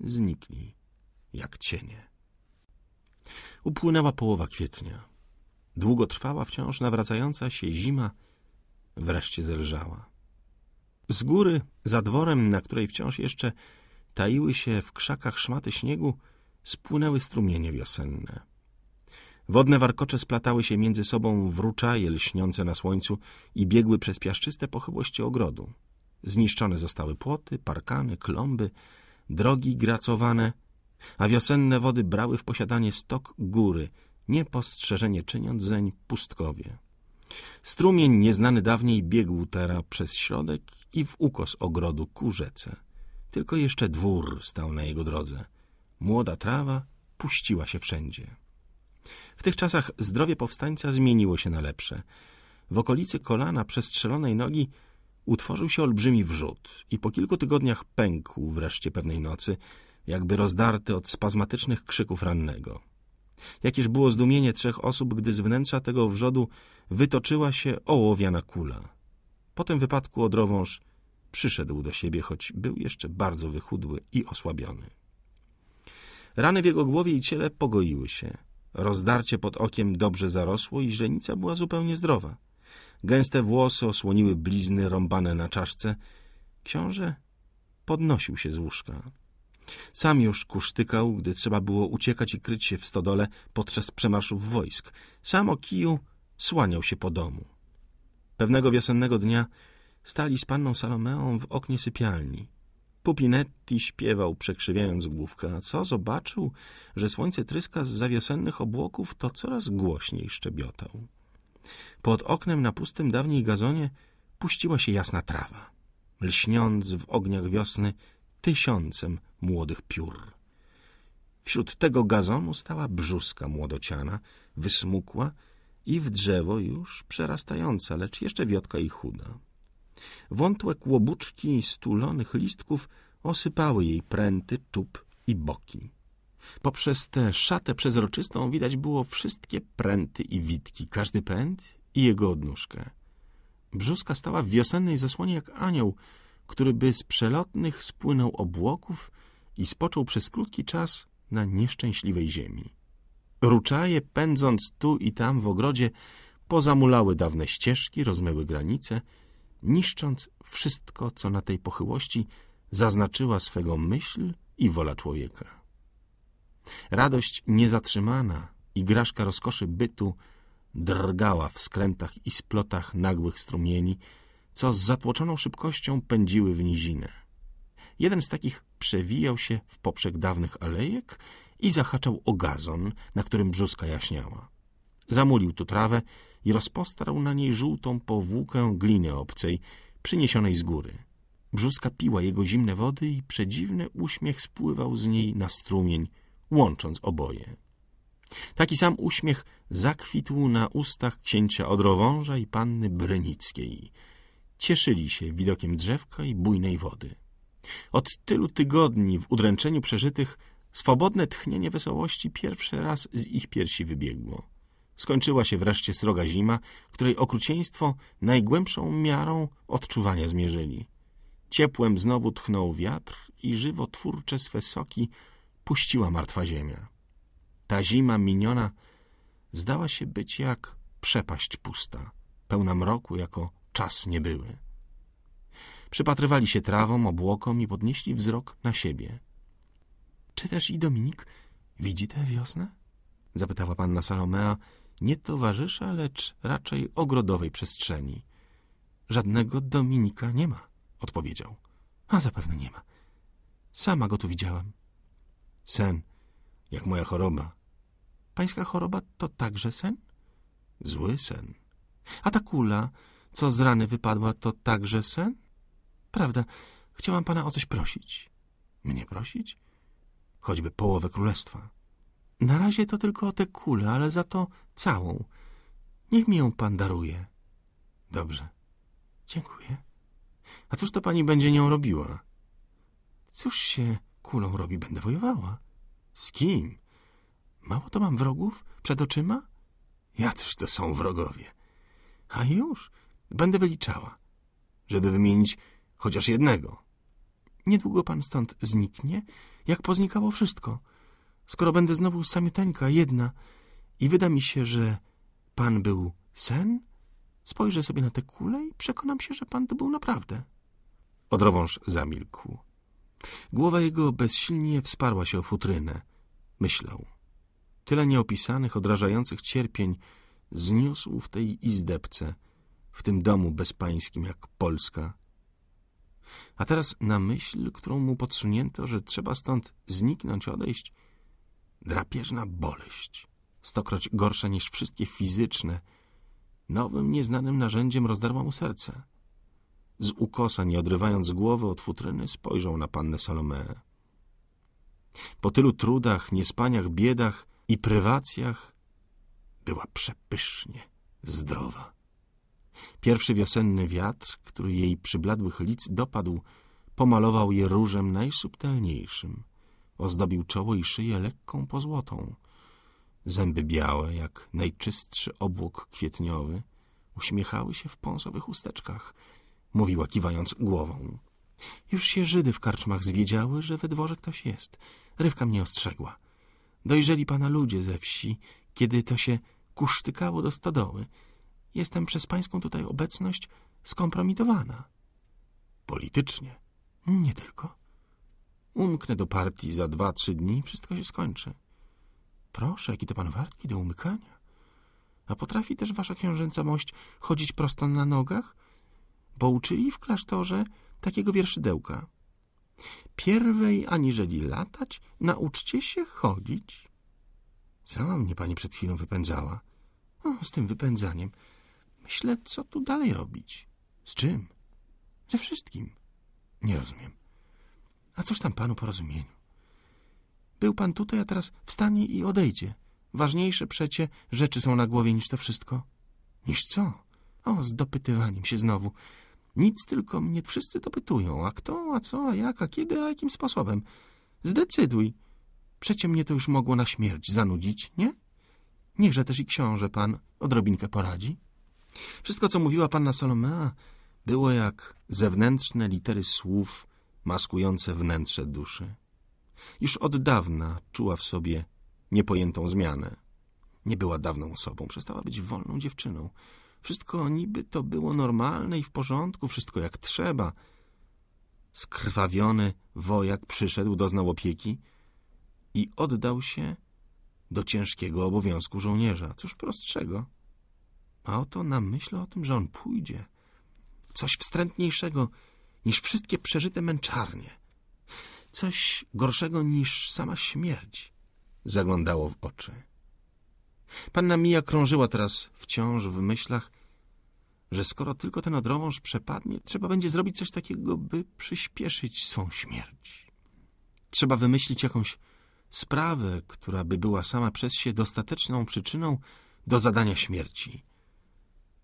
znikli jak cienie. Upłynęła połowa kwietnia. Długo trwała wciąż nawracająca się zima, wreszcie zelżała. Z góry, za dworem, na której wciąż jeszcze taiły się w krzakach szmaty śniegu, spłynęły strumienie wiosenne. Wodne warkocze splatały się między sobą w ruczaje lśniące na słońcu i biegły przez piaszczyste pochyłości ogrodu. Zniszczone zostały płoty, parkany, klomby, drogi gracowane, a wiosenne wody brały w posiadanie stok góry, niepostrzeżenie czyniąc zeń pustkowie. Strumień nieznany dawniej biegł teraz przez środek i w ukos ogrodu ku rzece. Tylko jeszcze dwór stał na jego drodze. Młoda trawa puściła się wszędzie. W tych czasach zdrowie powstańca zmieniło się na lepsze. W okolicy kolana przestrzelonej nogi utworzył się olbrzymi wrzód i po kilku tygodniach pękł wreszcie pewnej nocy, jakby rozdarty od spazmatycznych krzyków rannego. Jakież było zdumienie trzech osób, gdy z wnętrza tego wrzodu wytoczyła się ołowiana kula. Po tym wypadku odrowąż przyszedł do siebie, choć był jeszcze bardzo wychudły i osłabiony. Rany w jego głowie i ciele pogoiły się. Rozdarcie pod okiem dobrze zarosło i źrenica była zupełnie zdrowa. Gęste włosy osłoniły blizny rąbane na czaszce. Książę podnosił się z łóżka. Sam już kusztykał, gdy trzeba było uciekać i kryć się w stodole podczas przemarszów wojsk. Sam o kiju słaniał się po domu. Pewnego wiosennego dnia stali z panną Salomeą w oknie sypialni. Pupinetti śpiewał, przekrzywiając główkę, a co zobaczył, że słońce tryska z zawiosennych obłoków, to coraz głośniej szczebiotał. Pod oknem na pustym dawniej gazonie puściła się jasna trawa, lśniąc w ogniach wiosny tysiącem młodych piór. Wśród tego gazonu stała brzuska młodociana, wysmukła i w drzewo już przerastająca, lecz jeszcze wiotka i chuda. Wątłe kłobuczki stulonych listków osypały jej pręty, czub i boki. Poprzez tę szatę przezroczystą widać było wszystkie pręty i witki, każdy pęd i jego odnóżkę. Brzuska stała w wiosennej zasłonie jak anioł, który by z przelotnych spłynął obłoków i spoczął przez krótki czas na nieszczęśliwej ziemi. Ruczaje, pędząc tu i tam w ogrodzie, pozamulały dawne ścieżki, rozmyły granice, niszcząc wszystko, co na tej pochyłości zaznaczyła swego myśl i wola człowieka. Radość niezatrzymana i graszka rozkoszy bytu drgała w skrętach i splotach nagłych strumieni, co z zatłoczoną szybkością pędziły w nizinę. Jeden z takich przewijał się w poprzek dawnych alejek i zahaczał o gazon, na którym brzuska jaśniała. Zamulił tu trawę i rozpostarł na niej żółtą powłókę gliny obcej, przyniesionej z góry. Brzuska piła jego zimne wody i przedziwny uśmiech spływał z niej na strumień łącząc oboje. Taki sam uśmiech zakwitł na ustach księcia Odrowąża i panny Brynickiej. Cieszyli się widokiem drzewka i bujnej wody. Od tylu tygodni w udręczeniu przeżytych swobodne tchnienie wesołości pierwszy raz z ich piersi wybiegło. Skończyła się wreszcie sroga zima, której okrucieństwo najgłębszą miarą odczuwania zmierzyli. Ciepłem znowu tchnął wiatr i żywotwórcze swe soki puściła martwa ziemia. Ta zima miniona zdała się być jak przepaść pusta, pełna mroku jako czas niebyły. Przypatrywali się trawom, obłokom i podnieśli wzrok na siebie. — Czy też i Dominik widzi tę wiosnę? — zapytała panna Salomea, nie towarzysza, lecz raczej ogrodowej przestrzeni. — Żadnego Dominika nie ma — odpowiedział. — A zapewne nie ma. Sama go tu widziałam. — Sen, jak moja choroba. Pańska choroba to także sen? Zły sen. A ta kula, co z rany wypadła, to także sen? Prawda, chciałam pana o coś prosić. Mnie prosić? Choćby połowę królestwa. Na razie to tylko o tę kulę, ale za to całą. Niech mi ją pan daruje. Dobrze. Dziękuję. A cóż to pani będzie nią robiła? Cóż się kulą robi, będę wojowała. Z kim? Mało to mam wrogów przed oczyma? Jacyż to są wrogowie? A już, będę wyliczała, żeby wymienić chociaż jednego. Niedługo pan stąd zniknie, jak poznikało wszystko. Skoro będę znowu samiuteńka, jedna i wyda mi się, że pan był sen, spojrzę sobie na tę kulę i przekonam się, że pan to był naprawdę. Odrowąż zamilkł. Głowa jego bezsilnie wsparła się o futrynę. Myślał. Tyle nieopisanych, odrażających cierpień zniósł w tej izdebce, w tym domu bezpańskim jak Polska. A teraz na myśl, którą mu podsunięto, że trzeba stąd zniknąć, odejść, drapieżna boleść, stokroć gorsza niż wszystkie fizyczne, nowym, nieznanym narzędziem rozdarła mu serce z ukosa, nie odrywając głowy od futryny, spojrzał na pannę Salomeę. Po tylu trudach, niespaniach, biedach i prywacjach była przepysznie zdrowa. Pierwszy wiosenny wiatr, który jej przybladłych lic dopadł, pomalował je różem najsubtelniejszym. Ozdobił czoło i szyję lekką pozłotą. Zęby białe, jak najczystszy obłok kwietniowy, uśmiechały się w pąsowych usteczkach – mówiła kiwając głową. Już się Żydy w karczmach zwiedziały, że we dworze ktoś jest. Rywka mnie ostrzegła. Dojrzeli pana ludzie ze wsi, kiedy to się kusztykało do stodoły. Jestem przez pańską tutaj obecność skompromitowana. Politycznie? Nie tylko. Umknę do partii za dwa, trzy dni, wszystko się skończy. Proszę, jaki to pan wartki do umykania. A potrafi też wasza książęca mość chodzić prosto na nogach? bo uczyli w klasztorze takiego wierszydełka. Pierwej aniżeli latać, nauczcie się chodzić. Sama mnie pani przed chwilą wypędzała. No, z tym wypędzaniem. Myślę, co tu dalej robić. Z czym? Ze wszystkim. Nie rozumiem. A cóż tam panu porozumieniu? Był pan tutaj, a teraz wstanie i odejdzie. Ważniejsze przecie rzeczy są na głowie niż to wszystko. Niż co? O, z dopytywaniem się znowu. Nic tylko mnie wszyscy dopytują, a kto, a co, a jak, a kiedy, a jakim sposobem. Zdecyduj. Przecie mnie to już mogło na śmierć zanudzić, nie? Niechże też i książę pan odrobinkę poradzi. Wszystko, co mówiła panna Salomea, było jak zewnętrzne litery słów maskujące wnętrze duszy. Już od dawna czuła w sobie niepojętą zmianę. Nie była dawną osobą, przestała być wolną dziewczyną. Wszystko niby to było normalne i w porządku, wszystko jak trzeba. Skrwawiony wojak przyszedł, doznał opieki i oddał się do ciężkiego obowiązku żołnierza. Cóż prostszego. A oto na myśl o tym, że on pójdzie. Coś wstrętniejszego niż wszystkie przeżyte męczarnie. Coś gorszego niż sama śmierć zaglądało w oczy. Panna Mija krążyła teraz wciąż w myślach, że skoro tylko ten odrąż przepadnie, trzeba będzie zrobić coś takiego, by przyspieszyć swą śmierć. Trzeba wymyślić jakąś sprawę, która by była sama przez się dostateczną przyczyną do zadania śmierci.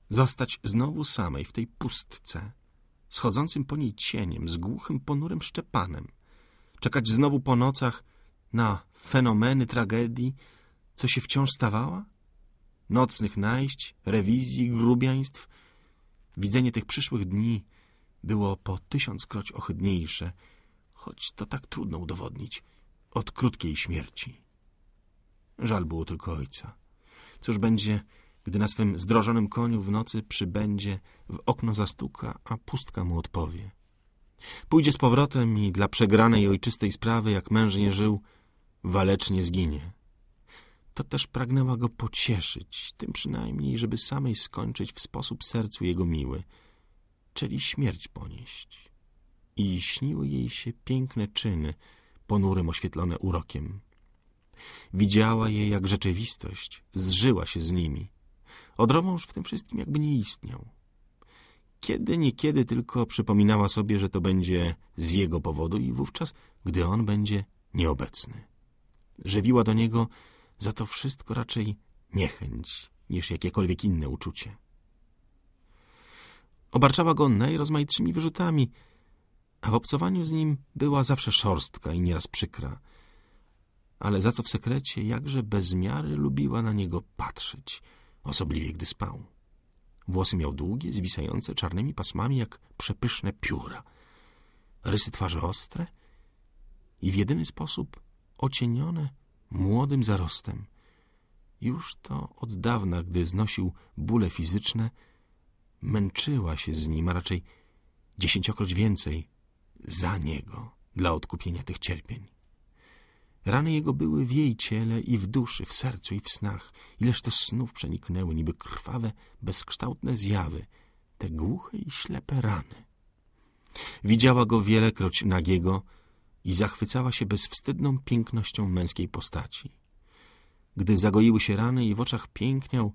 Zostać znowu samej w tej pustce, schodzącym po niej cieniem, z głuchym, ponurym szczepanem. Czekać znowu po nocach na fenomeny tragedii, co się wciąż stawała? Nocnych najść, rewizji, grubiaństw, Widzenie tych przyszłych dni było po tysiąckroć ohydniejsze, choć to tak trudno udowodnić, od krótkiej śmierci. Żal było tylko ojca. Cóż będzie, gdy na swym zdrożonym koniu w nocy przybędzie, w okno zastuka, a pustka mu odpowie. Pójdzie z powrotem i dla przegranej ojczystej sprawy, jak mężnie żył, walecznie zginie to też pragnęła go pocieszyć, tym przynajmniej, żeby samej skończyć w sposób sercu jego miły, czyli śmierć ponieść. I śniły jej się piękne czyny, ponurym oświetlone urokiem. Widziała je jak rzeczywistość, zżyła się z nimi. Odrowąż w tym wszystkim jakby nie istniał. Kiedy niekiedy tylko przypominała sobie, że to będzie z jego powodu i wówczas, gdy on będzie nieobecny. Żywiła do niego za to wszystko raczej niechęć niż jakiekolwiek inne uczucie. Obarczała go najrozmaitszymi wyrzutami, a w obcowaniu z nim była zawsze szorstka i nieraz przykra, ale za co w sekrecie jakże bez miary lubiła na niego patrzeć, osobliwie gdy spał. Włosy miał długie, zwisające czarnymi pasmami jak przepyszne pióra, rysy twarzy ostre i w jedyny sposób ocienione młodym zarostem. Już to od dawna, gdy znosił bóle fizyczne, męczyła się z nim, a raczej dziesięciokroć więcej za niego, dla odkupienia tych cierpień. Rany jego były w jej ciele i w duszy, w sercu i w snach. Ileż to snów przeniknęły, niby krwawe, bezkształtne zjawy, te głuche i ślepe rany. Widziała go wielekroć nagiego, i zachwycała się bezwstydną pięknością męskiej postaci. Gdy zagoiły się rany i w oczach piękniał,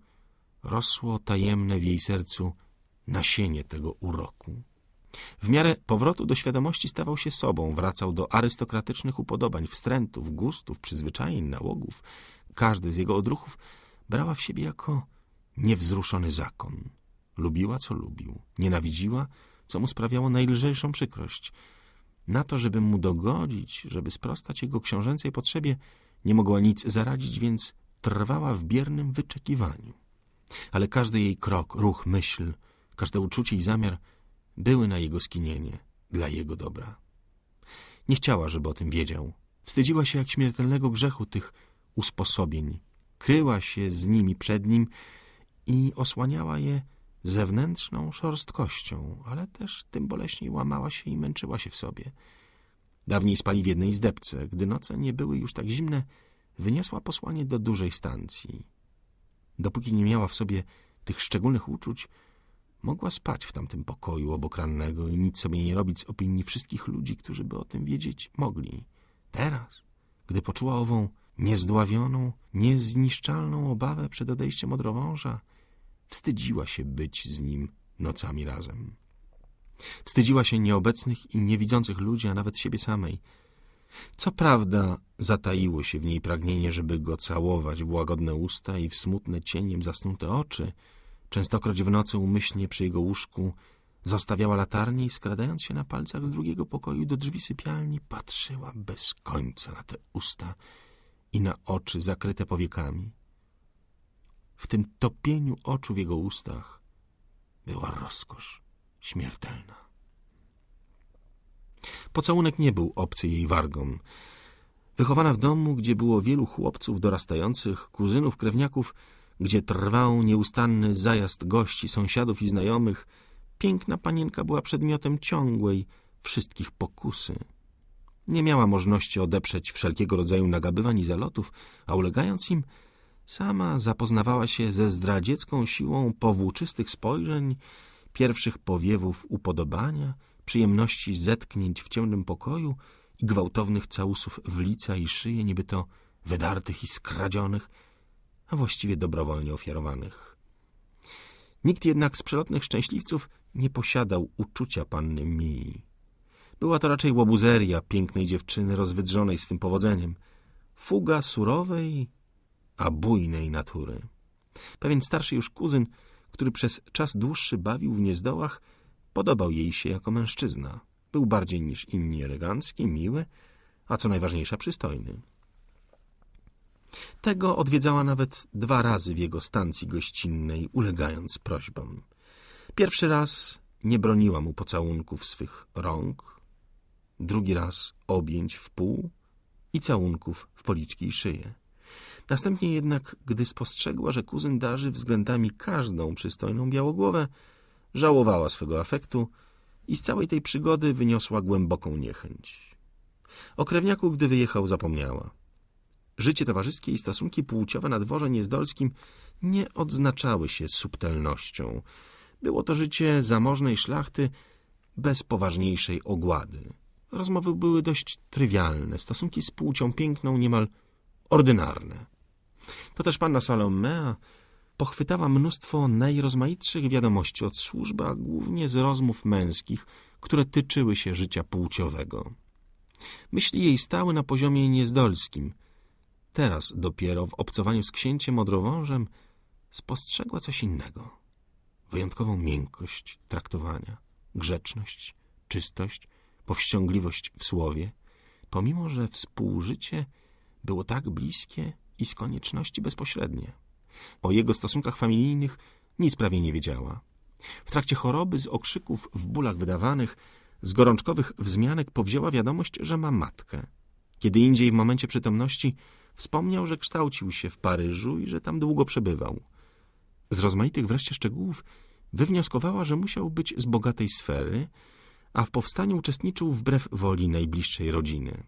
rosło tajemne w jej sercu nasienie tego uroku. W miarę powrotu do świadomości stawał się sobą, wracał do arystokratycznych upodobań, wstrętów, gustów, przyzwyczajeń, nałogów. Każdy z jego odruchów brała w siebie jako niewzruszony zakon. Lubiła, co lubił, nienawidziła, co mu sprawiało najlżejszą przykrość – na to, żeby mu dogodzić, żeby sprostać jego książęcej potrzebie, nie mogła nic zaradzić, więc trwała w biernym wyczekiwaniu. Ale każdy jej krok, ruch, myśl, każde uczucie i zamiar były na jego skinienie, dla jego dobra. Nie chciała, żeby o tym wiedział. Wstydziła się jak śmiertelnego grzechu tych usposobień. Kryła się z nimi przed nim i osłaniała je zewnętrzną szorstkością, ale też tym boleśniej łamała się i męczyła się w sobie. Dawniej spali w jednej zdebce. Gdy noce nie były już tak zimne, wyniosła posłanie do dużej stacji. Dopóki nie miała w sobie tych szczególnych uczuć, mogła spać w tamtym pokoju obok rannego i nic sobie nie robić z opinii wszystkich ludzi, którzy by o tym wiedzieć mogli. Teraz, gdy poczuła ową niezdławioną, niezniszczalną obawę przed odejściem od rowąża, Wstydziła się być z nim nocami razem. Wstydziła się nieobecnych i niewidzących ludzi, a nawet siebie samej. Co prawda zataiło się w niej pragnienie, żeby go całować w łagodne usta i w smutne cieniem zasnute oczy. Częstokroć w nocy umyślnie przy jego łóżku zostawiała latarnię i skradając się na palcach z drugiego pokoju do drzwi sypialni patrzyła bez końca na te usta i na oczy zakryte powiekami w tym topieniu oczu w jego ustach była rozkosz śmiertelna. Pocałunek nie był obcy jej wargom. Wychowana w domu, gdzie było wielu chłopców dorastających, kuzynów, krewniaków, gdzie trwał nieustanny zajazd gości, sąsiadów i znajomych, piękna panienka była przedmiotem ciągłej wszystkich pokusy. Nie miała możliwości odeprzeć wszelkiego rodzaju nagabywań i zalotów, a ulegając im – Sama zapoznawała się ze zdradziecką siłą powłóczystych spojrzeń, pierwszych powiewów upodobania, przyjemności zetknięć w ciemnym pokoju i gwałtownych całusów w lica i szyję, niby to wydartych i skradzionych, a właściwie dobrowolnie ofiarowanych. Nikt jednak z przelotnych szczęśliwców nie posiadał uczucia panny Mii. Była to raczej łobuzeria pięknej dziewczyny rozwydrzonej swym powodzeniem, fuga surowej, a bujnej natury. Pewien starszy już kuzyn, który przez czas dłuższy bawił w niezdołach, podobał jej się jako mężczyzna. Był bardziej niż inni elegancki, miły, a co najważniejsza przystojny. Tego odwiedzała nawet dwa razy w jego stacji gościnnej, ulegając prośbom. Pierwszy raz nie broniła mu pocałunków swych rąk, drugi raz objęć w pół i całunków w policzki i szyję. Następnie jednak, gdy spostrzegła, że kuzyn darzy względami każdą przystojną białogłowę, żałowała swego afektu i z całej tej przygody wyniosła głęboką niechęć. O krewniaku, gdy wyjechał, zapomniała. Życie towarzyskie i stosunki płciowe na dworze niezdolskim nie odznaczały się subtelnością. Było to życie zamożnej szlachty bez poważniejszej ogłady. Rozmowy były dość trywialne, stosunki z płcią piękną niemal ordynarne. To też panna Salomea pochwytała mnóstwo najrozmaitszych wiadomości od służby, a głównie z rozmów męskich, które tyczyły się życia płciowego. Myśli jej stały na poziomie niezdolskim. Teraz dopiero w obcowaniu z księciem odrowążem spostrzegła coś innego. Wyjątkową miękkość traktowania, grzeczność, czystość, powściągliwość w słowie, pomimo że współżycie było tak bliskie, i z konieczności bezpośrednie. O jego stosunkach familijnych nic prawie nie wiedziała. W trakcie choroby z okrzyków w bólach wydawanych, z gorączkowych wzmianek powzięła wiadomość, że ma matkę. Kiedy indziej w momencie przytomności wspomniał, że kształcił się w Paryżu i że tam długo przebywał. Z rozmaitych wreszcie szczegółów wywnioskowała, że musiał być z bogatej sfery, a w powstaniu uczestniczył wbrew woli najbliższej rodziny.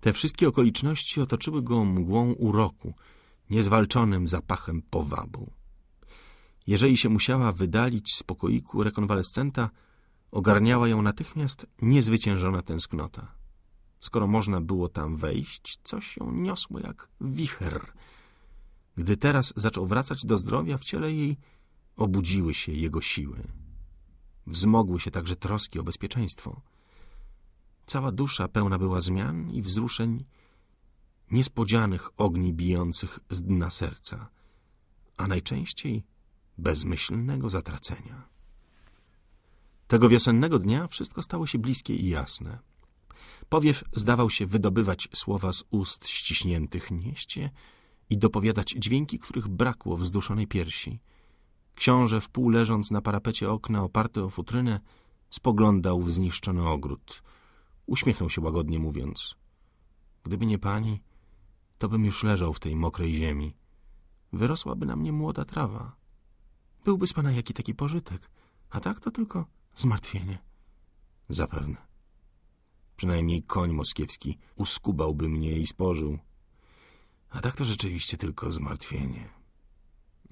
Te wszystkie okoliczności otoczyły go mgłą uroku, niezwalczonym zapachem powabu. Jeżeli się musiała wydalić z pokoiku rekonwalescenta, ogarniała ją natychmiast niezwyciężona tęsknota. Skoro można było tam wejść, coś ją niosło jak wicher. Gdy teraz zaczął wracać do zdrowia, w ciele jej obudziły się jego siły. Wzmogły się także troski o bezpieczeństwo – Cała dusza pełna była zmian i wzruszeń, niespodzianych ogni bijących z dna serca, a najczęściej bezmyślnego zatracenia. Tego wiosennego dnia wszystko stało się bliskie i jasne. Powiew zdawał się wydobywać słowa z ust ściśniętych nieście i dopowiadać dźwięki, których brakło w zduszonej piersi. Książę, wpół leżąc na parapecie okna oparty o futrynę, spoglądał w zniszczony ogród – Uśmiechnął się łagodnie mówiąc. Gdyby nie pani, to bym już leżał w tej mokrej ziemi. Wyrosłaby na mnie młoda trawa. Byłby z pana jaki taki pożytek, a tak to tylko zmartwienie. Zapewne. Przynajmniej koń moskiewski uskubałby mnie i spożył. A tak to rzeczywiście tylko zmartwienie.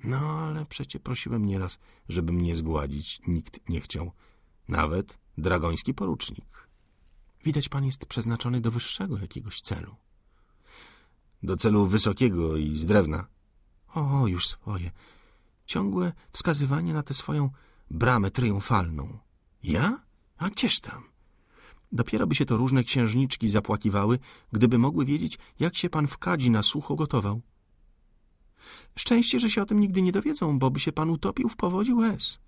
No, ale przecie prosiłem nieraz, żeby mnie zgładzić. Nikt nie chciał. Nawet dragoński porucznik. Widać, pan jest przeznaczony do wyższego jakiegoś celu. Do celu wysokiego i z drewna. O, już swoje. Ciągłe wskazywanie na tę swoją bramę triumfalną. Ja? A gdzież tam? Dopiero by się to różne księżniczki zapłakiwały, gdyby mogły wiedzieć, jak się pan w kadzi na sucho gotował. Szczęście, że się o tym nigdy nie dowiedzą, bo by się pan utopił w powodzi łez.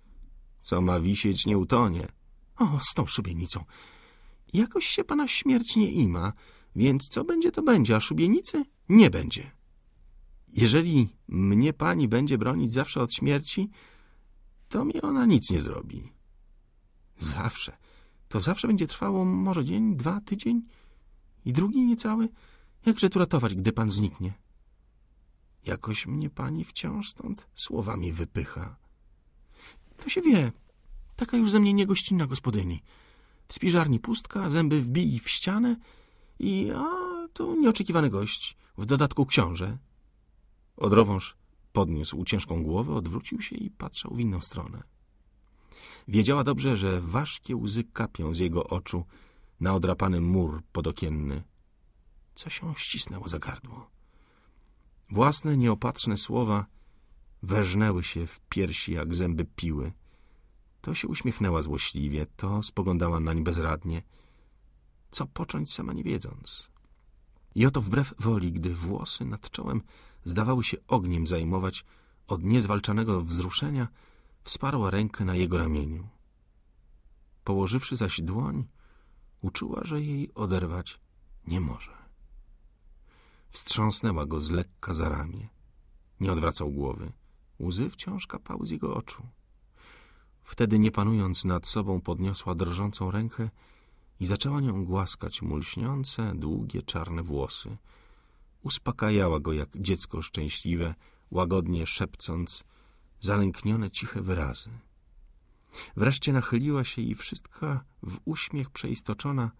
Co ma wisieć, nie utonie. O, z tą szubienicą. Jakoś się pana śmierć nie ima, więc co będzie, to będzie, a szubienicy nie będzie. Jeżeli mnie pani będzie bronić zawsze od śmierci, to mi ona nic nie zrobi. Zawsze. To zawsze będzie trwało może dzień, dwa, tydzień i drugi niecały. Jakże tu ratować, gdy pan zniknie? Jakoś mnie pani wciąż stąd słowami wypycha. To się wie. Taka już ze mnie niegościnna gospodyni. W spiżarni pustka, zęby wbij w ścianę i a tu nieoczekiwany gość, w dodatku książę. Odrowąż podniósł ciężką głowę, odwrócił się i patrzał w inną stronę. Wiedziała dobrze, że ważkie łzy kapią z jego oczu na odrapany mur podokienny. Co się ścisnęło za gardło. Własne nieopatrzne słowa weżnęły się w piersi jak zęby piły. To się uśmiechnęła złośliwie, to spoglądała nań bezradnie. Co począć sama nie wiedząc. I oto wbrew woli, gdy włosy nad czołem zdawały się ogniem zajmować od niezwalczanego wzruszenia, wsparła rękę na jego ramieniu. Położywszy zaś dłoń, uczuła, że jej oderwać nie może. Wstrząsnęła go z lekka za ramię. Nie odwracał głowy. Łzy wciąż kapały z jego oczu. Wtedy, nie panując nad sobą, podniosła drżącą rękę i zaczęła nią głaskać mu lśniące, długie, czarne włosy. Uspokajała go jak dziecko szczęśliwe, łagodnie szepcąc zalęknione, ciche wyrazy. Wreszcie nachyliła się i wszystka w uśmiech przeistoczona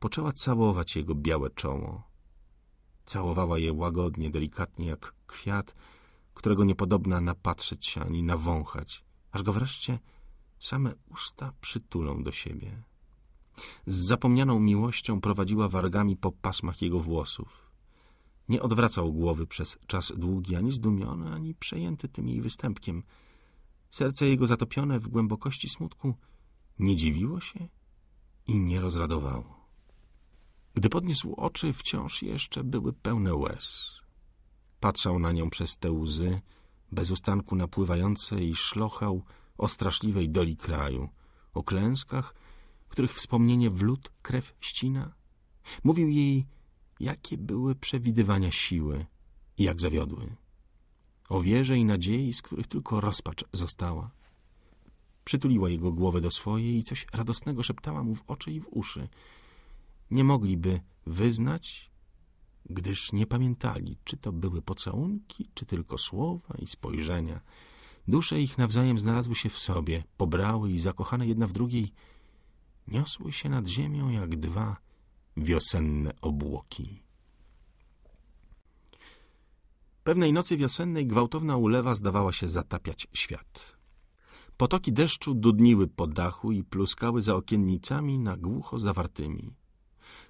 poczęła całować jego białe czoło. Całowała je łagodnie, delikatnie, jak kwiat, którego niepodobna napatrzeć się ani nawąchać aż go wreszcie same usta przytulą do siebie. Z zapomnianą miłością prowadziła wargami po pasmach jego włosów. Nie odwracał głowy przez czas długi, ani zdumiony, ani przejęty tym jej występkiem. Serce jego zatopione w głębokości smutku nie dziwiło się i nie rozradowało. Gdy podniósł oczy, wciąż jeszcze były pełne łez. Patrzał na nią przez te łzy, bez ustanku napływającej i szlochał o straszliwej doli kraju, o klęskach, których wspomnienie w lód krew ścina. Mówił jej, jakie były przewidywania siły i jak zawiodły. O wierze i nadziei, z których tylko rozpacz została. Przytuliła jego głowę do swojej i coś radosnego szeptała mu w oczy i w uszy. Nie mogliby wyznać gdyż nie pamiętali, czy to były pocałunki, czy tylko słowa i spojrzenia. Dusze ich nawzajem znalazły się w sobie, pobrały i zakochane jedna w drugiej niosły się nad ziemią jak dwa wiosenne obłoki. Pewnej nocy wiosennej gwałtowna ulewa zdawała się zatapiać świat. Potoki deszczu dudniły po dachu i pluskały za okiennicami na głucho zawartymi.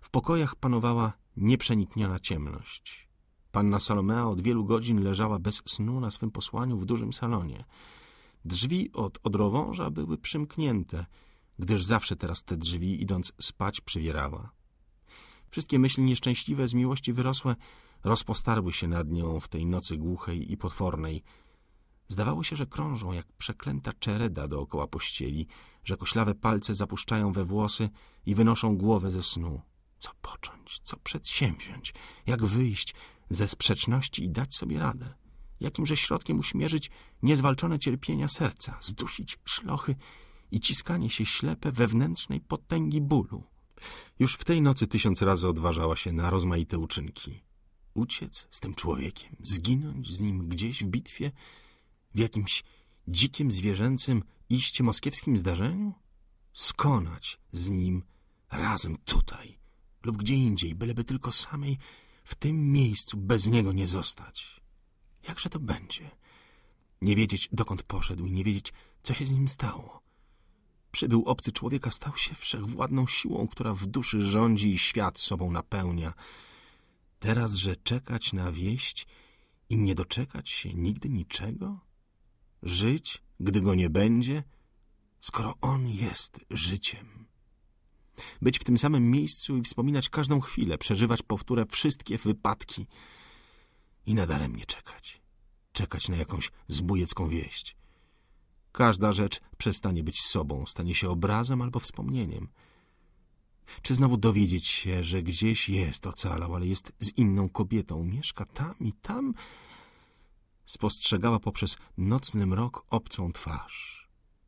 W pokojach panowała nieprzenikniona ciemność. Panna Salomea od wielu godzin leżała bez snu na swym posłaniu w dużym salonie. Drzwi od odrowąża były przymknięte, gdyż zawsze teraz te drzwi, idąc spać, przywierała. Wszystkie myśli nieszczęśliwe z miłości wyrosłe rozpostarły się nad nią w tej nocy głuchej i potwornej. Zdawało się, że krążą jak przeklęta czereda dookoła pościeli, że koślawe palce zapuszczają we włosy i wynoszą głowę ze snu. Co począć, co przedsięwziąć, jak wyjść ze sprzeczności i dać sobie radę, jakimże środkiem uśmierzyć niezwalczone cierpienia serca, zdusić szlochy i ciskanie się ślepe wewnętrznej potęgi bólu. Już w tej nocy tysiąc razy odważała się na rozmaite uczynki. Uciec z tym człowiekiem, zginąć z nim gdzieś w bitwie, w jakimś dzikim, zwierzęcym, iście moskiewskim zdarzeniu? Skonać z nim razem tutaj, lub gdzie indziej, byleby tylko samej w tym miejscu bez niego nie zostać. Jakże to będzie? Nie wiedzieć, dokąd poszedł i nie wiedzieć, co się z nim stało. Przybył obcy człowieka, stał się wszechwładną siłą, która w duszy rządzi i świat sobą napełnia. Teraz, że czekać na wieść i nie doczekać się nigdy niczego? Żyć, gdy go nie będzie, skoro on jest życiem być w tym samym miejscu i wspominać każdą chwilę, przeżywać powtórę wszystkie wypadki i nadaremnie czekać. Czekać na jakąś zbójecką wieść. Każda rzecz przestanie być sobą, stanie się obrazem albo wspomnieniem. Czy znowu dowiedzieć się, że gdzieś jest ocalał, ale jest z inną kobietą, mieszka tam i tam? Spostrzegała poprzez nocny mrok obcą twarz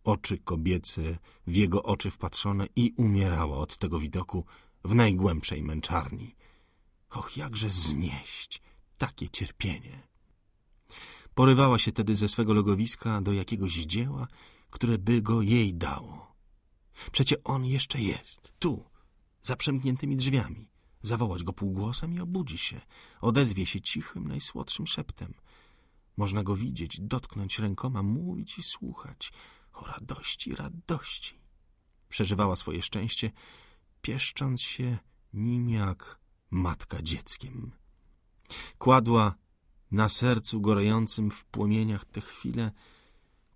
oczy kobiece w jego oczy wpatrzone i umierała od tego widoku w najgłębszej męczarni. Och, jakże znieść takie cierpienie! Porywała się tedy ze swego logowiska do jakiegoś dzieła, które by go jej dało. Przecie on jeszcze jest, tu, za przemkniętymi drzwiami. Zawołać go półgłosem i obudzi się. Odezwie się cichym, najsłodszym szeptem. Można go widzieć, dotknąć rękoma, mówić i słuchać. O radości, radości! Przeżywała swoje szczęście, pieszcząc się nim jak matka dzieckiem. Kładła na sercu gorącym w płomieniach tę chwilę,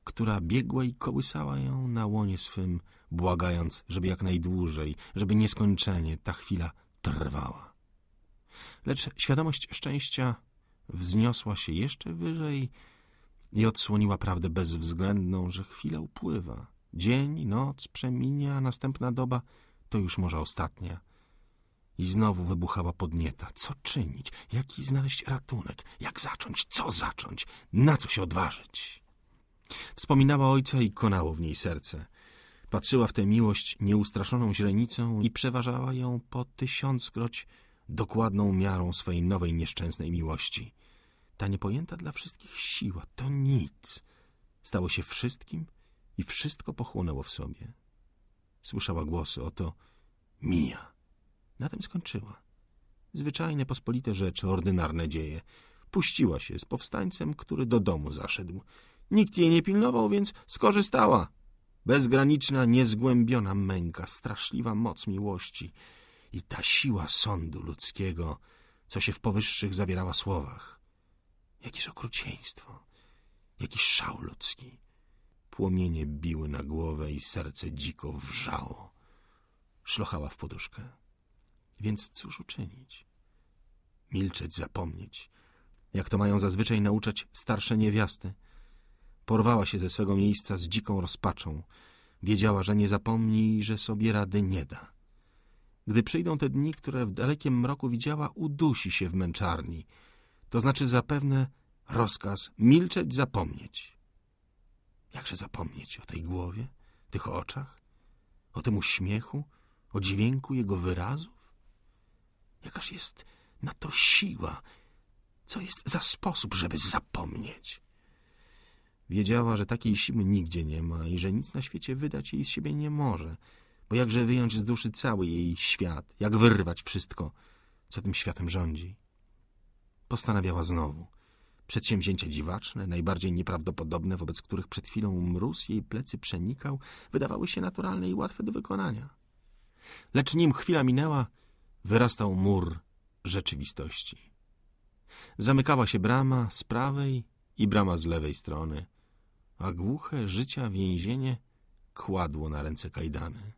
która biegła i kołysała ją na łonie swym, błagając, żeby jak najdłużej, żeby nieskończenie ta chwila trwała. Lecz świadomość szczęścia wzniosła się jeszcze wyżej i odsłoniła prawdę bezwzględną, że chwila upływa. Dzień, noc przeminie, a następna doba to już może ostatnia. I znowu wybuchała podnieta. Co czynić? Jaki znaleźć ratunek? Jak zacząć? Co zacząć? Na co się odważyć? Wspominała ojca i konało w niej serce. Patrzyła w tę miłość nieustraszoną źrenicą i przeważała ją po tysiąckroć dokładną miarą swojej nowej nieszczęsnej miłości – ta niepojęta dla wszystkich siła, to nic, stało się wszystkim i wszystko pochłonęło w sobie. Słyszała głosy oto mija. Na tym skończyła. Zwyczajne, pospolite rzeczy, ordynarne dzieje. Puściła się z powstańcem, który do domu zaszedł. Nikt jej nie pilnował, więc skorzystała. Bezgraniczna, niezgłębiona męka, straszliwa moc miłości i ta siła sądu ludzkiego, co się w powyższych zawierała słowach jakieś okrucieństwo, jakiś szał ludzki. Płomienie biły na głowę i serce dziko wrzało. Szlochała w poduszkę. Więc cóż uczynić? Milczeć, zapomnieć, jak to mają zazwyczaj nauczać starsze niewiasty. Porwała się ze swego miejsca z dziką rozpaczą. Wiedziała, że nie zapomni i że sobie rady nie da. Gdy przyjdą te dni, które w dalekim mroku widziała, udusi się w męczarni – to znaczy zapewne rozkaz milczeć, zapomnieć. Jakże zapomnieć o tej głowie, tych oczach, o tym uśmiechu, o dźwięku jego wyrazów? Jakaż jest na to siła? Co jest za sposób, żeby zapomnieć? Wiedziała, że takiej siły nigdzie nie ma i że nic na świecie wydać jej z siebie nie może, bo jakże wyjąć z duszy cały jej świat, jak wyrwać wszystko, co tym światem rządzi. Postanawiała znowu. Przedsięwzięcia dziwaczne, najbardziej nieprawdopodobne, wobec których przed chwilą mróz jej plecy przenikał, wydawały się naturalne i łatwe do wykonania. Lecz nim chwila minęła, wyrastał mur rzeczywistości. Zamykała się brama z prawej i brama z lewej strony, a głuche życia więzienie kładło na ręce kajdany.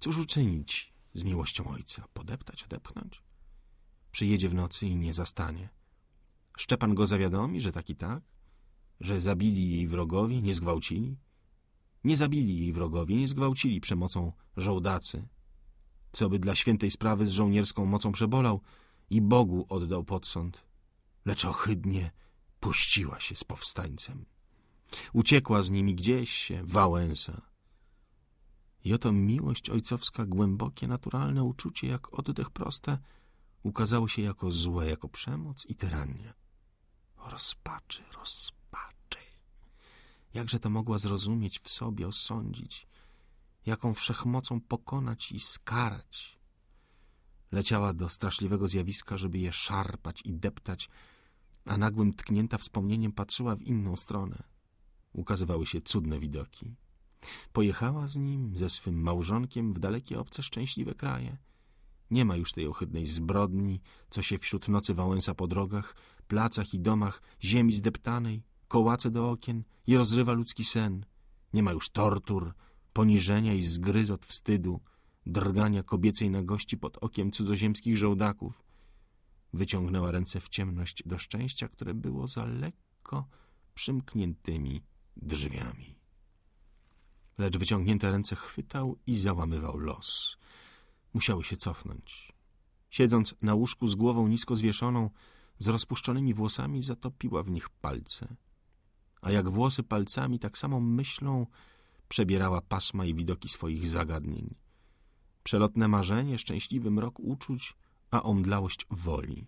Cóż uczynić z miłością ojca? Podeptać, odepchnąć? przyjedzie w nocy i nie zastanie. Szczepan go zawiadomi, że tak i tak, że zabili jej wrogowie, nie zgwałcili. Nie zabili jej wrogowie, nie zgwałcili przemocą żołdacy. Co by dla świętej sprawy z żołnierską mocą przebolał i Bogu oddał podsąd. Lecz ohydnie puściła się z powstańcem. Uciekła z nimi gdzieś się, Wałęsa. I oto miłość ojcowska, głębokie, naturalne uczucie, jak oddech proste – ukazało się jako złe, jako przemoc i tyrania. Rozpaczy, rozpaczy. Jakże to mogła zrozumieć w sobie, osądzić, jaką wszechmocą pokonać i skarać. Leciała do straszliwego zjawiska, żeby je szarpać i deptać, a nagłym tknięta wspomnieniem patrzyła w inną stronę. Ukazywały się cudne widoki. Pojechała z nim, ze swym małżonkiem, w dalekie obce szczęśliwe kraje – nie ma już tej ohydnej zbrodni, co się wśród nocy wałęsa po drogach, placach i domach, ziemi zdeptanej, kołace do okien i rozrywa ludzki sen. Nie ma już tortur, poniżenia i zgryzot wstydu, drgania kobiecej nagości pod okiem cudzoziemskich żołdaków. Wyciągnęła ręce w ciemność do szczęścia, które było za lekko przymkniętymi drzwiami. Lecz wyciągnięte ręce chwytał i załamywał los – Musiały się cofnąć. Siedząc na łóżku z głową nisko zwieszoną, z rozpuszczonymi włosami zatopiła w nich palce. A jak włosy palcami, tak samo myślą przebierała pasma i widoki swoich zagadnień. Przelotne marzenie, szczęśliwy mrok uczuć, a omdlałość woli.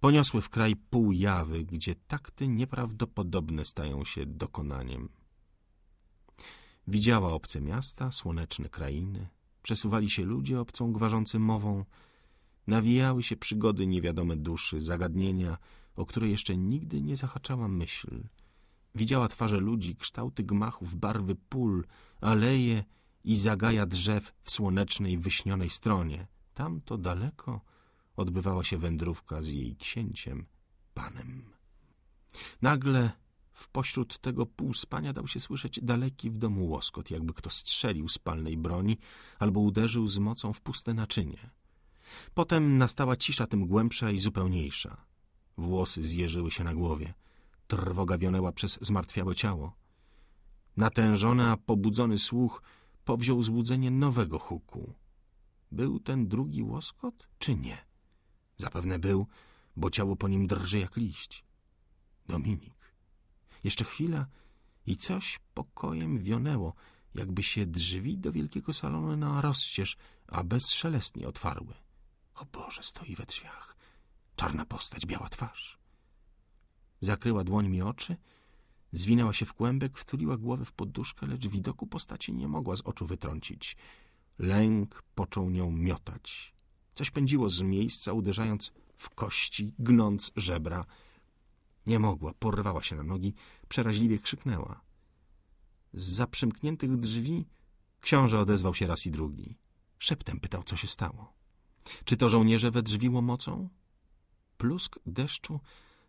Poniosły w kraj pół jawy, gdzie takty nieprawdopodobne stają się dokonaniem. Widziała obce miasta, słoneczne krainy, Przesuwali się ludzie obcą gwarzący mową. Nawijały się przygody niewiadome duszy, zagadnienia, o które jeszcze nigdy nie zahaczała myśl. Widziała twarze ludzi, kształty gmachów, barwy pól, aleje i zagaja drzew w słonecznej, wyśnionej stronie. Tam to daleko odbywała się wędrówka z jej księciem, panem. Nagle w pośród tego półspania dał się słyszeć daleki w domu łoskot, jakby kto strzelił z palnej broni albo uderzył z mocą w puste naczynie. Potem nastała cisza tym głębsza i zupełniejsza. Włosy zjeżyły się na głowie. Trwoga wionęła przez zmartwiałe ciało. Natężony, a pobudzony słuch powziął złudzenie nowego huku. Był ten drugi łoskot, czy nie? Zapewne był, bo ciało po nim drży jak liść. Dominik. Jeszcze chwila i coś pokojem wionęło, jakby się drzwi do wielkiego salonu na rozścież, a bezszelestnie otwarły. O Boże, stoi we drzwiach. Czarna postać, biała twarz. Zakryła dłońmi oczy, zwinęła się w kłębek, wtuliła głowę w poduszkę, lecz widoku postaci nie mogła z oczu wytrącić. Lęk począł nią miotać. Coś pędziło z miejsca, uderzając w kości, gnąc żebra. Nie mogła, porwała się na nogi, przeraźliwie krzyknęła. Z zaprzymkniętych drzwi książę odezwał się raz i drugi. Szeptem pytał, co się stało. Czy to żołnierze wedrzwiło mocą? Plusk deszczu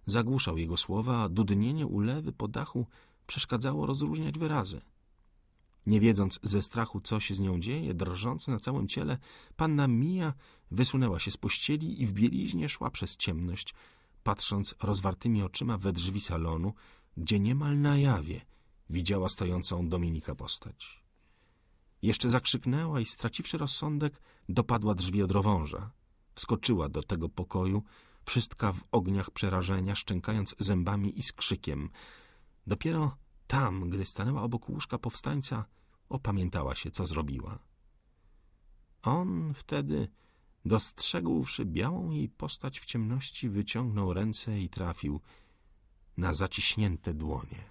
zagłuszał jego słowa, a dudnienie ulewy po dachu przeszkadzało rozróżniać wyrazy. Nie wiedząc ze strachu, co się z nią dzieje, drżąc na całym ciele, panna Mija wysunęła się z pościeli i w bieliźnie szła przez ciemność, patrząc rozwartymi oczyma we drzwi salonu, gdzie niemal na jawie widziała stojącą Dominika postać. Jeszcze zakrzyknęła i straciwszy rozsądek, dopadła drzwi od rowąża. Wskoczyła do tego pokoju, wszystka w ogniach przerażenia, szczękając zębami i skrzykiem. Dopiero tam, gdy stanęła obok łóżka powstańca, opamiętała się, co zrobiła. On wtedy dostrzegłszy białą jej postać w ciemności, wyciągnął ręce i trafił na zaciśnięte dłonie.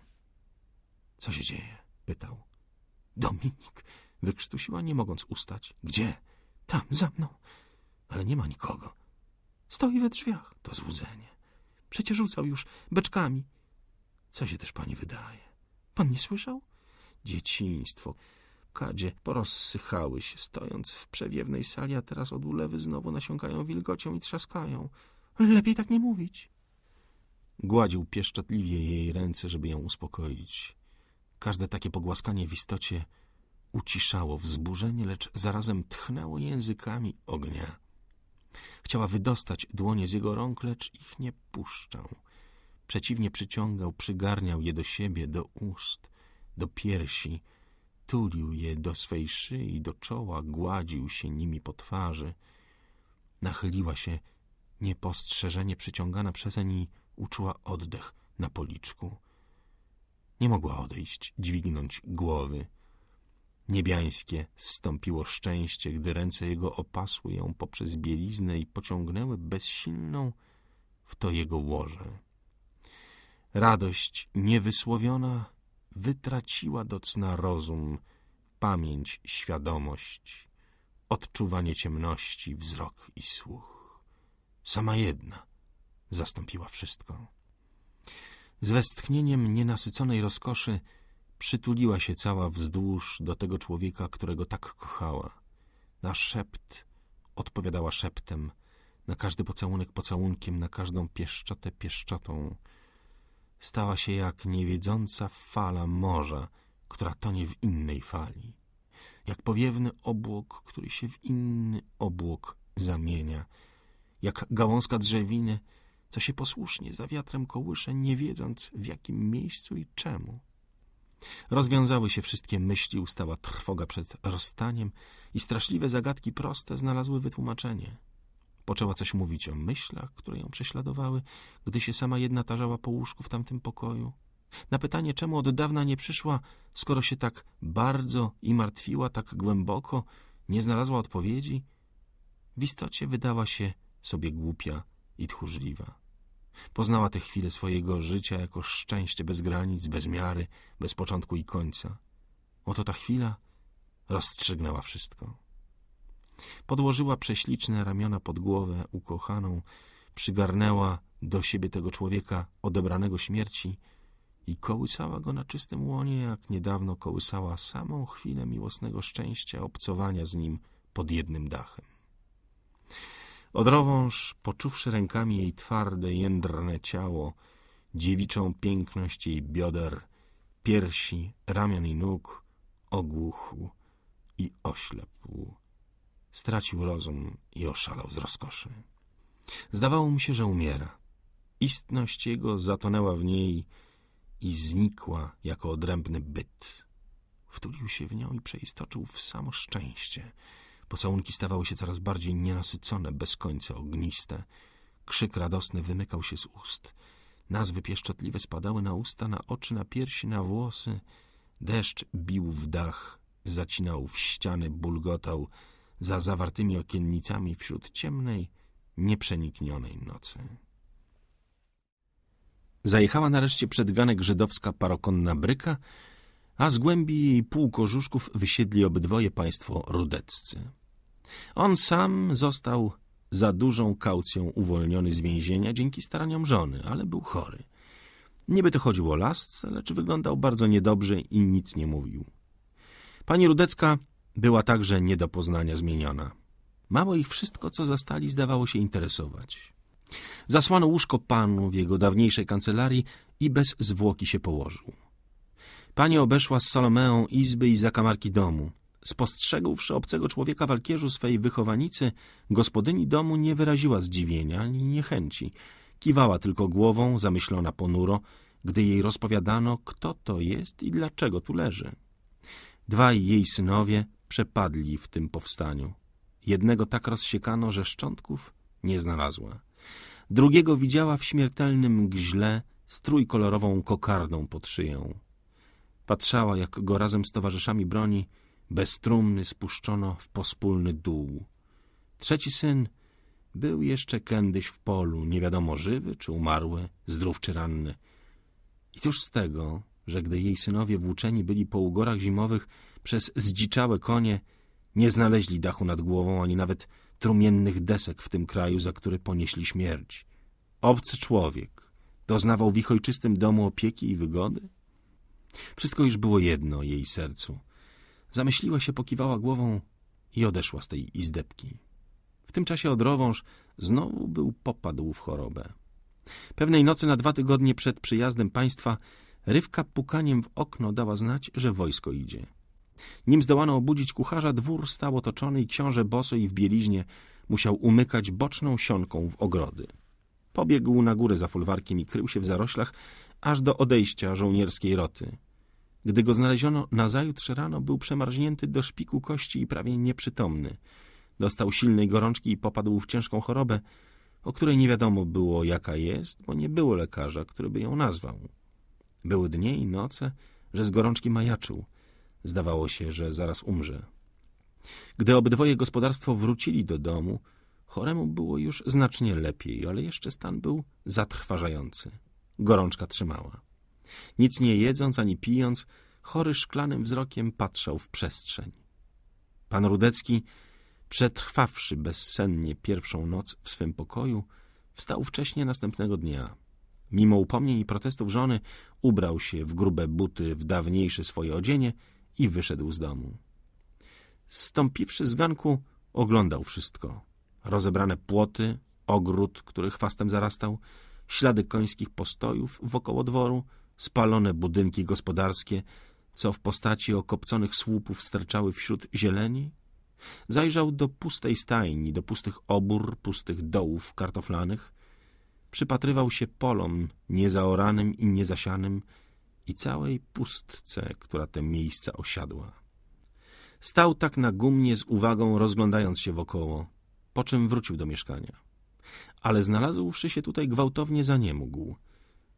— Co się dzieje? — pytał. — Dominik! — wykrztusiła, nie mogąc ustać. — Gdzie? — Tam, za mną. Ale nie ma nikogo. Stoi we drzwiach. To złudzenie. Przecież rzucał już beczkami. Co się też pani wydaje? Pan nie słyszał? Dzieciństwo kadzie porozsychały się, stojąc w przewiewnej sali, a teraz od ulewy znowu nasiąkają wilgocią i trzaskają. Lepiej tak nie mówić. Gładził pieszczotliwie jej ręce, żeby ją uspokoić. Każde takie pogłaskanie w istocie uciszało wzburzenie, lecz zarazem tchnęło językami ognia. Chciała wydostać dłonie z jego rąk, lecz ich nie puszczał. Przeciwnie przyciągał, przygarniał je do siebie, do ust, do piersi, tulił je do swej szyi, do czoła, gładził się nimi po twarzy. Nachyliła się, niepostrzeżenie przyciągana przezeń i uczuła oddech na policzku. Nie mogła odejść, dźwignąć głowy. Niebiańskie zstąpiło szczęście, gdy ręce jego opasły ją poprzez bieliznę i pociągnęły bezsilną w to jego łoże. Radość niewysłowiona wytraciła docna rozum, pamięć, świadomość, odczuwanie ciemności, wzrok i słuch. Sama jedna zastąpiła wszystko. Z westchnieniem nienasyconej rozkoszy przytuliła się cała wzdłuż do tego człowieka, którego tak kochała. Na szept odpowiadała szeptem, na każdy pocałunek pocałunkiem, na każdą pieszczotę pieszczotą – stała się jak niewiedząca fala morza, która tonie w innej fali, jak powiewny obłok, który się w inny obłok zamienia, jak gałązka drzewiny, co się posłusznie za wiatrem kołysze, nie wiedząc w jakim miejscu i czemu. Rozwiązały się wszystkie myśli, ustała trwoga przed rozstaniem i straszliwe zagadki proste znalazły wytłumaczenie – Poczęła coś mówić o myślach, które ją prześladowały, gdy się sama jedna tarzała po łóżku w tamtym pokoju. Na pytanie, czemu od dawna nie przyszła, skoro się tak bardzo i martwiła, tak głęboko, nie znalazła odpowiedzi, w istocie wydała się sobie głupia i tchórzliwa. Poznała te chwile swojego życia jako szczęście bez granic, bez miary, bez początku i końca. Oto ta chwila rozstrzygnęła wszystko. Podłożyła prześliczne ramiona pod głowę ukochaną, przygarnęła do siebie tego człowieka odebranego śmierci i kołysała go na czystym łonie, jak niedawno kołysała samą chwilę miłosnego szczęścia obcowania z nim pod jednym dachem. Odrowąż, poczuwszy rękami jej twarde, jędrne ciało, dziewiczą piękność jej bioder, piersi, ramion i nóg, ogłuchł i oślepł stracił rozum i oszalał z rozkoszy. Zdawało mu się, że umiera. Istność jego zatonęła w niej i znikła jako odrębny byt. Wtulił się w nią i przeistoczył w samo szczęście. Pocałunki stawały się coraz bardziej nienasycone, bez końca ogniste. Krzyk radosny wymykał się z ust. Nazwy pieszczotliwe spadały na usta, na oczy, na piersi, na włosy. Deszcz bił w dach, zacinał w ściany, bulgotał, za zawartymi okiennicami wśród ciemnej, nieprzeniknionej nocy. Zajechała nareszcie przed ganek żydowska parokonna bryka, a z głębi jej półkorzuszków wysiedli obydwoje państwo rudeccy. On sam został za dużą kaucją uwolniony z więzienia dzięki staraniom żony, ale był chory. Niby to chodziło o lasce, lecz wyglądał bardzo niedobrze i nic nie mówił. Pani Rudecka była także nie do poznania zmieniona. Mało ich wszystko, co zastali, zdawało się interesować. Zasłano łóżko panu w jego dawniejszej kancelarii i bez zwłoki się położył. Pani obeszła z Salomeą izby i zakamarki domu. Spostrzegłszy obcego człowieka walkierzu swej wychowanicy, gospodyni domu nie wyraziła zdziwienia ani niechęci. Kiwała tylko głową, zamyślona ponuro, gdy jej rozpowiadano, kto to jest i dlaczego tu leży. Dwaj jej synowie, przepadli w tym powstaniu. Jednego tak rozsiekano, że szczątków nie znalazła. Drugiego widziała w śmiertelnym gźle z trójkolorową kokardą pod szyją. Patrzała, jak go razem z towarzyszami broni beztrumny spuszczono w pospólny dół. Trzeci syn był jeszcze kiedyś w polu, nie wiadomo żywy czy umarły, zdrów czy ranny. I cóż z tego, że gdy jej synowie włóczeni byli po ugorach zimowych, przez zdziczałe konie nie znaleźli dachu nad głową ani nawet trumiennych desek w tym kraju, za który ponieśli śmierć. Obcy człowiek doznawał w ich ojczystym domu opieki i wygody? Wszystko już było jedno jej sercu. Zamyśliła się, pokiwała głową i odeszła z tej izdebki. W tym czasie odrowąż znowu był popadł w chorobę. Pewnej nocy na dwa tygodnie przed przyjazdem państwa Rywka pukaniem w okno dała znać, że wojsko idzie. Nim zdołano obudzić kucharza, dwór stał otoczony i książę bosy i w bieliźnie musiał umykać boczną sionką w ogrody. Pobiegł na górę za folwarkiem i krył się w zaroślach aż do odejścia żołnierskiej roty. Gdy go znaleziono, nazajutrz rano był przemarznięty do szpiku kości i prawie nieprzytomny. Dostał silnej gorączki i popadł w ciężką chorobę, o której nie wiadomo było jaka jest, bo nie było lekarza, który by ją nazwał. Były dnie i noce, że z gorączki majaczył. Zdawało się, że zaraz umrze. Gdy obydwoje gospodarstwo wrócili do domu, choremu było już znacznie lepiej, ale jeszcze stan był zatrważający. Gorączka trzymała. Nic nie jedząc ani pijąc, chory szklanym wzrokiem patrzał w przestrzeń. Pan Rudecki, przetrwawszy bezsennie pierwszą noc w swym pokoju, wstał wcześnie następnego dnia. Mimo upomnień i protestów żony, ubrał się w grube buty, w dawniejsze swoje odzienie – i wyszedł z domu. Stąpiwszy z ganku, oglądał wszystko. Rozebrane płoty, ogród, który chwastem zarastał, ślady końskich postojów wokoło dworu, spalone budynki gospodarskie, co w postaci okopconych słupów sterczały wśród zieleni. Zajrzał do pustej stajni, do pustych obór, pustych dołów kartoflanych. Przypatrywał się polom niezaoranym i niezasianym, i całej pustce, która te miejsca osiadła. Stał tak na gumnie z uwagą, rozglądając się wokoło, po czym wrócił do mieszkania. Ale znalazłszy się tutaj gwałtownie zaniemógł.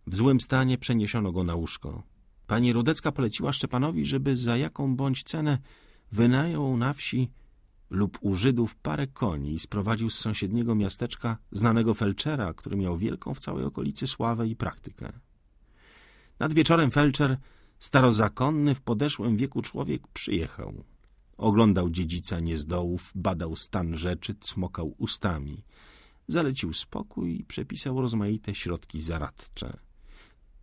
W złym stanie przeniesiono go na łóżko. Pani Rudecka poleciła Szczepanowi, żeby za jaką bądź cenę wynajął na wsi lub u Żydów parę koni i sprowadził z sąsiedniego miasteczka znanego felczera, który miał wielką w całej okolicy sławę i praktykę. Nad wieczorem felczer, starozakonny w podeszłym wieku człowiek, przyjechał. Oglądał dziedzica niezdołów, badał stan rzeczy, cmokał ustami. Zalecił spokój i przepisał rozmaite środki zaradcze.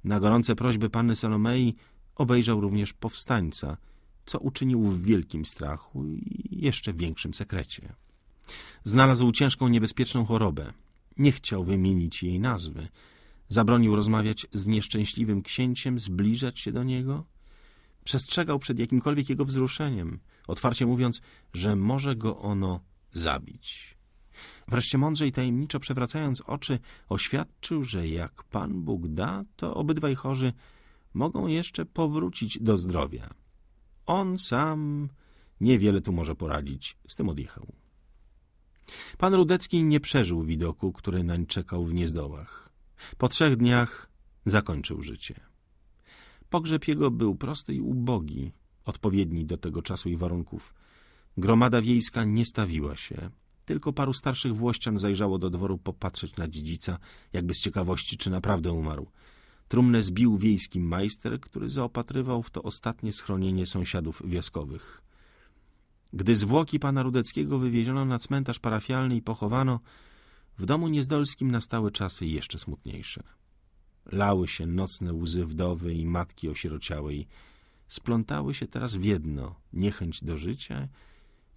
Na gorące prośby panny Salomei obejrzał również powstańca, co uczynił w wielkim strachu i jeszcze większym sekrecie. Znalazł ciężką, niebezpieczną chorobę. Nie chciał wymienić jej nazwy – Zabronił rozmawiać z nieszczęśliwym księciem, zbliżać się do niego. Przestrzegał przed jakimkolwiek jego wzruszeniem, otwarcie mówiąc, że może go ono zabić. Wreszcie mądrze i tajemniczo przewracając oczy, oświadczył, że jak Pan Bóg da, to obydwaj chorzy mogą jeszcze powrócić do zdrowia. On sam niewiele tu może poradzić, z tym odjechał. Pan Rudecki nie przeżył widoku, który nań czekał w niezdołach. Po trzech dniach zakończył życie. Pogrzeb jego był prosty i ubogi, odpowiedni do tego czasu i warunków. Gromada wiejska nie stawiła się. Tylko paru starszych włościan zajrzało do dworu popatrzeć na dziedzica, jakby z ciekawości, czy naprawdę umarł. Trumnę zbił wiejski majster, który zaopatrywał w to ostatnie schronienie sąsiadów wioskowych. Gdy zwłoki pana Rudeckiego wywieziono na cmentarz parafialny i pochowano, w domu niezdolskim nastały czasy jeszcze smutniejsze. Lały się nocne łzy wdowy i matki osierociałej. Splątały się teraz w jedno niechęć do życia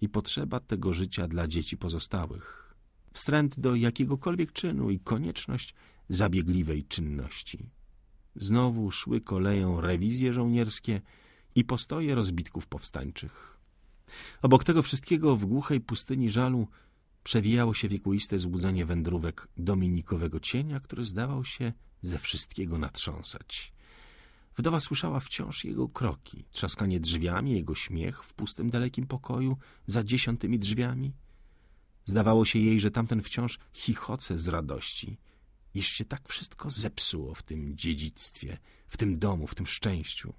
i potrzeba tego życia dla dzieci pozostałych. Wstręt do jakiegokolwiek czynu i konieczność zabiegliwej czynności. Znowu szły koleją rewizje żołnierskie i postoje rozbitków powstańczych. Obok tego wszystkiego w głuchej pustyni żalu przewijało się wiekuiste złudzenie wędrówek dominikowego cienia, który zdawał się ze wszystkiego natrząsać. Wdowa słyszała wciąż jego kroki, trzaskanie drzwiami, jego śmiech w pustym, dalekim pokoju za dziesiątymi drzwiami. Zdawało się jej, że tamten wciąż chichoce z radości, iż się tak wszystko zepsuło w tym dziedzictwie, w tym domu, w tym szczęściu.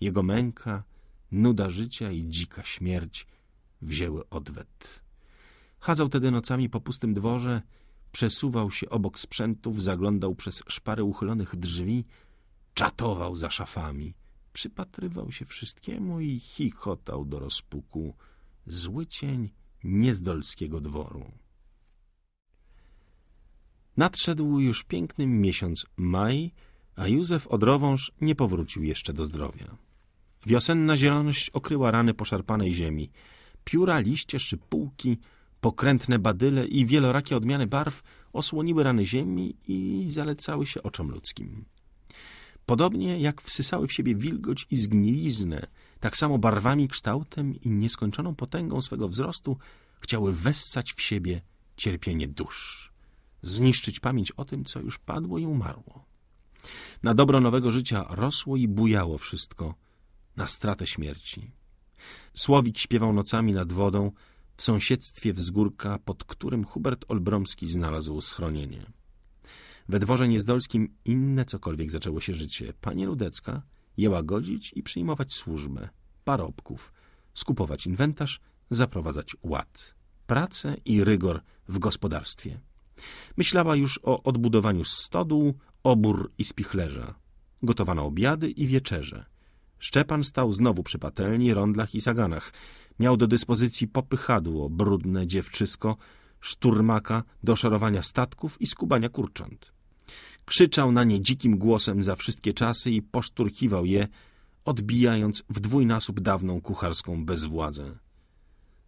Jego męka, nuda życia i dzika śmierć wzięły odwet. Chadzał tedy nocami po pustym dworze, przesuwał się obok sprzętów, zaglądał przez szpary uchylonych drzwi, czatował za szafami, przypatrywał się wszystkiemu i chichotał do rozpuku. Zły cień niezdolskiego dworu. Nadszedł już piękny miesiąc maj, a Józef odrowąż nie powrócił jeszcze do zdrowia. Wiosenna zieloność okryła rany poszarpanej ziemi. Pióra, liście, szypułki Pokrętne badyle i wielorakie odmiany barw osłoniły rany ziemi i zalecały się oczom ludzkim. Podobnie jak wsysały w siebie wilgoć i zgniliznę, tak samo barwami, kształtem i nieskończoną potęgą swego wzrostu chciały wessać w siebie cierpienie dusz, zniszczyć pamięć o tym, co już padło i umarło. Na dobro nowego życia rosło i bujało wszystko, na stratę śmierci. Słowik śpiewał nocami nad wodą, w sąsiedztwie wzgórka, pod którym Hubert Olbromski znalazł schronienie. We dworze niezdolskim inne cokolwiek zaczęło się życie. Pani Ludecka jęła godzić i przyjmować służbę, parobków, skupować inwentarz, zaprowadzać ład, pracę i rygor w gospodarstwie. Myślała już o odbudowaniu stodół, obór i spichlerza. Gotowano obiady i wieczerze. Szczepan stał znowu przy patelni, rondlach i saganach – Miał do dyspozycji popychadło, brudne dziewczysko, szturmaka do szarowania statków i skubania kurcząt. Krzyczał na nie dzikim głosem za wszystkie czasy i poszturkiwał je, odbijając w dwójnasób dawną kucharską bezwładzę.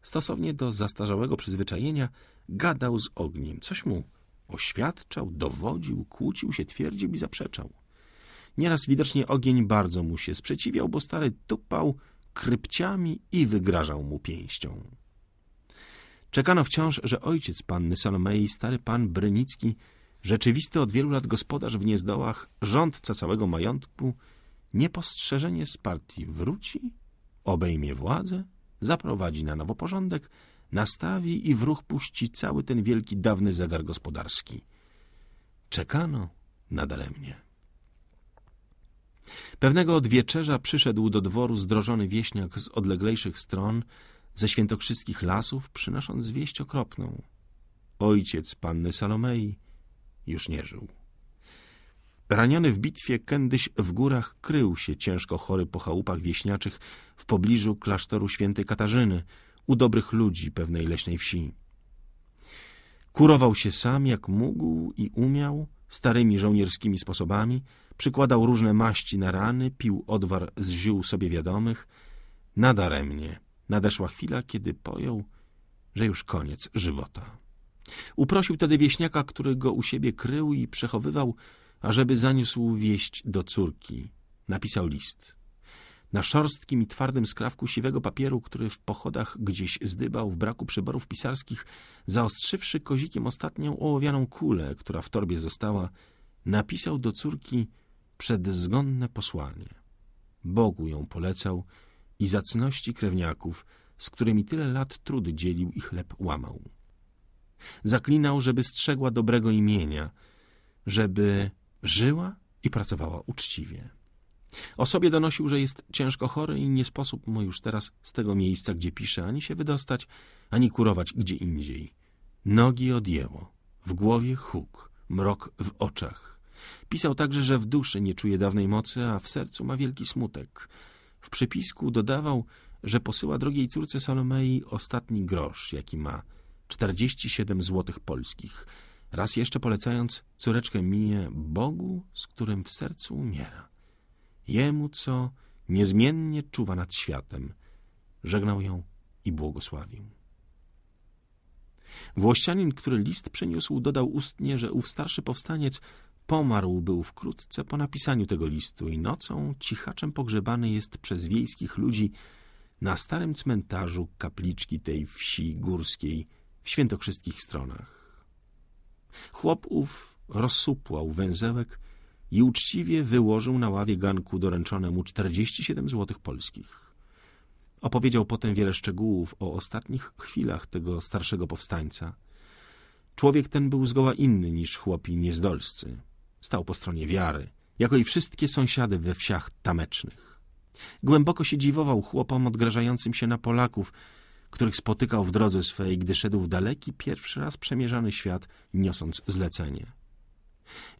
Stosownie do zastarzałego przyzwyczajenia gadał z ogniem. Coś mu oświadczał, dowodził, kłócił się, twierdził i zaprzeczał. Nieraz widocznie ogień bardzo mu się sprzeciwiał, bo stary tupał, krypciami i wygrażał mu pięścią. Czekano wciąż, że ojciec panny Salomei, stary pan Brynicki, rzeczywisty od wielu lat gospodarz w Niezdołach, rządca całego majątku, niepostrzeżenie z partii wróci, obejmie władzę, zaprowadzi na nowo porządek, nastawi i w ruch puści cały ten wielki, dawny zegar gospodarski. Czekano nadaremnie. Pewnego odwieczerza przyszedł do dworu zdrożony wieśniak z odleglejszych stron, ze świętokrzyskich lasów, przynosząc wieść okropną. Ojciec panny Salomei już nie żył. Raniony w bitwie kędyś w górach krył się ciężko chory po chałupach wieśniaczych w pobliżu klasztoru świętej Katarzyny, u dobrych ludzi pewnej leśnej wsi. Kurował się sam jak mógł i umiał, starymi żołnierskimi sposobami, Przykładał różne maści na rany, pił odwar z ziół sobie wiadomych. Nadaremnie. Nadeszła chwila, kiedy pojął, że już koniec żywota. Uprosił tedy wieśniaka, który go u siebie krył i przechowywał, ażeby zaniósł wieść do córki. Napisał list. Na szorstkim i twardym skrawku siwego papieru, który w pochodach gdzieś zdybał w braku przyborów pisarskich, zaostrzywszy kozikiem ostatnią ołowianą kulę, która w torbie została, napisał do córki przedzgonne posłanie. Bogu ją polecał i zacności krewniaków, z którymi tyle lat trudy dzielił i chleb łamał. Zaklinał, żeby strzegła dobrego imienia, żeby żyła i pracowała uczciwie. O sobie donosił, że jest ciężko chory i nie sposób mu już teraz z tego miejsca, gdzie pisze, ani się wydostać, ani kurować gdzie indziej. Nogi odjęło, w głowie huk, mrok w oczach. Pisał także, że w duszy nie czuje dawnej mocy, a w sercu ma wielki smutek. W przypisku dodawał, że posyła drogiej córce Salomei ostatni grosz, jaki ma, 47 złotych polskich, raz jeszcze polecając córeczkę mije Bogu, z którym w sercu umiera. Jemu, co niezmiennie czuwa nad światem, żegnał ją i błogosławił. Włościanin, który list przyniósł, dodał ustnie, że ów starszy powstaniec Pomarł był wkrótce po napisaniu tego listu i nocą cichaczem pogrzebany jest przez wiejskich ludzi na starym cmentarzu kapliczki tej wsi górskiej w świętokrzyskich stronach. Chłop ów rozsupłał węzełek i uczciwie wyłożył na ławie ganku doręczonemu 47 złotych polskich. Opowiedział potem wiele szczegółów o ostatnich chwilach tego starszego powstańca. Człowiek ten był zgoła inny niż chłopi niezdolscy. Stał po stronie wiary, jako i wszystkie sąsiady we wsiach tamecznych. Głęboko się dziwował chłopom odgrażającym się na Polaków, których spotykał w drodze swej, gdy szedł w daleki, pierwszy raz przemierzany świat, niosąc zlecenie.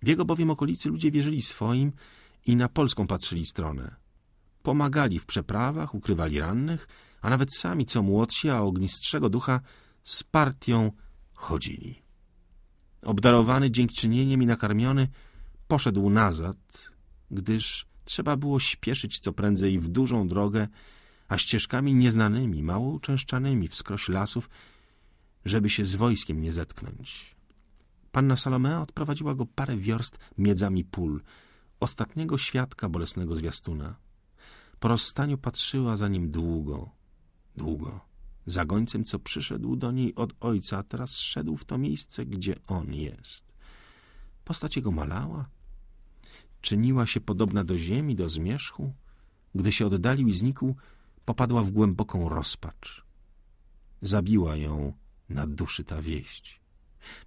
W jego bowiem okolicy ludzie wierzyli swoim i na polską patrzyli stronę. Pomagali w przeprawach, ukrywali rannych, a nawet sami, co młodsi, a ognistszego ducha, z partią chodzili. Obdarowany dziękczynieniem i nakarmiony – Poszedł nazad, gdyż trzeba było śpieszyć co prędzej w dużą drogę, a ścieżkami nieznanymi, mało uczęszczanymi, wskroś lasów, żeby się z wojskiem nie zetknąć. Panna Salomea odprowadziła go parę wiorst miedzami pól, ostatniego świadka bolesnego zwiastuna. Po rozstaniu patrzyła za nim długo, długo, za gońcem, co przyszedł do niej od ojca, a teraz szedł w to miejsce, gdzie on jest. Postać jego malała, czyniła się podobna do ziemi, do zmierzchu. Gdy się oddalił i znikł, popadła w głęboką rozpacz. Zabiła ją na duszy ta wieść.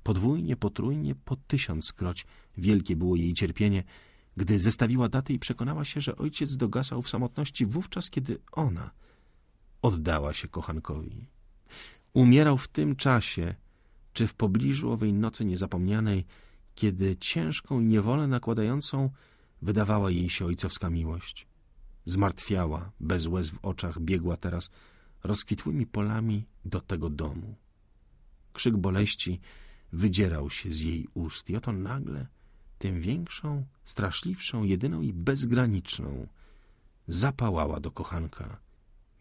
Podwójnie, potrójnie, po tysiąckroć wielkie było jej cierpienie, gdy zestawiła daty i przekonała się, że ojciec dogasał w samotności wówczas, kiedy ona oddała się kochankowi. Umierał w tym czasie, czy w pobliżu owej nocy niezapomnianej, kiedy ciężką niewolę nakładającą wydawała jej się ojcowska miłość. Zmartwiała, bez łez w oczach, biegła teraz rozkwitłymi polami do tego domu. Krzyk boleści wydzierał się z jej ust i oto nagle, tym większą, straszliwszą, jedyną i bezgraniczną, zapałała do kochanka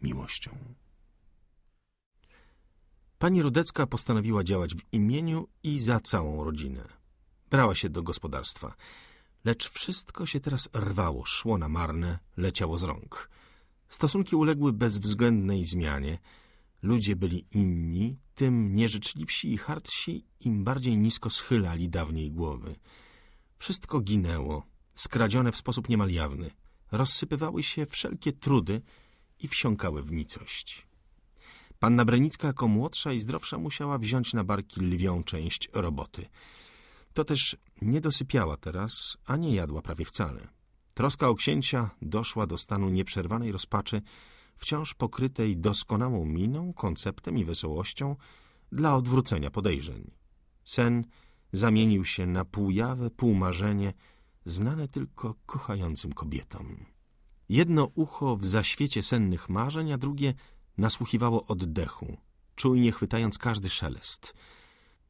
miłością. Pani Rudecka postanowiła działać w imieniu i za całą rodzinę. Brała się do gospodarstwa. Lecz wszystko się teraz rwało, szło na marne, leciało z rąk. Stosunki uległy bezwzględnej zmianie. Ludzie byli inni, tym nieżyczliwsi i hardsi, im bardziej nisko schylali dawniej głowy. Wszystko ginęło, skradzione w sposób niemal jawny. Rozsypywały się wszelkie trudy i wsiąkały w nicość. Panna Brenicka jako młodsza i zdrowsza musiała wziąć na barki lwią część roboty – to też nie dosypiała teraz, a nie jadła prawie wcale. Troska o księcia doszła do stanu nieprzerwanej rozpaczy, wciąż pokrytej doskonałą miną, konceptem i wesołością dla odwrócenia podejrzeń. Sen zamienił się na półjawe, półmarzenie, znane tylko kochającym kobietom. Jedno ucho w zaświecie sennych marzeń, a drugie nasłuchiwało oddechu, czujnie chwytając każdy szelest.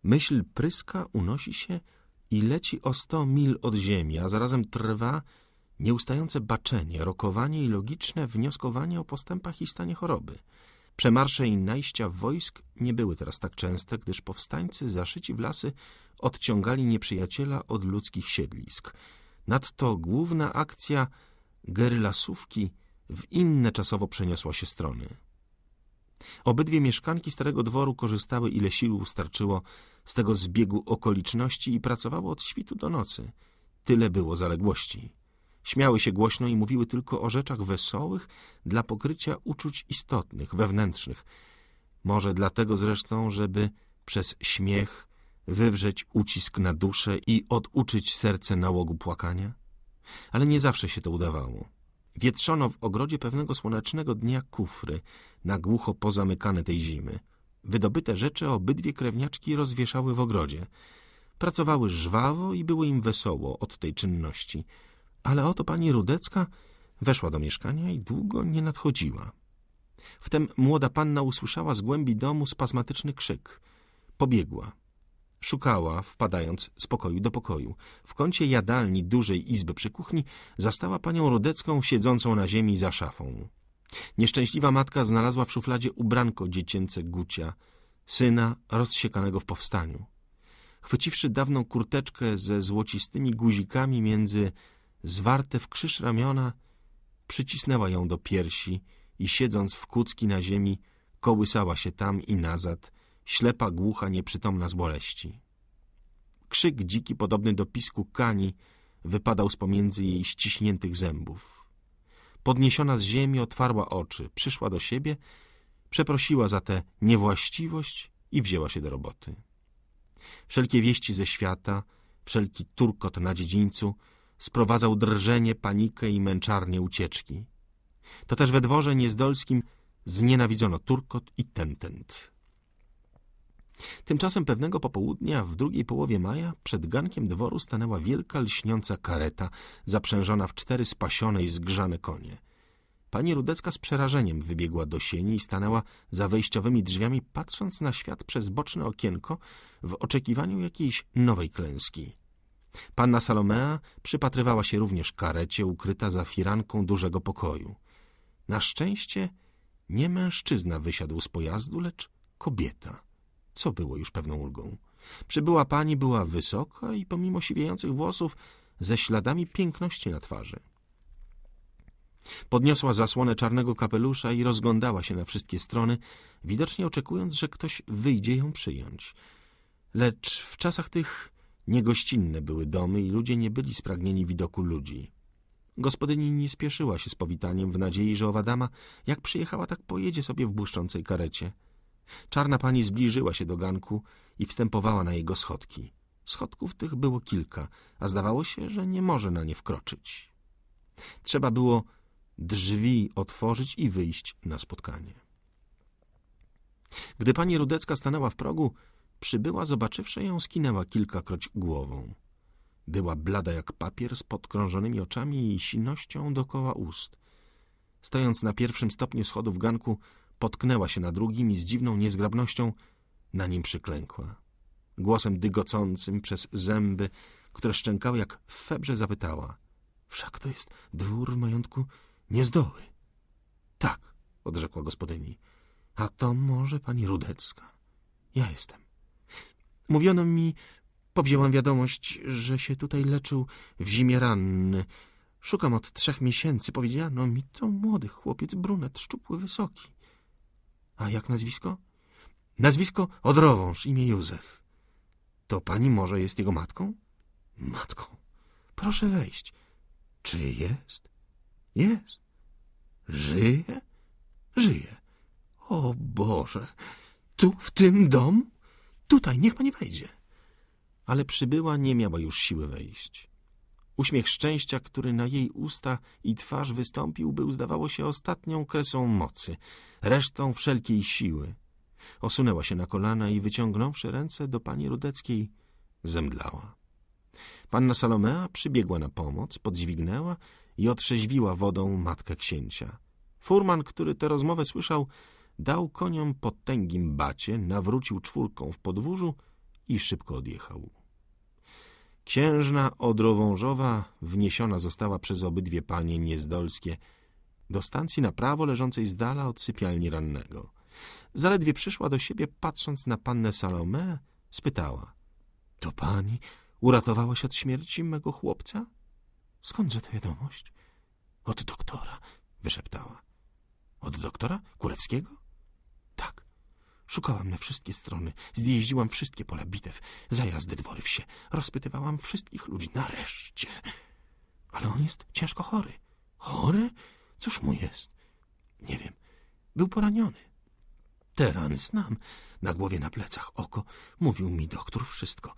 Myśl pryska unosi się i leci o sto mil od ziemi, a zarazem trwa nieustające baczenie, rokowanie i logiczne wnioskowanie o postępach i stanie choroby. Przemarsze i najścia wojsk nie były teraz tak częste, gdyż powstańcy zaszyci w lasy odciągali nieprzyjaciela od ludzkich siedlisk. Nadto główna akcja gerylasówki w inne czasowo przeniosła się strony. Obydwie mieszkanki starego dworu korzystały ile sił starczyło z tego zbiegu okoliczności i pracowało od świtu do nocy. Tyle było zaległości. Śmiały się głośno i mówiły tylko o rzeczach wesołych dla pokrycia uczuć istotnych, wewnętrznych. Może dlatego zresztą, żeby przez śmiech wywrzeć ucisk na duszę i oduczyć serce nałogu płakania? Ale nie zawsze się to udawało. Wietrzono w ogrodzie pewnego słonecznego dnia kufry, na głucho pozamykane tej zimy. Wydobyte rzeczy obydwie krewniaczki rozwieszały w ogrodzie. Pracowały żwawo i było im wesoło od tej czynności. Ale oto pani Rudecka weszła do mieszkania i długo nie nadchodziła. Wtem młoda panna usłyszała z głębi domu spazmatyczny krzyk. Pobiegła. Szukała, wpadając z pokoju do pokoju. W kącie jadalni dużej izby przy kuchni zastała panią Rodecką siedzącą na ziemi za szafą. Nieszczęśliwa matka znalazła w szufladzie ubranko dziecięce Gucia, syna rozsiekanego w powstaniu. Chwyciwszy dawną kurteczkę ze złocistymi guzikami między zwarte w krzyż ramiona, przycisnęła ją do piersi i siedząc w kucki na ziemi, kołysała się tam i nazad, ślepa, głucha, nieprzytomna z boleści. Krzyk dziki, podobny do pisku kani, wypadał z pomiędzy jej ściśniętych zębów. Podniesiona z ziemi otwarła oczy, przyszła do siebie, przeprosiła za tę niewłaściwość i wzięła się do roboty. Wszelkie wieści ze świata, wszelki turkot na dziedzińcu sprowadzał drżenie, panikę i męczarnie ucieczki. To też we dworze niezdolskim znienawidzono turkot i tentent. Tymczasem pewnego popołudnia w drugiej połowie maja przed gankiem dworu stanęła wielka lśniąca kareta zaprzężona w cztery spasione i zgrzane konie. Pani Rudecka z przerażeniem wybiegła do sieni i stanęła za wejściowymi drzwiami, patrząc na świat przez boczne okienko w oczekiwaniu jakiejś nowej klęski. Panna Salomea przypatrywała się również karecie ukryta za firanką dużego pokoju. Na szczęście nie mężczyzna wysiadł z pojazdu, lecz kobieta co było już pewną ulgą. Przybyła pani była wysoka i pomimo siwiejących włosów ze śladami piękności na twarzy. Podniosła zasłonę czarnego kapelusza i rozglądała się na wszystkie strony, widocznie oczekując, że ktoś wyjdzie ją przyjąć. Lecz w czasach tych niegościnne były domy i ludzie nie byli spragnieni widoku ludzi. Gospodyni nie spieszyła się z powitaniem w nadziei, że owa dama, jak przyjechała, tak pojedzie sobie w błyszczącej karecie – Czarna pani zbliżyła się do ganku i wstępowała na jego schodki. Schodków tych było kilka, a zdawało się, że nie może na nie wkroczyć. Trzeba było drzwi otworzyć i wyjść na spotkanie. Gdy pani Rudecka stanęła w progu, przybyła, zobaczywszy ją, skinęła kilkakroć głową. Była blada jak papier, z podkrążonymi oczami i silnością dokoła ust. Stojąc na pierwszym stopniu schodów ganku, potknęła się na drugim i z dziwną niezgrabnością na nim przyklękła. Głosem dygocącym przez zęby, które szczękały jak w febrze, zapytała — Wszak to jest dwór w majątku niezdoły. — Tak — odrzekła gospodyni. — A to może pani Rudecka. Ja jestem. Mówiono mi, powzięłam wiadomość, że się tutaj leczył w zimie ranny. Szukam od trzech miesięcy. Powiedziano mi to młody chłopiec, brunet, szczupły, wysoki. A jak nazwisko? Nazwisko Odrowąż, imię Józef. To pani może jest jego matką? Matką. Proszę wejść. Czy jest? Jest. Żyje? Żyje. O Boże! Tu, w tym domu? Tutaj, niech pani wejdzie. Ale przybyła nie miała już siły wejść. Uśmiech szczęścia, który na jej usta i twarz wystąpił, był, zdawało się, ostatnią kresą mocy, resztą wszelkiej siły. Osunęła się na kolana i wyciągnąwszy ręce do pani Rudeckiej, zemdlała. Panna Salomea przybiegła na pomoc, podźwignęła i otrzeźwiła wodą matkę księcia. Furman, który tę rozmowę słyszał, dał koniom potęgim tęgim bacie, nawrócił czwórką w podwórzu i szybko odjechał. Księżna Odrowążowa wniesiona została przez obydwie panie niezdolskie do stacji na prawo leżącej z dala od sypialni rannego. Zaledwie przyszła do siebie, patrząc na pannę Salomę, spytała. — To pani uratowałaś od śmierci mego chłopca? — Skądże ta wiadomość? — Od doktora — wyszeptała. — Od doktora Kulewskiego? — Tak, Szukałam na wszystkie strony, zjeździłam wszystkie pola bitew, zajazdy, dwory, wsie. Rozpytywałam wszystkich ludzi, nareszcie. Ale on jest ciężko chory. Chory? Cóż mu jest? Nie wiem. Był poraniony. Te rany znam. Na głowie, na plecach, oko. Mówił mi doktor wszystko.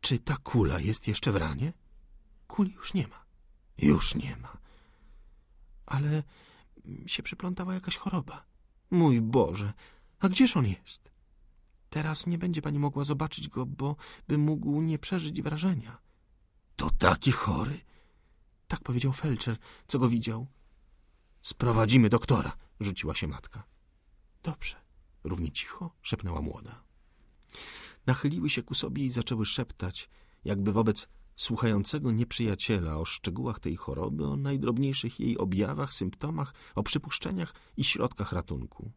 Czy ta kula jest jeszcze w ranie? Kuli już nie ma. Już nie ma. Ale się przyplątała jakaś choroba. Mój Boże, a gdzież on jest? Teraz nie będzie pani mogła zobaczyć go, bo by mógł nie przeżyć wrażenia. To taki chory? Tak powiedział felczer, co go widział. Sprowadzimy doktora, rzuciła się matka. Dobrze, równie cicho szepnęła młoda. Nachyliły się ku sobie i zaczęły szeptać, jakby wobec słuchającego nieprzyjaciela o szczegółach tej choroby, o najdrobniejszych jej objawach, symptomach, o przypuszczeniach i środkach ratunku.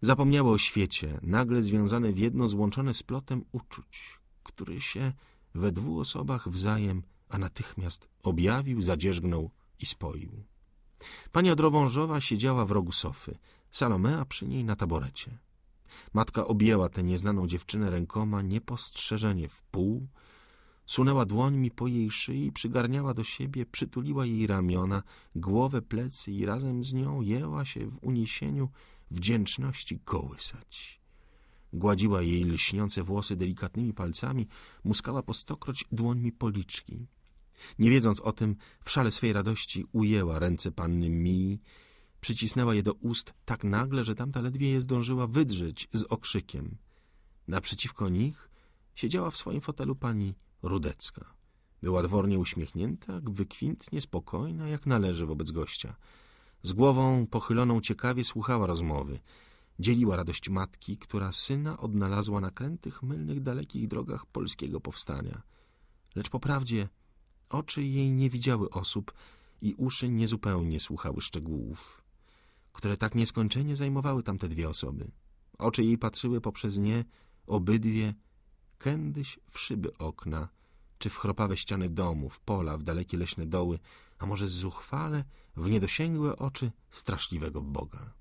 Zapomniały o świecie, nagle związane w jedno złączone z plotem uczuć, który się we dwóch osobach wzajem, a natychmiast objawił, zadzierzgnął i spoił. Pani Odrowążowa siedziała w rogu sofy, Salomea przy niej na taborecie. Matka objęła tę nieznaną dziewczynę rękoma niepostrzeżenie w pół, sunęła dłońmi po jej szyi, przygarniała do siebie, przytuliła jej ramiona, głowę, plecy i razem z nią jęła się w uniesieniu wdzięczności kołysać. Gładziła jej lśniące włosy delikatnymi palcami, muskała po stokroć dłońmi policzki. Nie wiedząc o tym, w szale swej radości ujęła ręce panny Mii, przycisnęła je do ust tak nagle, że tamta ledwie je zdążyła wydrzeć z okrzykiem. Naprzeciwko nich siedziała w swoim fotelu pani Rudecka. Była dwornie uśmiechnięta, wykwintnie spokojna, jak należy wobec gościa – z głową pochyloną ciekawie słuchała rozmowy. Dzieliła radość matki, która syna odnalazła na krętych, mylnych, dalekich drogach polskiego powstania. Lecz po prawdzie oczy jej nie widziały osób i uszy niezupełnie słuchały szczegółów, które tak nieskończenie zajmowały tamte dwie osoby. Oczy jej patrzyły poprzez nie, obydwie, kędyś w szyby okna, czy w chropawe ściany domów, pola, w dalekie leśne doły, a może zuchwale w niedosięgłe oczy straszliwego Boga.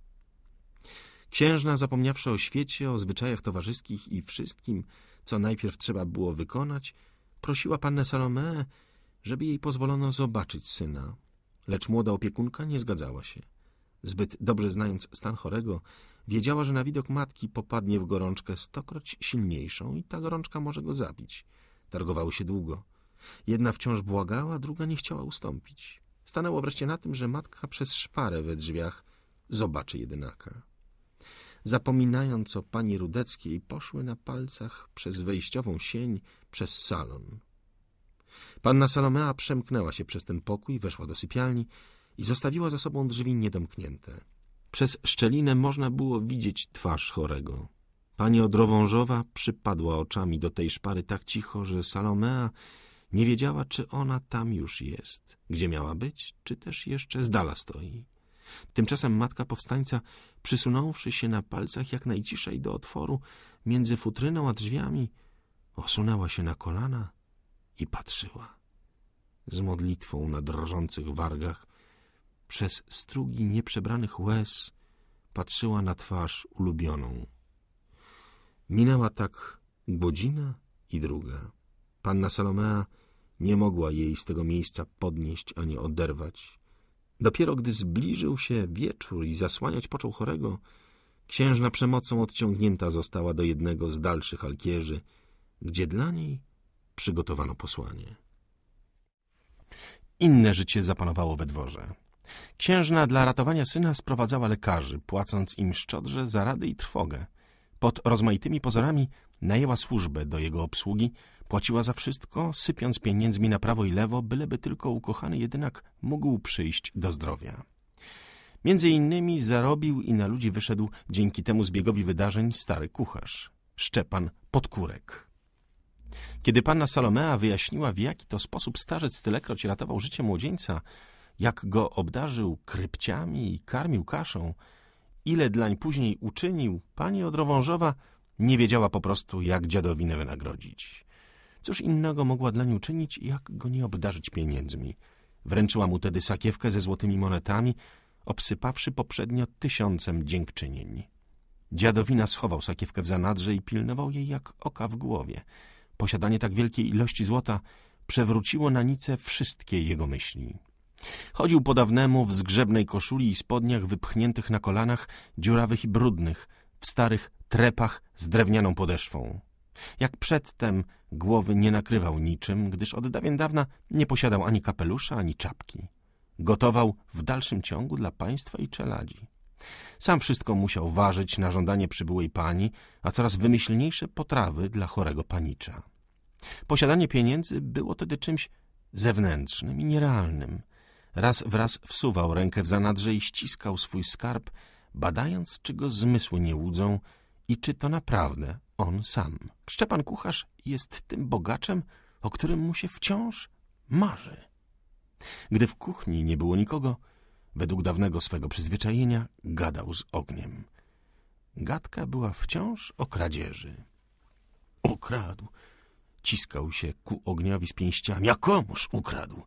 Księżna, zapomniawszy o świecie, o zwyczajach towarzyskich i wszystkim, co najpierw trzeba było wykonać, prosiła pannę Salome, żeby jej pozwolono zobaczyć syna, lecz młoda opiekunka nie zgadzała się. Zbyt dobrze znając stan chorego, wiedziała, że na widok matki popadnie w gorączkę stokroć silniejszą i ta gorączka może go zabić. Targowały się długo. Jedna wciąż błagała, druga nie chciała ustąpić. Stanęło wreszcie na tym, że matka przez szparę we drzwiach zobaczy jedynaka. Zapominając o pani Rudeckiej, poszły na palcach przez wejściową sień, przez salon. Panna Salomea przemknęła się przez ten pokój, weszła do sypialni i zostawiła za sobą drzwi niedomknięte. Przez szczelinę można było widzieć twarz chorego. Pani Odrowążowa przypadła oczami do tej szpary tak cicho, że Salomea nie wiedziała, czy ona tam już jest, gdzie miała być, czy też jeszcze z dala stoi. Tymczasem matka powstańca, przysunąwszy się na palcach jak najciszej do otworu między futryną a drzwiami, osunęła się na kolana i patrzyła. Z modlitwą na drżących wargach, przez strugi nieprzebranych łez, patrzyła na twarz ulubioną. Minęła tak godzina i druga. Panna Salomea nie mogła jej z tego miejsca podnieść ani oderwać. Dopiero gdy zbliżył się wieczór i zasłaniać począł chorego, księżna przemocą odciągnięta została do jednego z dalszych alkierzy, gdzie dla niej przygotowano posłanie. Inne życie zapanowało we dworze. Księżna dla ratowania syna sprowadzała lekarzy, płacąc im szczodrze za rady i trwogę. Pod rozmaitymi pozorami najęła służbę do jego obsługi, Płaciła za wszystko, sypiąc pieniędzmi na prawo i lewo, byleby tylko ukochany jednak mógł przyjść do zdrowia. Między innymi zarobił i na ludzi wyszedł dzięki temu zbiegowi wydarzeń stary kucharz, Szczepan Podkurek. Kiedy panna Salomea wyjaśniła, w jaki to sposób starzec tylekroć ratował życie młodzieńca, jak go obdarzył krypciami i karmił kaszą, ile dlań później uczynił, pani Odrowążowa nie wiedziała po prostu, jak dziadowinę wynagrodzić. Cóż innego mogła dla niej uczynić, jak go nie obdarzyć pieniędzmi? Wręczyła mu tedy sakiewkę ze złotymi monetami, obsypawszy poprzednio tysiącem dziękczynień. Dziadowina schował sakiewkę w zanadrze i pilnował jej jak oka w głowie. Posiadanie tak wielkiej ilości złota przewróciło na nice wszystkie jego myśli. Chodził po dawnemu w zgrzebnej koszuli i spodniach wypchniętych na kolanach, dziurawych i brudnych, w starych trepach z drewnianą podeszwą. Jak przedtem głowy nie nakrywał niczym, gdyż od dawien dawna nie posiadał ani kapelusza, ani czapki. Gotował w dalszym ciągu dla państwa i czeladzi. Sam wszystko musiał ważyć na żądanie przybyłej pani, a coraz wymyślniejsze potrawy dla chorego panicza. Posiadanie pieniędzy było tedy czymś zewnętrznym i nierealnym. Raz wraz wsuwał rękę w zanadrze i ściskał swój skarb, badając, czy go zmysły nie łudzą i czy to naprawdę on sam. Szczepan Kucharz jest tym bogaczem, o którym mu się wciąż marzy. Gdy w kuchni nie było nikogo, według dawnego swego przyzwyczajenia gadał z ogniem. Gadka była wciąż o kradzieży. Ukradł. Ciskał się ku ogniowi z pięściami. A komuż ukradł?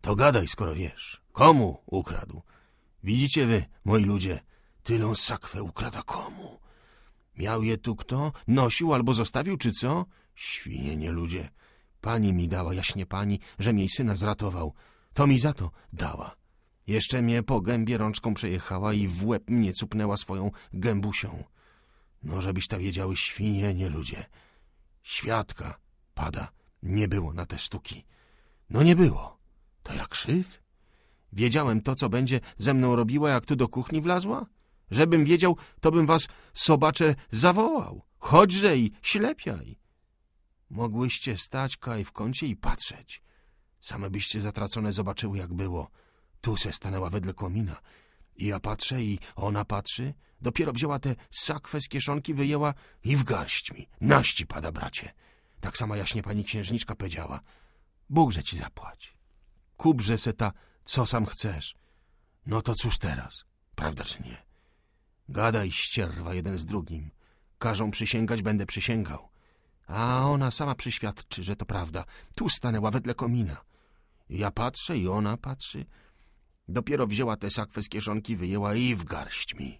To gadaj, skoro wiesz. Komu ukradł? Widzicie wy, moi ludzie, tylą sakwę ukrada komu? Miał je tu kto? Nosił albo zostawił, czy co? Świnie nie ludzie. Pani mi dała, jaśnie pani, że jej syna zratował. To mi za to dała. Jeszcze mnie po gębie rączką przejechała i w łeb mnie cupnęła swoją gębusią. No, żebyś ta wiedziały świnie, nie ludzie. Świadka, pada, nie było na te sztuki. No nie było. To jak krzyw? Wiedziałem to, co będzie ze mną robiła, jak tu do kuchni wlazła? Żebym wiedział, to bym was, sobacze, zawołał. Chodźże i ślepiaj. Mogłyście stać kaj w kącie i patrzeć. Same byście zatracone zobaczyły, jak było. Tu se stanęła wedle komina. I ja patrzę, i ona patrzy. Dopiero wzięła tę sakwę z kieszonki, wyjęła i w garść mi. Naści pada, bracie. Tak sama jaśnie pani księżniczka powiedziała. Bógże ci zapłać. Kubrze se ta, co sam chcesz. No to cóż teraz, prawda czy nie? Gadaj, ścierwa, jeden z drugim. Każą przysięgać, będę przysięgał. A ona sama przyświadczy, że to prawda. Tu stanęła wedle komina. Ja patrzę i ona patrzy. Dopiero wzięła tę sakwę z kieszonki, wyjęła i w garść mi.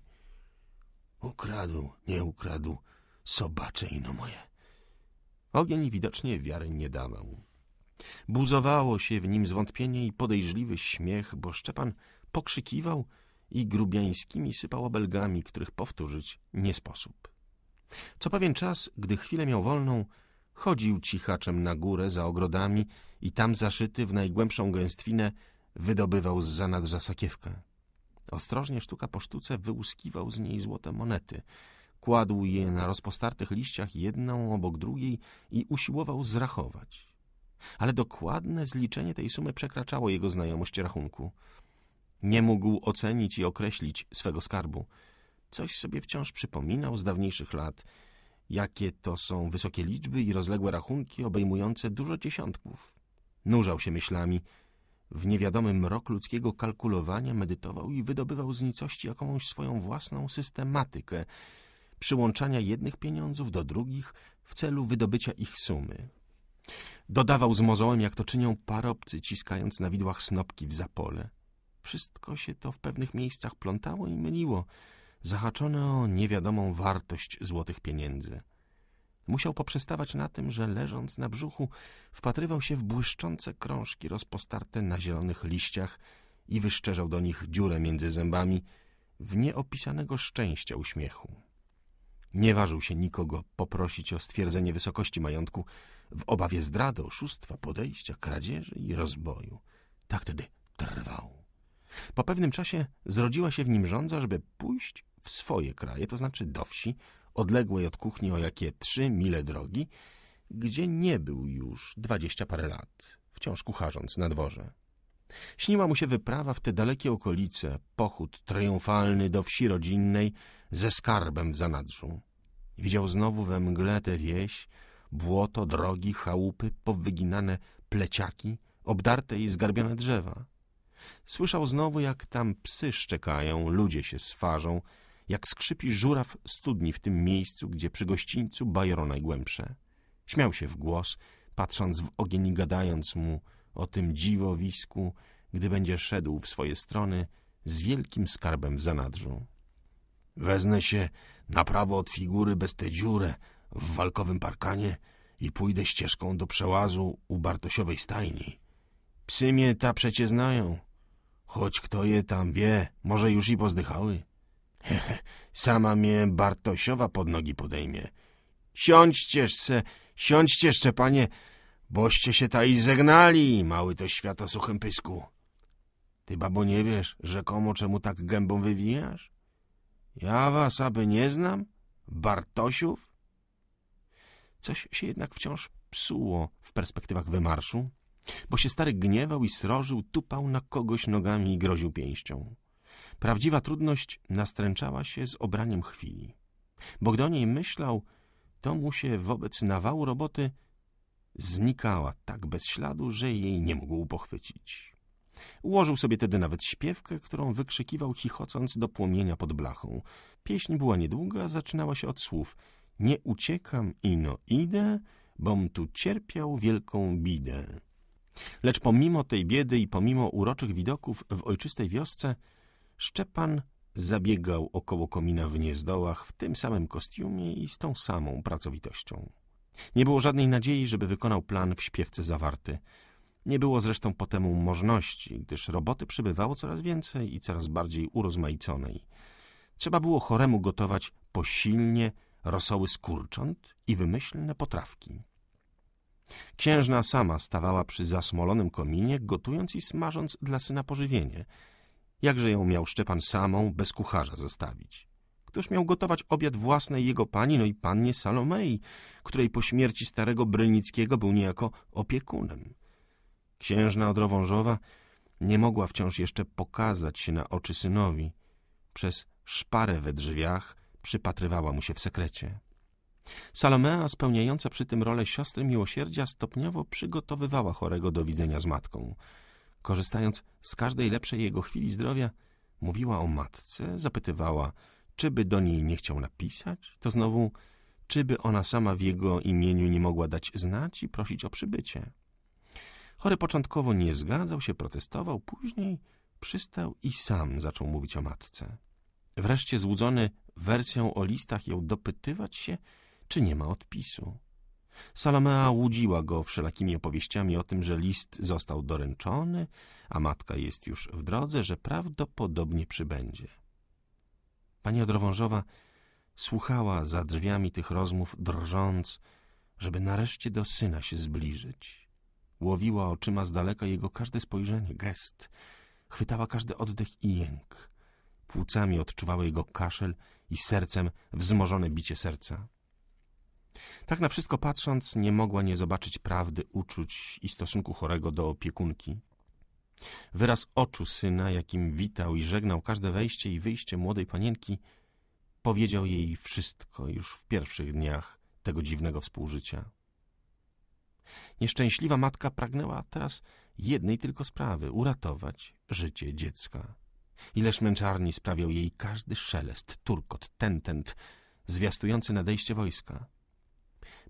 Ukradł, nie ukradł, sobacze ino moje. Ogień widocznie wiary nie dawał. Buzowało się w nim zwątpienie i podejrzliwy śmiech, bo Szczepan pokrzykiwał i grubiańskimi sypała belgami, których powtórzyć nie sposób. Co pewien czas, gdy chwilę miał wolną, chodził cichaczem na górę za ogrodami i tam zaszyty w najgłębszą gęstwinę wydobywał z zanadrza sakiewkę. Ostrożnie sztuka po sztuce wyłuskiwał z niej złote monety. Kładł je na rozpostartych liściach jedną obok drugiej i usiłował zrachować. Ale dokładne zliczenie tej sumy przekraczało jego znajomość rachunku. Nie mógł ocenić i określić swego skarbu. Coś sobie wciąż przypominał z dawniejszych lat, jakie to są wysokie liczby i rozległe rachunki obejmujące dużo dziesiątków. Nurzał się myślami. W niewiadomym mrok ludzkiego kalkulowania medytował i wydobywał z nicości jakąś swoją własną systematykę przyłączania jednych pieniądzów do drugich w celu wydobycia ich sumy. Dodawał z mozołem, jak to czynią parobcy, ciskając na widłach snopki w zapole – wszystko się to w pewnych miejscach plątało i myliło, zahaczone o niewiadomą wartość złotych pieniędzy. Musiał poprzestawać na tym, że leżąc na brzuchu wpatrywał się w błyszczące krążki rozpostarte na zielonych liściach i wyszczerzał do nich dziurę między zębami w nieopisanego szczęścia uśmiechu. Nie ważył się nikogo poprosić o stwierdzenie wysokości majątku w obawie zdrady, oszustwa, podejścia, kradzieży i rozboju. Tak tedy trwał. Po pewnym czasie zrodziła się w nim żądza, żeby pójść w swoje kraje, to znaczy do wsi, odległej od kuchni o jakie trzy mile drogi, gdzie nie był już dwadzieścia parę lat, wciąż kucharząc na dworze. Śniła mu się wyprawa w te dalekie okolice, pochód triumfalny do wsi rodzinnej ze skarbem w zanadrzu. Widział znowu we mgle tę wieś, błoto, drogi, chałupy, powyginane pleciaki, obdarte i zgarbione drzewa. Słyszał znowu, jak tam psy szczekają, ludzie się swarzą, jak skrzypi żuraw studni w tym miejscu, gdzie przy gościńcu Bajero najgłębsze. Śmiał się w głos, patrząc w ogień i gadając mu o tym dziwowisku, gdy będzie szedł w swoje strony z wielkim skarbem w zanadrzu. Weznę się na prawo od figury bez tę dziurę w walkowym parkanie i pójdę ścieżką do przełazu u Bartosiowej stajni. Psy mnie ta przecie znają. Choć kto je tam wie, może już i pozdychały. sama mnie Bartosiowa pod nogi podejmie. Siądźcież se, jeszcze, panie, boście się ta i zegnali, mały to świat o suchym pysku. Ty, babo, nie wiesz, rzekomo czemu tak gębą wywijasz? Ja was aby nie znam? Bartosiów? Coś się jednak wciąż psuło w perspektywach wymarszu. Bo się stary gniewał i srożył, tupał na kogoś nogami i groził pięścią. Prawdziwa trudność nastręczała się z obraniem chwili. Bo gdy o niej myślał, to mu się wobec nawału roboty znikała tak bez śladu, że jej nie mógł pochwycić. Ułożył sobie tedy nawet śpiewkę, którą wykrzykiwał chichocąc do płomienia pod blachą. Pieśń była niedługa, zaczynała się od słów Nie uciekam, ino idę, bom tu cierpiał wielką bidę. Lecz pomimo tej biedy i pomimo uroczych widoków w ojczystej wiosce, Szczepan zabiegał około komina w Niezdołach w tym samym kostiumie i z tą samą pracowitością. Nie było żadnej nadziei, żeby wykonał plan w śpiewce zawarty. Nie było zresztą potemu możności, gdyż roboty przybywało coraz więcej i coraz bardziej urozmaiconej. Trzeba było choremu gotować posilnie rosoły z kurcząt i wymyślne potrawki. Księżna sama stawała przy zasmolonym kominie, gotując i smażąc dla syna pożywienie. Jakże ją miał Szczepan samą, bez kucharza zostawić? Któż miał gotować obiad własnej jego pani, no i pannie Salomei, której po śmierci starego Brylnickiego był niejako opiekunem? Księżna Odrowążowa nie mogła wciąż jeszcze pokazać się na oczy synowi. Przez szparę we drzwiach przypatrywała mu się w sekrecie. Salomea, spełniająca przy tym rolę siostry miłosierdzia, stopniowo przygotowywała chorego do widzenia z matką. Korzystając z każdej lepszej jego chwili zdrowia, mówiła o matce, zapytywała, czy by do niej nie chciał napisać, to znowu, czy by ona sama w jego imieniu nie mogła dać znać i prosić o przybycie. Chory początkowo nie zgadzał się, protestował, później przystał i sam zaczął mówić o matce. Wreszcie złudzony wersją o listach ją dopytywać się, czy nie ma odpisu. Salamea łudziła go wszelakimi opowieściami o tym, że list został doręczony, a matka jest już w drodze, że prawdopodobnie przybędzie. Pani Odrowążowa słuchała za drzwiami tych rozmów, drżąc, żeby nareszcie do syna się zbliżyć. Łowiła oczyma z daleka jego każde spojrzenie, gest, chwytała każdy oddech i jęk. Płucami odczuwała jego kaszel i sercem wzmożone bicie serca. Tak na wszystko patrząc, nie mogła nie zobaczyć prawdy, uczuć i stosunku chorego do opiekunki. Wyraz oczu syna, jakim witał i żegnał każde wejście i wyjście młodej panienki, powiedział jej wszystko już w pierwszych dniach tego dziwnego współżycia. Nieszczęśliwa matka pragnęła teraz jednej tylko sprawy – uratować życie dziecka. Ileż męczarni sprawiał jej każdy szelest, turkot, tentent, zwiastujący nadejście wojska.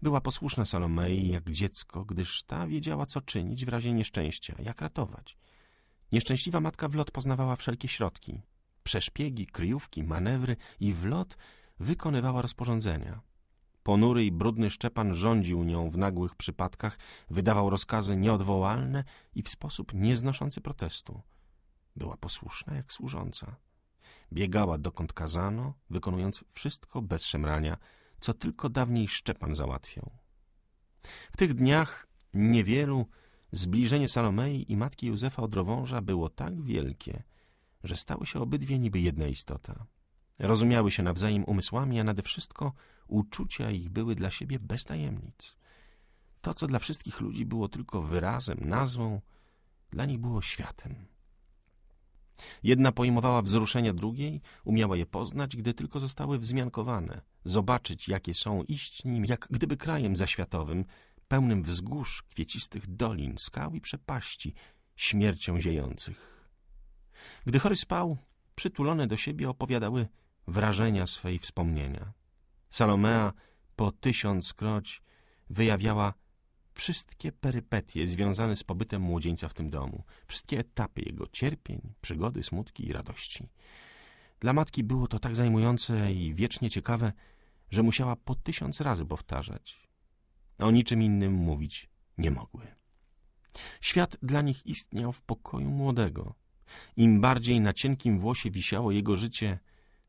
Była posłuszna Salomei jak dziecko, gdyż ta wiedziała, co czynić w razie nieszczęścia, jak ratować. Nieszczęśliwa matka w lot poznawała wszelkie środki. Przeszpiegi, kryjówki, manewry i w lot wykonywała rozporządzenia. Ponury i brudny Szczepan rządził nią w nagłych przypadkach, wydawał rozkazy nieodwołalne i w sposób nieznoszący protestu. Była posłuszna jak służąca. Biegała dokąd kazano, wykonując wszystko bez szemrania – co tylko dawniej Szczepan załatwiał. W tych dniach niewielu zbliżenie Salomei i matki Józefa od Rowąża było tak wielkie, że stały się obydwie niby jedna istota. Rozumiały się nawzajem umysłami, a nade wszystko uczucia ich były dla siebie bez tajemnic. To, co dla wszystkich ludzi było tylko wyrazem, nazwą, dla nich było światem. Jedna pojmowała wzruszenia drugiej, umiała je poznać, gdy tylko zostały wzmiankowane – zobaczyć, jakie są, iść nim jak gdyby krajem zaświatowym, pełnym wzgórz, kwiecistych dolin, skał i przepaści, śmiercią ziejących. Gdy chory spał, przytulone do siebie opowiadały wrażenia swej wspomnienia. Salomea po tysiąc kroć wyjawiała wszystkie perypetie związane z pobytem młodzieńca w tym domu, wszystkie etapy jego cierpień, przygody, smutki i radości. Dla matki było to tak zajmujące i wiecznie ciekawe, że musiała po tysiąc razy powtarzać. O niczym innym mówić nie mogły. Świat dla nich istniał w pokoju młodego. Im bardziej na cienkim włosie wisiało jego życie,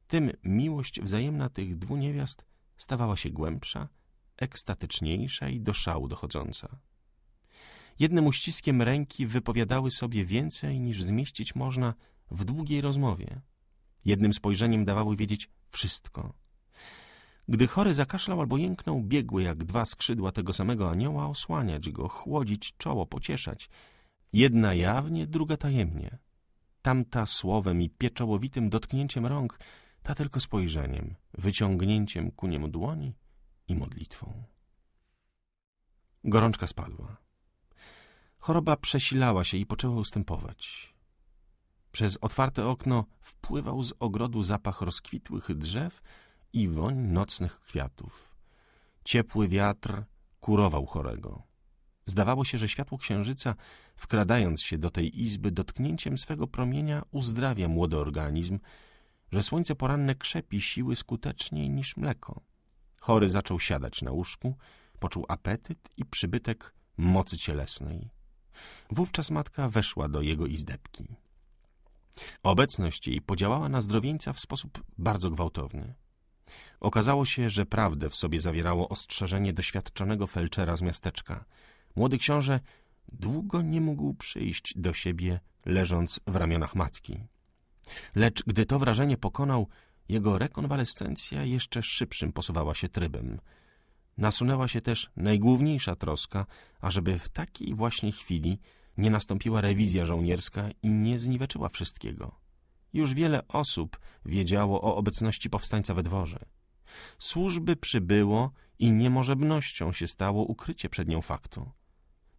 tym miłość wzajemna tych dwu niewiast stawała się głębsza, ekstatyczniejsza i do szału dochodząca. Jednym uściskiem ręki wypowiadały sobie więcej niż zmieścić można w długiej rozmowie. Jednym spojrzeniem dawały wiedzieć wszystko. Gdy chory zakaszlał albo jęknął, biegły jak dwa skrzydła tego samego anioła osłaniać go, chłodzić czoło, pocieszać. Jedna jawnie, druga tajemnie. Tamta słowem i pieczołowitym dotknięciem rąk, ta tylko spojrzeniem, wyciągnięciem ku niemu dłoni i modlitwą. Gorączka spadła. Choroba przesilała się i poczęła ustępować. Przez otwarte okno wpływał z ogrodu zapach rozkwitłych drzew, i woń nocnych kwiatów. Ciepły wiatr kurował chorego. Zdawało się, że światło księżyca, wkradając się do tej izby, dotknięciem swego promienia uzdrawia młody organizm, że słońce poranne krzepi siły skuteczniej niż mleko. Chory zaczął siadać na łóżku, poczuł apetyt i przybytek mocy cielesnej. Wówczas matka weszła do jego izdebki. Obecność jej podziałała na zdrowieńca w sposób bardzo gwałtowny. Okazało się, że prawdę w sobie zawierało ostrzeżenie doświadczonego felczera z miasteczka. Młody książę długo nie mógł przyjść do siebie, leżąc w ramionach matki. Lecz gdy to wrażenie pokonał, jego rekonwalescencja jeszcze szybszym posuwała się trybem. Nasunęła się też najgłówniejsza troska, ażeby w takiej właśnie chwili nie nastąpiła rewizja żołnierska i nie zniweczyła wszystkiego. Już wiele osób wiedziało o obecności powstańca we dworze służby przybyło i niemożebnością się stało ukrycie przed nią faktu.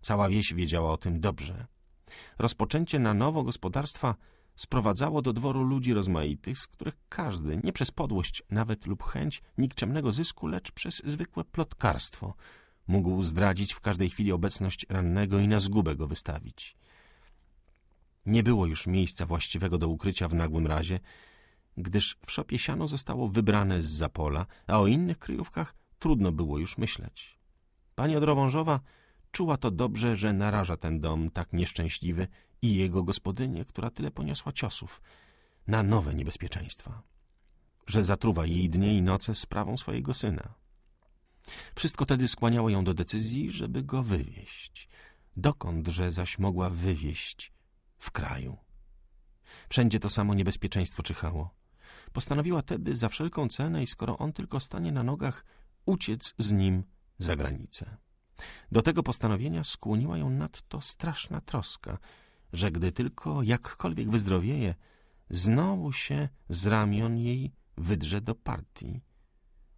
Cała wieś wiedziała o tym dobrze. Rozpoczęcie na nowo gospodarstwa sprowadzało do dworu ludzi rozmaitych, z których każdy, nie przez podłość nawet lub chęć nikczemnego zysku, lecz przez zwykłe plotkarstwo, mógł zdradzić w każdej chwili obecność rannego i na zgubę go wystawić. Nie było już miejsca właściwego do ukrycia w nagłym razie, gdyż w szopie siano zostało wybrane z zapola, a o innych kryjówkach trudno było już myśleć. Pani Odrowążowa czuła to dobrze, że naraża ten dom tak nieszczęśliwy i jego gospodynię, która tyle poniosła ciosów, na nowe niebezpieczeństwa, że zatruwa jej dnie i noce sprawą swojego syna. Wszystko tedy skłaniało ją do decyzji, żeby go wywieźć. Dokądże zaś mogła wywieźć w kraju? Wszędzie to samo niebezpieczeństwo czyhało. Postanowiła tedy za wszelką cenę i skoro on tylko stanie na nogach, uciec z nim za granicę. Do tego postanowienia skłoniła ją nadto straszna troska, że gdy tylko jakkolwiek wyzdrowieje, znowu się z ramion jej wydrze do partii.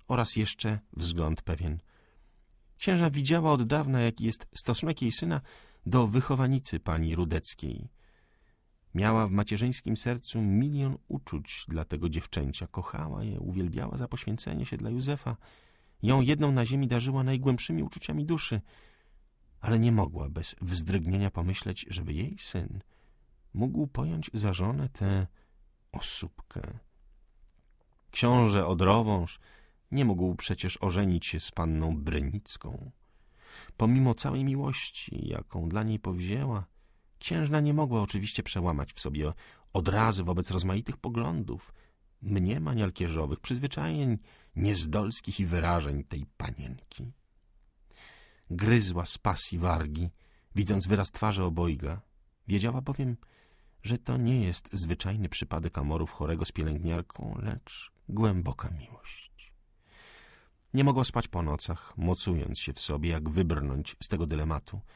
Oraz jeszcze wzgląd pewien. Księżna widziała od dawna, jaki jest stosunek jej syna do wychowanicy pani Rudeckiej. Miała w macierzyńskim sercu milion uczuć dla tego dziewczęcia. Kochała je, uwielbiała za poświęcenie się dla Józefa. Ją jedną na ziemi darzyła najgłębszymi uczuciami duszy. Ale nie mogła bez wzdrygnienia pomyśleć, żeby jej syn mógł pojąć za żonę tę osóbkę. Książę Odrowąż nie mógł przecież ożenić się z panną Brynicką. Pomimo całej miłości, jaką dla niej powzięła, Księżna nie mogła oczywiście przełamać w sobie odrazy wobec rozmaitych poglądów, mniemań alkierzowych, przyzwyczajeń niezdolskich i wyrażeń tej panienki. Gryzła z pasji wargi, widząc wyraz twarzy obojga. Wiedziała bowiem, że to nie jest zwyczajny przypadek amorów chorego z pielęgniarką, lecz głęboka miłość. Nie mogła spać po nocach, mocując się w sobie, jak wybrnąć z tego dylematu –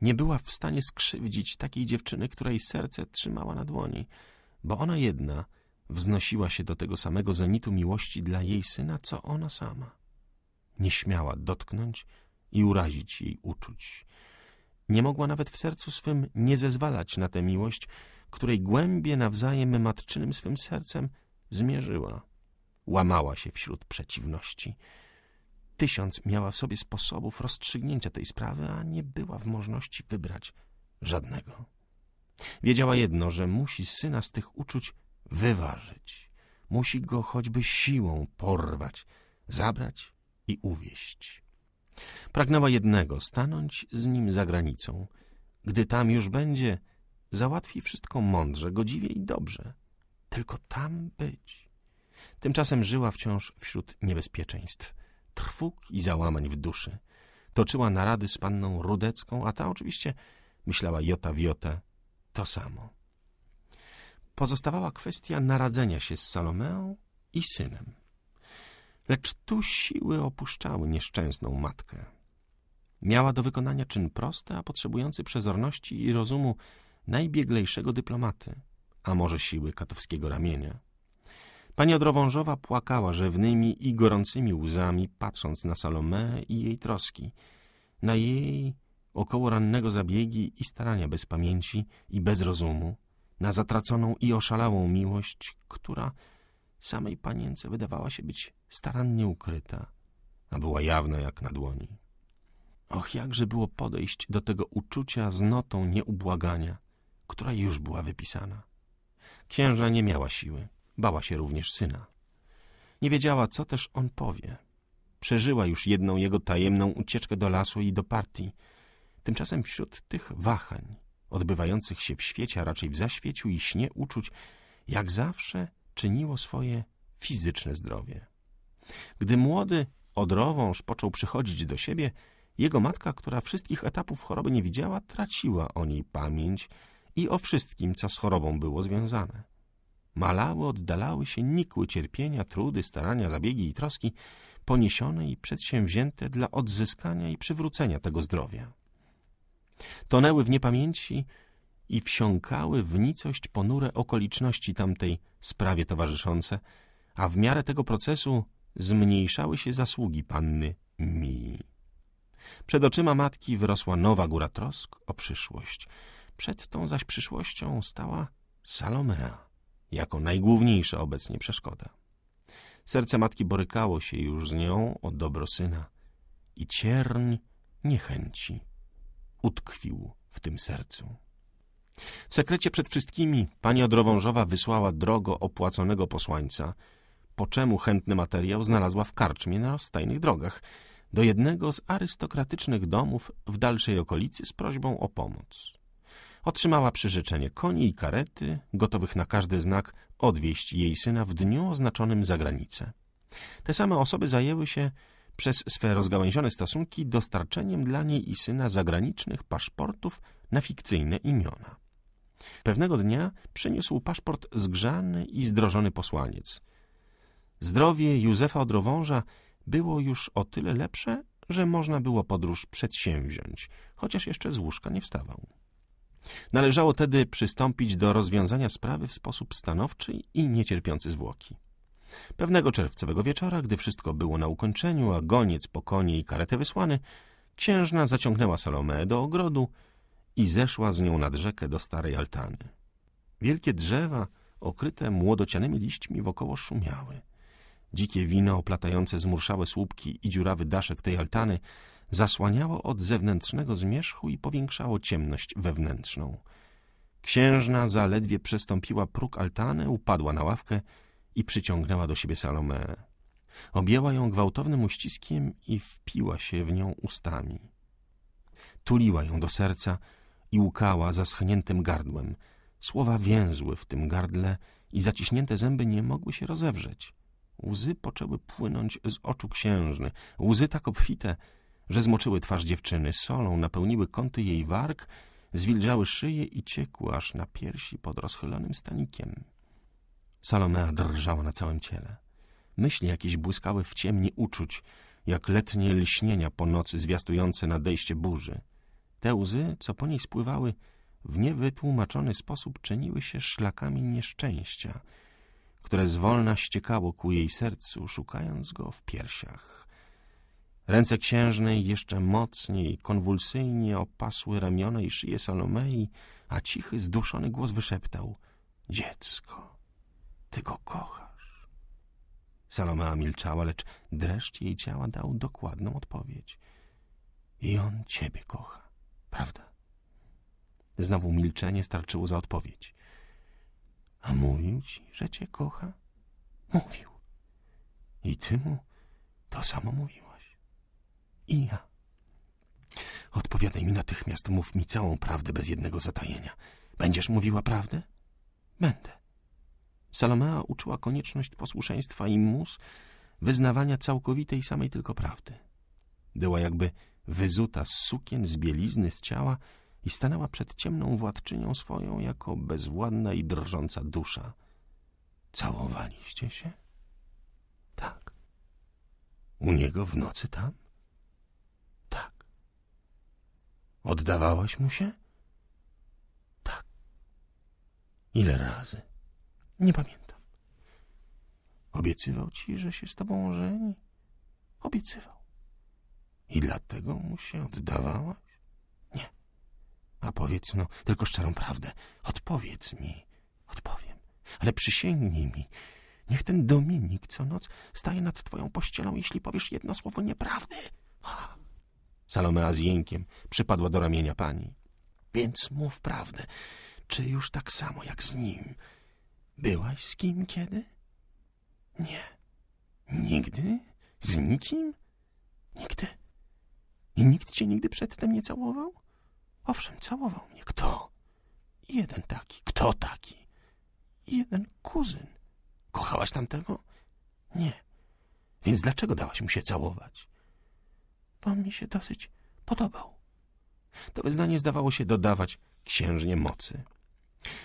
nie była w stanie skrzywdzić takiej dziewczyny, której serce trzymała na dłoni, bo ona jedna wznosiła się do tego samego zenitu miłości dla jej syna, co ona sama. Nie śmiała dotknąć i urazić jej uczuć. Nie mogła nawet w sercu swym nie zezwalać na tę miłość, której głębie nawzajem matczynym swym sercem zmierzyła. Łamała się wśród przeciwności – tysiąc miała w sobie sposobów rozstrzygnięcia tej sprawy, a nie była w możności wybrać żadnego. Wiedziała jedno, że musi syna z tych uczuć wyważyć. Musi go choćby siłą porwać, zabrać i uwieść. Pragnęła jednego, stanąć z nim za granicą. Gdy tam już będzie, załatwi wszystko mądrze, godziwie i dobrze. Tylko tam być. Tymczasem żyła wciąż wśród niebezpieczeństw trwóg i załamań w duszy. Toczyła narady z panną Rudecką, a ta oczywiście myślała jota w jota to samo. Pozostawała kwestia naradzenia się z Salomeą i synem. Lecz tu siły opuszczały nieszczęsną matkę. Miała do wykonania czyn prosty, a potrzebujący przezorności i rozumu najbieglejszego dyplomaty, a może siły katowskiego ramienia. Pani Odrowążowa płakała rzewnymi i gorącymi łzami, patrząc na Salomę i jej troski, na jej około rannego zabiegi i starania bez pamięci i bez rozumu, na zatraconą i oszalałą miłość, która samej panience wydawała się być starannie ukryta, a była jawna jak na dłoni. Och, jakże było podejść do tego uczucia z notą nieubłagania, która już była wypisana. Księża nie miała siły. Bała się również syna. Nie wiedziała, co też on powie. Przeżyła już jedną jego tajemną ucieczkę do lasu i do partii. Tymczasem wśród tych wahań, odbywających się w świecie, a raczej w zaświeciu i śnie uczuć, jak zawsze czyniło swoje fizyczne zdrowie. Gdy młody odrowąż począł przychodzić do siebie, jego matka, która wszystkich etapów choroby nie widziała, traciła o niej pamięć i o wszystkim, co z chorobą było związane. Malały, oddalały się, nikły cierpienia, trudy, starania, zabiegi i troski poniesione i przedsięwzięte dla odzyskania i przywrócenia tego zdrowia. Tonęły w niepamięci i wsiąkały w nicość ponure okoliczności tamtej sprawie towarzyszące, a w miarę tego procesu zmniejszały się zasługi panny Mii. Przed oczyma matki wyrosła nowa góra trosk o przyszłość. Przed tą zaś przyszłością stała Salomea jako najgłówniejsza obecnie przeszkoda. Serce matki borykało się już z nią o dobro syna i cierń niechęci utkwił w tym sercu. W sekrecie przed wszystkimi pani Odrowążowa wysłała drogo opłaconego posłańca, po czemu chętny materiał znalazła w karczmie na rozstajnych drogach do jednego z arystokratycznych domów w dalszej okolicy z prośbą o pomoc. Otrzymała przyrzeczenie koni i karety, gotowych na każdy znak odwieźć jej syna w dniu oznaczonym za granicę. Te same osoby zajęły się przez swe rozgałęzione stosunki dostarczeniem dla niej i syna zagranicznych paszportów na fikcyjne imiona. Pewnego dnia przyniósł paszport zgrzany i zdrożony posłaniec. Zdrowie Józefa Odrowąża było już o tyle lepsze, że można było podróż przedsięwziąć, chociaż jeszcze z łóżka nie wstawał. Należało tedy przystąpić do rozwiązania sprawy w sposób stanowczy i niecierpiący zwłoki. Pewnego czerwcowego wieczora, gdy wszystko było na ukończeniu, a goniec po konie i karetę wysłany, księżna zaciągnęła Salomę do ogrodu i zeszła z nią nad rzekę do starej altany. Wielkie drzewa, okryte młodocianymi liśćmi, wokoło szumiały. Dzikie wino oplatające zmurszałe słupki i dziurawy daszek tej altany zasłaniało od zewnętrznego zmierzchu i powiększało ciemność wewnętrzną. Księżna zaledwie przestąpiła próg altany, upadła na ławkę i przyciągnęła do siebie Salomę. Objęła ją gwałtownym uściskiem i wpiła się w nią ustami. Tuliła ją do serca i łkała zaschniętym schniętym gardłem. Słowa więzły w tym gardle i zaciśnięte zęby nie mogły się rozewrzeć. Łzy poczęły płynąć z oczu księżny, łzy tak obfite, że zmoczyły twarz dziewczyny solą, napełniły kąty jej warg, zwilżały szyję i ciekły aż na piersi pod rozchylonym stanikiem. Salomea drżała na całym ciele. Myśli jakieś błyskały w ciemni uczuć, jak letnie lśnienia po nocy zwiastujące nadejście burzy. Te łzy, co po niej spływały, w niewytłumaczony sposób czyniły się szlakami nieszczęścia, które zwolna ściekało ku jej sercu, szukając go w piersiach. Ręce księżnej jeszcze mocniej, konwulsyjnie opasły ramiona i szyję Salomei, a cichy, zduszony głos wyszeptał — Dziecko, ty go kochasz. Salomea milczała, lecz dreszcz jej ciała dał dokładną odpowiedź. I on ciebie kocha, prawda? Znowu milczenie starczyło za odpowiedź. A mówił ci, że cię kocha? Mówił. I ty mu to samo mówił i ja. Odpowiadaj mi natychmiast, mów mi całą prawdę bez jednego zatajenia. Będziesz mówiła prawdę? Będę. Salomea uczuła konieczność posłuszeństwa i mus wyznawania całkowitej samej tylko prawdy. Była jakby wyzuta z sukien, z bielizny, z ciała i stanęła przed ciemną władczynią swoją jako bezwładna i drżąca dusza. Całowaliście się? Tak. U niego w nocy tam? Oddawałaś mu się? Tak. Ile razy? Nie pamiętam. Obiecywał ci, że się z tobą żeni? Obiecywał. I dlatego mu się oddawałaś? Nie. A powiedz no, tylko szczerą prawdę. Odpowiedz mi. Odpowiem. Ale przysięgnij mi. Niech ten Dominik co noc staje nad twoją pościelą, jeśli powiesz jedno słowo nieprawdy. Ha. Salomea z jękiem przypadła do ramienia pani. Więc mów prawdę, czy już tak samo jak z nim. Byłaś z kim kiedy? Nie. Nigdy? Z nikim? Nigdy. I nikt cię nigdy przedtem nie całował? Owszem, całował mnie. Kto? Jeden taki. Kto taki? Jeden kuzyn. Kochałaś tamtego? Nie. Więc dlaczego dałaś mu się całować? Pan mi się dosyć podobał. To wyznanie zdawało się dodawać księżnie mocy.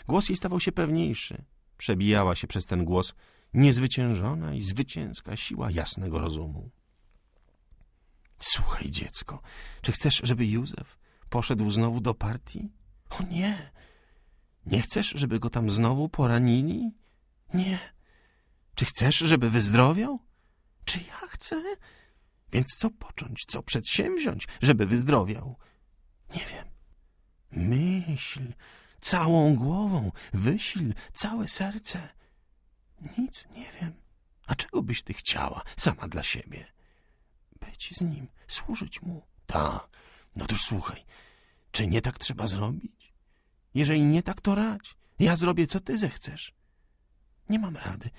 Głos jej stawał się pewniejszy. Przebijała się przez ten głos niezwyciężona i zwycięska siła jasnego rozumu. Słuchaj, dziecko, czy chcesz, żeby Józef poszedł znowu do partii? O nie! Nie chcesz, żeby go tam znowu poranili? Nie. Czy chcesz, żeby wyzdrowiał? Czy ja chcę? Więc co począć, co przedsięwziąć, żeby wyzdrowiał? Nie wiem. Myśl, całą głową, wysil, całe serce. Nic nie wiem. A czego byś ty chciała sama dla siebie? Być z nim, służyć mu. Tak, no toż słuchaj, czy nie tak trzeba zrobić? Jeżeli nie tak, to radź. Ja zrobię, co ty zechcesz. Nie mam rady.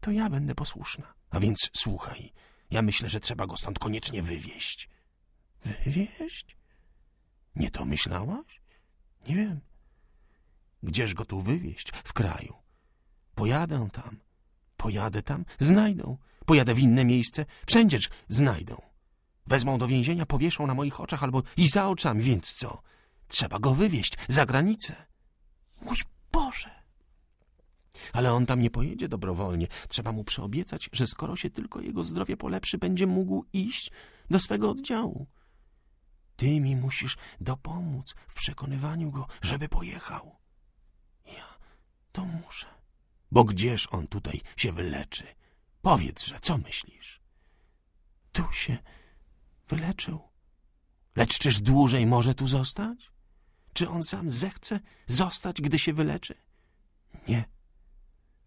To ja będę posłuszna. A więc słuchaj, ja myślę, że trzeba go stąd koniecznie wywieźć. Wywieźć? Nie to myślałaś? Nie wiem. Gdzież go tu wywieźć? W kraju. Pojadę tam. Pojadę tam, znajdą. Pojadę w inne miejsce, wszędzież znajdą. Wezmą do więzienia, powieszą na moich oczach albo i za oczami, więc co? Trzeba go wywieźć za granicę. Mój ale on tam nie pojedzie dobrowolnie. Trzeba mu przeobiecać, że skoro się tylko jego zdrowie polepszy, będzie mógł iść do swego oddziału. Ty mi musisz dopomóc w przekonywaniu go, żeby pojechał. Ja to muszę. Bo gdzież on tutaj się wyleczy? Powiedz, że co myślisz? Tu się wyleczył. Lecz czyż dłużej może tu zostać? Czy on sam zechce zostać, gdy się wyleczy? Nie.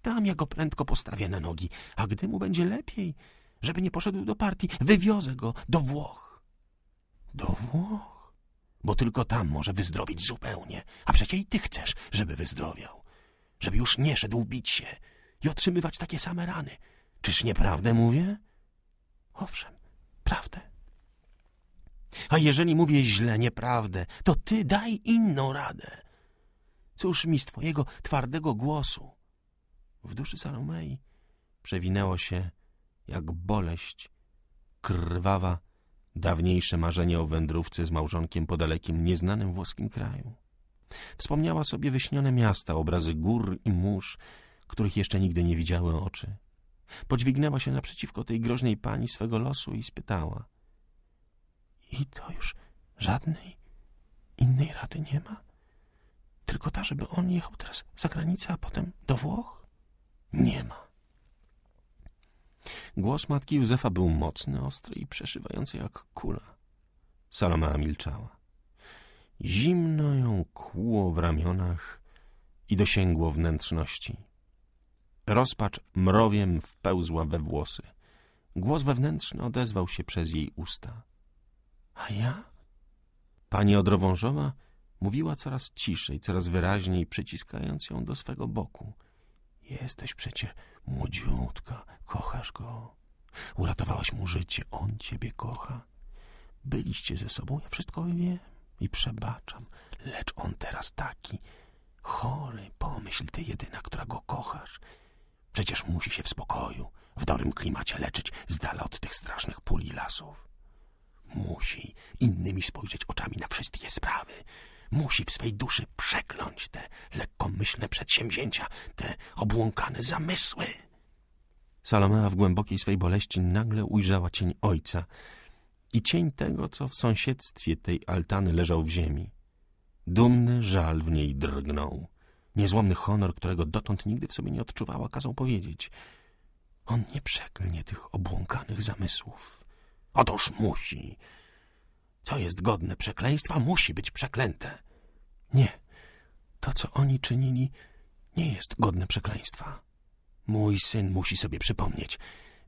Tam ja go prędko postawię na nogi, a gdy mu będzie lepiej, żeby nie poszedł do partii, wywiozę go do Włoch. Do Włoch? Bo tylko tam może wyzdrowić zupełnie. A przecie i ty chcesz, żeby wyzdrowiał. Żeby już nie szedł bić się i otrzymywać takie same rany. Czyż nieprawdę mówię? Owszem, prawdę. A jeżeli mówię źle, nieprawdę, to ty daj inną radę. Cóż mi z twojego twardego głosu? W duszy Salomei przewinęło się, jak boleść, krwawa, dawniejsze marzenie o wędrówce z małżonkiem po dalekim, nieznanym włoskim kraju. Wspomniała sobie wyśnione miasta, obrazy gór i mórz, których jeszcze nigdy nie widziały oczy. Podźwignęła się naprzeciwko tej groźnej pani swego losu i spytała. I to już żadnej innej rady nie ma? Tylko ta, żeby on jechał teraz za granicę, a potem do Włoch? nie ma. Głos matki Józefa był mocny, ostry i przeszywający jak kula. Saloma milczała. Zimno ją kłuło w ramionach i dosięgło wnętrzności. Rozpacz mrowiem wpełzła we włosy. Głos wewnętrzny odezwał się przez jej usta. A ja? Pani Odrowążowa mówiła coraz ciszej, coraz wyraźniej, przyciskając ją do swego boku – Jesteś przecież młodziutka, kochasz go. Uratowałaś mu życie, on ciebie kocha. Byliście ze sobą, ja wszystko wiem i przebaczam, lecz on teraz taki chory. Pomyśl ty jedyna, która go kochasz. Przecież musi się w spokoju, w dobrym klimacie leczyć, z dala od tych strasznych pól i lasów. Musi innymi spojrzeć oczami na wszystkie sprawy, Musi w swej duszy przekląć te lekkomyślne przedsięwzięcia, te obłąkane zamysły. Salomea w głębokiej swej boleści nagle ujrzała cień ojca i cień tego, co w sąsiedztwie tej altany leżał w ziemi. Dumny żal w niej drgnął. Niezłomny honor, którego dotąd nigdy w sobie nie odczuwała, kazał powiedzieć. On nie przeklnie tych obłąkanych zamysłów. Otóż musi. Co jest godne przekleństwa, musi być przeklęte. Nie, to co oni czynili, nie jest godne przekleństwa. Mój syn musi sobie przypomnieć,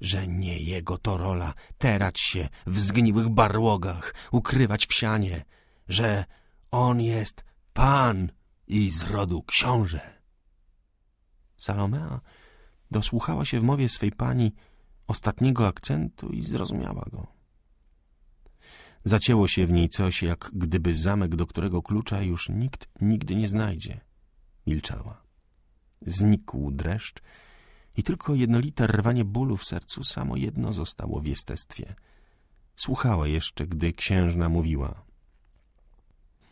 że nie jego to rola terać się w zgniłych barłogach, ukrywać wsianie, że on jest pan i z rodu książę. Salomea dosłuchała się w mowie swej pani ostatniego akcentu i zrozumiała go. Zacięło się w niej coś, jak gdyby zamek, do którego klucza już nikt nigdy nie znajdzie. Milczała. Znikł dreszcz i tylko jednolite rwanie bólu w sercu samo jedno zostało w jestestwie. Słuchała jeszcze, gdy księżna mówiła.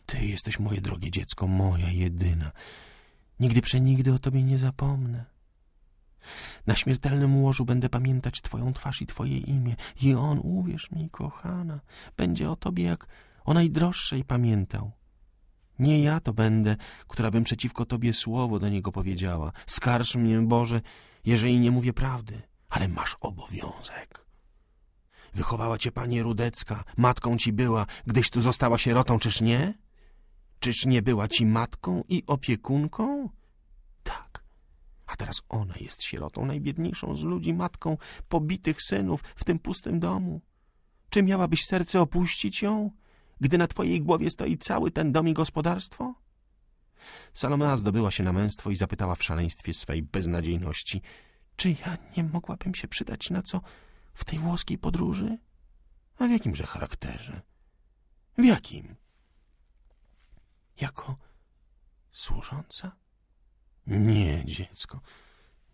Ty jesteś moje drogie dziecko, moja jedyna. Nigdy przenigdy o tobie nie zapomnę. Na śmiertelnym łożu będę pamiętać twoją twarz i twoje imię. I on, uwierz mi, kochana, będzie o tobie jak o najdroższej pamiętał. Nie ja to będę, która bym przeciwko tobie słowo do niego powiedziała. Skarż mnie, Boże, jeżeli nie mówię prawdy, ale masz obowiązek. Wychowała cię pani Rudecka, matką ci była, gdyś tu została sierotą, czyż nie? Czyż nie była ci matką i opiekunką? A teraz ona jest sierotą, najbiedniejszą z ludzi, matką pobitych synów w tym pustym domu. Czy miałabyś serce opuścić ją, gdy na twojej głowie stoi cały ten dom i gospodarstwo? Salomea zdobyła się na męstwo i zapytała w szaleństwie swej beznadziejności, czy ja nie mogłabym się przydać na co w tej włoskiej podróży? A w jakimże charakterze? W jakim? Jako służąca? Nie, dziecko,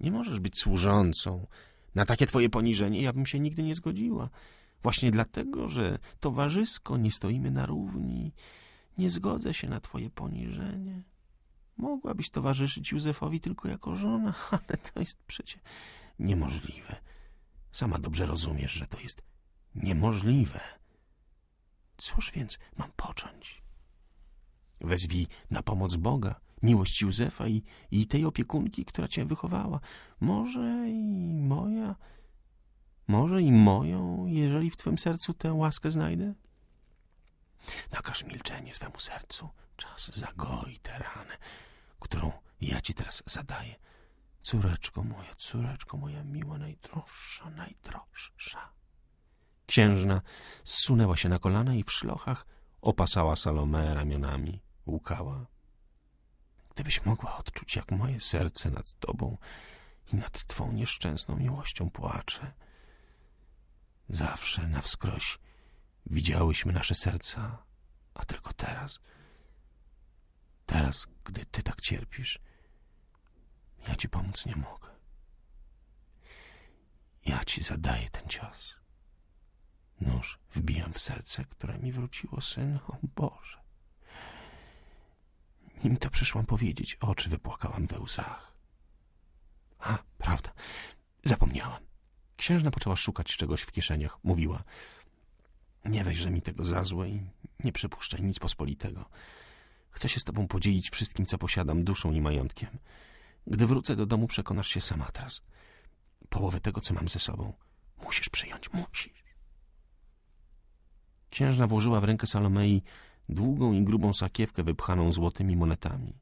nie możesz być służącą. Na takie twoje poniżenie ja bym się nigdy nie zgodziła. Właśnie dlatego, że towarzysko nie stoimy na równi, nie zgodzę się na twoje poniżenie. Mogłabyś towarzyszyć Józefowi tylko jako żona, ale to jest przecie niemożliwe. Sama dobrze rozumiesz, że to jest niemożliwe. Cóż więc mam począć? Wezwij na pomoc Boga miłość Józefa i, i tej opiekunki, która cię wychowała. Może i moja, może i moją, jeżeli w twym sercu tę łaskę znajdę? Nakaż milczenie swemu sercu. Czas zagoi tę ranę, którą ja ci teraz zadaję. Córeczko moja, córeczko moja miła, najdroższa, najdroższa. Księżna zsunęła się na kolana i w szlochach opasała Salomę ramionami, łukała Gdybyś mogła odczuć, jak moje serce nad tobą i nad twą nieszczęsną miłością płacze. Zawsze na wskroś widziałyśmy nasze serca, a tylko teraz. Teraz, gdy ty tak cierpisz, ja ci pomóc nie mogę. Ja ci zadaję ten cios. Nóż wbijam w serce, które mi wróciło, syn, Boże. Nim to przyszłam powiedzieć, oczy wypłakałam we łzach. A, prawda, zapomniałam. Księżna poczęła szukać czegoś w kieszeniach. Mówiła, nie weźże mi tego za złe i nie przypuszczaj nic pospolitego. Chcę się z tobą podzielić wszystkim, co posiadam, duszą i majątkiem. Gdy wrócę do domu, przekonasz się sama teraz. Połowę tego, co mam ze sobą. Musisz przyjąć, musisz. Księżna włożyła w rękę Salomei długą i grubą sakiewkę wypchaną złotymi monetami.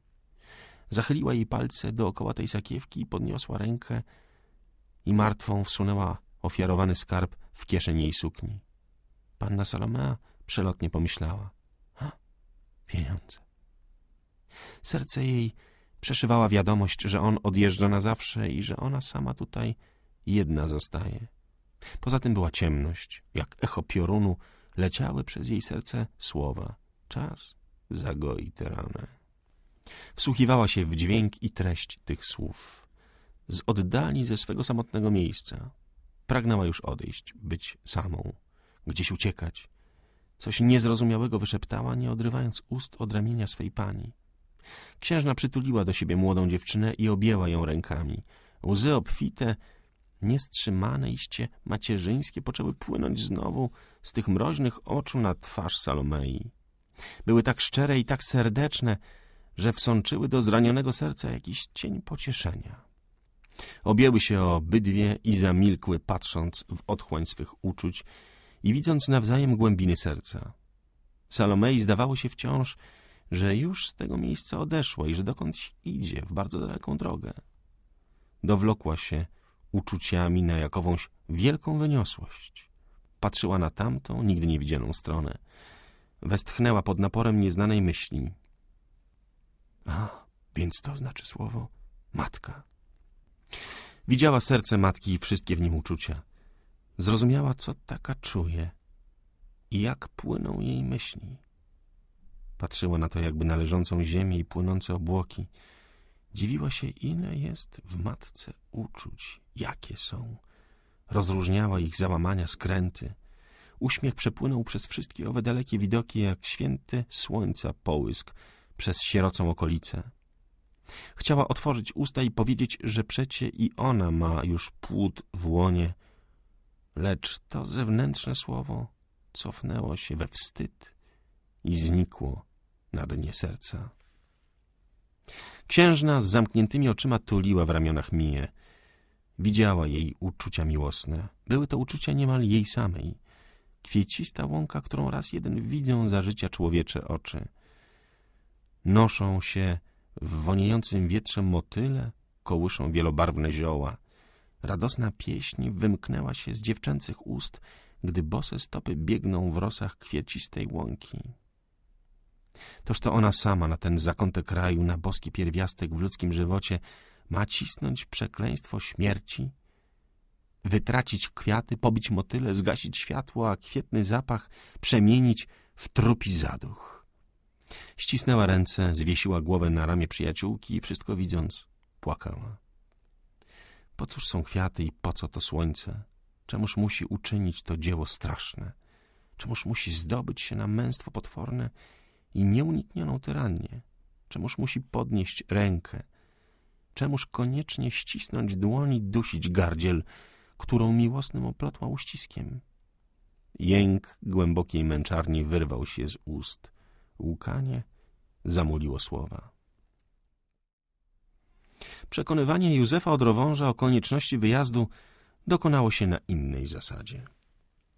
Zachyliła jej palce dookoła tej sakiewki i podniosła rękę i martwą wsunęła ofiarowany skarb w kieszeń jej sukni. Panna Salomea przelotnie pomyślała. A, pieniądze. Serce jej przeszywała wiadomość, że on odjeżdża na zawsze i że ona sama tutaj jedna zostaje. Poza tym była ciemność, jak echo piorunu, leciały przez jej serce słowa. Czas zagoi te ranę. Wsłuchiwała się w dźwięk i treść tych słów. Z oddali ze swego samotnego miejsca. Pragnęła już odejść, być samą, gdzieś uciekać. Coś niezrozumiałego wyszeptała, nie odrywając ust od ramienia swej pani. Księżna przytuliła do siebie młodą dziewczynę i objęła ją rękami. Łzy obfite, niestrzymane iście macierzyńskie poczęły płynąć znowu z tych mroźnych oczu na twarz Salomei. Były tak szczere i tak serdeczne, że wsączyły do zranionego serca jakiś cień pocieszenia. Objęły się obydwie i zamilkły, patrząc w otchłań swych uczuć i widząc nawzajem głębiny serca. Salomei zdawało się wciąż, że już z tego miejsca odeszła i że dokądś idzie w bardzo daleką drogę. Dowlokła się uczuciami na jakąś wielką wyniosłość. Patrzyła na tamtą, nigdy niewidzianą stronę, Westchnęła pod naporem nieznanej myśli. A, więc to znaczy słowo matka. Widziała serce matki i wszystkie w nim uczucia. Zrozumiała, co taka czuje i jak płyną jej myśli. Patrzyła na to jakby należącą ziemię i płynące obłoki. Dziwiła się, ile jest w matce uczuć, jakie są. Rozróżniała ich załamania, skręty. Uśmiech przepłynął przez wszystkie owe dalekie widoki, jak święty słońca połysk przez sierocą okolicę. Chciała otworzyć usta i powiedzieć, że przecie i ona ma już płód w łonie, lecz to zewnętrzne słowo cofnęło się we wstyd i znikło na dnie serca. Księżna z zamkniętymi oczyma tuliła w ramionach Mije. Widziała jej uczucia miłosne. Były to uczucia niemal jej samej kwiecista łąka, którą raz jeden widzą za życia człowiecze oczy. Noszą się w woniejącym wietrze motyle, kołyszą wielobarwne zioła. Radosna pieśń wymknęła się z dziewczęcych ust, gdy bose stopy biegną w rosach kwiecistej łąki. Toż to ona sama na ten zakątek kraju, na boski pierwiastek w ludzkim żywocie ma cisnąć przekleństwo śmierci, wytracić kwiaty, pobić motyle, zgasić światło, a kwietny zapach przemienić w trupi zaduch. Ścisnęła ręce, zwiesiła głowę na ramię przyjaciółki i wszystko widząc płakała. Po cóż są kwiaty i po co to słońce? Czemuż musi uczynić to dzieło straszne? Czemuż musi zdobyć się na męstwo potworne i nieuniknioną tyranię? Czemuż musi podnieść rękę? Czemuż koniecznie ścisnąć dłoni, dusić gardziel? którą miłosnym oplotła uściskiem. Jęk głębokiej męczarni wyrwał się z ust. Łkanie zamuliło słowa. Przekonywanie Józefa Odrowąża o konieczności wyjazdu dokonało się na innej zasadzie.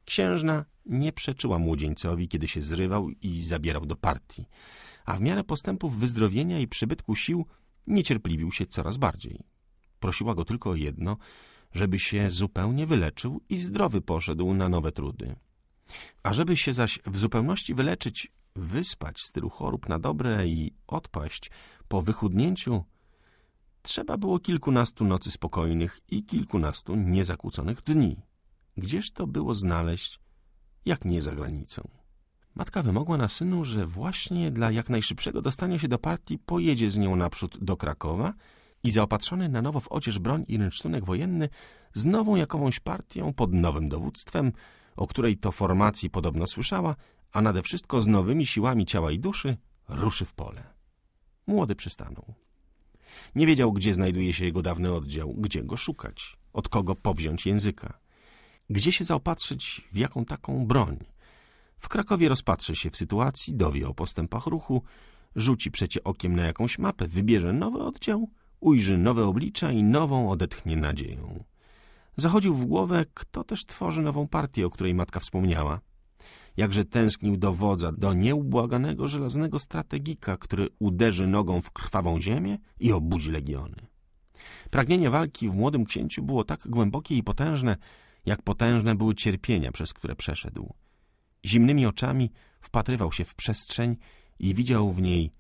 Księżna nie przeczyła młodzieńcowi, kiedy się zrywał i zabierał do partii, a w miarę postępów wyzdrowienia i przybytku sił niecierpliwił się coraz bardziej. Prosiła go tylko o jedno, żeby się zupełnie wyleczył i zdrowy poszedł na nowe trudy. A żeby się zaś w zupełności wyleczyć, wyspać z tylu chorób na dobre i odpaść po wychudnięciu, trzeba było kilkunastu nocy spokojnych i kilkunastu niezakłóconych dni. Gdzież to było znaleźć, jak nie za granicą? Matka wymogła na synu, że właśnie dla jak najszybszego dostania się do partii pojedzie z nią naprzód do Krakowa – i zaopatrzony na nowo w odzież, broń i rynsztunek wojenny z nową jakąś partią pod nowym dowództwem, o której to formacji podobno słyszała, a nade wszystko z nowymi siłami ciała i duszy ruszy w pole. Młody przystanął. Nie wiedział, gdzie znajduje się jego dawny oddział, gdzie go szukać, od kogo powziąć języka, gdzie się zaopatrzyć w jaką taką broń. W Krakowie rozpatrzy się w sytuacji, dowie o postępach ruchu, rzuci przecie okiem na jakąś mapę, wybierze nowy oddział ujrzy nowe oblicza i nową odetchnie nadzieją. Zachodził w głowę, kto też tworzy nową partię, o której matka wspomniała. Jakże tęsknił do wodza, do nieubłaganego żelaznego strategika, który uderzy nogą w krwawą ziemię i obudzi legiony. Pragnienie walki w młodym księciu było tak głębokie i potężne, jak potężne były cierpienia, przez które przeszedł. Zimnymi oczami wpatrywał się w przestrzeń i widział w niej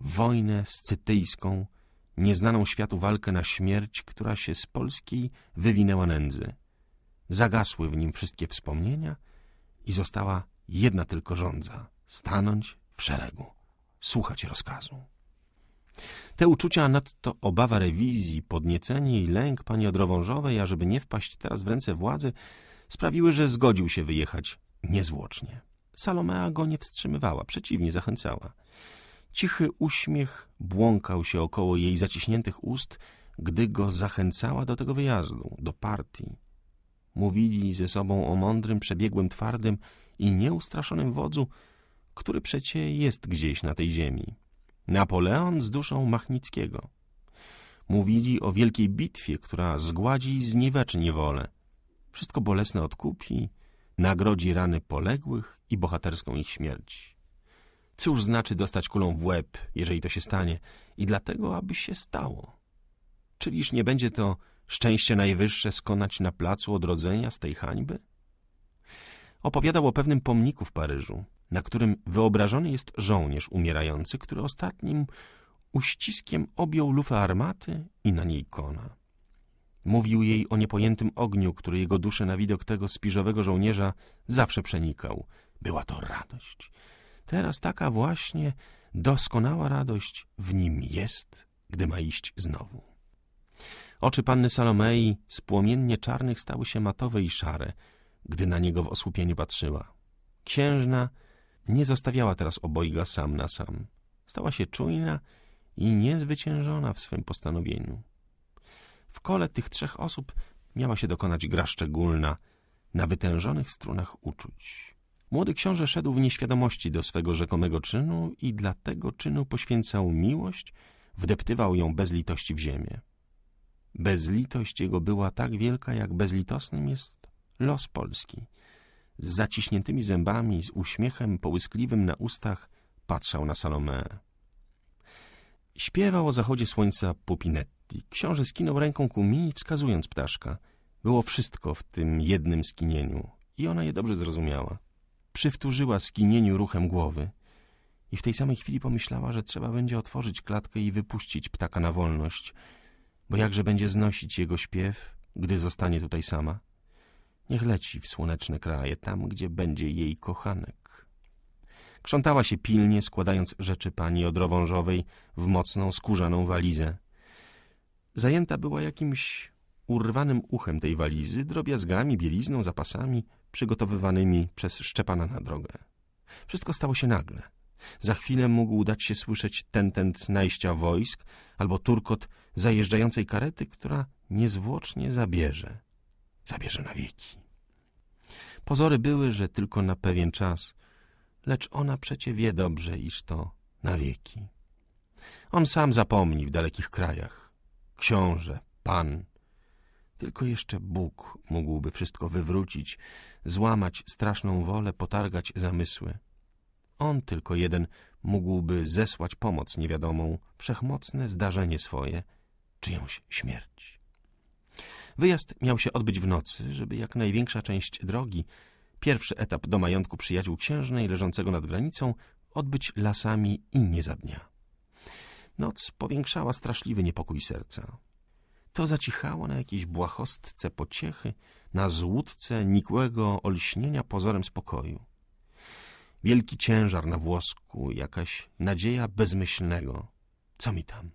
wojnę scytyjską, nieznaną światu walkę na śmierć, która się z Polski wywinęła nędzy. Zagasły w nim wszystkie wspomnienia i została jedna tylko żądza – stanąć w szeregu, słuchać rozkazu. Te uczucia, nadto obawa rewizji, podniecenie i lęk pani Odrowążowej, ażeby nie wpaść teraz w ręce władzy, sprawiły, że zgodził się wyjechać niezwłocznie. Salomea go nie wstrzymywała, przeciwnie zachęcała – Cichy uśmiech błąkał się około jej zaciśniętych ust, gdy go zachęcała do tego wyjazdu, do partii. Mówili ze sobą o mądrym, przebiegłym, twardym i nieustraszonym wodzu, który przecie jest gdzieś na tej ziemi. Napoleon z duszą Machnickiego. Mówili o wielkiej bitwie, która zgładzi i zniweczy niewolę. Wszystko bolesne odkupi, nagrodzi rany poległych i bohaterską ich śmierć. Cóż znaczy dostać kulą w łeb, jeżeli to się stanie? I dlatego, aby się stało. Czyliż nie będzie to szczęście najwyższe skonać na placu odrodzenia z tej hańby? Opowiadał o pewnym pomniku w Paryżu, na którym wyobrażony jest żołnierz umierający, który ostatnim uściskiem objął lufę armaty i na niej kona. Mówił jej o niepojętym ogniu, który jego duszę na widok tego spiżowego żołnierza zawsze przenikał. Była to radość. Teraz taka właśnie doskonała radość w nim jest, gdy ma iść znowu. Oczy panny Salomei z płomiennie czarnych stały się matowe i szare, gdy na niego w osłupieniu patrzyła. Księżna nie zostawiała teraz obojga sam na sam. Stała się czujna i niezwyciężona w swym postanowieniu. W kole tych trzech osób miała się dokonać gra szczególna na wytężonych strunach uczuć. Młody książę szedł w nieświadomości do swego rzekomego czynu i dla tego czynu poświęcał miłość, wdeptywał ją bez litości w ziemię. Bezlitość jego była tak wielka, jak bezlitosnym jest los Polski. Z zaciśniętymi zębami, z uśmiechem połyskliwym na ustach patrzał na Salomę. Śpiewał o zachodzie słońca Pupinetti. Książę skinął ręką ku mi, wskazując ptaszka. Było wszystko w tym jednym skinieniu i ona je dobrze zrozumiała przywtórzyła skinieniu ruchem głowy i w tej samej chwili pomyślała, że trzeba będzie otworzyć klatkę i wypuścić ptaka na wolność, bo jakże będzie znosić jego śpiew, gdy zostanie tutaj sama? Niech leci w słoneczne kraje, tam, gdzie będzie jej kochanek. Krzątała się pilnie, składając rzeczy pani odrowążowej w mocną, skórzaną walizę. Zajęta była jakimś urwanym uchem tej walizy, drobiazgami, bielizną, zapasami – przygotowywanymi przez Szczepana na drogę. Wszystko stało się nagle. Za chwilę mógł dać się słyszeć tentent najścia wojsk albo turkot zajeżdżającej karety, która niezwłocznie zabierze. Zabierze na wieki. Pozory były, że tylko na pewien czas, lecz ona przecie wie dobrze, iż to na wieki. On sam zapomni w dalekich krajach. Książę, pan. Tylko jeszcze Bóg mógłby wszystko wywrócić, złamać straszną wolę, potargać zamysły. On tylko jeden mógłby zesłać pomoc niewiadomą, wszechmocne zdarzenie swoje, czyjąś śmierć. Wyjazd miał się odbyć w nocy, żeby jak największa część drogi, pierwszy etap do majątku przyjaciół księżnej leżącego nad granicą, odbyć lasami i nie za dnia. Noc powiększała straszliwy niepokój serca. To zacichało na jakiejś błahostce pociechy, na złudce nikłego olśnienia pozorem spokoju. Wielki ciężar na włosku, jakaś nadzieja bezmyślnego. Co mi tam?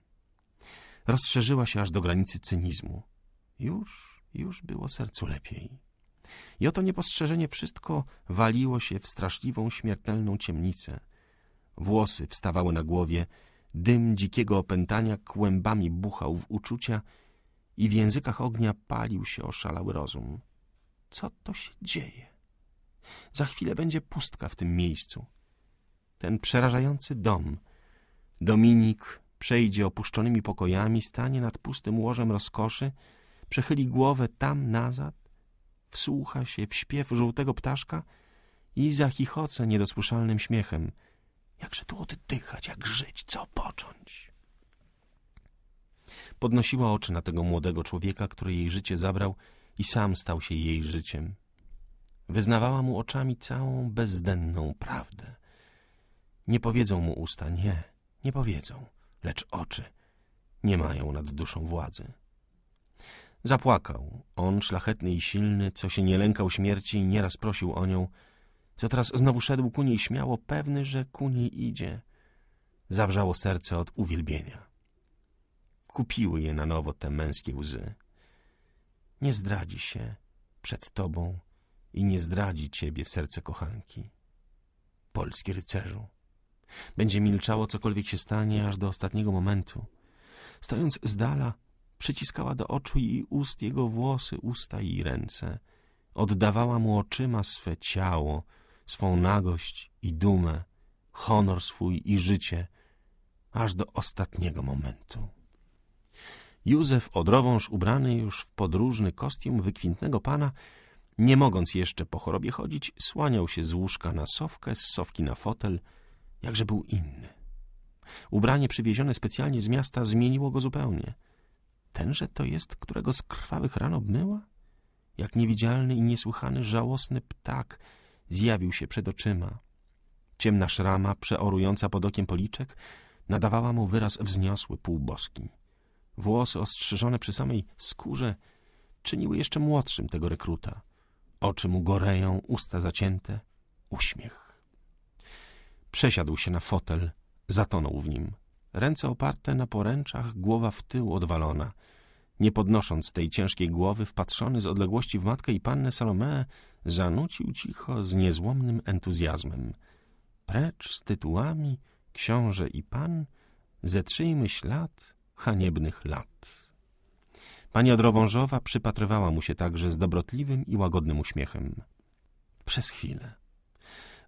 Rozszerzyła się aż do granicy cynizmu. Już, już było sercu lepiej. I oto niepostrzeżenie wszystko waliło się w straszliwą, śmiertelną ciemnicę. Włosy wstawały na głowie, dym dzikiego opętania kłębami buchał w uczucia, i w językach ognia palił się oszalały rozum. Co to się dzieje? Za chwilę będzie pustka w tym miejscu. Ten przerażający dom. Dominik przejdzie opuszczonymi pokojami, stanie nad pustym łożem rozkoszy, przechyli głowę tam nazad, wsłucha się w śpiew żółtego ptaszka i zachichoce niedosłyszalnym śmiechem. Jakże tu oddychać, jak żyć, co począć? Podnosiła oczy na tego młodego człowieka, który jej życie zabrał i sam stał się jej życiem. Wyznawała mu oczami całą bezdenną prawdę. Nie powiedzą mu usta, nie, nie powiedzą, lecz oczy nie mają nad duszą władzy. Zapłakał. On, szlachetny i silny, co się nie lękał śmierci i nieraz prosił o nią, co teraz znowu szedł ku niej śmiało, pewny, że ku niej idzie. Zawrzało serce od uwielbienia kupiły je na nowo te męskie łzy. Nie zdradzi się przed tobą i nie zdradzi ciebie serce kochanki. Polski rycerzu. Będzie milczało, cokolwiek się stanie, aż do ostatniego momentu. Stojąc z dala, przyciskała do oczu i ust jego włosy, usta i ręce. Oddawała mu oczyma swe ciało, swą nagość i dumę, honor swój i życie, aż do ostatniego momentu. Józef odrowąż ubrany już w podróżny kostium wykwintnego pana, nie mogąc jeszcze po chorobie chodzić, słaniał się z łóżka na sowkę, z sowki na fotel, jakże był inny. Ubranie przywiezione specjalnie z miasta zmieniło go zupełnie. Tenże to jest, którego z krwawych ran obmyła? Jak niewidzialny i niesłychany, żałosny ptak zjawił się przed oczyma. Ciemna szrama, przeorująca pod okiem policzek, nadawała mu wyraz wzniosły, półboski. Włosy ostrzyżone przy samej skórze czyniły jeszcze młodszym tego rekruta. Oczy mu goreją, usta zacięte, uśmiech. Przesiadł się na fotel, zatonął w nim. Ręce oparte na poręczach, głowa w tył odwalona. Nie podnosząc tej ciężkiej głowy, wpatrzony z odległości w matkę i pannę Salomeę, zanucił cicho z niezłomnym entuzjazmem. Precz z tytułami, książę i pan, zetrzyjmy ślad haniebnych lat. Pani Odrowążowa przypatrywała mu się także z dobrotliwym i łagodnym uśmiechem. Przez chwilę.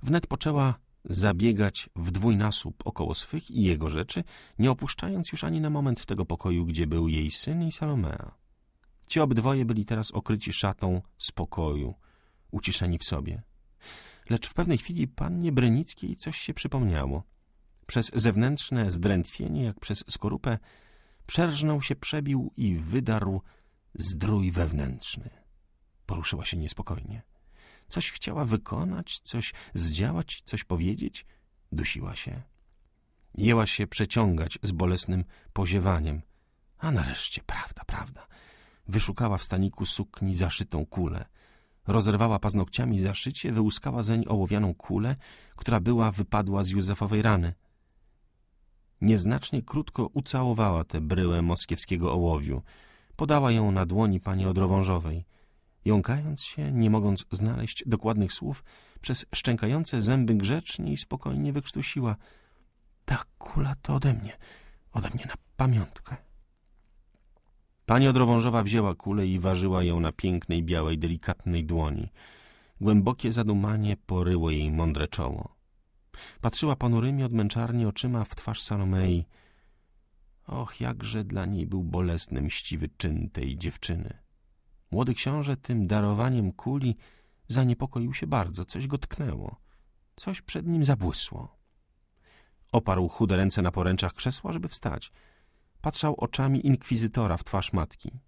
Wnet poczęła zabiegać w dwójnasób około swych i jego rzeczy, nie opuszczając już ani na moment tego pokoju, gdzie był jej syn i Salomea. Ci obydwoje byli teraz okryci szatą spokoju, uciszeni w sobie. Lecz w pewnej chwili pannie Brynickiej coś się przypomniało. Przez zewnętrzne zdrętwienie, jak przez skorupę, Przerżnął się, przebił i wydarł zdrój wewnętrzny. Poruszyła się niespokojnie. Coś chciała wykonać, coś zdziałać, coś powiedzieć. Dusiła się. Jęła się przeciągać z bolesnym poziewaniem. A nareszcie prawda, prawda. Wyszukała w staniku sukni zaszytą kulę. Rozerwała paznokciami zaszycie, wyłuskała zeń ołowianą kulę, która była wypadła z Józefowej rany – Nieznacznie krótko ucałowała tę bryłę moskiewskiego ołowiu. Podała ją na dłoni pani odrowążowej. Jąkając się, nie mogąc znaleźć dokładnych słów, przez szczękające zęby grzecznie i spokojnie wykrztusiła. Ta kula to ode mnie, ode mnie na pamiątkę. Pani odrowążowa wzięła kulę i ważyła ją na pięknej, białej, delikatnej dłoni. Głębokie zadumanie poryło jej mądre czoło. Patrzyła ponurymi od męczarni oczyma w twarz Salomei. Och, jakże dla niej był bolesny, mściwy czyn tej dziewczyny. Młody książę tym darowaniem kuli zaniepokoił się bardzo, coś go tknęło. Coś przed nim zabłysło. Oparł chude ręce na poręczach krzesła, żeby wstać. Patrzał oczami inkwizytora w twarz matki.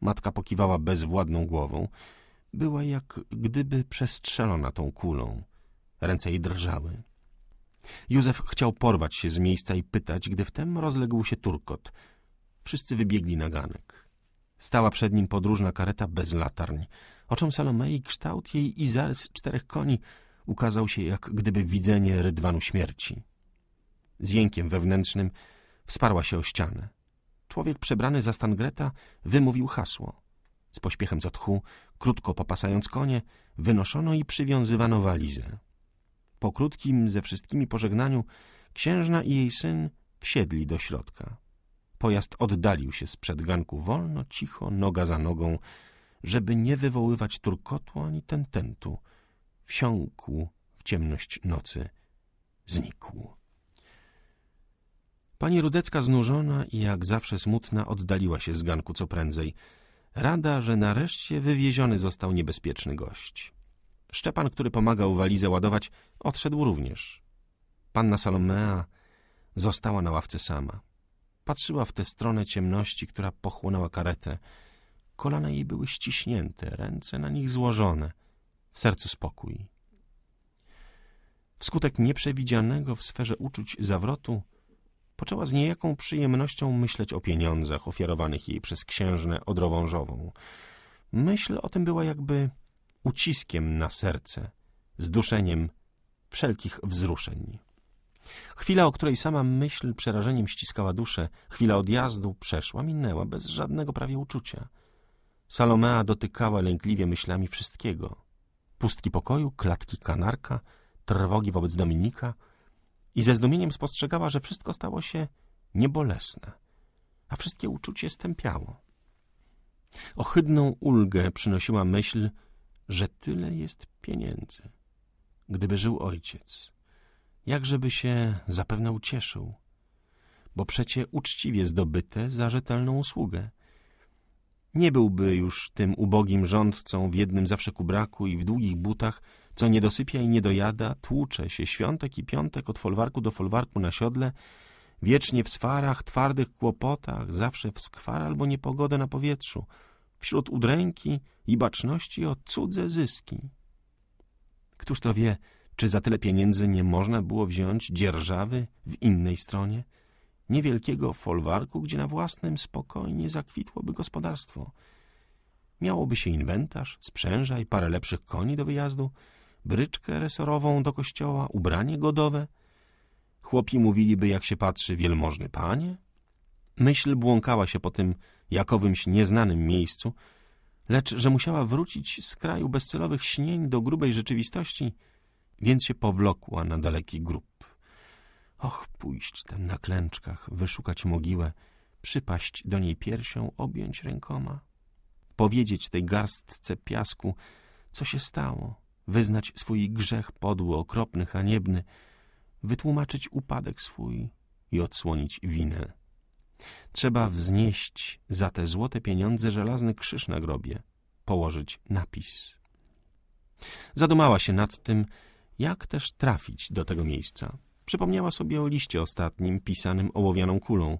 Matka pokiwała bezwładną głową. Była jak gdyby przestrzelona tą kulą. Ręce jej drżały. Józef chciał porwać się z miejsca i pytać, gdy wtem rozległ się turkot. Wszyscy wybiegli na ganek. Stała przed nim podróżna kareta bez latarń. Oczom Salomei kształt jej i zarys czterech koni ukazał się jak gdyby widzenie rydwanu śmierci. Z jękiem wewnętrznym wsparła się o ścianę. Człowiek przebrany za stan Greta wymówił hasło. Z pośpiechem z krótko popasając konie, wynoszono i przywiązywano walizę. Po krótkim ze wszystkimi pożegnaniu księżna i jej syn wsiedli do środka. Pojazd oddalił się z przedganku wolno, cicho, noga za nogą, żeby nie wywoływać turkotu ani tententu. Wsiąkł w ciemność nocy. Znikł. Pani Rudecka znużona i jak zawsze smutna oddaliła się z ganku co prędzej. Rada, że nareszcie wywieziony został niebezpieczny gość. Szczepan, który pomagał walizę ładować, odszedł również. Panna Salomea została na ławce sama. Patrzyła w tę stronę ciemności, która pochłonęła karetę. Kolana jej były ściśnięte, ręce na nich złożone. W sercu spokój. Wskutek nieprzewidzianego w sferze uczuć zawrotu poczęła z niejaką przyjemnością myśleć o pieniądzach ofiarowanych jej przez księżnę Odrowążową. Myśl o tym była jakby uciskiem na serce, zduszeniem wszelkich wzruszeń. Chwila, o której sama myśl przerażeniem ściskała duszę, chwila odjazdu przeszła, minęła bez żadnego prawie uczucia. Salomea dotykała lękliwie myślami wszystkiego. Pustki pokoju, klatki kanarka, trwogi wobec Dominika i ze zdumieniem spostrzegała, że wszystko stało się niebolesne, a wszystkie uczucie stępiało. Ohydną ulgę przynosiła myśl, że tyle jest pieniędzy. Gdyby żył ojciec, jakżeby się zapewne ucieszył, bo przecie uczciwie zdobyte za rzetelną usługę. Nie byłby już tym ubogim rządcą w jednym zawsze kubraku i w długich butach, co nie dosypia i nie dojada, tłucze się świątek i piątek od folwarku do folwarku na siodle, wiecznie w swarach, twardych kłopotach, zawsze w skwar albo niepogodę na powietrzu – wśród udręki i baczności o cudze zyski. Któż to wie, czy za tyle pieniędzy nie można było wziąć dzierżawy w innej stronie? Niewielkiego folwarku, gdzie na własnym spokojnie zakwitłoby gospodarstwo. Miałoby się inwentarz, sprzęża i parę lepszych koni do wyjazdu, bryczkę resorową do kościoła, ubranie godowe. Chłopi mówiliby, jak się patrzy wielmożny panie. Myśl błąkała się po tym jakowymś nieznanym miejscu, lecz że musiała wrócić z kraju bezcelowych śnień do grubej rzeczywistości, więc się powlokła na daleki grób. Och, pójść tam na klęczkach, wyszukać mogiłę, przypaść do niej piersią, objąć rękoma, powiedzieć tej garstce piasku, co się stało, wyznać swój grzech podły, okropny, haniebny, wytłumaczyć upadek swój i odsłonić winę Trzeba wznieść za te złote pieniądze żelazny krzyż na grobie, położyć napis. Zadumała się nad tym, jak też trafić do tego miejsca. Przypomniała sobie o liście ostatnim, pisanym ołowianą kulą.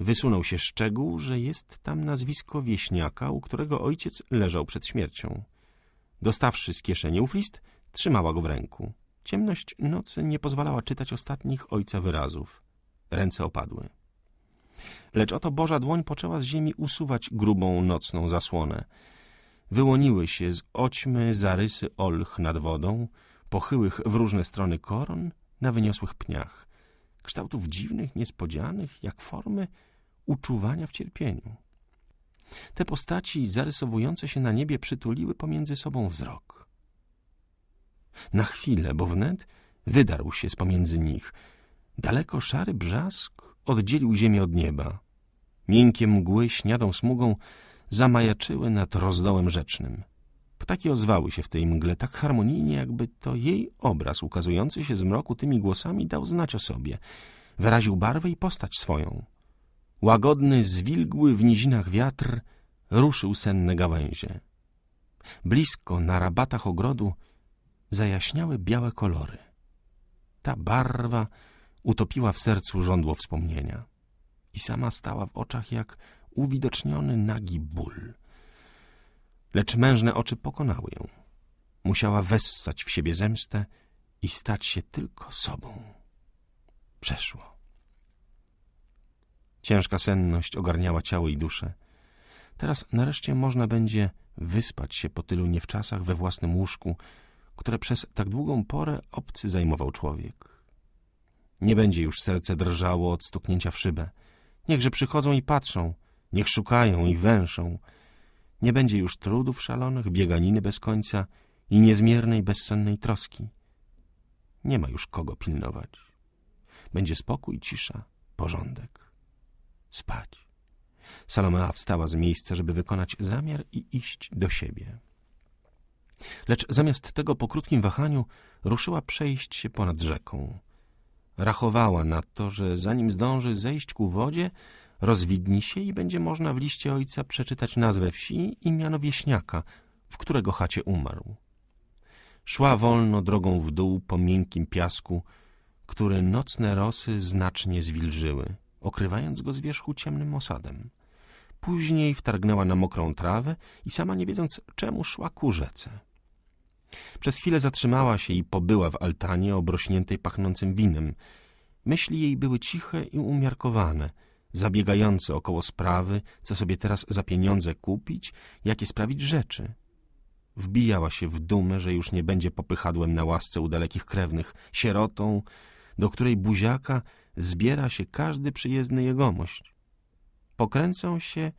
Wysunął się szczegół, że jest tam nazwisko wieśniaka, u którego ojciec leżał przed śmiercią. Dostawszy z kieszeni ów list, trzymała go w ręku. Ciemność nocy nie pozwalała czytać ostatnich ojca wyrazów. Ręce opadły lecz oto Boża dłoń poczęła z ziemi usuwać grubą nocną zasłonę. Wyłoniły się z oćmy zarysy olch nad wodą, pochyłych w różne strony koron na wyniosłych pniach, kształtów dziwnych, niespodzianych, jak formy uczuwania w cierpieniu. Te postaci zarysowujące się na niebie przytuliły pomiędzy sobą wzrok. Na chwilę, bo wnet wydarł się z pomiędzy nich. Daleko szary brzask oddzielił ziemię od nieba. Miękkie mgły śniadą smugą zamajaczyły nad rozdołem rzecznym. Ptaki ozwały się w tej mgle tak harmonijnie, jakby to jej obraz ukazujący się z mroku tymi głosami dał znać o sobie. Wyraził barwę i postać swoją. Łagodny, zwilgły w nizinach wiatr ruszył senne gałęzie. Blisko, na rabatach ogrodu, zajaśniały białe kolory. Ta barwa utopiła w sercu żądło wspomnienia i sama stała w oczach jak uwidoczniony nagi ból. Lecz mężne oczy pokonały ją. Musiała wessać w siebie zemstę i stać się tylko sobą. Przeszło. Ciężka senność ogarniała ciało i duszę. Teraz nareszcie można będzie wyspać się po tylu niewczasach we własnym łóżku, które przez tak długą porę obcy zajmował człowiek. Nie będzie już serce drżało od stuknięcia w szybę. Niechże przychodzą i patrzą, niech szukają i węszą. Nie będzie już trudów szalonych, bieganiny bez końca i niezmiernej, bezsennej troski. Nie ma już kogo pilnować. Będzie spokój, cisza, porządek. Spać. Salomea wstała z miejsca, żeby wykonać zamiar i iść do siebie. Lecz zamiast tego po krótkim wahaniu ruszyła przejść się ponad rzeką. Rachowała na to, że zanim zdąży zejść ku wodzie, rozwidni się i będzie można w liście ojca przeczytać nazwę wsi i miano wieśniaka, w którego chacie umarł. Szła wolno drogą w dół po miękkim piasku, który nocne rosy znacznie zwilżyły, okrywając go z wierzchu ciemnym osadem. Później wtargnęła na mokrą trawę i sama nie wiedząc czemu szła ku rzece. Przez chwilę zatrzymała się i pobyła w altanie obrośniętej pachnącym winem. Myśli jej były ciche i umiarkowane, zabiegające około sprawy, co sobie teraz za pieniądze kupić, jakie sprawić rzeczy. Wbijała się w dumę, że już nie będzie popychadłem na łasce u dalekich krewnych, sierotą, do której buziaka zbiera się każdy przyjezdny jegomość. Pokręcą się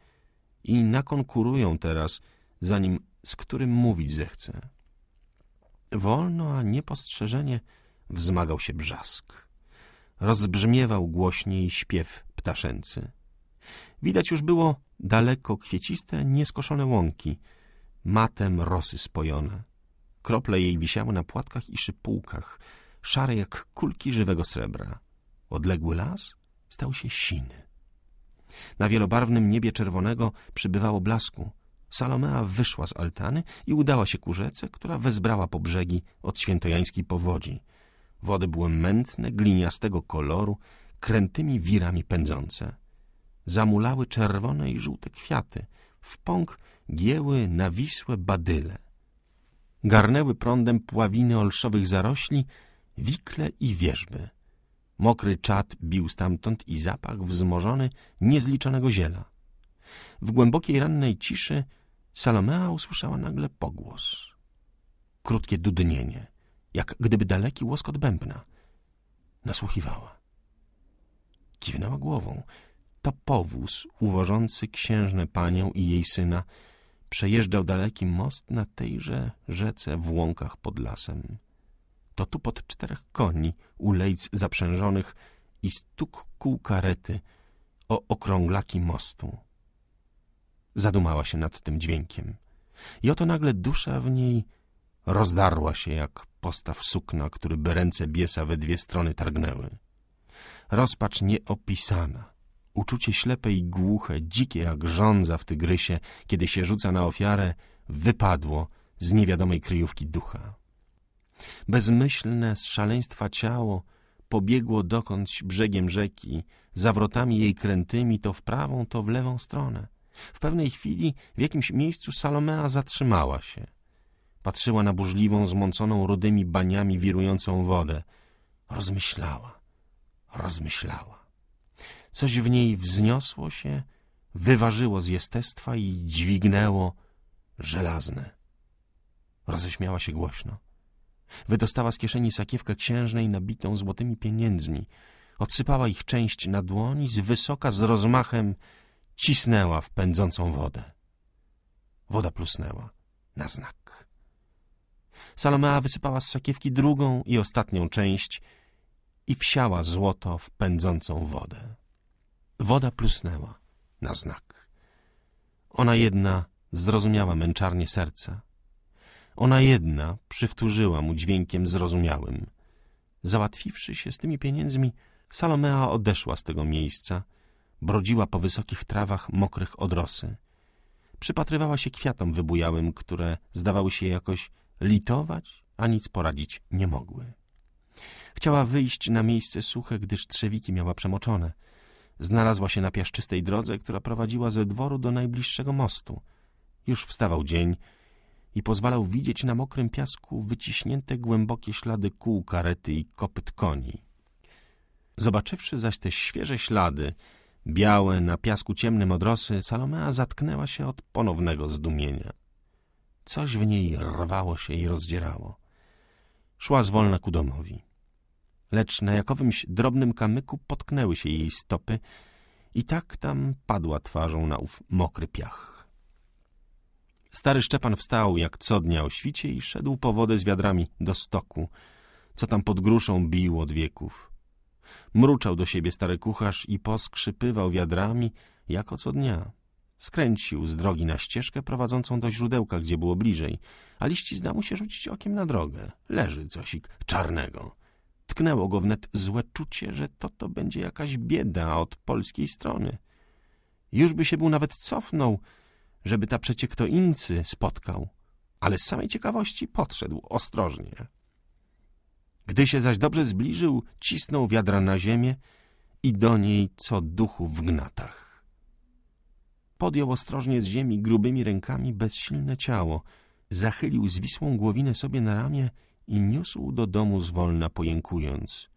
i nakonkurują teraz, zanim z którym mówić zechce. Wolno, a niepostrzeżenie wzmagał się brzask. Rozbrzmiewał głośniej śpiew ptaszęcy. Widać już było daleko kwieciste, nieskoszone łąki, matem rosy spojone. Krople jej wisiały na płatkach i szypułkach, szare jak kulki żywego srebra. Odległy las stał się siny. Na wielobarwnym niebie czerwonego przybywało blasku. Salomea wyszła z altany i udała się ku rzece, która wezbrała po brzegi od świętojańskiej powodzi. Wody były mętne, gliniastego koloru, krętymi wirami pędzące. Zamulały czerwone i żółte kwiaty, w pąk gięły nawisłe badyle. Garnęły prądem pławiny olszowych zarośli, wikle i wierzby. Mokry czat bił stamtąd i zapach wzmożony niezliczonego ziela. W głębokiej rannej ciszy Salomea usłyszała nagle pogłos. Krótkie dudnienie, jak gdyby daleki łoskot bębna. Nasłuchiwała. Kiwnęła głową. To powóz uwożący księżnę panią i jej syna przejeżdżał daleki most na tejże rzece w łąkach pod lasem. To tu pod czterech koni, lejc zaprzężonych i stuk kół karety o okrąglaki mostu. Zadumała się nad tym dźwiękiem. I oto nagle dusza w niej rozdarła się jak postaw sukna, który by ręce biesa we dwie strony targnęły. Rozpacz nieopisana, uczucie ślepe i głuche, dzikie jak żądza w tygrysie, kiedy się rzuca na ofiarę, wypadło z niewiadomej kryjówki ducha. Bezmyślne z szaleństwa ciało pobiegło dokądś brzegiem rzeki, zawrotami jej krętymi, to w prawą, to w lewą stronę. W pewnej chwili w jakimś miejscu Salomea zatrzymała się. Patrzyła na burzliwą, zmąconą rudymi baniami wirującą wodę. Rozmyślała, rozmyślała. Coś w niej wzniosło się, wyważyło z jestestwa i dźwignęło żelazne. Roześmiała się głośno. Wydostała z kieszeni sakiewkę księżnej nabitą złotymi pieniędzmi. Odsypała ich część na dłoni, z wysoka, z rozmachem cisnęła w pędzącą wodę. Woda plusnęła na znak. Salomea wysypała z sakiewki drugą i ostatnią część i wsiała złoto w pędzącą wodę. Woda plusnęła na znak. Ona jedna zrozumiała męczarnię serca. Ona jedna przywtórzyła mu dźwiękiem zrozumiałym. Załatwiwszy się z tymi pieniędzmi, Salomea odeszła z tego miejsca – brodziła po wysokich trawach mokrych od rosy. Przypatrywała się kwiatom wybujałym, które zdawały się jakoś litować, a nic poradzić nie mogły. Chciała wyjść na miejsce suche, gdyż trzewiki miała przemoczone. Znalazła się na piaszczystej drodze, która prowadziła ze dworu do najbliższego mostu. Już wstawał dzień i pozwalał widzieć na mokrym piasku wyciśnięte głębokie ślady kół karety i kopyt koni. Zobaczywszy zaś te świeże ślady, Białe na piasku ciemnym odrosy, Salomea zatknęła się od ponownego zdumienia. Coś w niej rwało się i rozdzierało. Szła zwolna ku domowi. Lecz na jakowymś drobnym kamyku potknęły się jej stopy i tak tam padła twarzą na ów mokry piach. Stary Szczepan wstał jak co dnia o świcie i szedł po wodę z wiadrami do stoku, co tam pod gruszą bił od wieków. Mruczał do siebie stary kucharz i poskrzypywał wiadrami, jako co dnia. Skręcił z drogi na ścieżkę prowadzącą do źródełka, gdzie było bliżej, a liścizna mu się rzucić okiem na drogę. Leży cosik czarnego. Tknęło go wnet złe czucie, że to to będzie jakaś bieda od polskiej strony. Już by się był nawet cofnął, żeby ta przecie kto incy spotkał, ale z samej ciekawości podszedł ostrożnie, gdy się zaś dobrze zbliżył, cisnął wiadra na ziemię i do niej co duchu w gnatach. Podjął ostrożnie z ziemi grubymi rękami bezsilne ciało, zachylił zwisłą głowinę sobie na ramię i niósł do domu zwolna pojękując.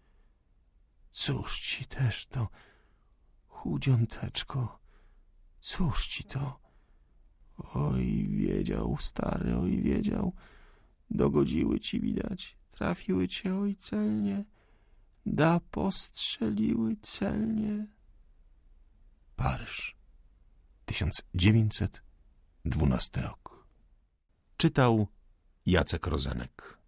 Cóż ci też to, chudziąteczko, cóż ci to? Oj, wiedział, stary, oj, wiedział, dogodziły ci widać trafiły cię celnie, da postrzeliły celnie. Paryż, 1912 rok. Czytał Jacek Rozenek.